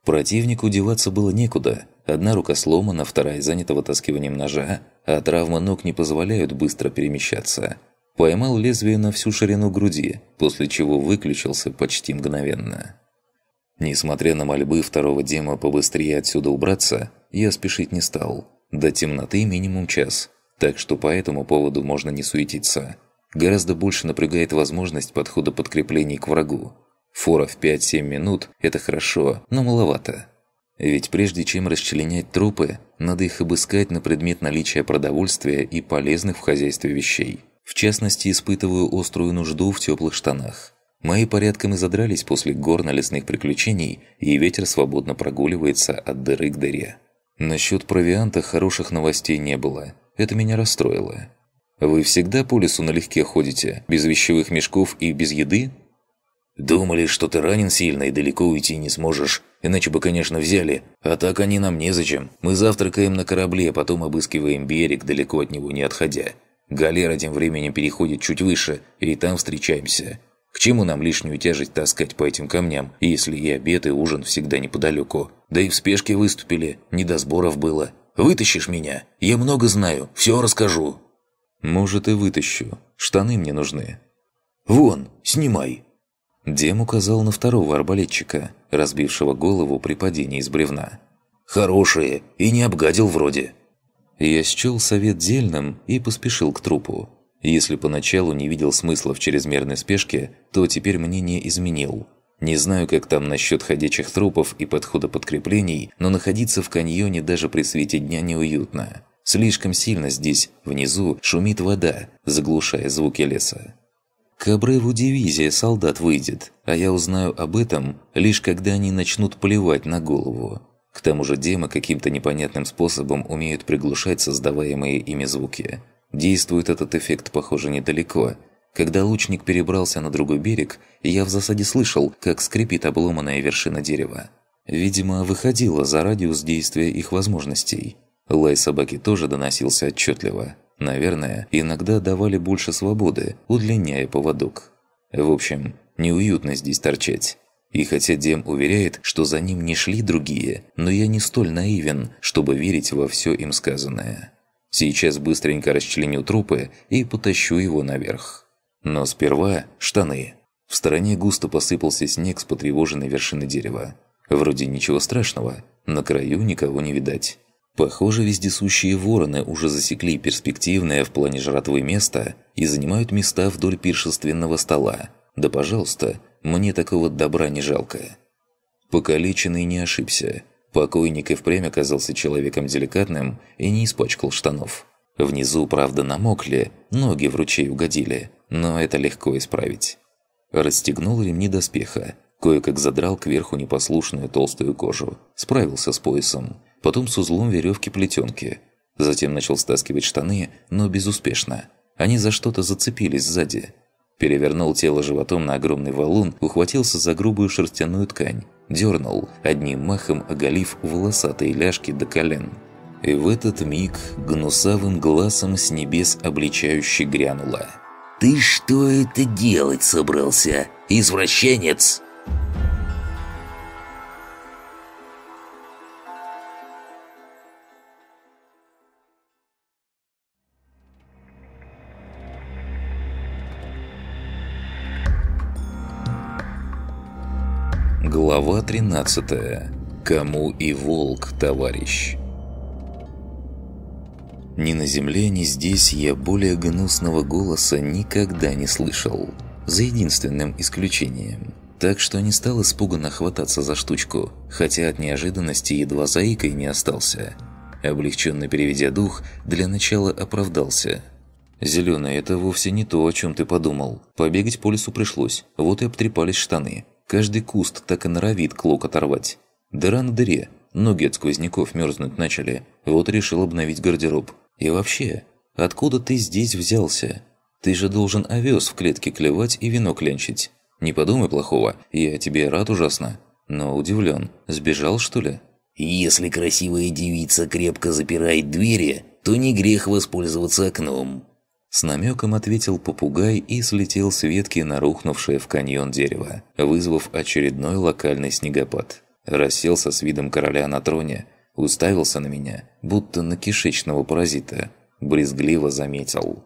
B: Противнику деваться было некуда. Одна рука сломана, вторая занята вытаскиванием ножа, а травмы ног не позволяют быстро перемещаться – Поймал лезвие на всю ширину груди, после чего выключился почти мгновенно. Несмотря на мольбы второго Дима побыстрее отсюда убраться, я спешить не стал. До темноты минимум час, так что по этому поводу можно не суетиться. Гораздо больше напрягает возможность подхода подкреплений к врагу. Фора в 5-7 минут – это хорошо, но маловато. Ведь прежде чем расчленять трупы, надо их обыскать на предмет наличия продовольствия и полезных в хозяйстве вещей. В частности, испытываю острую нужду в теплых штанах. Мои порядком и задрались после горно-лесных приключений, и ветер свободно прогуливается от дыры к дыре. Насчет провианта хороших новостей не было. Это меня расстроило. «Вы всегда по лесу налегке ходите, без вещевых мешков и без еды?» «Думали, что ты ранен сильно и далеко уйти не сможешь, иначе бы, конечно, взяли. А так они нам незачем. Мы завтракаем на корабле, а потом обыскиваем берег, далеко от него не отходя. Галера тем временем переходит чуть выше, и там встречаемся. К чему нам лишнюю тяжесть таскать по этим камням, если и обед, и ужин всегда неподалеку? Да и в спешке выступили, не до сборов было. Вытащишь меня? Я много знаю, все расскажу». «Может, и вытащу. Штаны мне нужны». «Вон, снимай!» Дем указал на второго арбалетчика, разбившего голову при падении из бревна. «Хорошие, и не обгадил вроде». Я счел совет дельным и поспешил к трупу. Если поначалу не видел смысла в чрезмерной спешке, то теперь мнение изменил. Не знаю, как там насчет ходячих трупов и подхода подкреплений, но находиться в каньоне даже при свете дня неуютно. Слишком сильно здесь, внизу, шумит вода, заглушая звуки леса. К обрыву дивизия солдат выйдет, а я узнаю об этом, лишь когда они начнут плевать на голову. К тому же демы каким-то непонятным способом умеют приглушать создаваемые ими звуки. Действует этот эффект, похоже, недалеко. Когда лучник перебрался на другой берег, я в засаде слышал, как скрипит обломанная вершина дерева. Видимо, выходило за радиус действия их возможностей. Лай собаки тоже доносился отчетливо. Наверное, иногда давали больше свободы, удлиняя поводок. В общем, неуютно здесь торчать. И хотя Дем уверяет, что за ним не шли другие, но я не столь наивен, чтобы верить во все им сказанное. Сейчас быстренько расчленю трупы и потащу его наверх. Но сперва штаны. В стороне густо посыпался снег с потревоженной вершины дерева. Вроде ничего страшного, на краю никого не видать. Похоже, вездесущие вороны уже засекли перспективное в плане жратвы место и занимают места вдоль пиршественного стола. Да пожалуйста, мне такого добра не жалко. Покалеченный не ошибся. Покойник и впрямь оказался человеком деликатным и не испачкал штанов. Внизу, правда, намокли, ноги в ручей угодили, но это легко исправить. Расстегнул ремни доспеха, кое-как задрал кверху непослушную толстую кожу, справился с поясом, потом с узлом веревки плетенки. Затем начал стаскивать штаны, но безуспешно. Они за что-то зацепились сзади – перевернул тело животом на огромный валун, ухватился за грубую шерстяную ткань, дернул, одним махом оголив волосатые ляжки до колен. И в этот миг гнусавым глазом с небес обличающе грянуло.
C: «Ты что это делать собрался, извращенец?»
E: Глава
B: 13. Кому и волк, товарищ? Ни на земле, ни здесь я более гнусного голоса никогда не слышал, за единственным исключением. Так что не стал испуганно хвататься за штучку, хотя от неожиданности едва заикой не остался. Облегченно переведя дух, для начала оправдался. «Зеленый, это вовсе не то, о чем ты подумал. Побегать по лесу пришлось, вот и обтрепались штаны. Каждый куст так и норовит клок оторвать. Дыра на дыре, ноги от сквозняков мёрзнуть начали, вот решил обновить гардероб. И вообще, откуда ты здесь взялся? Ты же должен овес в клетке клевать и вино клянчить. Не подумай плохого, я тебе рад ужасно. Но удивлен, сбежал что ли? Если красивая девица крепко запирает двери, то не грех воспользоваться окном. С намеком ответил попугай и слетел с ветки на рухнувшее в каньон дерево, вызвав очередной локальный снегопад. Расселся с видом короля на троне, уставился на меня, будто на кишечного паразита, брезгливо заметил.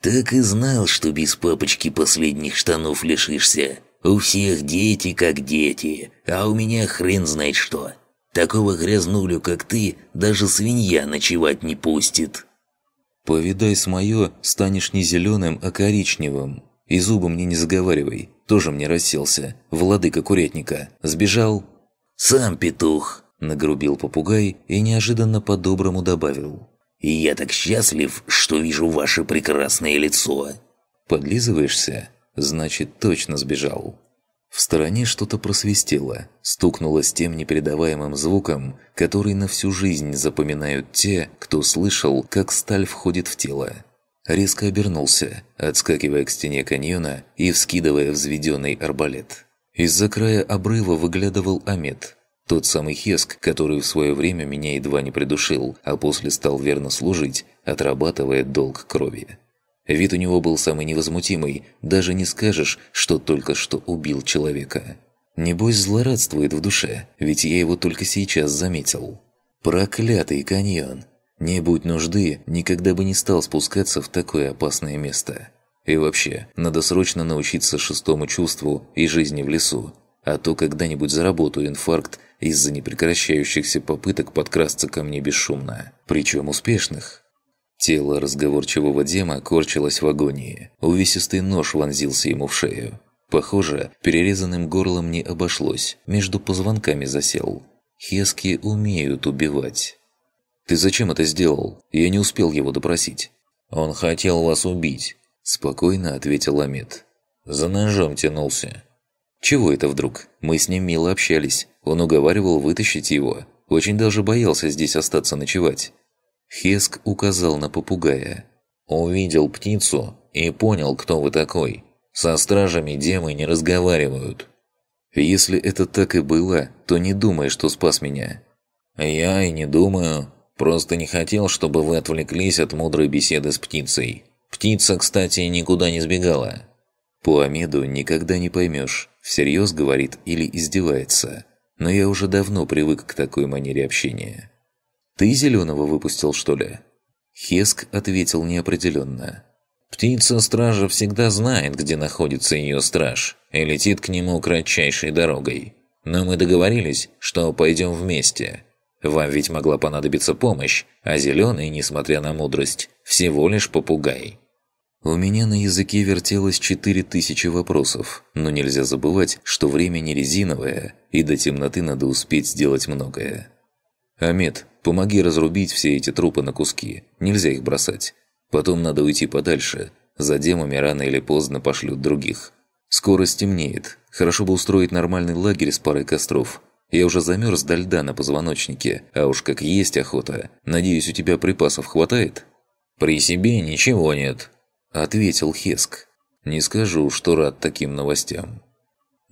B: «Так и знал, что без
C: папочки последних штанов лишишься. У всех дети как дети, а у меня хрен знает что. Такого грязнулю, как ты, даже свинья
B: ночевать не пустит». Повидай с моё, станешь не зелёным, а коричневым. И зубы мне не заговаривай. Тоже мне расселся. Владыка курятника. Сбежал. Сам петух. Нагрубил попугай и неожиданно по-доброму добавил. И я так счастлив, что вижу ваше прекрасное лицо. Подлизываешься? Значит, точно сбежал. В стороне что-то просвистело, стукнуло с тем непередаваемым звуком, который на всю жизнь запоминают те, кто слышал, как сталь входит в тело. Резко обернулся, отскакивая к стене каньона и вскидывая взведенный арбалет. Из-за края обрыва выглядывал Амет. Тот самый Хеск, который в свое время меня едва не придушил, а после стал верно служить, отрабатывая долг крови. Вид у него был самый невозмутимый, даже не скажешь, что только что убил человека. Небось злорадствует в душе, ведь я его только сейчас заметил. Проклятый каньон! Не будь нужды, никогда бы не стал спускаться в такое опасное место. И вообще, надо срочно научиться шестому чувству и жизни в лесу, а то когда-нибудь заработаю инфаркт из-за непрекращающихся попыток подкрасться ко мне бесшумно, причем успешных. Тело разговорчивого дема корчилось в агонии. Увесистый нож вонзился ему в шею. Похоже, перерезанным горлом не обошлось, между позвонками засел. Хески умеют убивать. «Ты зачем это сделал? Я не успел его допросить». «Он хотел вас убить», – спокойно ответил Амет. «За ножом тянулся». «Чего это вдруг? Мы с ним мило общались. Он уговаривал вытащить его. Очень даже боялся здесь остаться ночевать. Хеск указал на попугая. «Увидел птицу и понял, кто вы такой. Со стражами демы не разговаривают». «Если это так и было, то не думай, что спас меня». «Я и не думаю. Просто не хотел, чтобы вы отвлеклись от мудрой беседы с птицей. Птица, кстати, никуда не сбегала». По Амеду никогда не поймешь, всерьез говорит или издевается. Но я уже давно привык к такой манере общения. «Ты зеленого выпустил, что ли?» Хеск ответил неопределенно. «Птица-стража всегда знает, где находится ее страж, и летит к нему кратчайшей дорогой. Но мы договорились, что пойдем вместе. Вам ведь могла понадобиться помощь, а зеленый, несмотря на мудрость, всего лишь попугай». У меня на языке вертелось четыре тысячи вопросов, но нельзя забывать, что время не резиновое, и до темноты надо успеть сделать многое. «Амед, помоги разрубить все эти трупы на куски. Нельзя их бросать. Потом надо уйти подальше. За демами рано или поздно пошлют других. Скоро стемнеет. Хорошо бы устроить нормальный лагерь с парой костров. Я уже замерз до льда на позвоночнике, а уж как есть охота. Надеюсь, у тебя припасов хватает?» «При себе ничего нет», – ответил Хеск. «Не скажу, что рад таким новостям».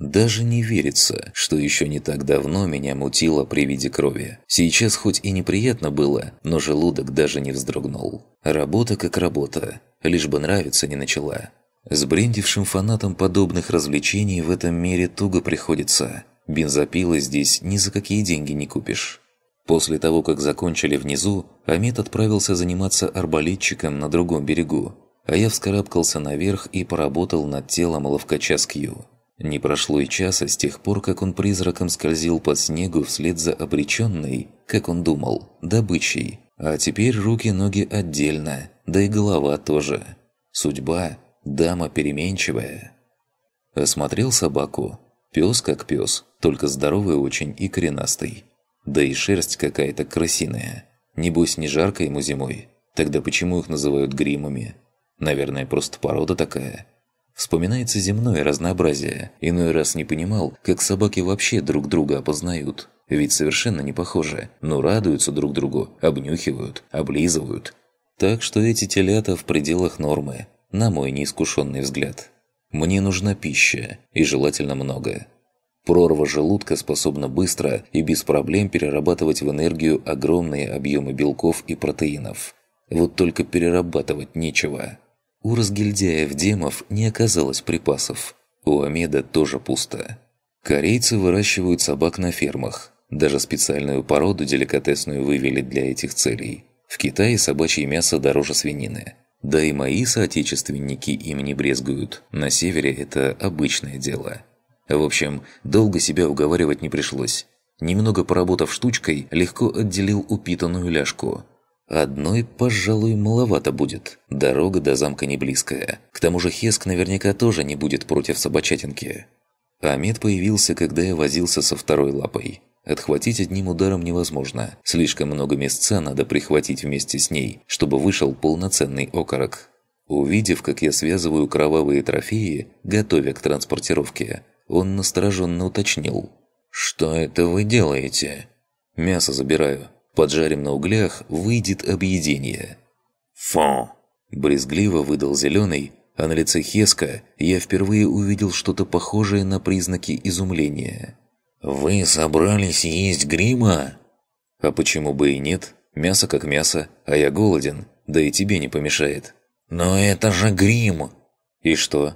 B: Даже не верится, что еще не так давно меня мутило при виде крови. Сейчас хоть и неприятно было, но желудок даже не вздрогнул. Работа как работа, лишь бы нравиться не начала. Сбрендившим фанатам подобных развлечений в этом мире туго приходится. Бензопилы здесь ни за какие деньги не купишь. После того, как закончили внизу, Амет отправился заниматься арбалетчиком на другом берегу, а я вскарабкался наверх и поработал над телом ловкача Скью. Не прошло и часа с тех пор, как он призраком скользил по снегу вслед за обреченной, как он думал, добычей. А теперь руки-ноги отдельно, да и голова тоже. Судьба – дама переменчивая. Осмотрел собаку. Пёс как пёс, только здоровый очень и коренастый. Да и шерсть какая-то крысиная. Небось, не жарко ему зимой. Тогда почему их называют гримами? Наверное, просто порода такая – Вспоминается земное разнообразие. Иной раз не понимал, как собаки вообще друг друга опознают. Ведь совершенно не похожи, но радуются друг другу, обнюхивают, облизывают. Так что эти телята в пределах нормы, на мой неискушенный взгляд. Мне нужна пища, и желательно много. Прорва желудка способна быстро и без проблем перерабатывать в энергию огромные объемы белков и протеинов. Вот только перерабатывать нечего. У разгильдяев демов не оказалось припасов. У Амеда тоже пусто. Корейцы выращивают собак на фермах. Даже специальную породу деликатесную вывели для этих целей. В Китае собачье мясо дороже свинины. Да и мои соотечественники им не брезгуют. На севере это обычное дело. В общем, долго себя уговаривать не пришлось. Немного поработав штучкой, легко отделил упитанную ляжку – Одной, пожалуй, маловато будет. Дорога до замка не близкая. К тому же Хеск наверняка тоже не будет против собачатинки. Амед появился, когда я возился со второй лапой. Отхватить одним ударом невозможно. Слишком много места надо прихватить вместе с ней, чтобы вышел полноценный окорок. Увидев, как я связываю кровавые трофеи, готовя к транспортировке, он настороженно уточнил. «Что это вы делаете?» «Мясо забираю», поджарим на углях, выйдет объедение. Фу! Брезгливо выдал зеленый, а на лице Хеска я впервые увидел что-то похожее на признаки изумления. «Вы собрались есть грима?» «А почему бы и нет? Мясо как мясо, а я голоден, да и тебе не помешает». «Но это же грим!» «И что?»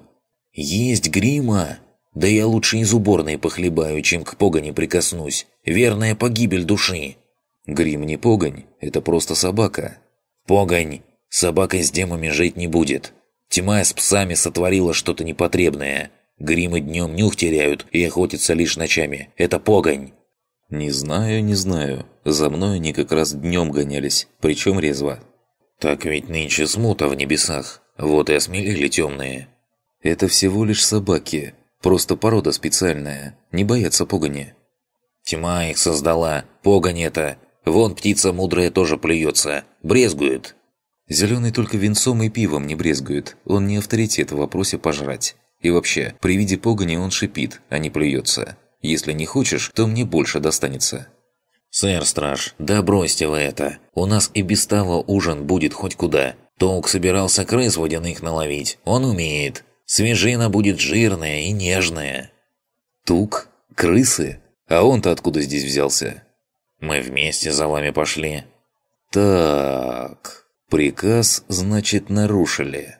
B: «Есть грима! Да я лучше из уборной похлебаю, чем к погоне прикоснусь. Верная погибель души!» Грим не погонь, это просто собака. Погонь! Собака с демами жить не будет. Тьма с псами сотворила что-то непотребное. Гримы днем нюх теряют и охотятся лишь ночами. Это погонь!» «Не знаю, не знаю. За мной они как раз днем гонялись, причем резво». «Так ведь нынче смута в небесах. Вот и осмелели темные». «Это всего лишь собаки. Просто порода специальная. Не боятся погони». «Тьма их создала. Погонь это. Вон птица мудрая тоже плюется, брезгует. Зеленый только венцом и пивом не брезгует, он не авторитет в вопросе пожрать. И вообще, при виде погони он шипит, а не плюется. Если не хочешь, то мне больше достанется. «Сэр Страж, да бросьте вы это. У нас и без того ужин будет хоть куда. Толк собирался крыс водяных наловить, он умеет. Свежина будет жирная и нежная». «Тук? Крысы? А он-то откуда здесь взялся?» Мы вместе за вами пошли. Так, приказ, значит, нарушили.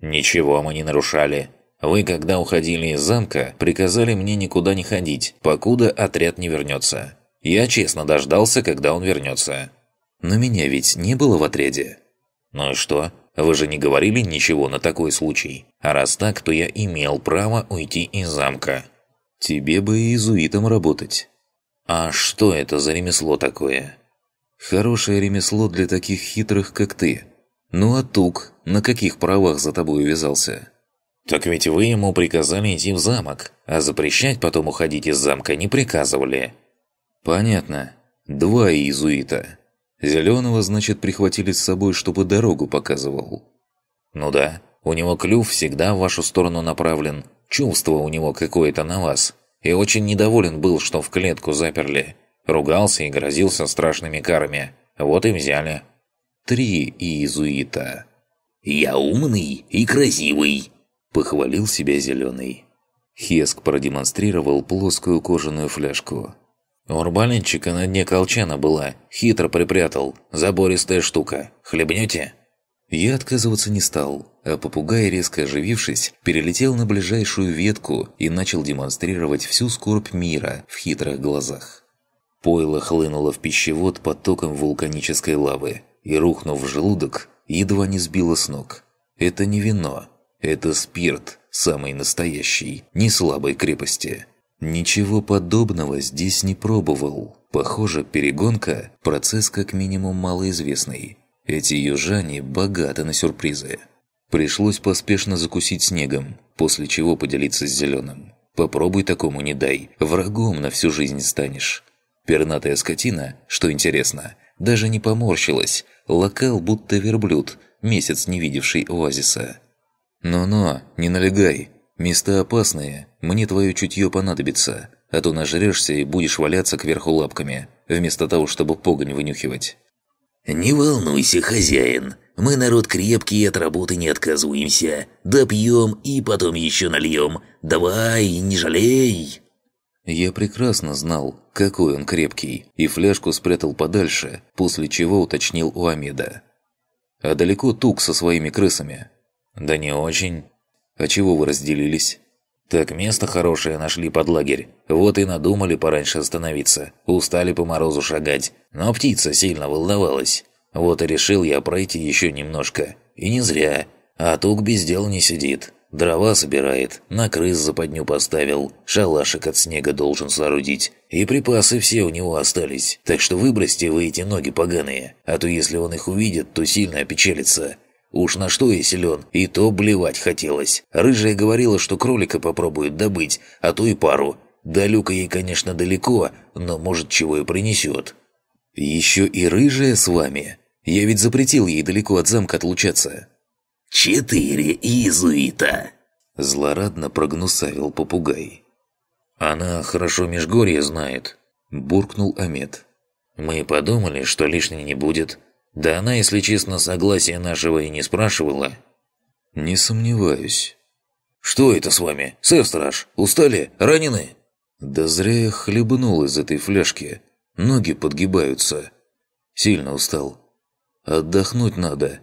B: Ничего мы не нарушали. Вы, когда уходили из замка, приказали мне никуда не ходить, покуда отряд не вернется. Я честно дождался, когда он вернется. Но меня ведь не было в отряде. Ну и что? Вы же не говорили ничего на такой случай. А раз так, то я имел право уйти из замка. Тебе бы и иезуитом работать. А что это за ремесло такое? Хорошее ремесло для таких хитрых, как ты. Ну а Тук на каких правах за тобой увязался? Так ведь вы ему приказали идти в замок, а запрещать потом уходить из замка не приказывали. Понятно. Два иезуита. Зеленого, значит, прихватили с собой, чтобы дорогу показывал. Ну да, у него клюв всегда в вашу сторону направлен. Чувство у него какое-то на вас и очень недоволен был, что в клетку заперли. Ругался и грозился страшными карами. Вот и взяли. Три иезуита. «Я умный и красивый», – похвалил себя Зеленый. Хеск продемонстрировал плоскую кожаную фляжку. У арбалетчика на дне колчана была, хитро припрятал, забористая штука. Хлебнете? Я отказываться не стал, а попугай, резко оживившись, перелетел на ближайшую ветку и начал демонстрировать всю скорбь мира в хитрых глазах. Пойло хлынуло в пищевод потоком вулканической лавы и, рухнув в желудок, едва не сбило с ног. Это не вино, это спирт, самый настоящий, не слабой крепости. Ничего подобного здесь не пробовал. Похоже, перегонка – процесс как минимум малоизвестный – эти южане богаты на сюрпризы. Пришлось поспешно закусить снегом, после чего поделиться с зеленым. Попробуй такому не дай, врагом на всю жизнь станешь. Пернатая скотина, что интересно, даже не поморщилась, локал будто верблюд, месяц не видевший оазиса. «Но-но, не налегай, места опасные, мне твое чутье понадобится, а то нажрешься и будешь валяться кверху лапками, вместо того, чтобы погонь вынюхивать». «Не волнуйся, хозяин. Мы народ крепкий и от работы не отказываемся. Допьем и
D: потом еще нальем.
B: Давай, не жалей!» Я прекрасно знал, какой он крепкий, и фляжку спрятал подальше, после чего уточнил у Амида. «А далеко Тук со своими крысами?» «Да не очень». «А чего вы разделились?» Так место хорошее нашли под лагерь. Вот и надумали пораньше остановиться. Устали по морозу шагать. Но птица сильно волновалась. Вот и решил я пройти еще немножко. И не зря. А тук без дел не сидит. Дрова собирает, на крыс западню поставил, шалашик от снега должен соорудить. И
C: припасы все у него остались. Так что выбросьте вы эти ноги поганые, а то если он их увидит, то сильно опечалится. Уж на что я силен, и то блевать хотелось. Рыжая говорила, что кролика попробует добыть, а то и пару. До люка ей, конечно, далеко, но может чего и принесет. Еще и рыжая с вами. Я ведь
B: запретил ей далеко от замка отлучаться. «Четыре иезуита!» Злорадно прогнусавил попугай. «Она хорошо Межгорье знает», – буркнул Амет. «Мы подумали, что лишней не будет. Да она, если честно, согласия нашего и не спрашивала. «Не сомневаюсь».
C: «Что это с вами, сэр-страж?
B: Устали? Ранены?» «Да зря я хлебнул из этой фляжки. Ноги подгибаются. Сильно устал. Отдохнуть надо.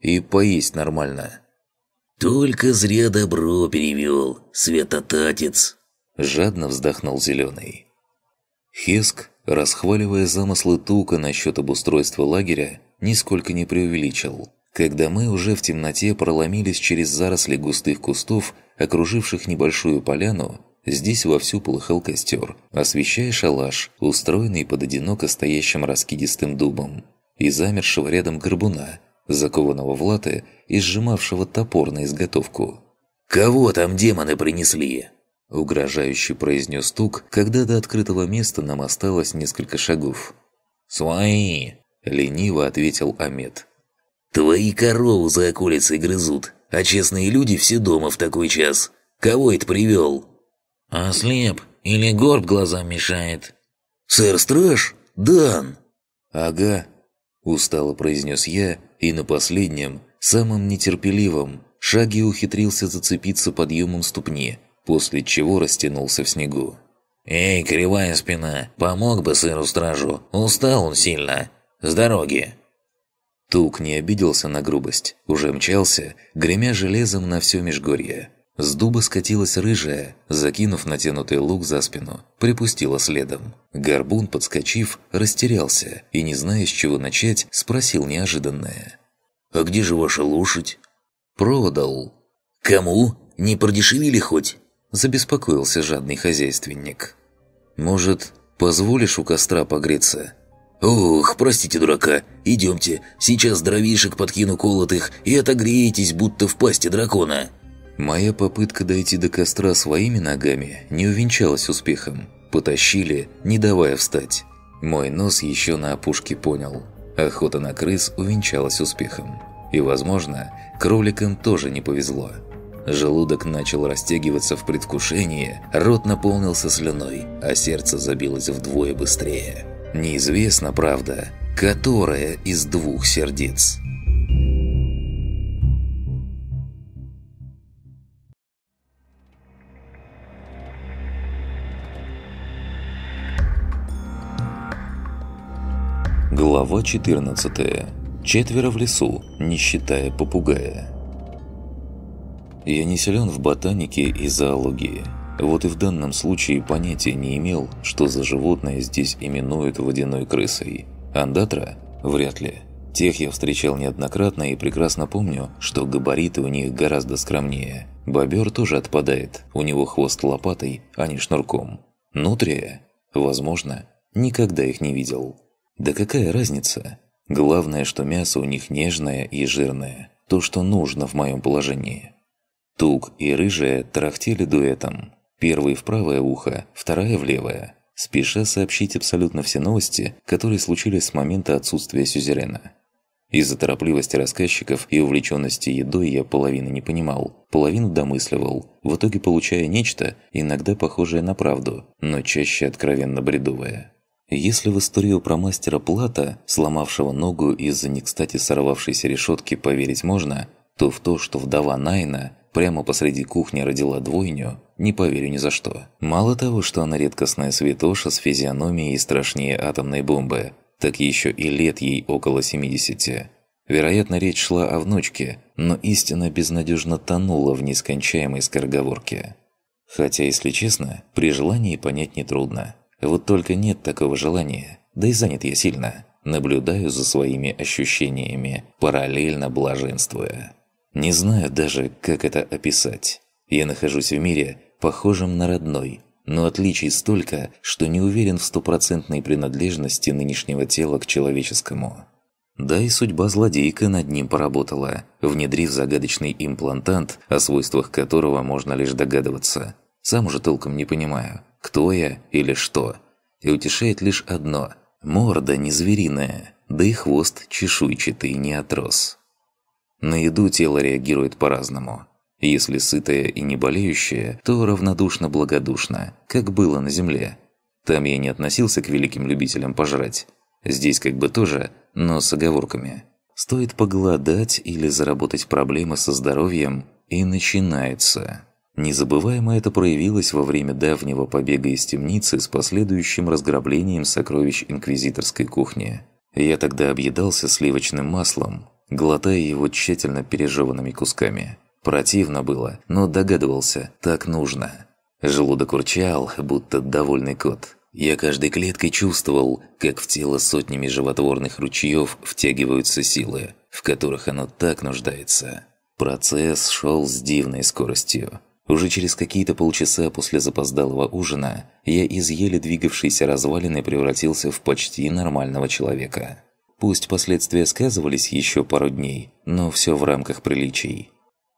B: И поесть нормально». «Только зря добро
C: перевел, светотатец!»
B: Жадно вздохнул Зеленый. Хеск, расхваливая замыслы Тука насчет обустройства лагеря, нисколько не преувеличил. Когда мы уже в темноте проломились через заросли густых кустов, окруживших небольшую поляну, здесь вовсю полыхал костер, освещая шалаш, устроенный под одиноко стоящим раскидистым дубом, и замершего рядом горбуна, закованного в латы и сжимавшего топор на изготовку. «Кого там демоны принесли?» Угрожающе произнес стук, когда до открытого места нам осталось несколько шагов. «Свои!» Лениво ответил Амет. «Твои коровы за околицей грызут, а честные люди все дома в такой час. Кого это привел?» «Ослеп или горб глазам мешает?» «Сэр Страж? Дан!» «Ага», – устало произнес я, и на последнем, самом нетерпеливом, шаге ухитрился зацепиться подъемом ступни, после чего растянулся в снегу. «Эй, кривая спина, помог бы сыру стражу, устал он сильно!» С дороги!» Тук не обиделся на грубость, уже мчался, гремя железом на все межгорье. С дуба скатилась рыжая, закинув натянутый лук за спину, припустила следом. Горбун, подскочив, растерялся и, не зная, с чего начать, спросил неожиданное. «А где же ваша лошадь?» «Продал». «Кому? Не продешевили хоть?» Забеспокоился жадный хозяйственник. «Может, позволишь у костра погреться?» «Ох, простите дурака, идемте, сейчас дровишек подкину колотых и отогреетесь, будто в пасти дракона». Моя попытка дойти до костра своими ногами не увенчалась успехом. Потащили, не давая встать. Мой нос еще на опушке понял. Охота на крыс увенчалась успехом. И, возможно, кроликам тоже не повезло. Желудок начал растягиваться в предвкушении, рот наполнился слюной, а сердце забилось вдвое быстрее. Неизвестно, правда, которая из двух сердец. Глава 14. Четверо в лесу, не считая попугая. Я не силен в ботанике и зоологии, вот и в данном случае понятия не имел, что за животное здесь именуют водяной крысой. Андатра? Вряд ли. Тех я встречал неоднократно и прекрасно помню, что габариты у них гораздо скромнее. Бобер тоже отпадает, у него хвост лопатой, а не шнурком. Нутрия? Возможно. Никогда их не видел. Да какая разница? Главное, что мясо у них нежное и жирное. То, что нужно в моем положении. Тук и Рыжая трахтели дуэтом, Первый в правое ухо, вторая в левое. Спеша сообщить абсолютно все новости, которые случились с момента отсутствия сюзерена. Из-за торопливости рассказчиков и увлечённости едой я половину не понимал, половину домысливал, в итоге получая нечто, иногда похожее на правду, но чаще откровенно бредовое. Если в историю про мастера Плата, сломавшего ногу из-за не кстати сорвавшейся решётки, поверить можно, то в то, что вдова Найна прямо посреди кухни родила двойню, не поверю ни за что. Мало того, что она редкостная святоша с физиономией страшнее атомной бомбы, так еще и лет ей около 70. Вероятно, речь шла о внучке, но истина безнадежно тонула в нескончаемой скороговорке. Хотя, если честно, при желании понять нетрудно. Вот только нет такого желания, да и занят я сильно. Наблюдаю за своими ощущениями, параллельно блаженствуя. Не знаю даже, как это описать. Я нахожусь в мире, похожем на родной, но отличий столько, что не уверен в стопроцентной принадлежности нынешнего тела к человеческому. Да и судьба злодейка над ним поработала, внедрив загадочный имплантант, о свойствах которого можно лишь догадываться. Сам уже толком не понимаю, кто я или что. И утешает лишь одно – морда не звериная, да и хвост чешуйчатый не отрос. На еду тело реагирует по-разному. Если сытое и не болеющее, то равнодушно-благодушно, как было на земле. Там я не относился к великим любителям пожрать. Здесь как бы тоже, но с оговорками. Стоит поголодать или заработать проблемы со здоровьем, и начинается. Незабываемо это проявилось во время давнего побега из темницы с последующим разграблением сокровищ инквизиторской кухни. Я тогда объедался сливочным маслом, глотая его тщательно пережеванными кусками. Противно было, но догадывался, так нужно. Желудок урчал, будто довольный кот. Я каждой клеткой чувствовал, как в тело сотнями животворных ручьев втягиваются силы, в которых оно так нуждается. Процесс шел с дивной скоростью. Уже через какие-то полчаса после запоздалого ужина я из еле двигавшейся развалины превратился в почти нормального человека. Пусть последствия сказывались еще пару дней, но все в рамках приличий.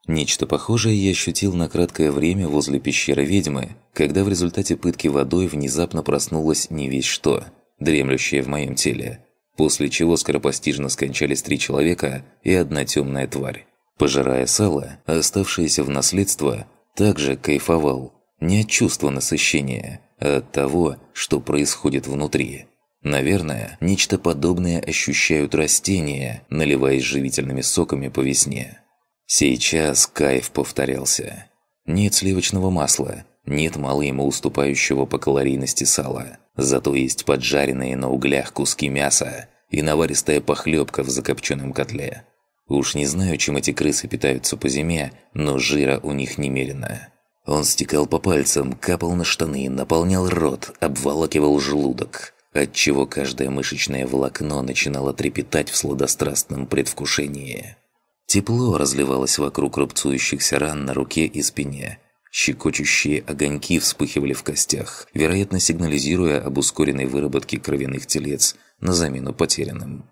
B: Нечто похожее я ощутил на краткое время возле пещеры ведьмы, когда в результате пытки водой внезапно проснулось не весь что, дремлющее в моем теле, после чего скоропостижно скончались три человека и одна темная тварь. Пожирая сало, оставшееся в наследство, также кайфовал, не от чувства насыщения, а от того, что происходит внутри. Наверное, нечто подобное ощущают растения, наливаясь живительными соками по весне. Сейчас кайф повторялся. Нет сливочного масла, нет мало ему уступающего по калорийности сала. Зато есть поджаренные на углях куски мяса и наваристая похлебка в закопченном котле. Уж не знаю, чем эти крысы питаются по зиме, но жира у них немерено. Он стекал по пальцам, капал на штаны, наполнял рот, обволакивал желудок отчего каждое мышечное волокно начинало трепетать в сладострастном предвкушении. Тепло разливалось вокруг рубцующихся ран на руке и спине. Щекочущие огоньки вспыхивали в костях, вероятно сигнализируя об ускоренной выработке кровяных телец на замену потерянным.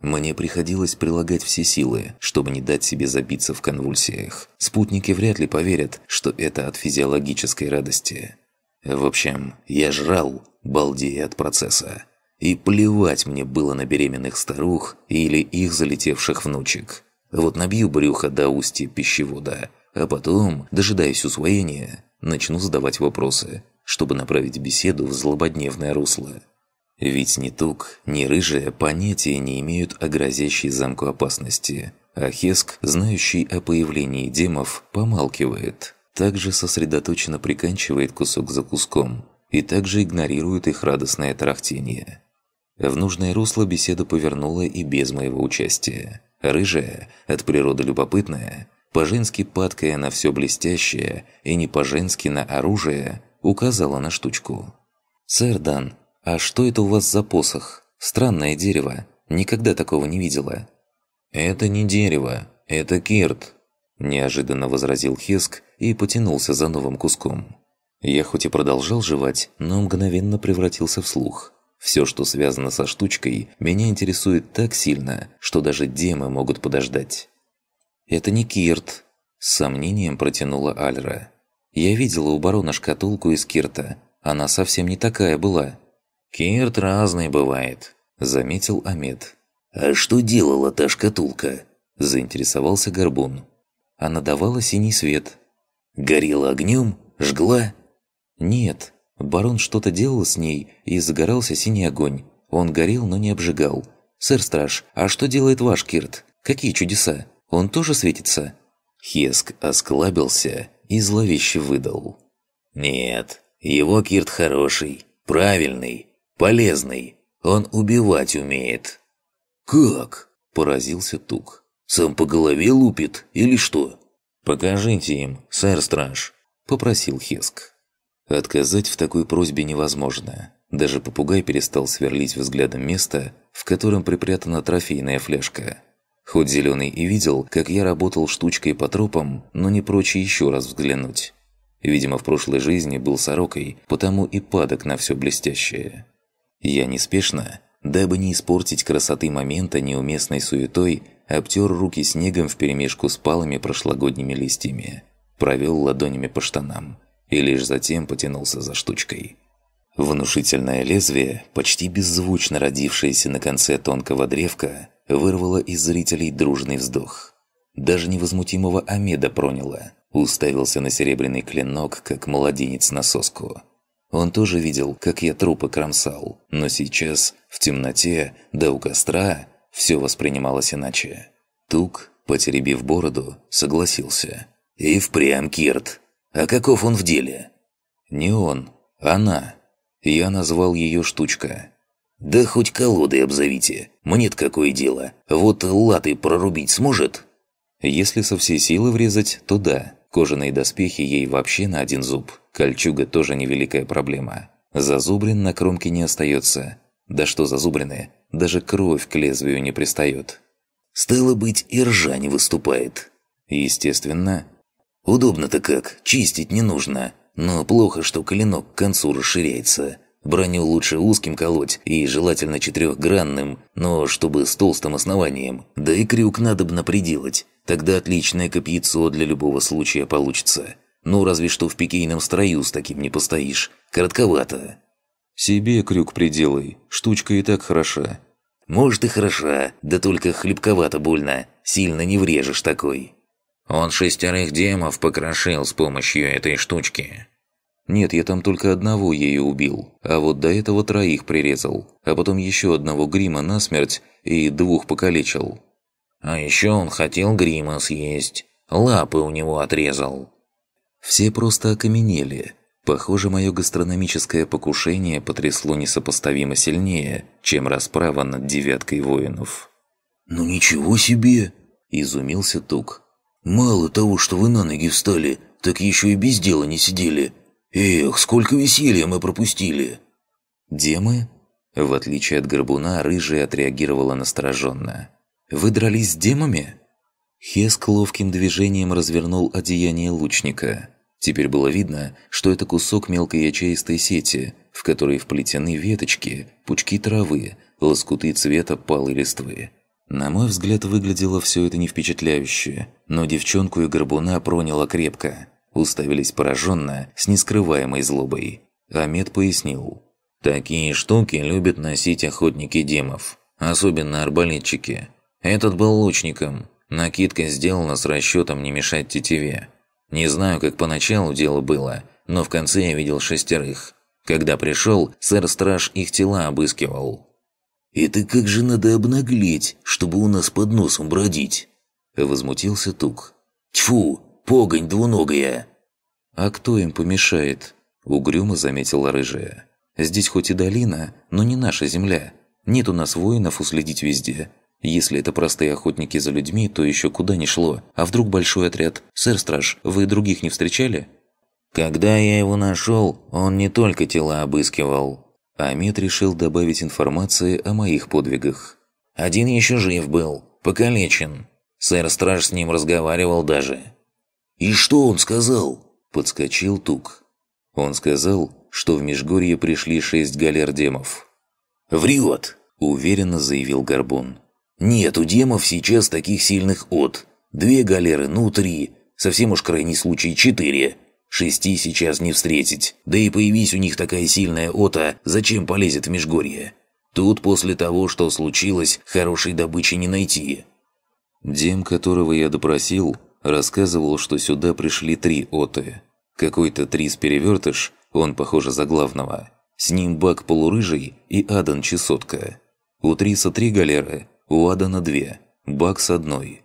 B: Мне приходилось прилагать все силы, чтобы не дать себе забиться в конвульсиях. Спутники вряд ли поверят, что это от физиологической радости. В общем, я жрал, балдея от процесса. И плевать мне было на беременных старух или их залетевших внучек. Вот набью брюхо до устья пищевода, а потом, дожидаясь усвоения, начну задавать вопросы, чтобы направить беседу в злободневное русло. Ведь ни Тук, ни Рыжая понятия не имеют о грозящей замку опасности, а Хеск, знающий о появлении демов, помалкивает также сосредоточенно приканчивает кусок за куском и также игнорирует их радостное трахтение. В нужное русло беседа повернула и без моего участия. Рыжая, от природы любопытная, по-женски падкая на все блестящее и не по-женски на оружие, указала на штучку. «Сэр Дан, а что это у вас за посох? Странное дерево. Никогда такого не видела». «Это не дерево, это кирт», – неожиданно возразил Хеск, и потянулся за новым куском. Я хоть и продолжал жевать, но мгновенно превратился в слух. Все, что связано со штучкой, меня интересует так сильно, что даже демы могут подождать. «Это не Кирт», – с сомнением протянула Альра. «Я видела у барона шкатулку из Кирта. Она совсем не такая была». «Кирт разный бывает», – заметил Амед. «А что делала та шкатулка?» – заинтересовался Горбун. Она давала синий свет, Горела огнем? Жгла? Нет. Барон что-то делал с ней, и загорался синий огонь. Он горел, но не обжигал. «Сэр Страж, а что делает ваш Кирт? Какие чудеса? Он тоже светится?» Хеск осклабился и зловеще выдал. «Нет, его Кирт хороший, правильный, полезный. Он убивать умеет». «Как?» – поразился Тук. «Сам по голове лупит или что?» «Покажите им, сэр-страж», – попросил Хеск. Отказать в такой просьбе невозможно. Даже попугай перестал сверлить взглядом место, в котором припрятана трофейная фляжка. Хоть зеленый и видел, как я работал штучкой по тропам, но не прочь еще раз взглянуть. Видимо, в прошлой жизни был сорокой, потому и падок на все блестящее. Я неспешно, дабы не испортить красоты момента неуместной суетой, обтер руки снегом вперемешку с палыми прошлогодними листьями, провел ладонями по штанам и лишь затем потянулся за штучкой. Внушительное лезвие, почти беззвучно родившееся на конце тонкого древка, вырвало из зрителей дружный вздох. Даже невозмутимого Амеда проняло, уставился на серебряный клинок, как младенец на соску. Он тоже видел, как я трупы кромсал, но сейчас, в темноте, да у костра, все воспринималось иначе. Тук, потеребив бороду, согласился. «И впрямь, Кирт. А каков
C: он в деле?»
B: «Не он. Она. Я назвал ее штучка». «Да хоть колоды обзовите. Мне-то какое дело. Вот латы прорубить сможет?» «Если со всей силы врезать, то да. Кожаные доспехи ей вообще на один зуб. Кольчуга тоже невеликая проблема. Зазубрин на кромке не остается. Да что зазубренные, даже кровь к лезвию не пристает. Стало быть, и ржа не выступает. Естественно. Удобно-то как, чистить не нужно. Но плохо, что клинок к концу расширяется. Броню лучше узким колоть и желательно четырехгранным, но чтобы с толстым основанием. Да и крюк надо бы напределать, тогда отличное копьецо для любого случая получится. Ну, разве что в пикейном строю с таким не постоишь. Коротковато. «Себе крюк приделай, штучка и так хороша». «Может и хороша, да только хлебковато больно, сильно не врежешь такой». Он шестерых демов покрошил с помощью этой штучки. «Нет, я там только одного ею убил, а вот до этого троих прирезал, а потом еще одного грима насмерть и двух покалечил». «А еще он хотел грима съесть, лапы у него отрезал». Все
C: просто окаменели
B: – Похоже, мое гастрономическое покушение потрясло несопоставимо сильнее, чем расправа над девяткой воинов.
C: «Ну ничего себе!» – изумился Тук. «Мало того, что вы на ноги встали, так еще и без дела не сидели. Эх, сколько веселья мы пропустили!» «Демы?»
B: В отличие от Горбуна, Рыжая отреагировала настороженно. «Вы дрались с демами?» Хеск ловким движением развернул одеяние лучника – Теперь было видно, что это кусок мелкой ячеистой сети, в которой вплетены веточки, пучки травы, лоскуты цвета палой листвы. На мой взгляд, выглядело все это не впечатляюще, но девчонку и горбуна проняло крепко. Уставились пораженно, с нескрываемой злобой. Амед пояснил. «Такие штуки любят носить охотники демов, особенно арбалетчики. Этот был лучником. Накидка сделана с расчетом не мешать тетиве. Не знаю, как поначалу дело было, но в конце я видел шестерых. Когда пришел, сэр-страж их тела обыскивал.
C: «Это как же надо обнаглеть, чтобы у нас под носом
B: бродить!» Возмутился Тук. «Тьфу, погонь двуногая!» «А кто им помешает?» Угрюмо заметила рыжая. «Здесь хоть и долина, но не наша земля. Нет у нас воинов уследить везде. Если это простые охотники за людьми, то еще куда ни шло. А вдруг большой отряд? Сэр Страж, вы других не встречали? Когда я его нашел, он не только тела обыскивал. Амид решил добавить информации о моих подвигах. Один еще жив был, покалечен. Сэр Страж с ним разговаривал даже. «И что он сказал?» – подскочил Тук. Он сказал, что в Межгорье пришли шесть галер-демов. «Врет!» – уверенно заявил Горбун. Нет, у демов сейчас таких
C: сильных от. Две галеры, ну три. Совсем уж крайний случай четыре. Шести сейчас не встретить. Да и появись у них такая сильная ота, зачем полезет в
B: Межгорье? Тут после того, что случилось, хорошей добычи не найти. Дем, которого я допросил, рассказывал, что сюда пришли три оты. Какой-то Трис-перевертыш, он, похоже, за главного. С ним Бак Полурыжий и Адан Чесотка. У Триса три галеры, Ладана две, Бак с одной.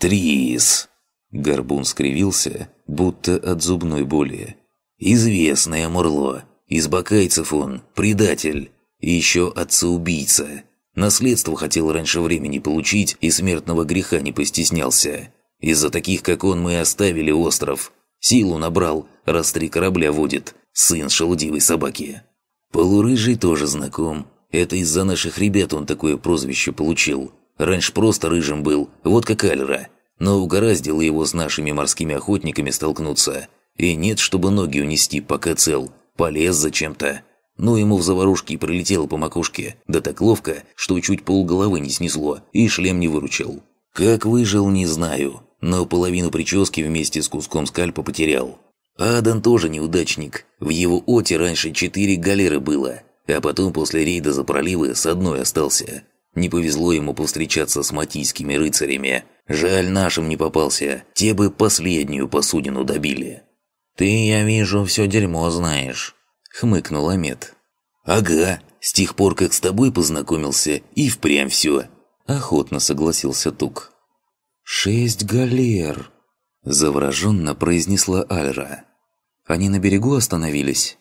B: «Трис!» Горбун скривился, будто от зубной боли. «Известное Мурло. Из бакайцев он, предатель. И еще отца-убийца. Наследство хотел раньше времени получить и смертного греха не постеснялся. Из-за таких, как он, мы оставили остров. Силу набрал, раз три корабля водит. Сын шелудивой собаки. Полурыжий тоже знаком, это из-за наших ребят он такое прозвище получил. Раньше просто рыжим был, вот как Альра. Но угораздило его с нашими морскими охотниками столкнуться. И нет, чтобы ноги унести, пока цел. Полез зачем-то. Ну, ему в заварушке и прилетело по макушке. Да так ловко, что чуть полголовы не снесло, и шлем не выручил. Как выжил, не знаю. Но половину прически вместе с куском скальпа потерял. Адан тоже неудачник. В его оте раньше четыре галеры было. А потом после рейда за проливы с одной остался. Не повезло ему повстречаться с матийскими рыцарями. Жаль, нашим не попался. Те бы последнюю посудину добили. «Ты, я вижу, все дерьмо знаешь», – хмыкнул Амет. «Ага, с тех пор, как с тобой познакомился, и впрямь все», – охотно согласился Тук. «Шесть галер», – завороженно произнесла Альра. «Они на берегу остановились?»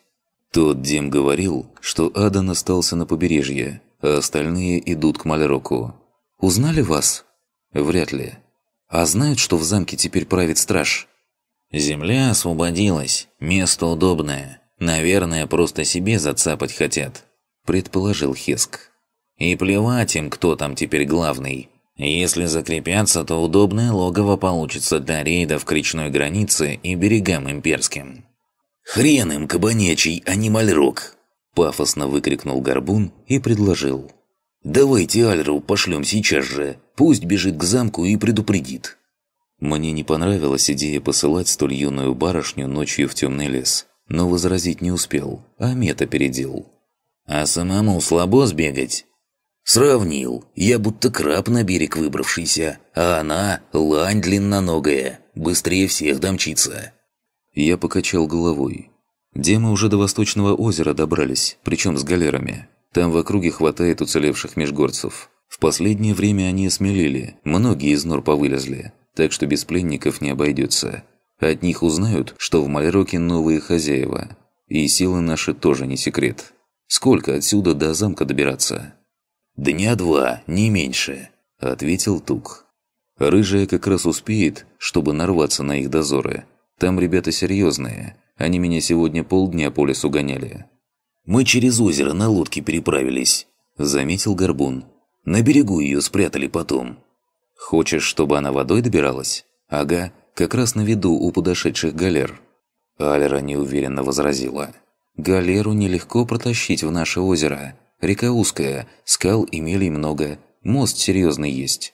B: Тот Дим говорил, что Адан остался на побережье, а остальные идут к Мальроку. «Узнали вас?» «Вряд ли». «А знают, что в замке теперь правит страж?» «Земля освободилась, место удобное. Наверное, просто себе зацапать хотят», – предположил Хиск. «И плевать им, кто там теперь главный. Если закрепятся, то удобное логово получится для рейдов к речной границе и берегам имперским». «Хрен им, кабанячий анимальрок!» Пафосно выкрикнул Горбун и предложил. «Давайте Альру пошлем сейчас же. Пусть бежит к замку и предупредит». Мне не понравилась идея посылать столь юную барышню ночью в темный лес, но возразить не успел, а мета передел. «А самому слабо сбегать?» «Сравнил. Я будто краб на берег выбравшийся, а она – лань длинноногая, быстрее всех домчится». Я покачал головой. Демы уже до Восточного озера добрались, причем с галерами. Там в округе хватает уцелевших межгорцев. В последнее время они осмелели, многие из нор повылезли, так что без пленников не обойдется. От них узнают, что в Мальроке новые хозяева. И силы наши тоже не секрет. Сколько отсюда до замка добираться? «Дня два, не меньше», – ответил Тук. «Рыжая как раз успеет, чтобы нарваться на их дозоры». Там ребята серьезные. Они меня сегодня полдня по лесу гоняли». «Мы через озеро на лодке переправились», – заметил Горбун. «На берегу ее спрятали потом». «Хочешь, чтобы она водой добиралась?» «Ага, как раз на виду у подошедших галер». Алера неуверенно возразила. «Галеру нелегко протащить в наше озеро. Река узкая, скал и мелей много, мост серьезный есть».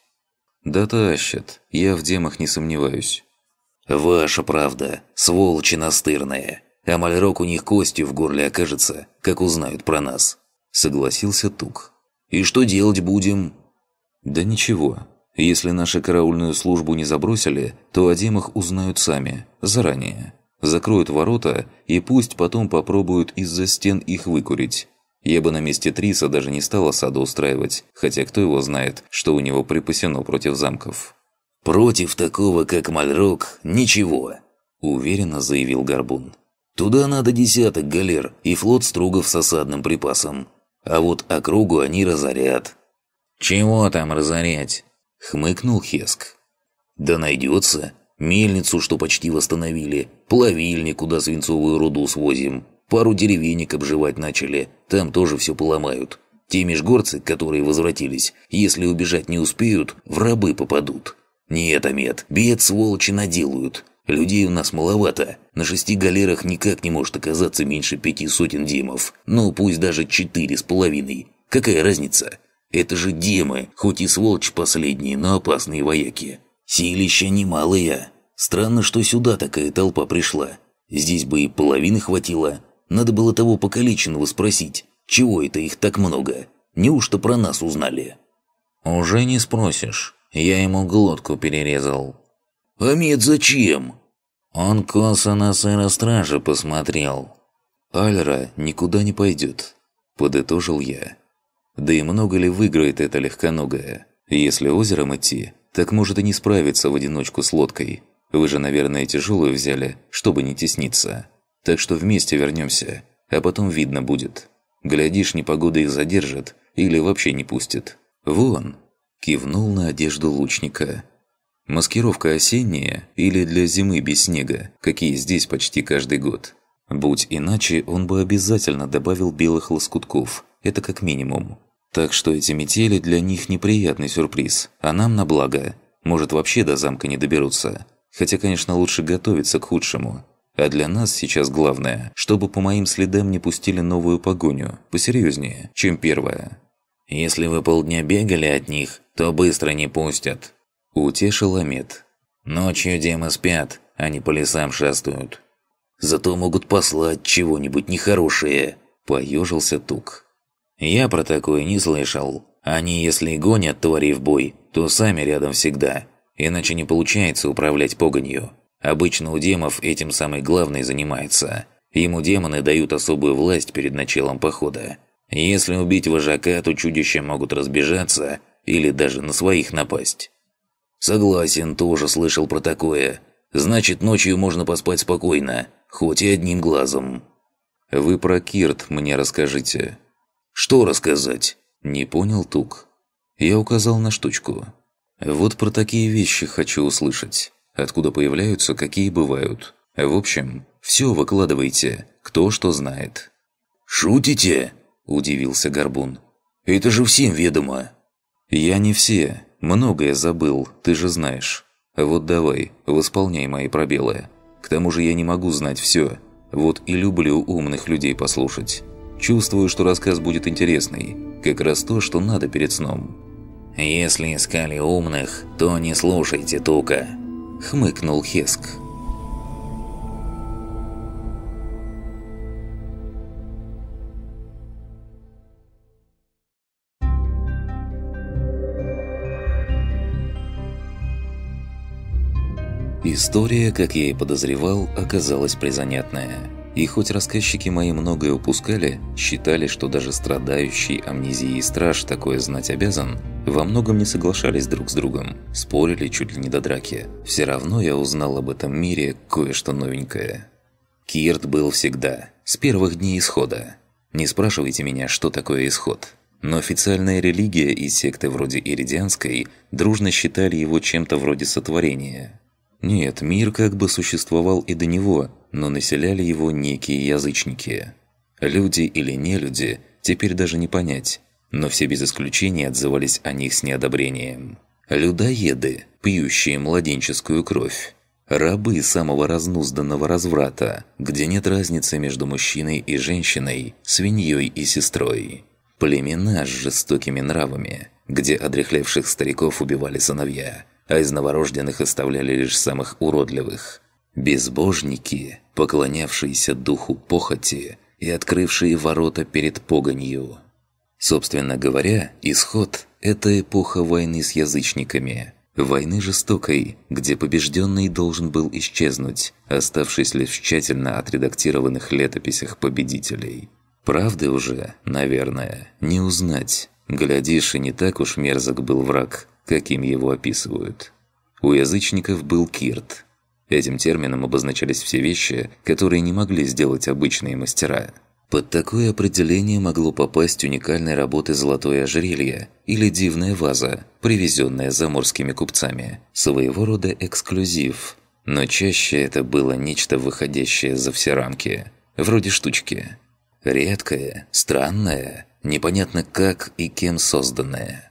B: «Да тащат, я в демах не сомневаюсь». «Ваша правда, сволочи настырные. А Мальрок у них костью в горле окажется, как узнают про нас», – согласился Тук. «И что делать будем?» «Да ничего. Если наши караульную службу не забросили, то о демах узнают сами, заранее. Закроют ворота и пусть потом попробуют из-за стен их выкурить. Я бы на месте Триса даже не стала сада устраивать, хотя кто его знает, что у него припасено против замков». «Против такого, как Мальрок, ничего», – уверенно заявил Горбун. «Туда надо десяток галер и флот стругов с осадным припасом. А вот округу они разорят». «Чего там разорять?» – хмыкнул Хеск. «Да найдется. Мельницу, что почти восстановили, плавильник, куда свинцовую руду свозим, пару деревенек обживать начали, там тоже все поломают. Те межгорцы, которые возвратились, если убежать не успеют, в рабы попадут». Нет, это, мед. Бед, сволочи, наделают. Людей у нас маловато. На шести галерах никак не может оказаться меньше пяти сотен демов. Ну, пусть даже четыре с половиной.
C: Какая разница? Это же демы, хоть и сволочь последние, но опасные вояки. Силища немалые. Странно, что сюда такая толпа пришла. Здесь бы и половины хватило. Надо было того покалеченного спросить, чего это их так много? Неужто про нас узнали? Уже не спросишь. Я ему
B: глотку перерезал.
C: «Амид, зачем?» Он косо на сэра
B: Стража посмотрел. «Альра никуда не пойдет», – подытожил я. «Да и много ли выиграет эта легконогая? Если озером идти, так может и не справиться в одиночку с лодкой. Вы же, наверное, тяжелую взяли, чтобы не тесниться. Так что вместе вернемся, а потом видно будет. Глядишь, непогода их задержит или вообще не пустит. Вон, Кивнул на одежду лучника. Маскировка осенняя или для зимы без снега, какие здесь почти каждый год. Будь иначе, он бы обязательно добавил белых лоскутков, это как минимум. Так что эти метели для них неприятный сюрприз, а нам на благо. Может, вообще до замка не доберутся. Хотя, конечно, лучше готовиться к худшему. А для нас сейчас главное, чтобы по моим следам не пустили новую погоню, посерьезнее, чем первая. «Если вы полдня бегали от них, то быстро не пустят». Утешил Амид. «Ночью демы спят, они по лесам шастают». «Зато могут послать чего-нибудь нехорошее», – поюжился Тук. «Я про такое не слышал. Они, если гонят твари в бой, то сами рядом всегда. Иначе не получается управлять погонью. Обычно у демов этим самый главный занимается. Ему демоны дают особую власть перед началом похода. Если убить вожака, то чудища могут разбежаться или даже на своих напасть. Согласен, тоже слышал про такое. Значит, ночью можно поспать спокойно, хоть и одним глазом. Вы про Кирт мне расскажите. Что рассказать? Не понял Тук. Я указал на штучку. Вот про такие вещи хочу услышать. Откуда появляются, какие бывают. В общем, все выкладывайте, кто что знает. «Шутите?» – удивился Горбун. «Это же всем ведомо!» «Я не все. Многое забыл, ты же знаешь. Вот давай, восполняй мои пробелы. К тому же я не могу знать все. Вот и люблю умных людей послушать. Чувствую, что рассказ будет интересный. Как раз то, что надо перед сном». «Если искали умных, то не слушайте Тука», – хмыкнул Хеск. История, как я и подозревал, оказалась призанятная. И хоть рассказчики мои многое упускали, считали, что даже страдающий амнезией страж такое знать обязан, во многом не соглашались друг с другом, спорили чуть ли не до драки. Все равно я узнал об этом мире кое-что новенькое. Кирт был всегда, с первых дней исхода. Не спрашивайте меня, что такое исход. Но официальная религия и секты вроде Иридианской дружно считали его чем-то вроде сотворения – нет, мир как бы существовал и до него, но населяли его некие язычники. Люди или не люди, теперь даже не понять, но все без исключения отзывались о них с неодобрением. Людоеды, пьющие младенческую кровь. Рабы самого разнузданного разврата, где нет разницы между мужчиной и женщиной, свиньей и сестрой. Племена с жестокими нравами, где одрехлевших стариков убивали сыновья – а из новорожденных оставляли лишь самых уродливых. Безбожники, поклонявшиеся духу похоти и открывшие ворота перед погонью. Собственно говоря, исход – это эпоха войны с язычниками. Войны жестокой, где побежденный должен был исчезнуть, оставшись лишь в тщательно отредактированных летописях победителей. Правды уже, наверное, не узнать. Глядишь, и не так уж мерзок был враг, каким его описывают. У язычников был кирт. Этим термином обозначались все вещи, которые не могли сделать обычные мастера. Под такое определение могло попасть уникальной работы золотое ожерелье или дивная ваза, привезенная заморскими купцами. Своего рода эксклюзив, но чаще это было нечто выходящее за все рамки, вроде штучки. Редкое, странное, непонятно как и кем созданное –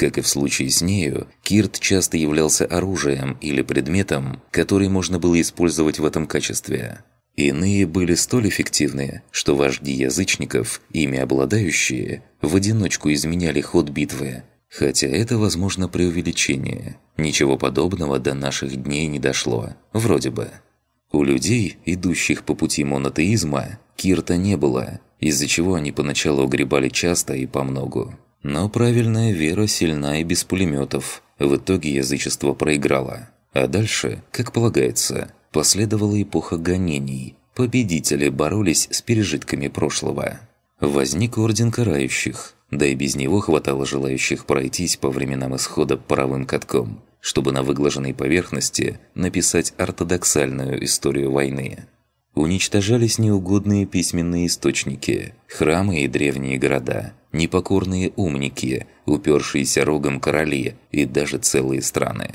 B: как и в случае с нею, кирт часто являлся оружием или предметом, который можно было использовать в этом качестве. Иные были столь эффективны, что вожди язычников, ими обладающие, в одиночку изменяли ход битвы. Хотя это, возможно, преувеличение. Ничего подобного до наших дней не дошло. Вроде бы. У людей, идущих по пути монотеизма, кирта не было, из-за чего они поначалу угребали часто и помногу. Но правильная вера сильна и без пулеметов. В итоге язычество проиграло. А дальше, как полагается, последовала эпоха гонений. Победители боролись с пережитками прошлого. Возник Орден Карающих, да и без него хватало желающих пройтись по временам исхода паровым катком, чтобы на выглаженной поверхности написать ортодоксальную историю войны. Уничтожались неугодные письменные источники, храмы и древние города, непокорные умники, упершиеся рогом короли и даже целые страны.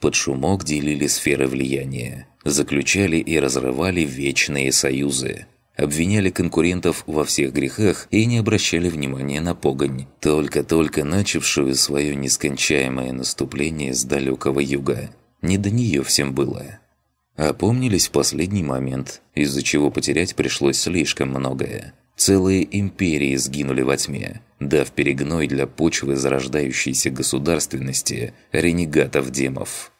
B: Под шумок делили сферы влияния, заключали и разрывали вечные союзы, обвиняли конкурентов во всех грехах и не обращали внимания на погонь, только-только начавшую свое нескончаемое наступление с далекого юга. Не до нее всем было. Опомнились в последний момент, из-за чего потерять пришлось слишком многое. Целые империи сгинули во тьме, дав перегной для почвы зарождающейся государственности ренегатов-демов.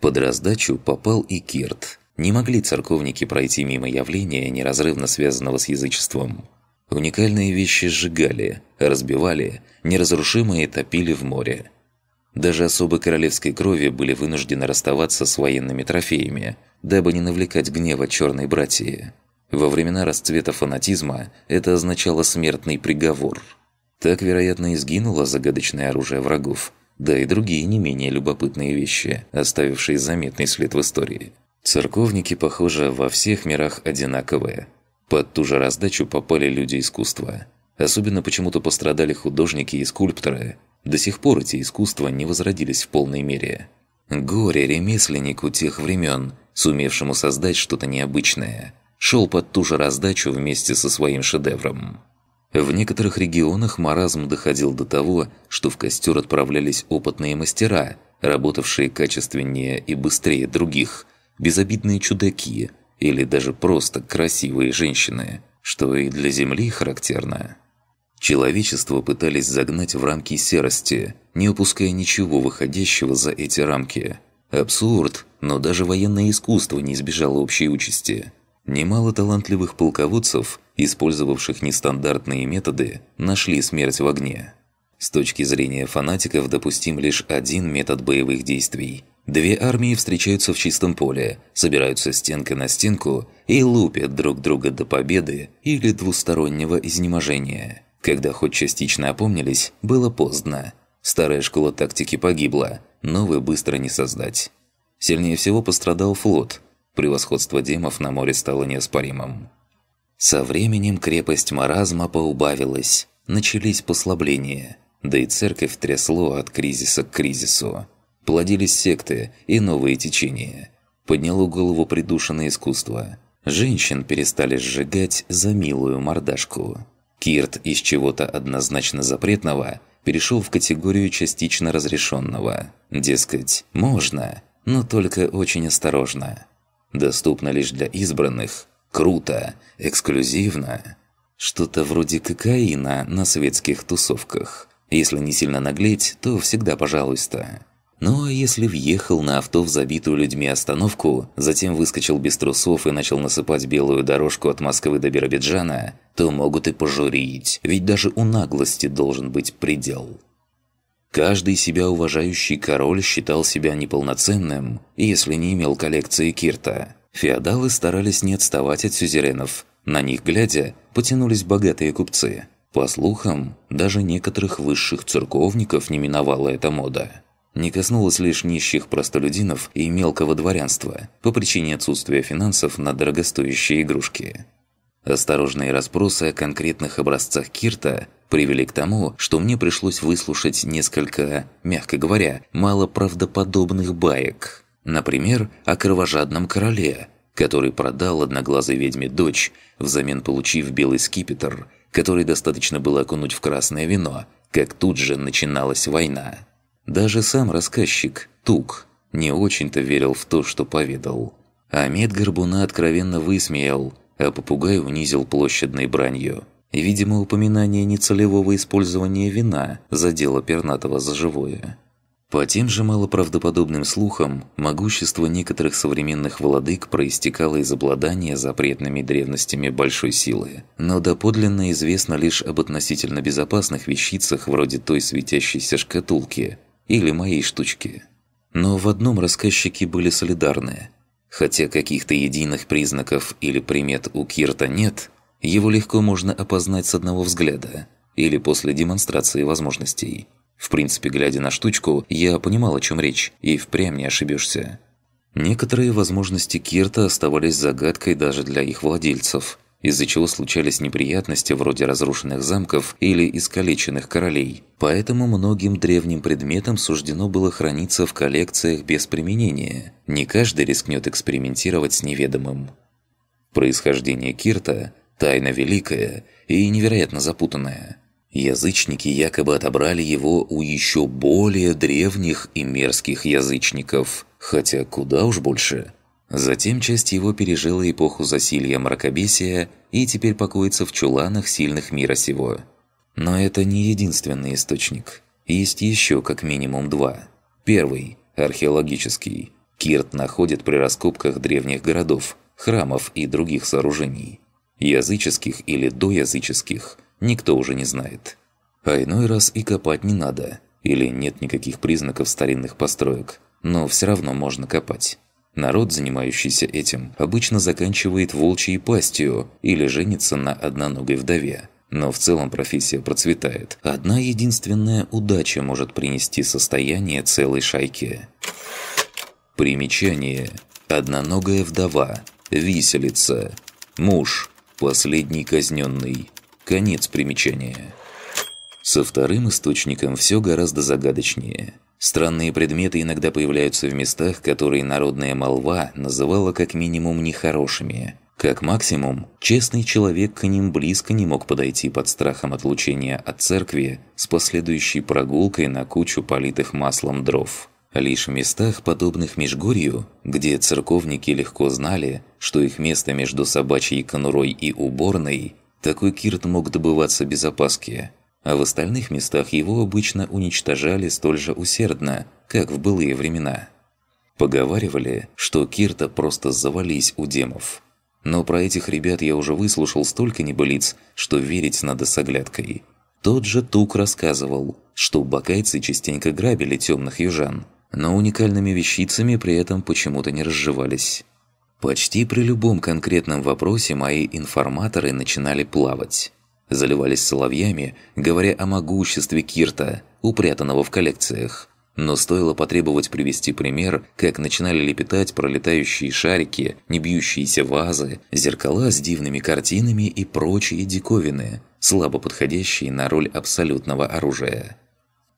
B: Под раздачу попал и Кирт. Не могли церковники пройти мимо явления, неразрывно связанного с язычеством. Уникальные вещи сжигали, разбивали, неразрушимые топили в море – даже особы королевской крови были вынуждены расставаться с военными трофеями, дабы не навлекать гнева черной братьи. Во времена расцвета фанатизма это означало смертный приговор. Так, вероятно, и сгинуло загадочное оружие врагов, да и другие не менее любопытные вещи, оставившие заметный след в истории. Церковники, похоже, во всех мирах одинаковые. Под ту же раздачу попали люди искусства. Особенно почему-то пострадали художники и скульпторы, до сих пор эти искусства не возродились в полной мере. Горе ремесленнику тех времен, сумевшему создать что-то необычное, шел под ту же раздачу вместе со своим шедевром. В некоторых регионах маразм доходил до того, что в костер отправлялись опытные мастера, работавшие качественнее и быстрее других, безобидные чудаки или даже просто красивые женщины, что и для Земли характерно. Человечество пытались загнать в рамки серости, не упуская ничего выходящего за эти рамки. Абсурд, но даже военное искусство не избежало общей участи. Немало талантливых полководцев, использовавших нестандартные методы, нашли смерть в огне. С точки зрения фанатиков допустим лишь один метод боевых действий. Две армии встречаются в чистом поле, собираются стенка на стенку и лупят друг друга до победы или двустороннего изнеможения. Когда хоть частично опомнились, было поздно. Старая школа тактики погибла, новую быстро не создать. Сильнее всего пострадал флот. Превосходство демов на море стало неоспоримым. Со временем крепость маразма поубавилась, начались послабления, да и церковь трясло от кризиса к кризису. Плодились секты и новые течения. Подняло голову придушенное искусство. Женщин перестали сжигать за милую мордашку. Кирт из чего-то однозначно запретного перешел в категорию частично разрешенного. Дескать, можно, но только очень осторожно. Доступно лишь для избранных. Круто, эксклюзивно. Что-то вроде кокаина на светских тусовках. Если не сильно наглеть, то всегда пожалуйста. Ну а если въехал на авто в забитую людьми остановку, затем выскочил без трусов и начал насыпать белую дорожку от Москвы до Биробиджана, то могут и пожурить, ведь даже у наглости должен быть предел. Каждый себя уважающий король считал себя неполноценным, если не имел коллекции Кирта. Феодалы старались не отставать от сюзеренов. На них глядя, потянулись богатые купцы. По слухам, даже некоторых высших церковников не миновала эта мода не коснулась лишь нищих простолюдинов и мелкого дворянства по причине отсутствия финансов на дорогостоящие игрушки. Осторожные расспросы о конкретных образцах Кирта привели к тому, что мне пришлось выслушать несколько, мягко говоря, малоправдоподобных баек. Например, о кровожадном короле, который продал одноглазой ведьме дочь, взамен получив белый скипетр, который достаточно было окунуть в красное вино, как тут же начиналась война. Даже сам рассказчик, Тук, не очень-то верил в то, что поведал. А Медгорбуна откровенно высмеял, а попугай унизил площадной бранью. И, видимо, упоминание нецелевого использования вина задело пернатого за живое. По тем же малоправдоподобным слухам, могущество некоторых современных владык проистекало из обладания запретными древностями большой силы, но доподлинно известно лишь об относительно безопасных вещицах вроде той светящейся шкатулки, или моей штучки. Но в одном рассказчики были солидарны. Хотя каких-то единых признаков или примет у Кирта нет, его легко можно опознать с одного взгляда или после демонстрации возможностей. В принципе, глядя на штучку, я понимал, о чем речь, и впрямь не ошибешься. Некоторые возможности Кирта оставались загадкой даже для их владельцев – из-за чего случались неприятности вроде разрушенных замков или искалеченных королей. Поэтому многим древним предметам суждено было храниться в коллекциях без применения. Не каждый рискнет экспериментировать с неведомым. Происхождение Кирта – тайна великая и невероятно запутанная. Язычники якобы отобрали его у еще более древних и мерзких язычников, хотя куда уж больше – Затем часть его пережила эпоху засилья мракобесия и теперь покоится в чуланах сильных мира сего. Но это не единственный источник. Есть еще как минимум два. Первый – археологический. Кирт находит при раскопках древних городов, храмов и других сооружений. Языческих или доязыческих никто уже не знает. А иной раз и копать не надо, или нет никаких признаков старинных построек, но все равно можно копать. Народ, занимающийся этим, обычно заканчивает волчьей пастью или женится на одноногой вдове. Но в целом профессия процветает. Одна единственная удача может принести состояние целой шайки. Примечание. Одноногая вдова. Виселица. Муж. Последний казненный. Конец примечания. Со вторым источником все гораздо загадочнее. Странные предметы иногда появляются в местах, которые народная молва называла как минимум нехорошими. Как максимум, честный человек к ним близко не мог подойти под страхом отлучения от церкви с последующей прогулкой на кучу политых маслом дров. Лишь в местах, подобных Межгорью, где церковники легко знали, что их место между собачьей конурой и уборной, такой кирт мог добываться без опаски – а в остальных местах его обычно уничтожали столь же усердно, как в былые времена. Поговаривали, что Кирта просто завались у демов. Но про этих ребят я уже выслушал столько небылиц, что верить надо с оглядкой. Тот же Тук рассказывал, что бакайцы частенько грабили темных южан, но уникальными вещицами при этом почему-то не разживались. Почти при любом конкретном вопросе мои информаторы начинали плавать. Заливались соловьями, говоря о могуществе Кирта, упрятанного в коллекциях. Но стоило потребовать привести пример, как начинали лепетать пролетающие шарики, не бьющиеся вазы, зеркала с дивными картинами и прочие диковины, слабо подходящие на роль абсолютного оружия.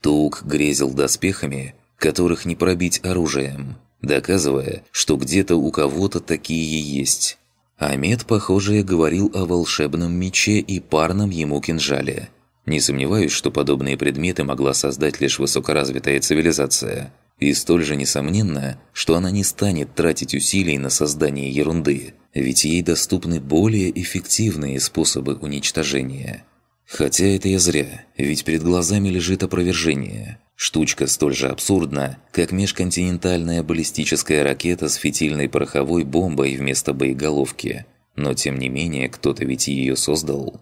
B: Тук грезил доспехами, которых не пробить оружием, доказывая, что где-то у кого-то такие есть, Амед, похоже, говорил о волшебном мече и парном ему кинжале. Не сомневаюсь, что подобные предметы могла создать лишь высокоразвитая цивилизация. И столь же несомненно, что она не станет тратить усилий на создание ерунды, ведь ей доступны более эффективные способы уничтожения. Хотя это я зря, ведь перед глазами лежит опровержение – Штучка столь же абсурдна, как межконтинентальная баллистическая ракета с фитильной пороховой бомбой вместо боеголовки. Но тем не менее, кто-то ведь ее создал.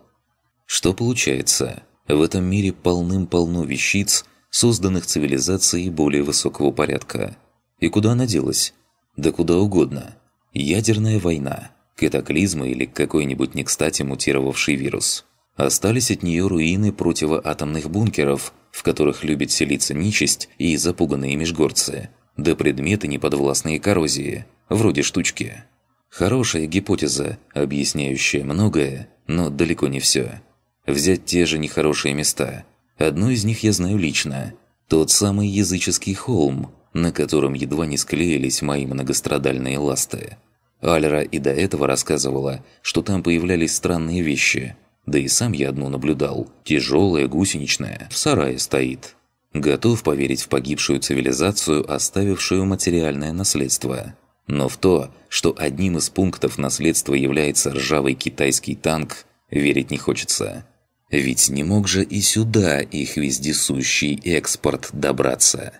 B: Что получается? В этом мире полным-полно вещиц, созданных цивилизацией более высокого порядка. И куда она делась? Да куда угодно. Ядерная война, катаклизмы или какой-нибудь не кстати мутировавший вирус. Остались от нее руины противоатомных бункеров – в которых любит селиться нечисть и запуганные межгорцы, да предметы, неподвластные коррозии, вроде штучки. Хорошая гипотеза, объясняющая многое, но далеко не все. Взять те же нехорошие места. Одно из них я знаю лично. Тот самый языческий холм, на котором едва не склеились мои многострадальные ласты. Альра и до этого рассказывала, что там появлялись странные вещи – да и сам я одну наблюдал. Тяжелая гусеничная, в сарае стоит. Готов поверить в погибшую цивилизацию, оставившую материальное наследство. Но в то, что одним из пунктов наследства является ржавый китайский танк, верить не хочется. Ведь не мог же и сюда их вездесущий экспорт добраться.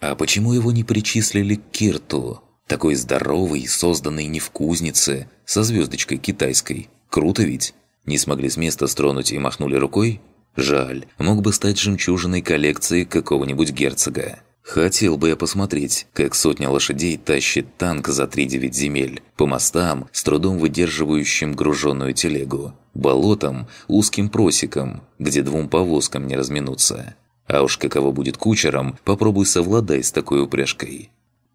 B: А почему его не причислили к Кирту? Такой здоровый, созданный не в кузнице, со звездочкой китайской. Круто ведь? Не смогли с места стронуть и махнули рукой? Жаль, мог бы стать жемчужиной коллекции какого-нибудь герцога. Хотел бы я посмотреть, как сотня лошадей тащит танк за 3-9 земель, по мостам, с трудом выдерживающим груженную телегу, болотам, узким просекам, где двум повозкам не разминуться. А уж каково будет кучером, попробуй совладай с такой упряжкой.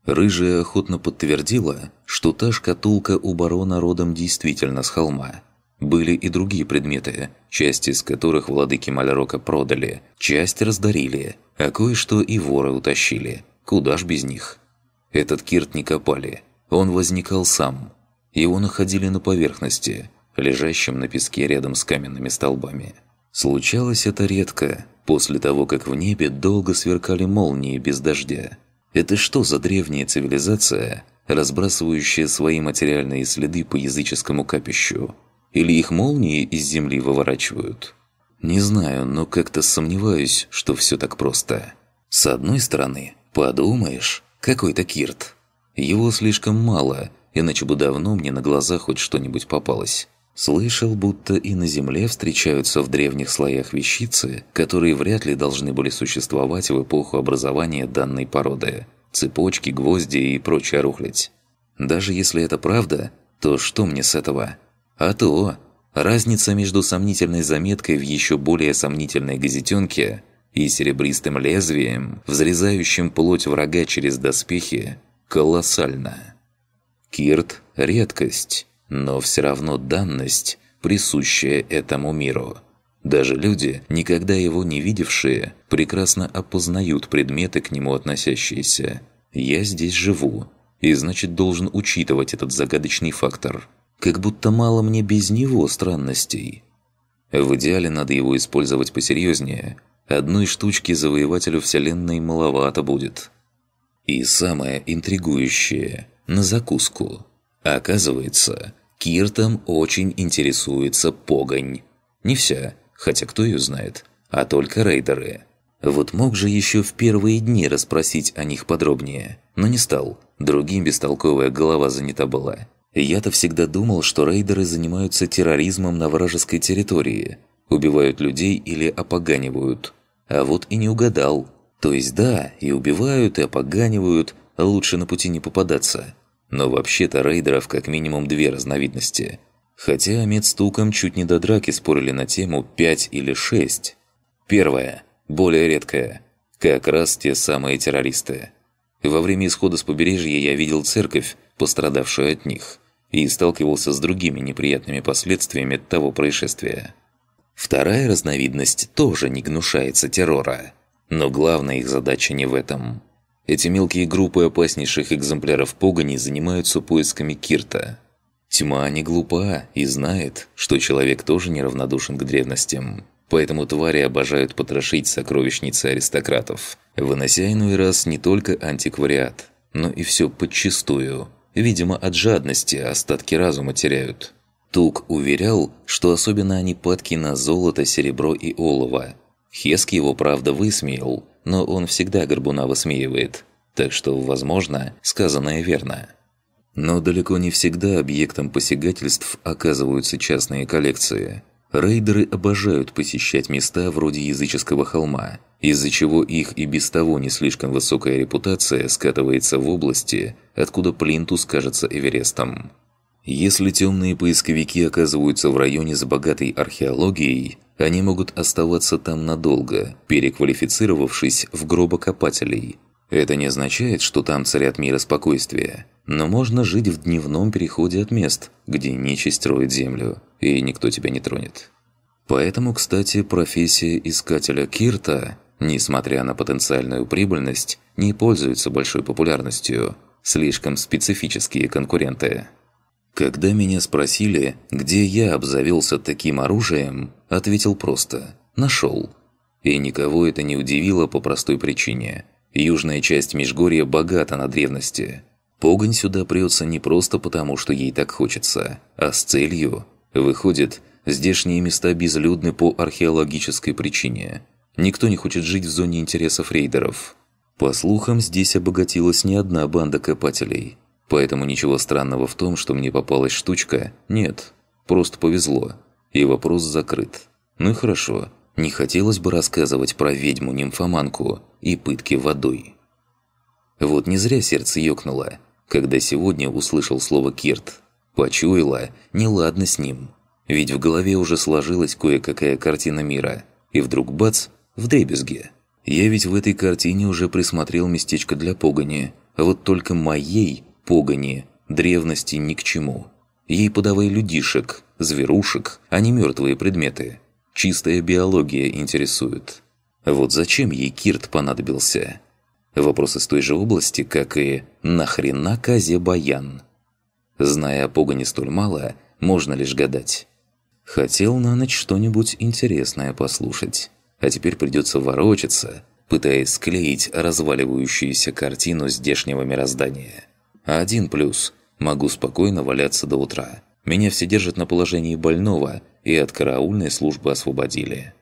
B: Рыжая охотно подтвердила, что та шкатулка у барона родом действительно с холма – были и другие предметы, часть из которых владыки Малярока продали, часть раздарили, а кое-что и воры утащили. Куда ж без них? Этот кирт не копали, он возникал сам. Его находили на поверхности, лежащем на песке рядом с каменными столбами. Случалось это редко, после того, как в небе долго сверкали молнии без дождя. Это что за древняя цивилизация, разбрасывающая свои материальные следы по языческому капищу? Или их молнии из земли выворачивают? Не знаю, но как-то сомневаюсь, что все так просто. С одной стороны, подумаешь, какой-то Кирт. Его слишком мало, иначе бы давно мне на глаза хоть что-нибудь попалось. Слышал, будто и на Земле встречаются в древних слоях вещицы, которые вряд ли должны были существовать в эпоху образования данной породы. Цепочки, гвозди и прочая рухлядь. Даже если это правда, то что мне с этого? А то разница между сомнительной заметкой в еще более сомнительной газетенке и серебристым лезвием, взрезающим плоть врага через доспехи, колоссальна. Кирт – редкость, но все равно данность, присущая этому миру. Даже люди, никогда его не видевшие, прекрасно опознают предметы, к нему относящиеся. «Я здесь живу», и значит должен учитывать этот загадочный фактор – как будто мало мне без него странностей. В идеале надо его использовать посерьезнее. Одной штучки завоевателю вселенной маловато будет. И самое интригующее – на закуску. Оказывается, Киртом очень интересуется погонь. Не вся, хотя кто ее знает, а только рейдеры. Вот мог же еще в первые дни расспросить о них подробнее, но не стал. Другим бестолковая голова занята была. Я-то всегда думал, что рейдеры занимаются терроризмом на вражеской территории, убивают людей или опоганивают. А вот и не угадал. То есть да, и убивают, и опоганивают, лучше на пути не попадаться. Но вообще-то рейдеров как минимум две разновидности. Хотя Амид чуть не до драки спорили на тему 5 или 6. Первое, более редкое, как раз те самые террористы. Во время исхода с побережья я видел церковь, пострадавшую от них и сталкивался с другими неприятными последствиями того происшествия. Вторая разновидность тоже не гнушается террора. Но главная их задача не в этом. Эти мелкие группы опаснейших экземпляров погони занимаются поисками Кирта. Тьма не глупа и знает, что человек тоже неравнодушен к древностям. Поэтому твари обожают потрошить сокровищницы аристократов, вынося иной раз не только антиквариат, но и все подчистую – Видимо, от жадности остатки разума теряют. Тук уверял, что особенно они падки на золото, серебро и олово. Хеск его, правда, высмеял, но он всегда горбуна высмеивает. Так что, возможно, сказанное верно. Но далеко не всегда объектом посягательств оказываются частные коллекции – Рейдеры обожают посещать места вроде языческого холма, из-за чего их и без того не слишком высокая репутация скатывается в области, откуда Плинтус кажется Эверестом. Если темные поисковики оказываются в районе с богатой археологией, они могут оставаться там надолго, переквалифицировавшись в гробокопателей. Это не означает, что там царят мир и спокойствие – но можно жить в дневном переходе от мест, где нечисть роет землю, и никто тебя не тронет. Поэтому, кстати, профессия искателя Кирта, несмотря на потенциальную прибыльность, не пользуется большой популярностью. Слишком специфические конкуренты. Когда меня спросили, где я обзавелся таким оружием, ответил просто «нашел». И никого это не удивило по простой причине. Южная часть Межгорья богата на древности – Погонь сюда прется не просто потому, что ей так хочется, а с целью. Выходит, здешние места безлюдны по археологической причине. Никто не хочет жить в зоне интересов рейдеров. По слухам, здесь обогатилась не одна банда копателей. Поэтому ничего странного в том, что мне попалась штучка, нет. Просто повезло. И вопрос закрыт. Ну и хорошо. Не хотелось бы рассказывать про ведьму-нимфоманку и пытки водой. Вот не зря сердце ёкнуло когда сегодня услышал слово «Кирт». Почуяла неладно с ним. Ведь в голове уже сложилась кое-какая картина мира. И вдруг бац, вдребезги. Я ведь в этой картине уже присмотрел местечко для погони. А вот только моей погони древности ни к чему. Ей подавай людишек, зверушек, а не мертвые предметы. Чистая биология интересует. Вот зачем ей Кирт понадобился? Вопрос из той же области, как и «Нахрена Казебаян?». Зная о Пугане столь мало, можно лишь гадать. Хотел на ночь что-нибудь интересное послушать, а теперь придется ворочаться, пытаясь склеить разваливающуюся картину здешнего мироздания. Один плюс – могу спокойно валяться до утра. Меня все держат на положении больного, и от караульной службы освободили.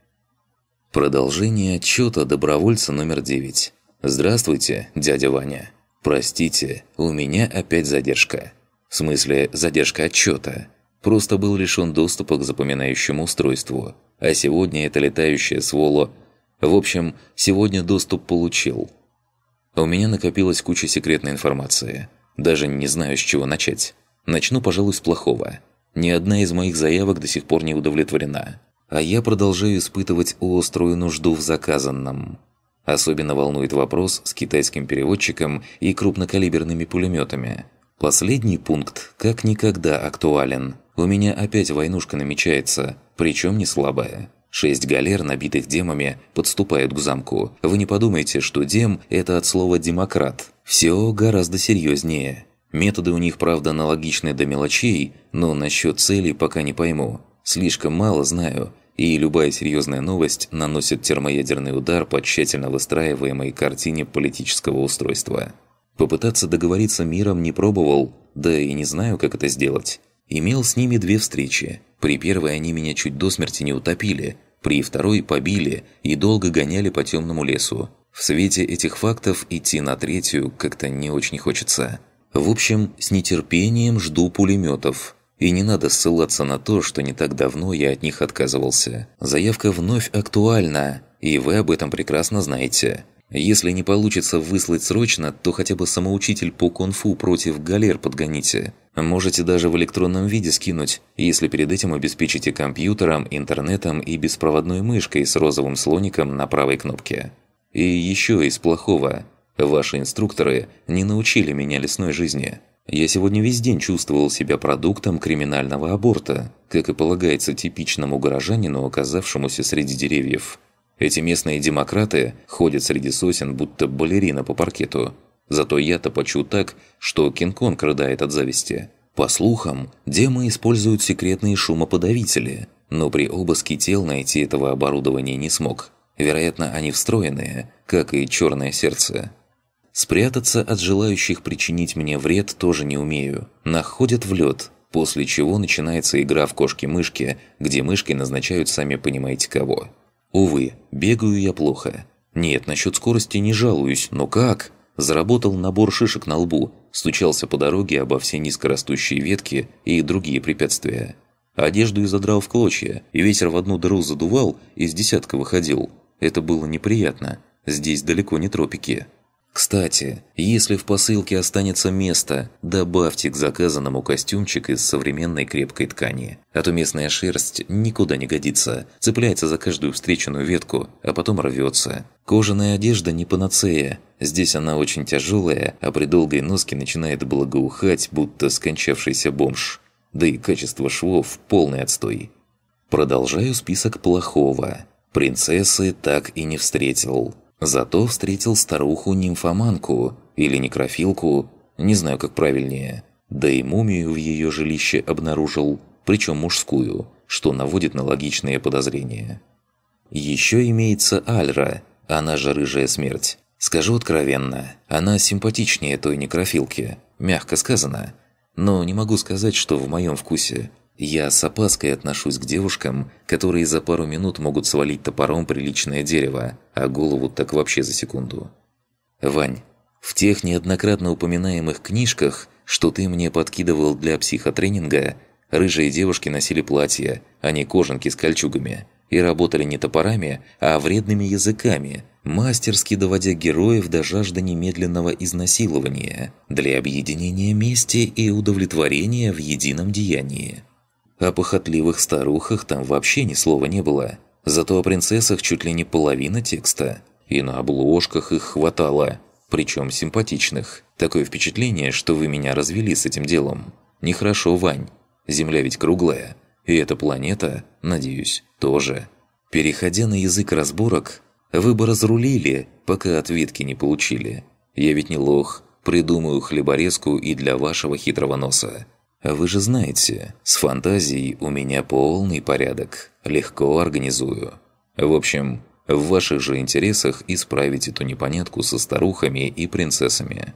B: Продолжение отчета добровольца номер 9. «Здравствуйте, дядя Ваня. Простите, у меня опять задержка». В смысле, задержка отчета. Просто был лишен доступа к запоминающему устройству. А сегодня это летающее своло... В общем, сегодня доступ получил. У меня накопилась куча секретной информации. Даже не знаю, с чего начать. Начну, пожалуй, с плохого. Ни одна из моих заявок до сих пор не удовлетворена. А я продолжаю испытывать острую нужду в заказанном. Особенно волнует вопрос с китайским переводчиком и крупнокалиберными пулеметами. Последний пункт как никогда актуален. У меня опять войнушка намечается, причем не слабая. Шесть галер, набитых демами, подступают к замку. Вы не подумайте, что дем – это от слова «демократ». Все гораздо серьезнее. Методы у них, правда, аналогичны до мелочей, но насчет целей пока не пойму. Слишком мало знаю – и любая серьезная новость наносит термоядерный удар по тщательно выстраиваемой картине политического устройства. Попытаться договориться миром не пробовал, да и не знаю, как это сделать. Имел с ними две встречи. При первой они меня чуть до смерти не утопили, при второй побили и долго гоняли по темному лесу. В свете этих фактов идти на третью как-то не очень хочется. В общем, с нетерпением жду пулеметов. И не надо ссылаться на то, что не так давно я от них отказывался. Заявка вновь актуальна, и вы об этом прекрасно знаете. Если не получится выслать срочно, то хотя бы самоучитель по кунг-фу против галер подгоните. Можете даже в электронном виде скинуть, если перед этим обеспечите компьютером, интернетом и беспроводной мышкой с розовым слоником на правой кнопке. И еще из плохого. Ваши инструкторы не научили меня лесной жизни. Я сегодня весь день чувствовал себя продуктом криминального аборта, как и полагается типичному горожанину, оказавшемуся среди деревьев. Эти местные демократы ходят среди сосен, будто балерина по паркету. Зато я топочу так, что Кинг-Конг рыдает от зависти. По слухам, демы используют секретные шумоподавители, но при обыске тел найти этого оборудования не смог. Вероятно, они встроенные, как и черное сердце. Спрятаться от желающих причинить мне вред тоже не умею. Находят в лед, после чего начинается игра в кошки-мышки, где мышки назначают сами понимаете кого. Увы, бегаю я плохо. Нет, насчет скорости не жалуюсь, но как? Заработал набор шишек на лбу, стучался по дороге обо все низкорастущие ветки и другие препятствия. Одежду и задрал в клочья, и ветер в одну дыру задувал, из десятка выходил. Это было неприятно. Здесь далеко не тропики. Кстати, если в посылке останется место, добавьте к заказанному костюмчик из современной крепкой ткани. А то местная шерсть никуда не годится, цепляется за каждую встреченную ветку, а потом рвется. Кожаная одежда не панацея. Здесь она очень тяжелая, а при долгой носке начинает благоухать, будто скончавшийся бомж. Да и качество швов – полный отстой. Продолжаю список плохого. Принцессы так и не встретил. Зато встретил старуху-нимфоманку или некрофилку, не знаю как правильнее, да и мумию в ее жилище обнаружил, причем мужскую, что наводит на логичные подозрения. Еще имеется Альра, она же Рыжая Смерть. Скажу откровенно, она симпатичнее той некрофилки, мягко сказано, но не могу сказать, что в моем вкусе – я с опаской отношусь к девушкам, которые за пару минут могут свалить топором приличное дерево, а голову так вообще за секунду. Вань, в тех неоднократно упоминаемых книжках, что ты мне подкидывал для психотренинга, рыжие девушки носили платья, а не кожанки с кольчугами, и работали не топорами, а вредными языками, мастерски доводя героев до жажды немедленного изнасилования для объединения мести и удовлетворения в едином деянии. О похотливых старухах там вообще ни слова не было. Зато о принцессах чуть ли не половина текста. И на обложках их хватало. Причем симпатичных. Такое впечатление, что вы меня развели с этим делом. Нехорошо, Вань. Земля ведь круглая. И эта планета, надеюсь, тоже. Переходя на язык разборок, вы бы разрулили, пока ответки не получили. Я ведь не лох, придумаю хлеборезку и для вашего хитрого носа. А вы же знаете, с фантазией у меня полный порядок, легко организую. В общем, в ваших же интересах исправить эту непонятку со старухами и принцессами.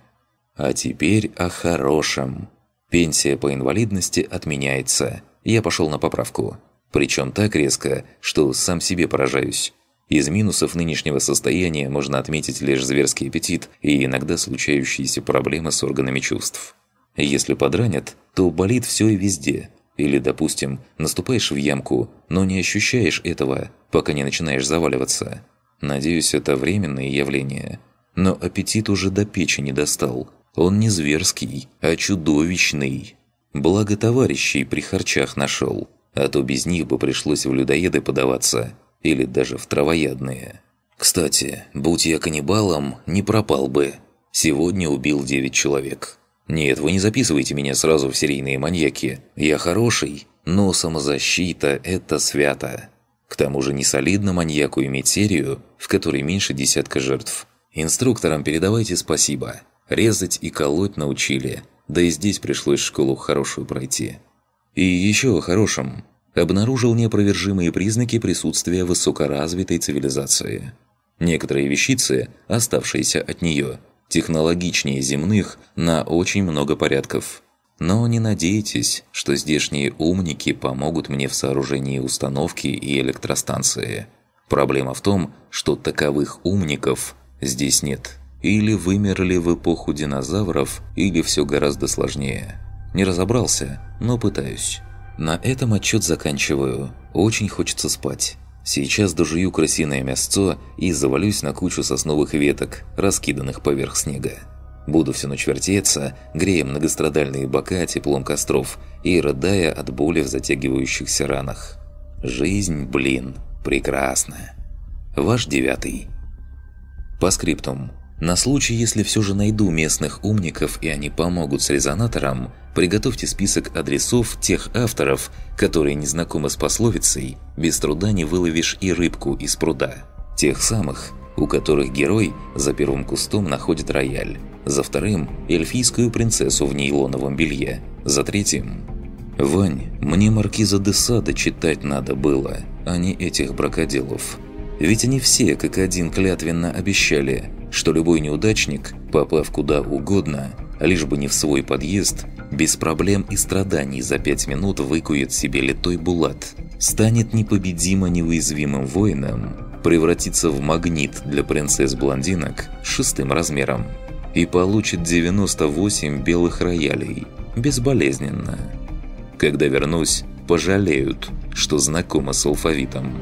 B: А теперь о хорошем. Пенсия по инвалидности отменяется. Я пошел на поправку. Причем так резко, что сам себе поражаюсь. Из минусов нынешнего состояния можно отметить лишь зверский аппетит и иногда случающиеся проблемы с органами чувств. Если подранят, то болит все и везде. Или, допустим, наступаешь в ямку, но не ощущаешь этого, пока не начинаешь заваливаться. Надеюсь, это временное явление. Но аппетит уже до печи не достал. Он не зверский, а чудовищный. Благо товарищей при харчах нашел, а то без них бы пришлось в людоеды подаваться, или даже в травоядные. Кстати, будь я каннибалом, не пропал бы. Сегодня убил 9 человек. «Нет, вы не записывайте меня сразу в серийные маньяки. Я хороший, но самозащита – это свято. К тому же не солидно маньяку иметь серию, в которой меньше десятка жертв. Инструкторам передавайте спасибо. Резать и колоть научили. Да и здесь пришлось школу хорошую пройти». И еще о хорошем. Обнаружил неопровержимые признаки присутствия высокоразвитой цивилизации. Некоторые вещицы, оставшиеся от нее – технологичнее земных на очень много порядков. Но не надейтесь, что здешние умники помогут мне в сооружении установки и электростанции. Проблема в том, что таковых умников здесь нет. Или вымерли в эпоху динозавров, или все гораздо сложнее. Не разобрался, но пытаюсь. На этом отчет заканчиваю. Очень хочется спать. Сейчас дожую крысиное мясцо и завалюсь на кучу сосновых веток, раскиданных поверх снега. Буду всю ночь вертеться, грея многострадальные бока теплом костров и рыдая от боли в затягивающихся ранах. Жизнь, блин, прекрасная. Ваш девятый. По скриптум. На случай, если все же найду местных умников и они помогут с резонатором, приготовьте список адресов тех авторов, которые не знакомы с пословицей «без труда не выловишь и рыбку из пруда». Тех самых, у которых герой за первым кустом находит рояль, за вторым – эльфийскую принцессу в нейлоновом белье, за третьим – «Вань, мне маркиза де Сада читать надо было, а не этих бракоделов». Ведь они все, как один, клятвенно обещали – что любой неудачник, попав куда угодно, лишь бы не в свой подъезд, без проблем и страданий за пять минут выкует себе литой булат, станет непобедимо неуязвимым воином, превратится в магнит для принцесс-блондинок шестым размером и получит 98 белых роялей безболезненно. Когда вернусь, пожалеют, что знакома с алфавитом.